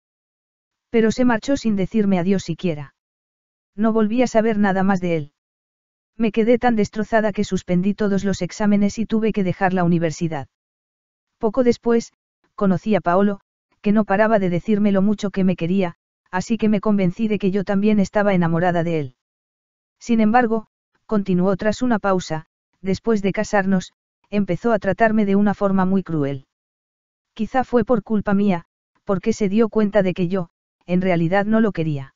Pero se marchó sin decirme adiós siquiera. No volví a saber nada más de él. Me quedé tan destrozada que suspendí todos los exámenes y tuve que dejar la universidad. Poco después, conocí a Paolo, que no paraba de decirme lo mucho que me quería, así que me convencí de que yo también estaba enamorada de él. Sin embargo, continuó tras una pausa, después de casarnos, empezó a tratarme de una forma muy cruel. Quizá fue por culpa mía, porque se dio cuenta de que yo, en realidad no lo quería.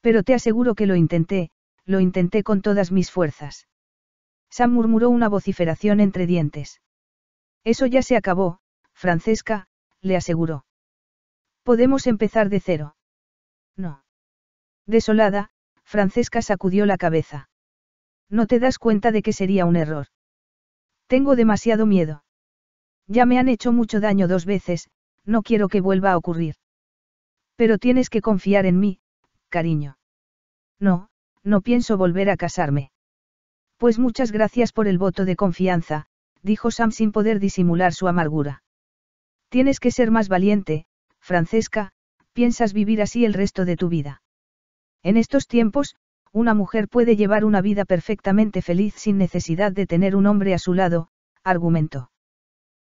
Pero te aseguro que lo intenté, lo intenté con todas mis fuerzas. Sam murmuró una vociferación entre dientes. Eso ya se acabó, Francesca, le aseguró. Podemos empezar de cero. No. Desolada, Francesca sacudió la cabeza. No te das cuenta de que sería un error. Tengo demasiado miedo. Ya me han hecho mucho daño dos veces, no quiero que vuelva a ocurrir. Pero tienes que confiar en mí, cariño. No, no pienso volver a casarme. Pues muchas gracias por el voto de confianza, dijo Sam sin poder disimular su amargura. Tienes que ser más valiente, Francesca, piensas vivir así el resto de tu vida. En estos tiempos, una mujer puede llevar una vida perfectamente feliz sin necesidad de tener un hombre a su lado, argumentó.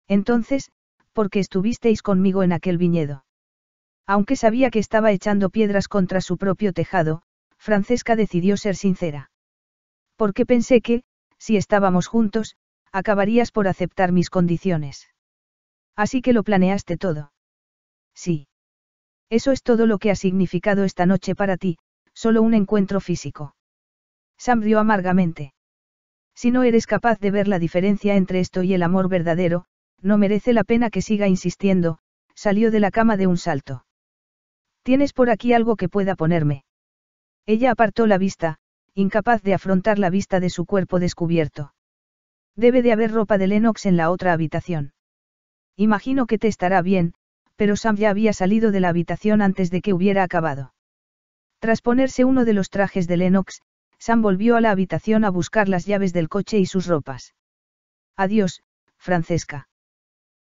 Entonces, ¿por qué estuvisteis conmigo en aquel viñedo? Aunque sabía que estaba echando piedras contra su propio tejado, Francesca decidió ser sincera. Porque pensé que, si estábamos juntos, acabarías por aceptar mis condiciones. Así que lo planeaste todo. Sí. Eso es todo lo que ha significado esta noche para ti, Solo un encuentro físico. Sam rió amargamente. Si no eres capaz de ver la diferencia entre esto y el amor verdadero, no merece la pena que siga insistiendo, salió de la cama de un salto. ¿Tienes por aquí algo que pueda ponerme? Ella apartó la vista, incapaz de afrontar la vista de su cuerpo descubierto. Debe de haber ropa de Lennox en la otra habitación. Imagino que te estará bien, pero Sam ya había salido de la habitación antes de que hubiera acabado. Tras ponerse uno de los trajes de Lennox, Sam volvió a la habitación a buscar las llaves del coche y sus ropas. Adiós, Francesca.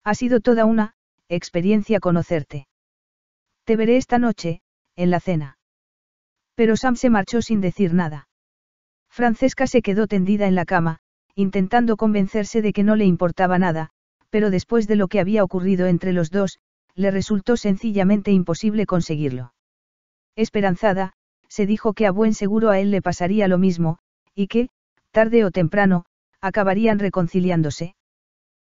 Ha sido toda una experiencia conocerte. Te veré esta noche, en la cena. Pero Sam se marchó sin decir nada. Francesca se quedó tendida en la cama, intentando convencerse de que no le importaba nada, pero después de lo que había ocurrido entre los dos, le resultó sencillamente imposible conseguirlo. Esperanzada, se dijo que a buen seguro a él le pasaría lo mismo, y que, tarde o temprano, acabarían reconciliándose.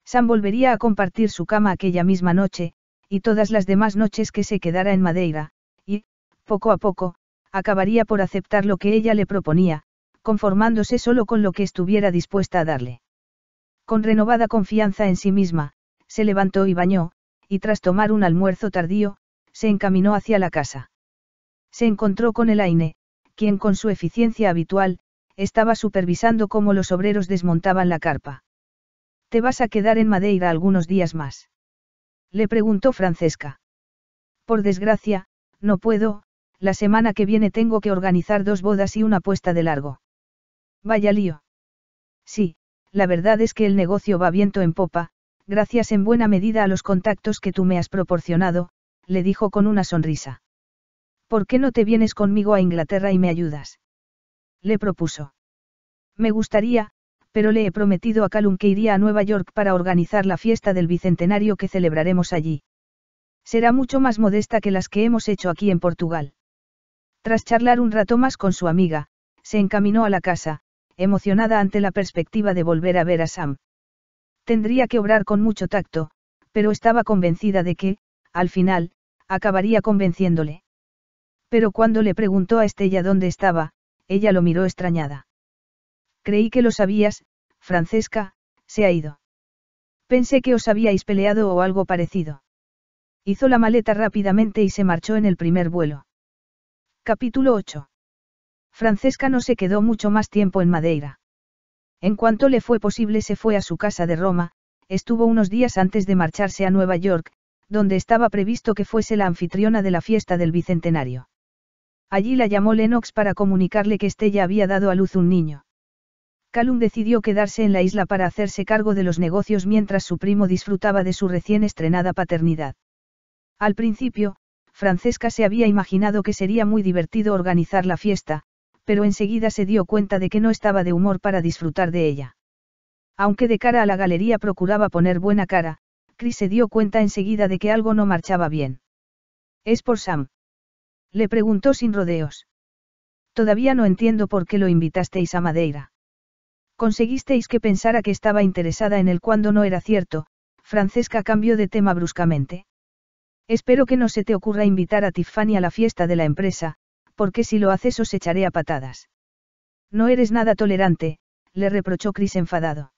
Sam volvería a compartir su cama aquella misma noche, y todas las demás noches que se quedara en Madeira, y, poco a poco, acabaría por aceptar lo que ella le proponía, conformándose solo con lo que estuviera dispuesta a darle. Con renovada confianza en sí misma, se levantó y bañó, y tras tomar un almuerzo tardío, se encaminó hacia la casa. Se encontró con el Aine, quien con su eficiencia habitual, estaba supervisando cómo los obreros desmontaban la carpa. ¿Te vas a quedar en Madeira algunos días más? Le preguntó Francesca. Por desgracia, no puedo, la semana que viene tengo que organizar dos bodas y una puesta de largo. Vaya lío. Sí, la verdad es que el negocio va viento en popa, gracias en buena medida a los contactos que tú me has proporcionado, le dijo con una sonrisa. ¿Por qué no te vienes conmigo a Inglaterra y me ayudas? Le propuso. Me gustaría, pero le he prometido a Calum que iría a Nueva York para organizar la fiesta del Bicentenario que celebraremos allí. Será mucho más modesta que las que hemos hecho aquí en Portugal. Tras charlar un rato más con su amiga, se encaminó a la casa, emocionada ante la perspectiva de volver a ver a Sam. Tendría que obrar con mucho tacto, pero estaba convencida de que, al final, acabaría convenciéndole. Pero cuando le preguntó a Estella dónde estaba, ella lo miró extrañada. Creí que lo sabías, Francesca, se ha ido. Pensé que os habíais peleado o algo parecido. Hizo la maleta rápidamente y se marchó en el primer vuelo. Capítulo 8. Francesca no se quedó mucho más tiempo en Madeira. En cuanto le fue posible se fue a su casa de Roma, estuvo unos días antes de marcharse a Nueva York, donde estaba previsto que fuese la anfitriona de la fiesta del Bicentenario. Allí la llamó Lennox para comunicarle que Estella había dado a luz un niño. Calum decidió quedarse en la isla para hacerse cargo de los negocios mientras su primo disfrutaba de su recién estrenada paternidad. Al principio, Francesca se había imaginado que sería muy divertido organizar la fiesta, pero enseguida se dio cuenta de que no estaba de humor para disfrutar de ella. Aunque de cara a la galería procuraba poner buena cara, Chris se dio cuenta enseguida de que algo no marchaba bien. Es por Sam. Le preguntó sin rodeos. Todavía no entiendo por qué lo invitasteis a Madeira. Conseguisteis que pensara que estaba interesada en él cuando no era cierto, Francesca cambió de tema bruscamente. Espero que no se te ocurra invitar a Tiffany a la fiesta de la empresa, porque si lo haces os echaré a patadas. No eres nada tolerante, le reprochó Chris enfadado.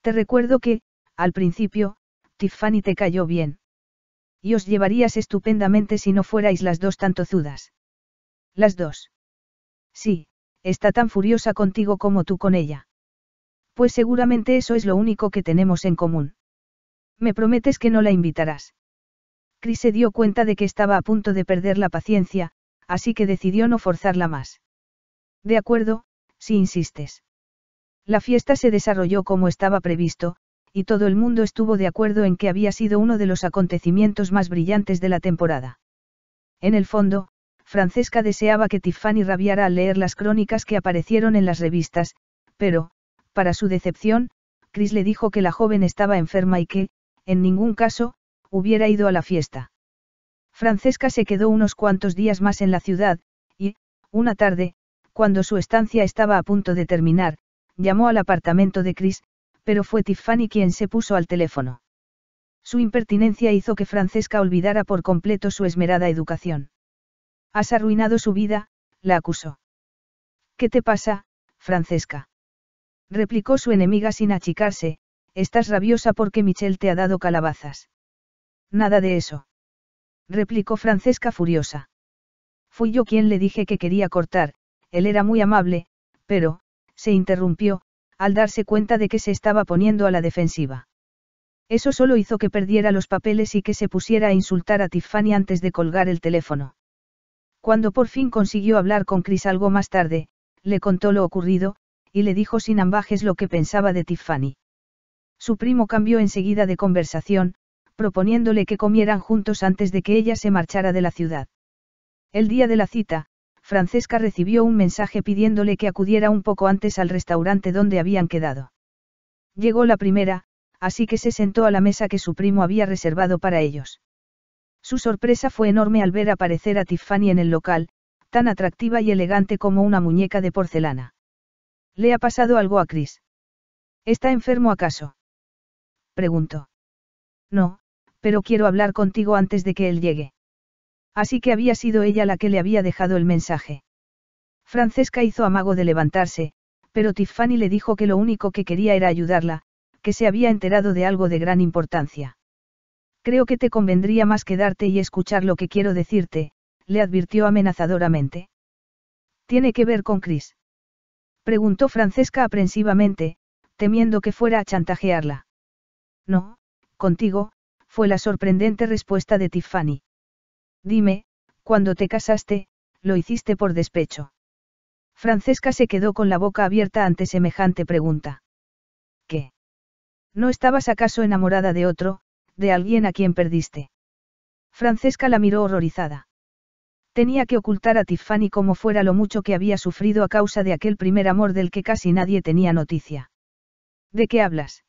Te recuerdo que, al principio, Tiffany te cayó bien y os llevarías estupendamente si no fuerais las dos tanto zudas. Las dos. Sí, está tan furiosa contigo como tú con ella. Pues seguramente eso es lo único que tenemos en común. Me prometes que no la invitarás. Chris se dio cuenta de que estaba a punto de perder la paciencia, así que decidió no forzarla más. De acuerdo, si insistes. La fiesta se desarrolló como estaba previsto, y todo el mundo estuvo de acuerdo en que había sido uno de los acontecimientos más brillantes de la temporada. En el fondo, Francesca deseaba que Tiffany rabiara al leer las crónicas que aparecieron en las revistas, pero, para su decepción, Chris le dijo que la joven estaba enferma y que, en ningún caso, hubiera ido a la fiesta. Francesca se quedó unos cuantos días más en la ciudad, y, una tarde, cuando su estancia estaba a punto de terminar, llamó al apartamento de Chris, pero fue Tiffany quien se puso al teléfono. Su impertinencia hizo que Francesca olvidara por completo su esmerada educación. Has arruinado su vida, la acusó. ¿Qué te pasa, Francesca? replicó su enemiga sin achicarse, estás rabiosa porque Michelle te ha dado calabazas. Nada de eso. replicó Francesca furiosa. Fui yo quien le dije que quería cortar, él era muy amable, pero, se interrumpió, al darse cuenta de que se estaba poniendo a la defensiva. Eso solo hizo que perdiera los papeles y que se pusiera a insultar a Tiffany antes de colgar el teléfono. Cuando por fin consiguió hablar con Chris algo más tarde, le contó lo ocurrido, y le dijo sin ambajes lo que pensaba de Tiffany. Su primo cambió enseguida de conversación, proponiéndole que comieran juntos antes de que ella se marchara de la ciudad. El día de la cita, Francesca recibió un mensaje pidiéndole que acudiera un poco antes al restaurante donde habían quedado. Llegó la primera, así que se sentó a la mesa que su primo había reservado para ellos. Su sorpresa fue enorme al ver aparecer a Tiffany en el local, tan atractiva y elegante como una muñeca de porcelana. ¿Le ha pasado algo a Chris? ¿Está enfermo acaso? Preguntó. No, pero quiero hablar contigo antes de que él llegue. Así que había sido ella la que le había dejado el mensaje. Francesca hizo amago de levantarse, pero Tiffany le dijo que lo único que quería era ayudarla, que se había enterado de algo de gran importancia. Creo que te convendría más quedarte y escuchar lo que quiero decirte, le advirtió amenazadoramente. ¿Tiene que ver con Chris? Preguntó Francesca aprensivamente, temiendo que fuera a chantajearla. No, contigo, fue la sorprendente respuesta de Tiffany. Dime, cuando te casaste, lo hiciste por despecho. Francesca se quedó con la boca abierta ante semejante pregunta. ¿Qué? ¿No estabas acaso enamorada de otro, de alguien a quien perdiste? Francesca la miró horrorizada. Tenía que ocultar a Tiffany como fuera lo mucho que había sufrido a causa de aquel primer amor del que casi nadie tenía noticia. ¿De qué hablas?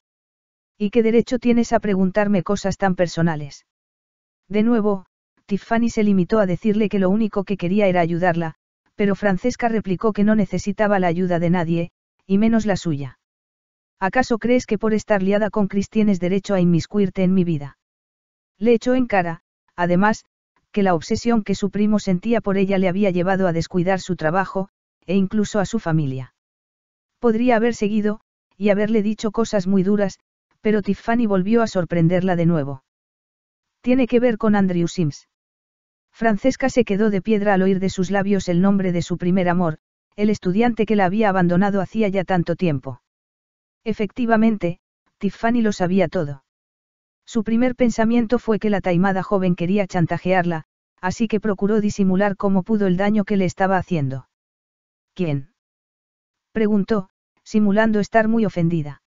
¿Y qué derecho tienes a preguntarme cosas tan personales? De nuevo, Tiffany se limitó a decirle que lo único que quería era ayudarla, pero Francesca replicó que no necesitaba la ayuda de nadie, y menos la suya. ¿Acaso crees que por estar liada con Chris tienes derecho a inmiscuirte en mi vida? Le echó en cara, además, que la obsesión que su primo sentía por ella le había llevado a descuidar su trabajo, e incluso a su familia. Podría haber seguido, y haberle dicho cosas muy duras, pero Tiffany volvió a sorprenderla de nuevo. Tiene que ver con Andrew Sims. Francesca se quedó de piedra al oír de sus labios el nombre de su primer amor, el estudiante que la había abandonado hacía ya tanto tiempo. Efectivamente, Tiffany lo sabía todo. Su primer pensamiento fue que la taimada joven quería chantajearla, así que procuró disimular como pudo el daño que le estaba haciendo. ¿Quién? preguntó, simulando estar muy ofendida.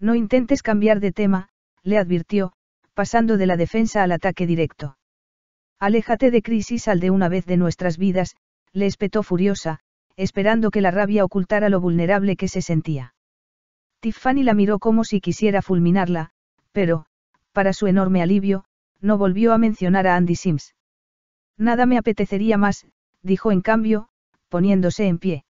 No intentes cambiar de tema, le advirtió, pasando de la defensa al ataque directo. Aléjate de Crisis al de una vez de nuestras vidas, le espetó furiosa, esperando que la rabia ocultara lo vulnerable que se sentía. Tiffany la miró como si quisiera fulminarla, pero, para su enorme alivio, no volvió a mencionar a Andy Sims. Nada me apetecería más, dijo en cambio, poniéndose en pie.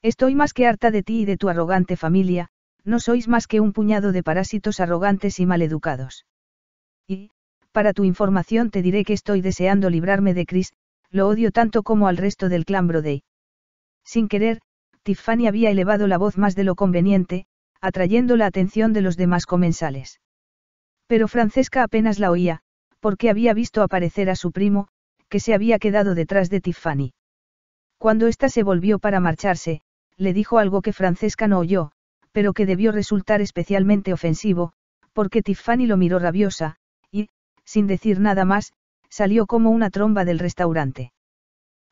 Estoy más que harta de ti y de tu arrogante familia, no sois más que un puñado de parásitos arrogantes y maleducados. Y, para tu información te diré que estoy deseando librarme de Chris, lo odio tanto como al resto del clan Brodey. Sin querer, Tiffany había elevado la voz más de lo conveniente, atrayendo la atención de los demás comensales. Pero Francesca apenas la oía, porque había visto aparecer a su primo, que se había quedado detrás de Tiffany. Cuando ésta se volvió para marcharse, le dijo algo que Francesca no oyó, pero que debió resultar especialmente ofensivo, porque Tiffany lo miró rabiosa, sin decir nada más, salió como una tromba del restaurante.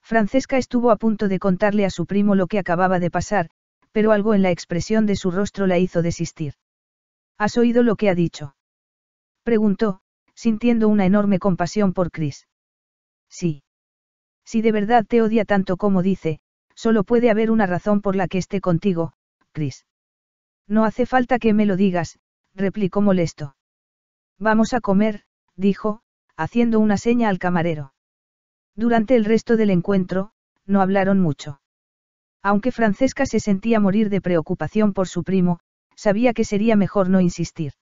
Francesca estuvo a punto de contarle a su primo lo que acababa de pasar, pero algo en la expresión de su rostro la hizo desistir. ¿Has oído lo que ha dicho? Preguntó, sintiendo una enorme compasión por Chris. Sí. Si de verdad te odia tanto como dice, solo puede haber una razón por la que esté contigo, Chris. No hace falta que me lo digas, replicó molesto. Vamos a comer, dijo, haciendo una seña al camarero. Durante el resto del encuentro, no hablaron mucho. Aunque Francesca se sentía morir de preocupación por su primo, sabía que sería mejor no insistir.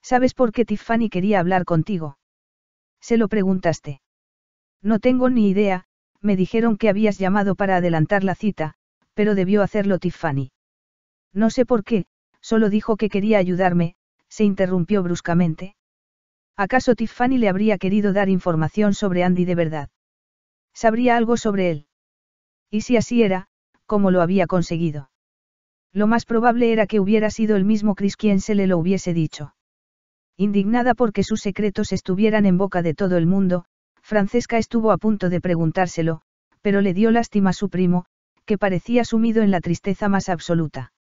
¿Sabes por qué Tiffany quería hablar contigo? Se lo preguntaste. No tengo ni idea, me dijeron que habías llamado para adelantar la cita, pero debió hacerlo Tiffany. No sé por qué, solo dijo que quería ayudarme, se interrumpió bruscamente. ¿Acaso Tiffany le habría querido dar información sobre Andy de verdad? ¿Sabría algo sobre él? Y si así era, ¿cómo lo había conseguido? Lo más probable era que hubiera sido el mismo Chris quien se le lo hubiese dicho. Indignada porque sus secretos estuvieran en boca de todo el mundo, Francesca estuvo a punto de preguntárselo, pero le dio lástima a su primo, que parecía sumido en la tristeza más absoluta.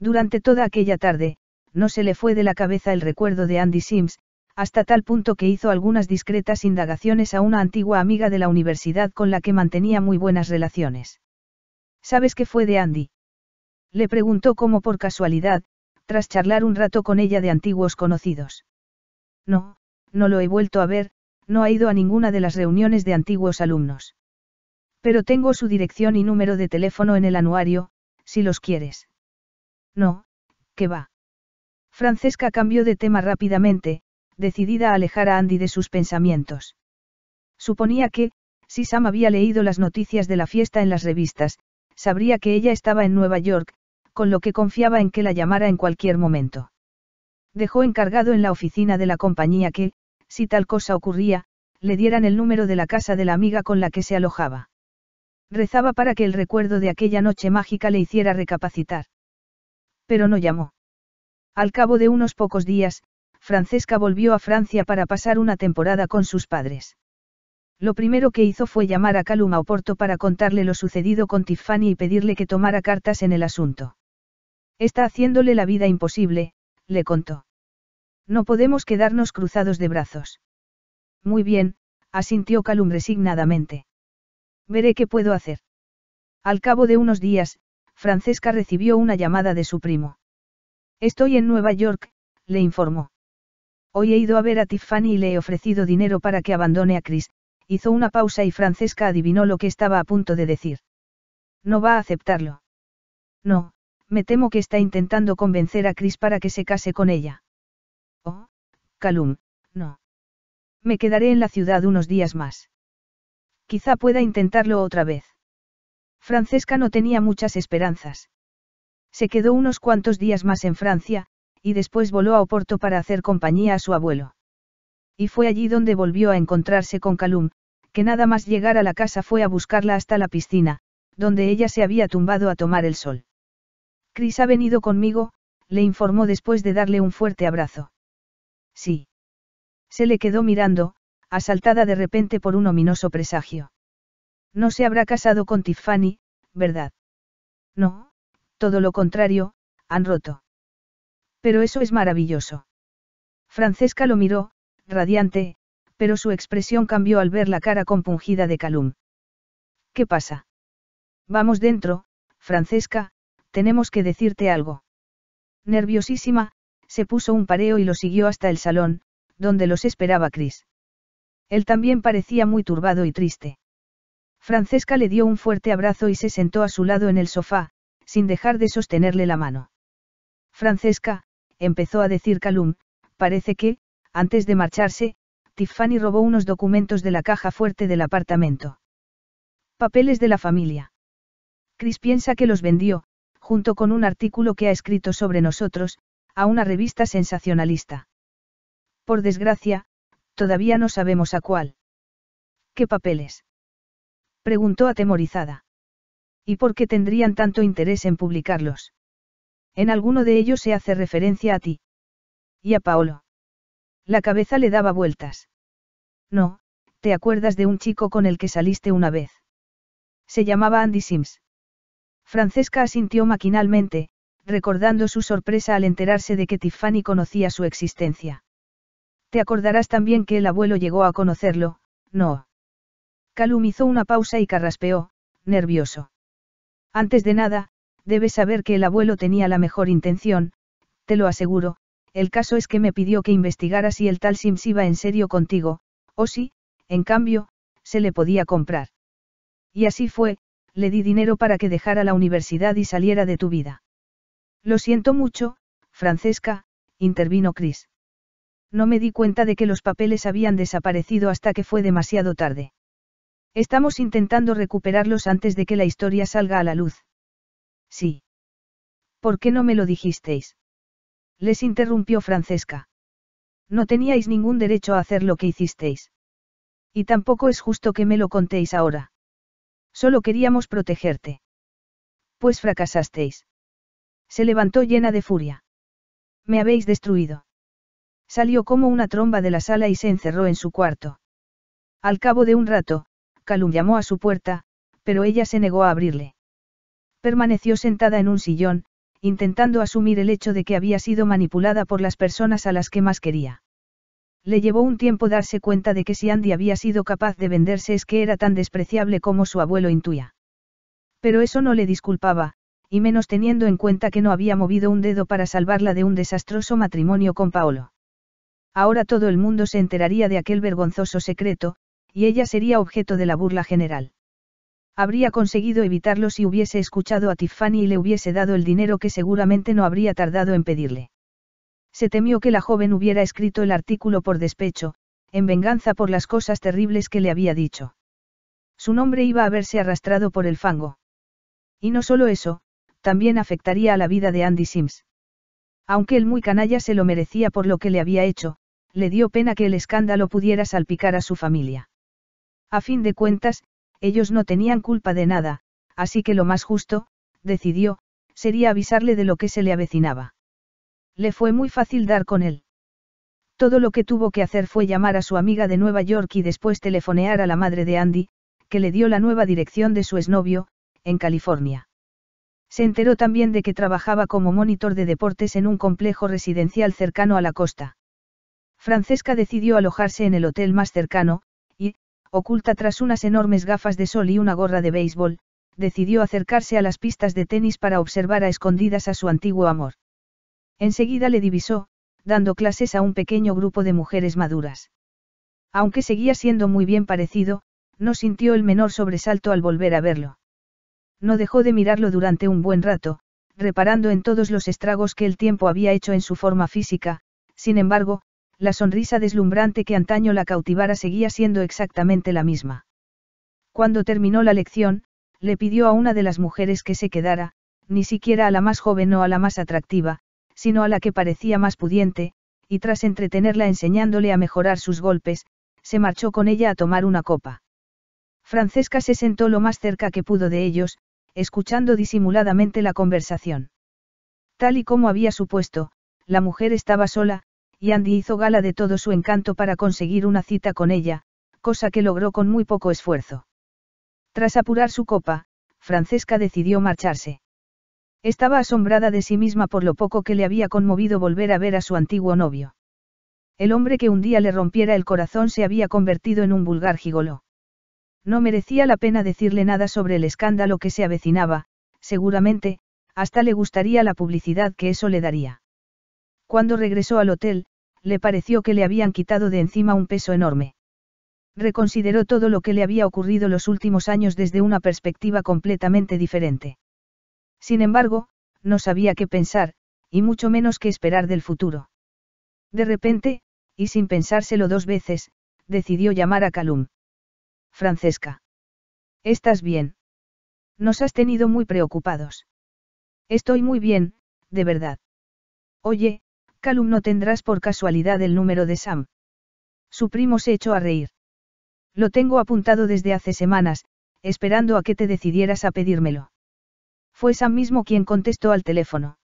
Durante toda aquella tarde, no se le fue de la cabeza el recuerdo de Andy Sims, hasta tal punto que hizo algunas discretas indagaciones a una antigua amiga de la universidad con la que mantenía muy buenas relaciones. ¿Sabes qué fue de Andy? Le preguntó como por casualidad, tras charlar un rato con ella de antiguos conocidos. No, no lo he vuelto a ver, no ha ido a ninguna de las reuniones de antiguos alumnos. Pero tengo su dirección y número de teléfono en el anuario, si los quieres. No, ¿qué va? Francesca cambió de tema rápidamente, decidida a alejar a Andy de sus pensamientos. Suponía que, si Sam había leído las noticias de la fiesta en las revistas, sabría que ella estaba en Nueva York, con lo que confiaba en que la llamara en cualquier momento. Dejó encargado en la oficina de la compañía que, si tal cosa ocurría, le dieran el número de la casa de la amiga con la que se alojaba. Rezaba para que el recuerdo de aquella noche mágica le hiciera recapacitar. Pero no llamó. Al cabo de unos pocos días, Francesca volvió a Francia para pasar una temporada con sus padres. Lo primero que hizo fue llamar a Calum a Oporto para contarle lo sucedido con Tiffany y pedirle que tomara cartas en el asunto. Está haciéndole la vida imposible, le contó. No podemos quedarnos cruzados de brazos. Muy bien, asintió Calum resignadamente. Veré qué puedo hacer. Al cabo de unos días, Francesca recibió una llamada de su primo. Estoy en Nueva York, le informó. Hoy he ido a ver a Tiffany y le he ofrecido dinero para que abandone a Chris, hizo una pausa y Francesca adivinó lo que estaba a punto de decir. No va a aceptarlo. No, me temo que está intentando convencer a Chris para que se case con ella. Oh, Calum, no. Me quedaré en la ciudad unos días más. Quizá pueda intentarlo otra vez. Francesca no tenía muchas esperanzas. Se quedó unos cuantos días más en Francia, y después voló a Oporto para hacer compañía a su abuelo. Y fue allí donde volvió a encontrarse con Calum, que nada más llegar a la casa fue a buscarla hasta la piscina, donde ella se había tumbado a tomar el sol. Chris ha venido conmigo, le informó después de darle un fuerte abrazo. Sí. Se le quedó mirando, asaltada de repente por un ominoso presagio. No se habrá casado con Tiffany, ¿verdad? No, todo lo contrario, han roto. Pero eso es maravilloso. Francesca lo miró, radiante, pero su expresión cambió al ver la cara compungida de Calum. ¿Qué pasa? Vamos dentro, Francesca, tenemos que decirte algo. Nerviosísima, se puso un pareo y lo siguió hasta el salón, donde los esperaba Chris. Él también parecía muy turbado y triste. Francesca le dio un fuerte abrazo y se sentó a su lado en el sofá, sin dejar de sostenerle la mano. Francesca, empezó a decir Calum, parece que, antes de marcharse, Tiffany robó unos documentos de la caja fuerte del apartamento. Papeles de la familia. Chris piensa que los vendió, junto con un artículo que ha escrito sobre nosotros, a una revista sensacionalista. Por desgracia, todavía no sabemos a cuál. ¿Qué papeles? Preguntó atemorizada. ¿Y por qué tendrían tanto interés en publicarlos? En alguno de ellos se hace referencia a ti. Y a Paolo. La cabeza le daba vueltas. No, te acuerdas de un chico con el que saliste una vez. Se llamaba Andy Sims. Francesca asintió maquinalmente, recordando su sorpresa al enterarse de que Tiffany conocía su existencia. Te acordarás también que el abuelo llegó a conocerlo, no. Calum hizo una pausa y carraspeó, nervioso. Antes de nada, Debes saber que el abuelo tenía la mejor intención, te lo aseguro, el caso es que me pidió que investigara si el tal Sims iba en serio contigo, o si, en cambio, se le podía comprar. Y así fue, le di dinero para que dejara la universidad y saliera de tu vida. Lo siento mucho, Francesca, intervino Chris. No me di cuenta de que los papeles habían desaparecido hasta que fue demasiado tarde. Estamos intentando recuperarlos antes de que la historia salga a la luz. Sí. ¿Por qué no me lo dijisteis? Les interrumpió Francesca. No teníais ningún derecho a hacer lo que hicisteis. Y tampoco es justo que me lo contéis ahora. Solo queríamos protegerte. Pues fracasasteis. Se levantó llena de furia. Me habéis destruido. Salió como una tromba de la sala y se encerró en su cuarto. Al cabo de un rato, Calum llamó a su puerta, pero ella se negó a abrirle. Permaneció sentada en un sillón, intentando asumir el hecho de que había sido manipulada por las personas a las que más quería. Le llevó un tiempo darse cuenta de que si Andy había sido capaz de venderse es que era tan despreciable como su abuelo intuía. Pero eso no le disculpaba, y menos teniendo en cuenta que no había movido un dedo para salvarla de un desastroso matrimonio con Paolo. Ahora todo el mundo se enteraría de aquel vergonzoso secreto, y ella sería objeto de la burla general. Habría conseguido evitarlo si hubiese escuchado a Tiffany y le hubiese dado el dinero que seguramente no habría tardado en pedirle. Se temió que la joven hubiera escrito el artículo por despecho, en venganza por las cosas terribles que le había dicho. Su nombre iba a verse arrastrado por el fango. Y no solo eso, también afectaría a la vida de Andy Sims. Aunque el muy canalla se lo merecía por lo que le había hecho, le dio pena que el escándalo pudiera salpicar a su familia. A fin de cuentas, ellos no tenían culpa de nada, así que lo más justo, decidió, sería avisarle de lo que se le avecinaba. Le fue muy fácil dar con él. Todo lo que tuvo que hacer fue llamar a su amiga de Nueva York y después telefonear a la madre de Andy, que le dio la nueva dirección de su exnovio, en California. Se enteró también de que trabajaba como monitor de deportes en un complejo residencial cercano a la costa. Francesca decidió alojarse en el hotel más cercano, oculta tras unas enormes gafas de sol y una gorra de béisbol, decidió acercarse a las pistas de tenis para observar a escondidas a su antiguo amor. Enseguida le divisó, dando clases a un pequeño grupo de mujeres maduras. Aunque seguía siendo muy bien parecido, no sintió el menor sobresalto al volver a verlo. No dejó de mirarlo durante un buen rato, reparando en todos los estragos que el tiempo había hecho en su forma física, sin embargo, la sonrisa deslumbrante que antaño la cautivara seguía siendo exactamente la misma. Cuando terminó la lección, le pidió a una de las mujeres que se quedara, ni siquiera a la más joven o a la más atractiva, sino a la que parecía más pudiente, y tras entretenerla enseñándole a mejorar sus golpes, se marchó con ella a tomar una copa. Francesca se sentó lo más cerca que pudo de ellos, escuchando disimuladamente la conversación. Tal y como había supuesto, la mujer estaba sola, y Andy hizo gala de todo su encanto para conseguir una cita con ella, cosa que logró con muy poco esfuerzo. Tras apurar su copa, Francesca decidió marcharse. Estaba asombrada de sí misma por lo poco que le había conmovido volver a ver a su antiguo novio. El hombre que un día le rompiera el corazón se había convertido en un vulgar gigolo. No merecía la pena decirle nada sobre el escándalo que se avecinaba, seguramente, hasta le gustaría la publicidad que eso le daría. Cuando regresó al hotel, le pareció que le habían quitado de encima un peso enorme. Reconsideró todo lo que le había ocurrido los últimos años desde una perspectiva completamente diferente. Sin embargo, no sabía qué pensar, y mucho menos qué esperar del futuro. De repente, y sin pensárselo dos veces, decidió llamar a Calum. Francesca. ¿Estás bien? Nos has tenido muy preocupados. Estoy muy bien, de verdad. Oye, alumno tendrás por casualidad el número de Sam. Su primo se echó a reír. Lo tengo apuntado desde hace semanas, esperando a que te decidieras a pedírmelo. Fue Sam mismo quien contestó al teléfono.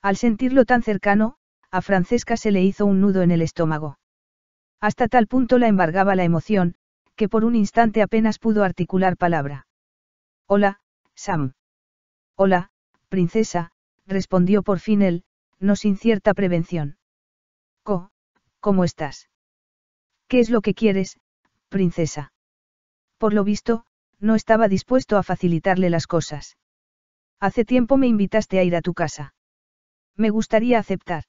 Al sentirlo tan cercano, a Francesca se le hizo un nudo en el estómago. Hasta tal punto la embargaba la emoción, que por un instante apenas pudo articular palabra. Hola, Sam. Hola, princesa, respondió por fin él, no sin cierta prevención. Co, ¿cómo estás? ¿Qué es lo que quieres, princesa? Por lo visto, no estaba dispuesto a facilitarle las cosas. Hace tiempo me invitaste a ir a tu casa. Me gustaría aceptar.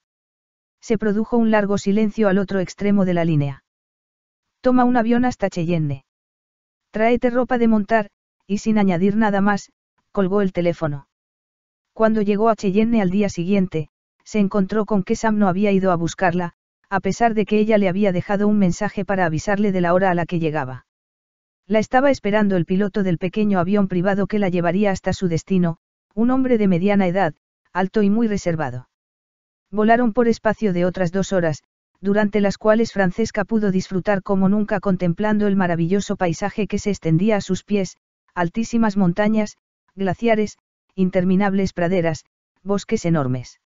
Se produjo un largo silencio al otro extremo de la línea. Toma un avión hasta Cheyenne. Tráete ropa de montar, y sin añadir nada más, colgó el teléfono. Cuando llegó a Cheyenne al día siguiente, se encontró con que Sam no había ido a buscarla, a pesar de que ella le había dejado un mensaje para avisarle de la hora a la que llegaba. La estaba esperando el piloto del pequeño avión privado que la llevaría hasta su destino, un hombre de mediana edad, alto y muy reservado. Volaron por espacio de otras dos horas, durante las cuales Francesca pudo disfrutar como nunca contemplando el maravilloso paisaje que se extendía a sus pies, altísimas montañas, glaciares, interminables praderas, bosques enormes.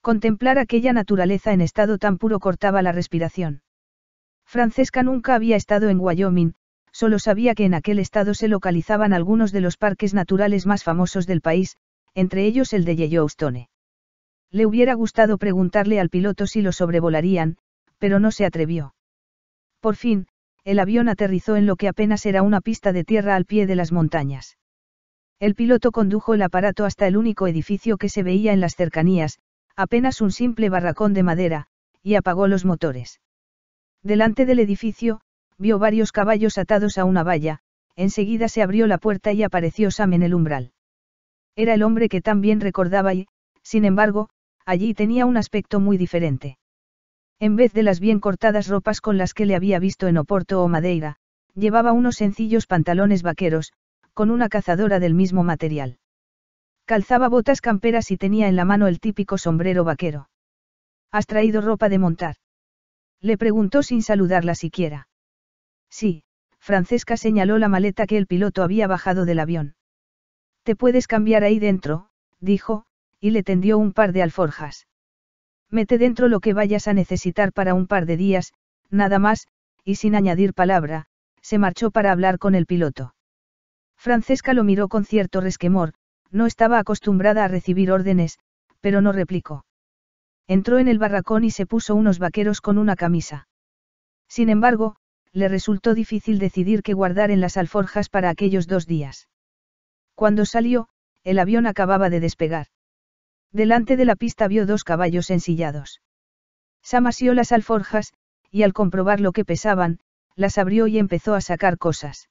Contemplar aquella naturaleza en estado tan puro cortaba la respiración. Francesca nunca había estado en Wyoming, solo sabía que en aquel estado se localizaban algunos de los parques naturales más famosos del país, entre ellos el de Yellowstone. Le hubiera gustado preguntarle al piloto si lo sobrevolarían, pero no se atrevió. Por fin, el avión aterrizó en lo que apenas era una pista de tierra al pie de las montañas. El piloto condujo el aparato hasta el único edificio que se veía en las cercanías, apenas un simple barracón de madera, y apagó los motores. Delante del edificio, vio varios caballos atados a una valla, enseguida se abrió la puerta y apareció Sam en el umbral. Era el hombre que tan bien recordaba y, sin embargo, allí tenía un aspecto muy diferente. En vez de las bien cortadas ropas con las que le había visto en Oporto o Madeira, llevaba unos sencillos pantalones vaqueros, con una cazadora del mismo material. Calzaba botas camperas y tenía en la mano el típico sombrero vaquero. ¿Has traído ropa de montar? Le preguntó sin saludarla siquiera. Sí, Francesca señaló la maleta que el piloto había bajado del avión. Te puedes cambiar ahí dentro, dijo, y le tendió un par de alforjas. Mete dentro lo que vayas a necesitar para un par de días, nada más, y sin añadir palabra, se marchó para hablar con el piloto. Francesca lo miró con cierto resquemor, no estaba acostumbrada a recibir órdenes, pero no replicó. Entró en el barracón y se puso unos vaqueros con una camisa. Sin embargo, le resultó difícil decidir qué guardar en las alforjas para aquellos dos días. Cuando salió, el avión acababa de despegar. Delante de la pista vio dos caballos ensillados. Samasió las alforjas, y al comprobar lo que pesaban, las abrió y empezó a sacar cosas.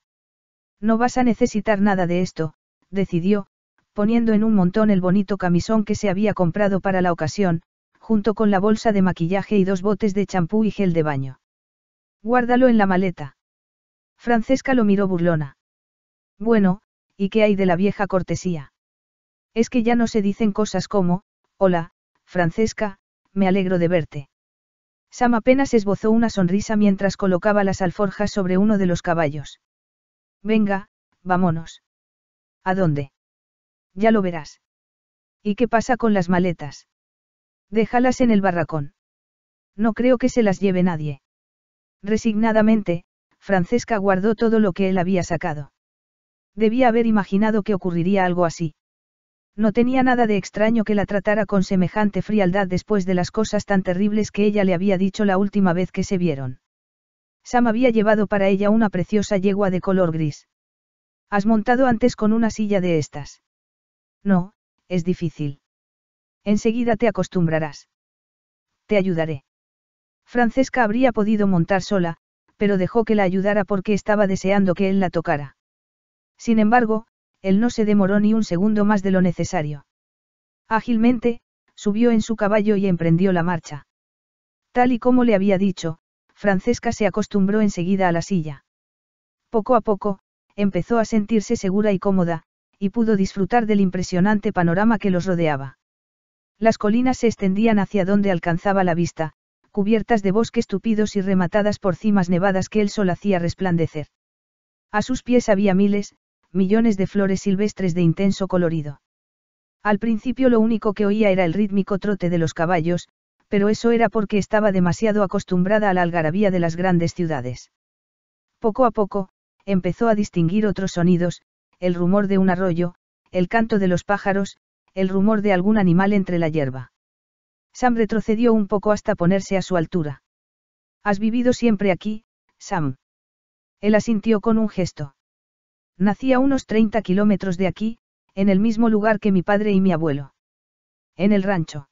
No vas a necesitar nada de esto, decidió, poniendo en un montón el bonito camisón que se había comprado para la ocasión, junto con la bolsa de maquillaje y dos botes de champú y gel de baño. Guárdalo en la maleta. Francesca lo miró burlona. Bueno, ¿y qué hay de la vieja cortesía? Es que ya no se dicen cosas como, hola, Francesca, me alegro de verte. Sam apenas esbozó una sonrisa mientras colocaba las alforjas sobre uno de los caballos. Venga, vámonos. ¿A dónde? Ya lo verás. ¿Y qué pasa con las maletas? Déjalas en el barracón. No creo que se las lleve nadie. Resignadamente, Francesca guardó todo lo que él había sacado. Debía haber imaginado que ocurriría algo así. No tenía nada de extraño que la tratara con semejante frialdad después de las cosas tan terribles que ella le había dicho la última vez que se vieron. Sam había llevado para ella una preciosa yegua de color gris. Has montado antes con una silla de estas. No, es difícil. Enseguida te acostumbrarás. Te ayudaré. Francesca habría podido montar sola, pero dejó que la ayudara porque estaba deseando que él la tocara. Sin embargo, él no se demoró ni un segundo más de lo necesario. Ágilmente, subió en su caballo y emprendió la marcha. Tal y como le había dicho, Francesca se acostumbró enseguida a la silla. Poco a poco, empezó a sentirse segura y cómoda, y pudo disfrutar del impresionante panorama que los rodeaba. Las colinas se extendían hacia donde alcanzaba la vista, cubiertas de bosques tupidos y rematadas por cimas nevadas que el sol hacía resplandecer. A sus pies había miles, millones de flores silvestres de intenso colorido. Al principio lo único que oía era el rítmico trote de los caballos, pero eso era porque estaba demasiado acostumbrada a la algarabía de las grandes ciudades. Poco a poco, empezó a distinguir otros sonidos, el rumor de un arroyo, el canto de los pájaros, el rumor de algún animal entre la hierba. Sam retrocedió un poco hasta ponerse a su altura. Has vivido siempre aquí, Sam. Él asintió con un gesto. Nací a unos 30 kilómetros de aquí, en el mismo lugar que mi padre y mi abuelo. En el rancho.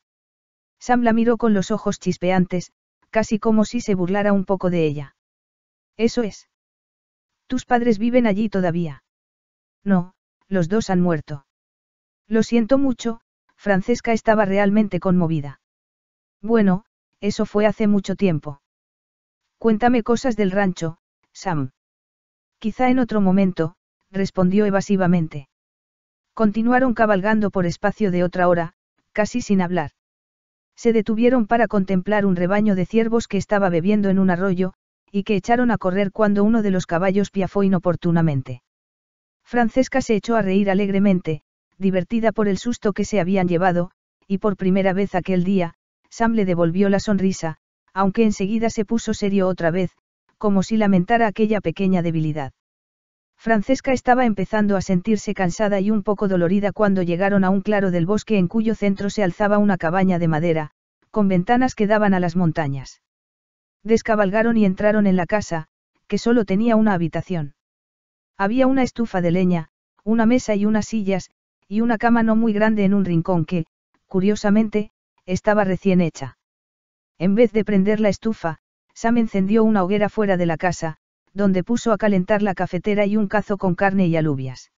Sam la miró con los ojos chispeantes, casi como si se burlara un poco de ella. Eso es. Tus padres viven allí todavía. No, los dos han muerto. Lo siento mucho, Francesca estaba realmente conmovida. Bueno, eso fue hace mucho tiempo. Cuéntame cosas del rancho, Sam. Quizá en otro momento, respondió evasivamente. Continuaron cabalgando por espacio de otra hora, casi sin hablar. Se detuvieron para contemplar un rebaño de ciervos que estaba bebiendo en un arroyo, y que echaron a correr cuando uno de los caballos piafó inoportunamente. Francesca se echó a reír alegremente, divertida por el susto que se habían llevado, y por primera vez aquel día, Sam le devolvió la sonrisa, aunque enseguida se puso serio otra vez, como si lamentara aquella pequeña debilidad. Francesca estaba empezando a sentirse cansada y un poco dolorida cuando llegaron a un claro del bosque en cuyo centro se alzaba una cabaña de madera, con ventanas que daban a las montañas. Descabalgaron y entraron en la casa, que solo tenía una habitación. Había una estufa de leña, una mesa y unas sillas, y una cama no muy grande en un rincón que, curiosamente, estaba recién hecha. En vez de prender la estufa, Sam encendió una hoguera fuera de la casa, donde puso a calentar la cafetera y un cazo con carne y alubias.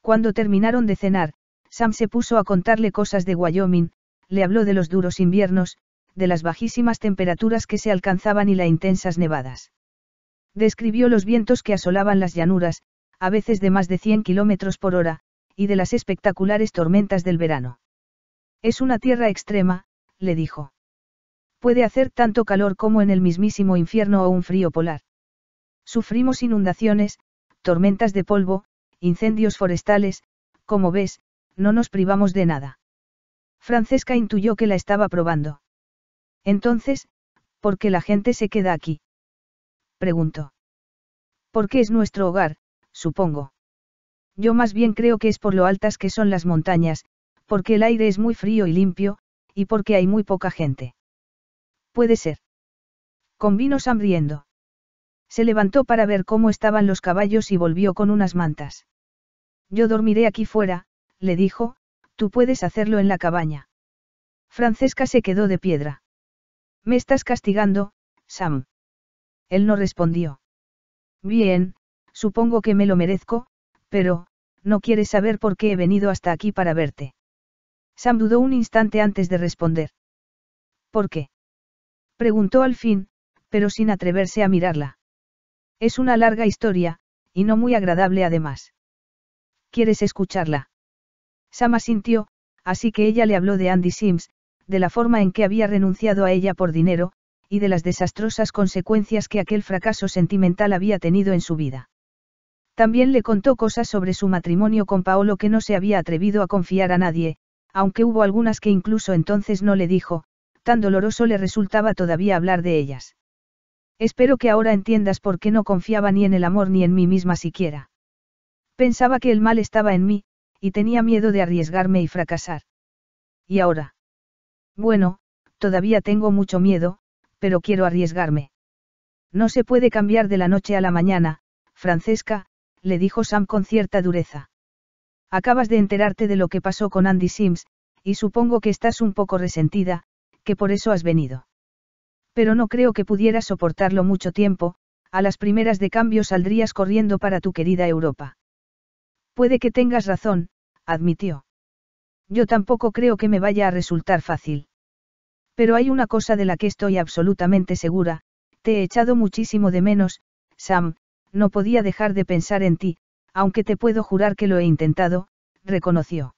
Cuando terminaron de cenar, Sam se puso a contarle cosas de Wyoming, le habló de los duros inviernos, de las bajísimas temperaturas que se alcanzaban y las intensas nevadas. Describió los vientos que asolaban las llanuras, a veces de más de 100 kilómetros por hora, y de las espectaculares tormentas del verano. Es una tierra extrema, le dijo. Puede hacer tanto calor como en el mismísimo infierno o un frío polar. Sufrimos inundaciones, tormentas de polvo, incendios forestales, como ves, no nos privamos de nada. Francesca intuyó que la estaba probando. Entonces, ¿por qué la gente se queda aquí? preguntó. qué es nuestro hogar, supongo. Yo más bien creo que es por lo altas que son las montañas, porque el aire es muy frío y limpio, y porque hay muy poca gente. Puede ser. Convino riendo. Se levantó para ver cómo estaban los caballos y volvió con unas mantas. Yo dormiré aquí fuera, le dijo, tú puedes hacerlo en la cabaña. Francesca se quedó de piedra. Me estás castigando, Sam. Él no respondió. Bien, supongo que me lo merezco, pero, no quieres saber por qué he venido hasta aquí para verte. Sam dudó un instante antes de responder. ¿Por qué? Preguntó al fin, pero sin atreverse a mirarla. Es una larga historia, y no muy agradable además. ¿Quieres escucharla? Sam asintió, así que ella le habló de Andy Sims, de la forma en que había renunciado a ella por dinero, y de las desastrosas consecuencias que aquel fracaso sentimental había tenido en su vida. También le contó cosas sobre su matrimonio con Paolo que no se había atrevido a confiar a nadie, aunque hubo algunas que incluso entonces no le dijo, tan doloroso le resultaba todavía hablar de ellas. Espero que ahora entiendas por qué no confiaba ni en el amor ni en mí misma siquiera. Pensaba que el mal estaba en mí, y tenía miedo de arriesgarme y fracasar. ¿Y ahora? Bueno, todavía tengo mucho miedo, pero quiero arriesgarme. No se puede cambiar de la noche a la mañana, Francesca, le dijo Sam con cierta dureza. Acabas de enterarte de lo que pasó con Andy Sims, y supongo que estás un poco resentida, que por eso has venido. Pero no creo que pudieras soportarlo mucho tiempo, a las primeras de cambio saldrías corriendo para tu querida Europa. Puede que tengas razón, admitió. Yo tampoco creo que me vaya a resultar fácil. Pero hay una cosa de la que estoy absolutamente segura, te he echado muchísimo de menos, Sam, no podía dejar de pensar en ti, aunque te puedo jurar que lo he intentado, reconoció.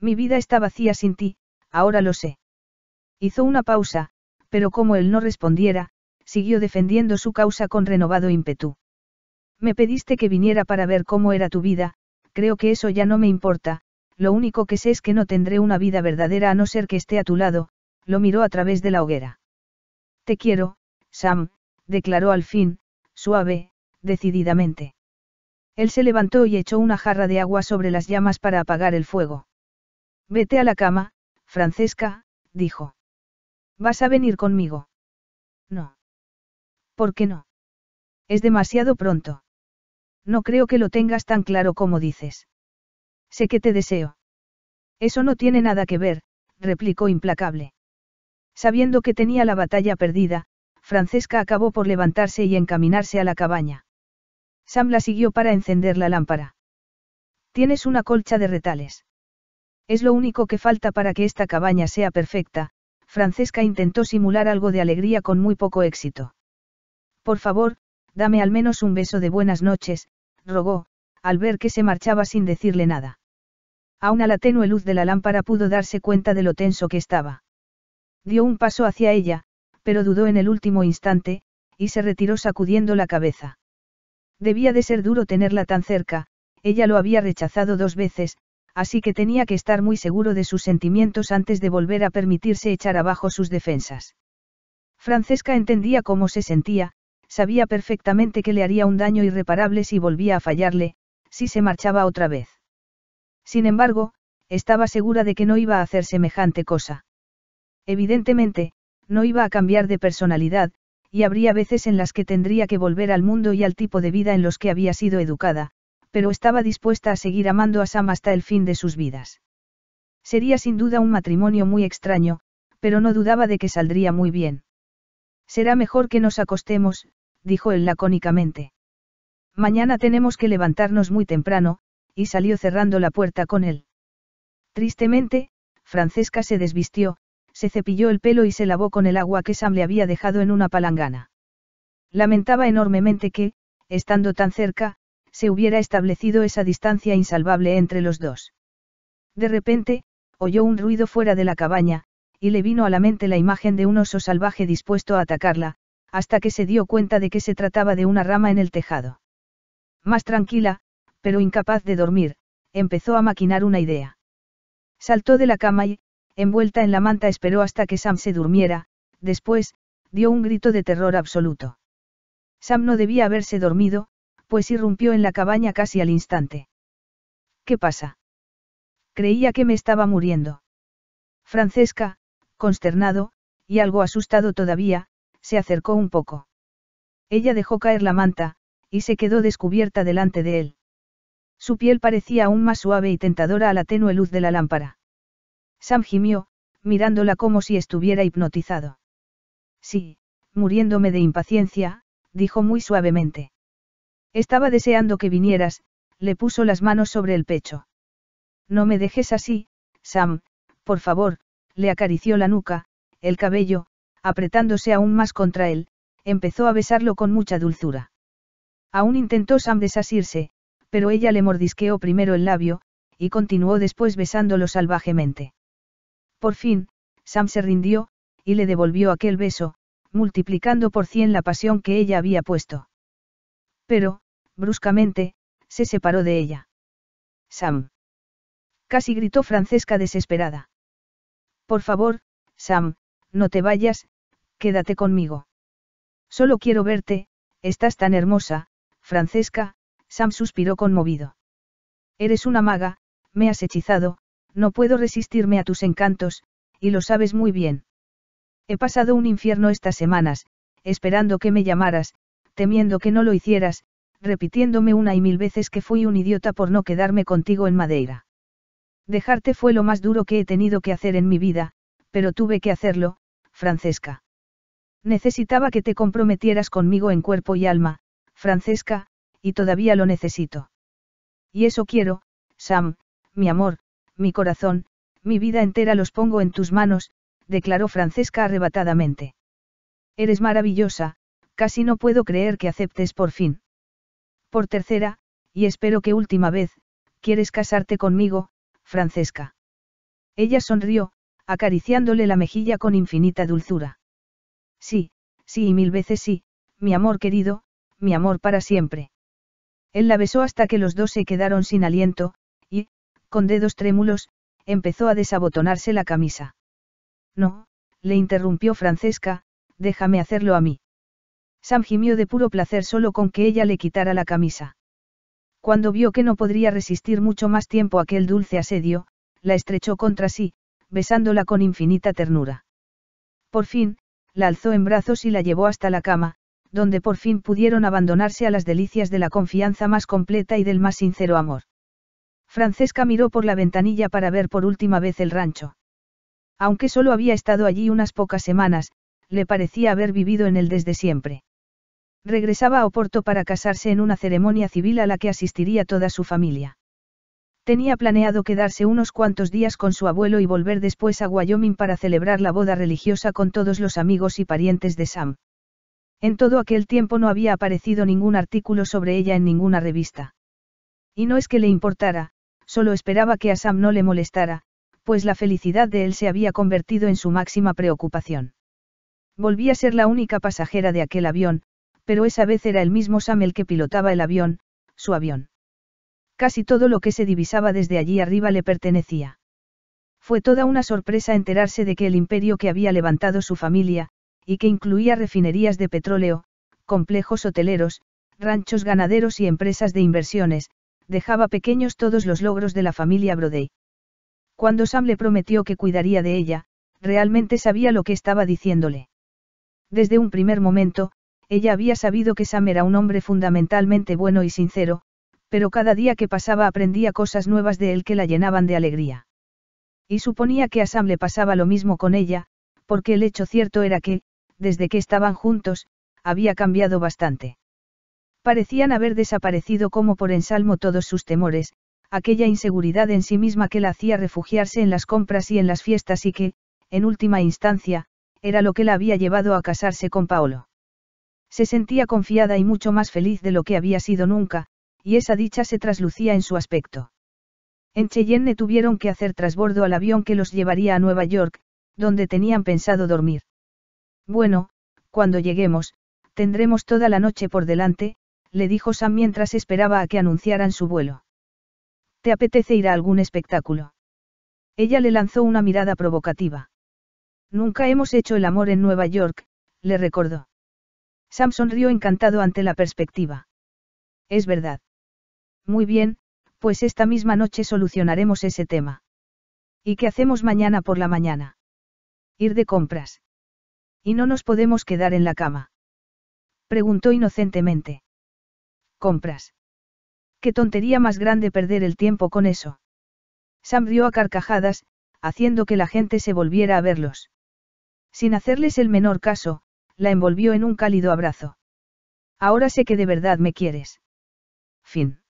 Mi vida está vacía sin ti, ahora lo sé. Hizo una pausa, pero como él no respondiera, siguió defendiendo su causa con renovado ímpetu. Me pediste que viniera para ver cómo era tu vida, creo que eso ya no me importa, lo único que sé es que no tendré una vida verdadera a no ser que esté a tu lado, lo miró a través de la hoguera. Te quiero, Sam, declaró al fin, suave, decididamente. Él se levantó y echó una jarra de agua sobre las llamas para apagar el fuego. Vete a la cama, Francesca, dijo. ¿Vas a venir conmigo? No. ¿Por qué no? Es demasiado pronto. No creo que lo tengas tan claro como dices. Sé que te deseo. Eso no tiene nada que ver, replicó implacable. Sabiendo que tenía la batalla perdida, Francesca acabó por levantarse y encaminarse a la cabaña. Sam la siguió para encender la lámpara. Tienes una colcha de retales. Es lo único que falta para que esta cabaña sea perfecta, Francesca intentó simular algo de alegría con muy poco éxito. Por favor, dame al menos un beso de buenas noches, rogó, al ver que se marchaba sin decirle nada. Aún a la tenue luz de la lámpara pudo darse cuenta de lo tenso que estaba. Dio un paso hacia ella, pero dudó en el último instante, y se retiró sacudiendo la cabeza. Debía de ser duro tenerla tan cerca, ella lo había rechazado dos veces, así que tenía que estar muy seguro de sus sentimientos antes de volver a permitirse echar abajo sus defensas. Francesca entendía cómo se sentía, sabía perfectamente que le haría un daño irreparable si volvía a fallarle, si se marchaba otra vez. Sin embargo, estaba segura de que no iba a hacer semejante cosa. Evidentemente, no iba a cambiar de personalidad, y habría veces en las que tendría que volver al mundo y al tipo de vida en los que había sido educada, pero estaba dispuesta a seguir amando a Sam hasta el fin de sus vidas. Sería sin duda un matrimonio muy extraño, pero no dudaba de que saldría muy bien. Será mejor que nos acostemos, dijo él lacónicamente. Mañana tenemos que levantarnos muy temprano, y salió cerrando la puerta con él. Tristemente, Francesca se desvistió, se cepilló el pelo y se lavó con el agua que Sam le había dejado en una palangana. Lamentaba enormemente que, estando tan cerca, se hubiera establecido esa distancia insalvable entre los dos. De repente, oyó un ruido fuera de la cabaña, y le vino a la mente la imagen de un oso salvaje dispuesto a atacarla, hasta que se dio cuenta de que se trataba de una rama en el tejado. Más tranquila, pero incapaz de dormir, empezó a maquinar una idea. Saltó de la cama y, envuelta en la manta, esperó hasta que Sam se durmiera, después, dio un grito de terror absoluto. Sam no debía haberse dormido, pues irrumpió en la cabaña casi al instante. ¿Qué pasa? Creía que me estaba muriendo. Francesca, consternado, y algo asustado todavía, se acercó un poco. Ella dejó caer la manta, y se quedó descubierta delante de él. Su piel parecía aún más suave y tentadora a la tenue luz de la lámpara. Sam gimió, mirándola como si estuviera hipnotizado. Sí, muriéndome de impaciencia, dijo muy suavemente. Estaba deseando que vinieras, le puso las manos sobre el pecho. No me dejes así, Sam, por favor, le acarició la nuca, el cabello, apretándose aún más contra él, empezó a besarlo con mucha dulzura. Aún intentó Sam desasirse, pero ella le mordisqueó primero el labio, y continuó después besándolo salvajemente. Por fin, Sam se rindió, y le devolvió aquel beso, multiplicando por cien la pasión que ella había puesto. Pero, bruscamente, se separó de ella. Sam. Casi gritó Francesca desesperada. Por favor, Sam, no te vayas, quédate conmigo. Solo quiero verte, estás tan hermosa, Francesca, Sam suspiró conmovido. Eres una maga, me has hechizado, no puedo resistirme a tus encantos, y lo sabes muy bien. He pasado un infierno estas semanas, esperando que me llamaras, temiendo que no lo hicieras, repitiéndome una y mil veces que fui un idiota por no quedarme contigo en Madeira. Dejarte fue lo más duro que he tenido que hacer en mi vida, pero tuve que hacerlo, Francesca. Necesitaba que te comprometieras conmigo en cuerpo y alma, Francesca, y todavía lo necesito. Y eso quiero, Sam, mi amor, mi corazón, mi vida entera los pongo en tus manos, declaró Francesca arrebatadamente. Eres maravillosa, casi no puedo creer que aceptes por fin. Por tercera, y espero que última vez, ¿quieres casarte conmigo, Francesca? Ella sonrió, acariciándole la mejilla con infinita dulzura. Sí, sí y mil veces sí, mi amor querido, mi amor para siempre. Él la besó hasta que los dos se quedaron sin aliento, con dedos trémulos, empezó a desabotonarse la camisa. No, le interrumpió Francesca, déjame hacerlo a mí. Sam gimió de puro placer solo con que ella le quitara la camisa. Cuando vio que no podría resistir mucho más tiempo aquel dulce asedio, la estrechó contra sí, besándola con infinita ternura. Por fin, la alzó en brazos y la llevó hasta la cama, donde por fin pudieron abandonarse a las delicias de la confianza más completa y del más sincero amor. Francesca miró por la ventanilla para ver por última vez el rancho. Aunque solo había estado allí unas pocas semanas, le parecía haber vivido en él desde siempre. Regresaba a Oporto para casarse en una ceremonia civil a la que asistiría toda su familia. Tenía planeado quedarse unos cuantos días con su abuelo y volver después a Wyoming para celebrar la boda religiosa con todos los amigos y parientes de Sam. En todo aquel tiempo no había aparecido ningún artículo sobre ella en ninguna revista. Y no es que le importara, Solo esperaba que a Sam no le molestara, pues la felicidad de él se había convertido en su máxima preocupación. Volvía a ser la única pasajera de aquel avión, pero esa vez era el mismo Sam el que pilotaba el avión, su avión. Casi todo lo que se divisaba desde allí arriba le pertenecía. Fue toda una sorpresa enterarse de que el imperio que había levantado su familia, y que incluía refinerías de petróleo, complejos hoteleros, ranchos ganaderos y empresas de inversiones, dejaba pequeños todos los logros de la familia Brodey. Cuando Sam le prometió que cuidaría de ella, realmente sabía lo que estaba diciéndole. Desde un primer momento, ella había sabido que Sam era un hombre fundamentalmente bueno y sincero, pero cada día que pasaba aprendía cosas nuevas de él que la llenaban de alegría. Y suponía que a Sam le pasaba lo mismo con ella, porque el hecho cierto era que, desde que estaban juntos, había cambiado bastante. Parecían haber desaparecido como por ensalmo todos sus temores, aquella inseguridad en sí misma que la hacía refugiarse en las compras y en las fiestas y que, en última instancia, era lo que la había llevado a casarse con Paolo. Se sentía confiada y mucho más feliz de lo que había sido nunca, y esa dicha se traslucía en su aspecto. En Cheyenne tuvieron que hacer trasbordo al avión que los llevaría a Nueva York, donde tenían pensado dormir. Bueno, cuando lleguemos, tendremos toda la noche por delante, le dijo Sam mientras esperaba a que anunciaran su vuelo. ¿Te apetece ir a algún espectáculo? Ella le lanzó una mirada provocativa. Nunca hemos hecho el amor en Nueva York, le recordó. Sam sonrió encantado ante la perspectiva. Es verdad. Muy bien, pues esta misma noche solucionaremos ese tema. ¿Y qué hacemos mañana por la mañana? Ir de compras. Y no nos podemos quedar en la cama. Preguntó inocentemente compras. Qué tontería más grande perder el tiempo con eso. Sam a carcajadas, haciendo que la gente se volviera a verlos. Sin hacerles el menor caso, la envolvió en un cálido abrazo. Ahora sé que de verdad me quieres. Fin.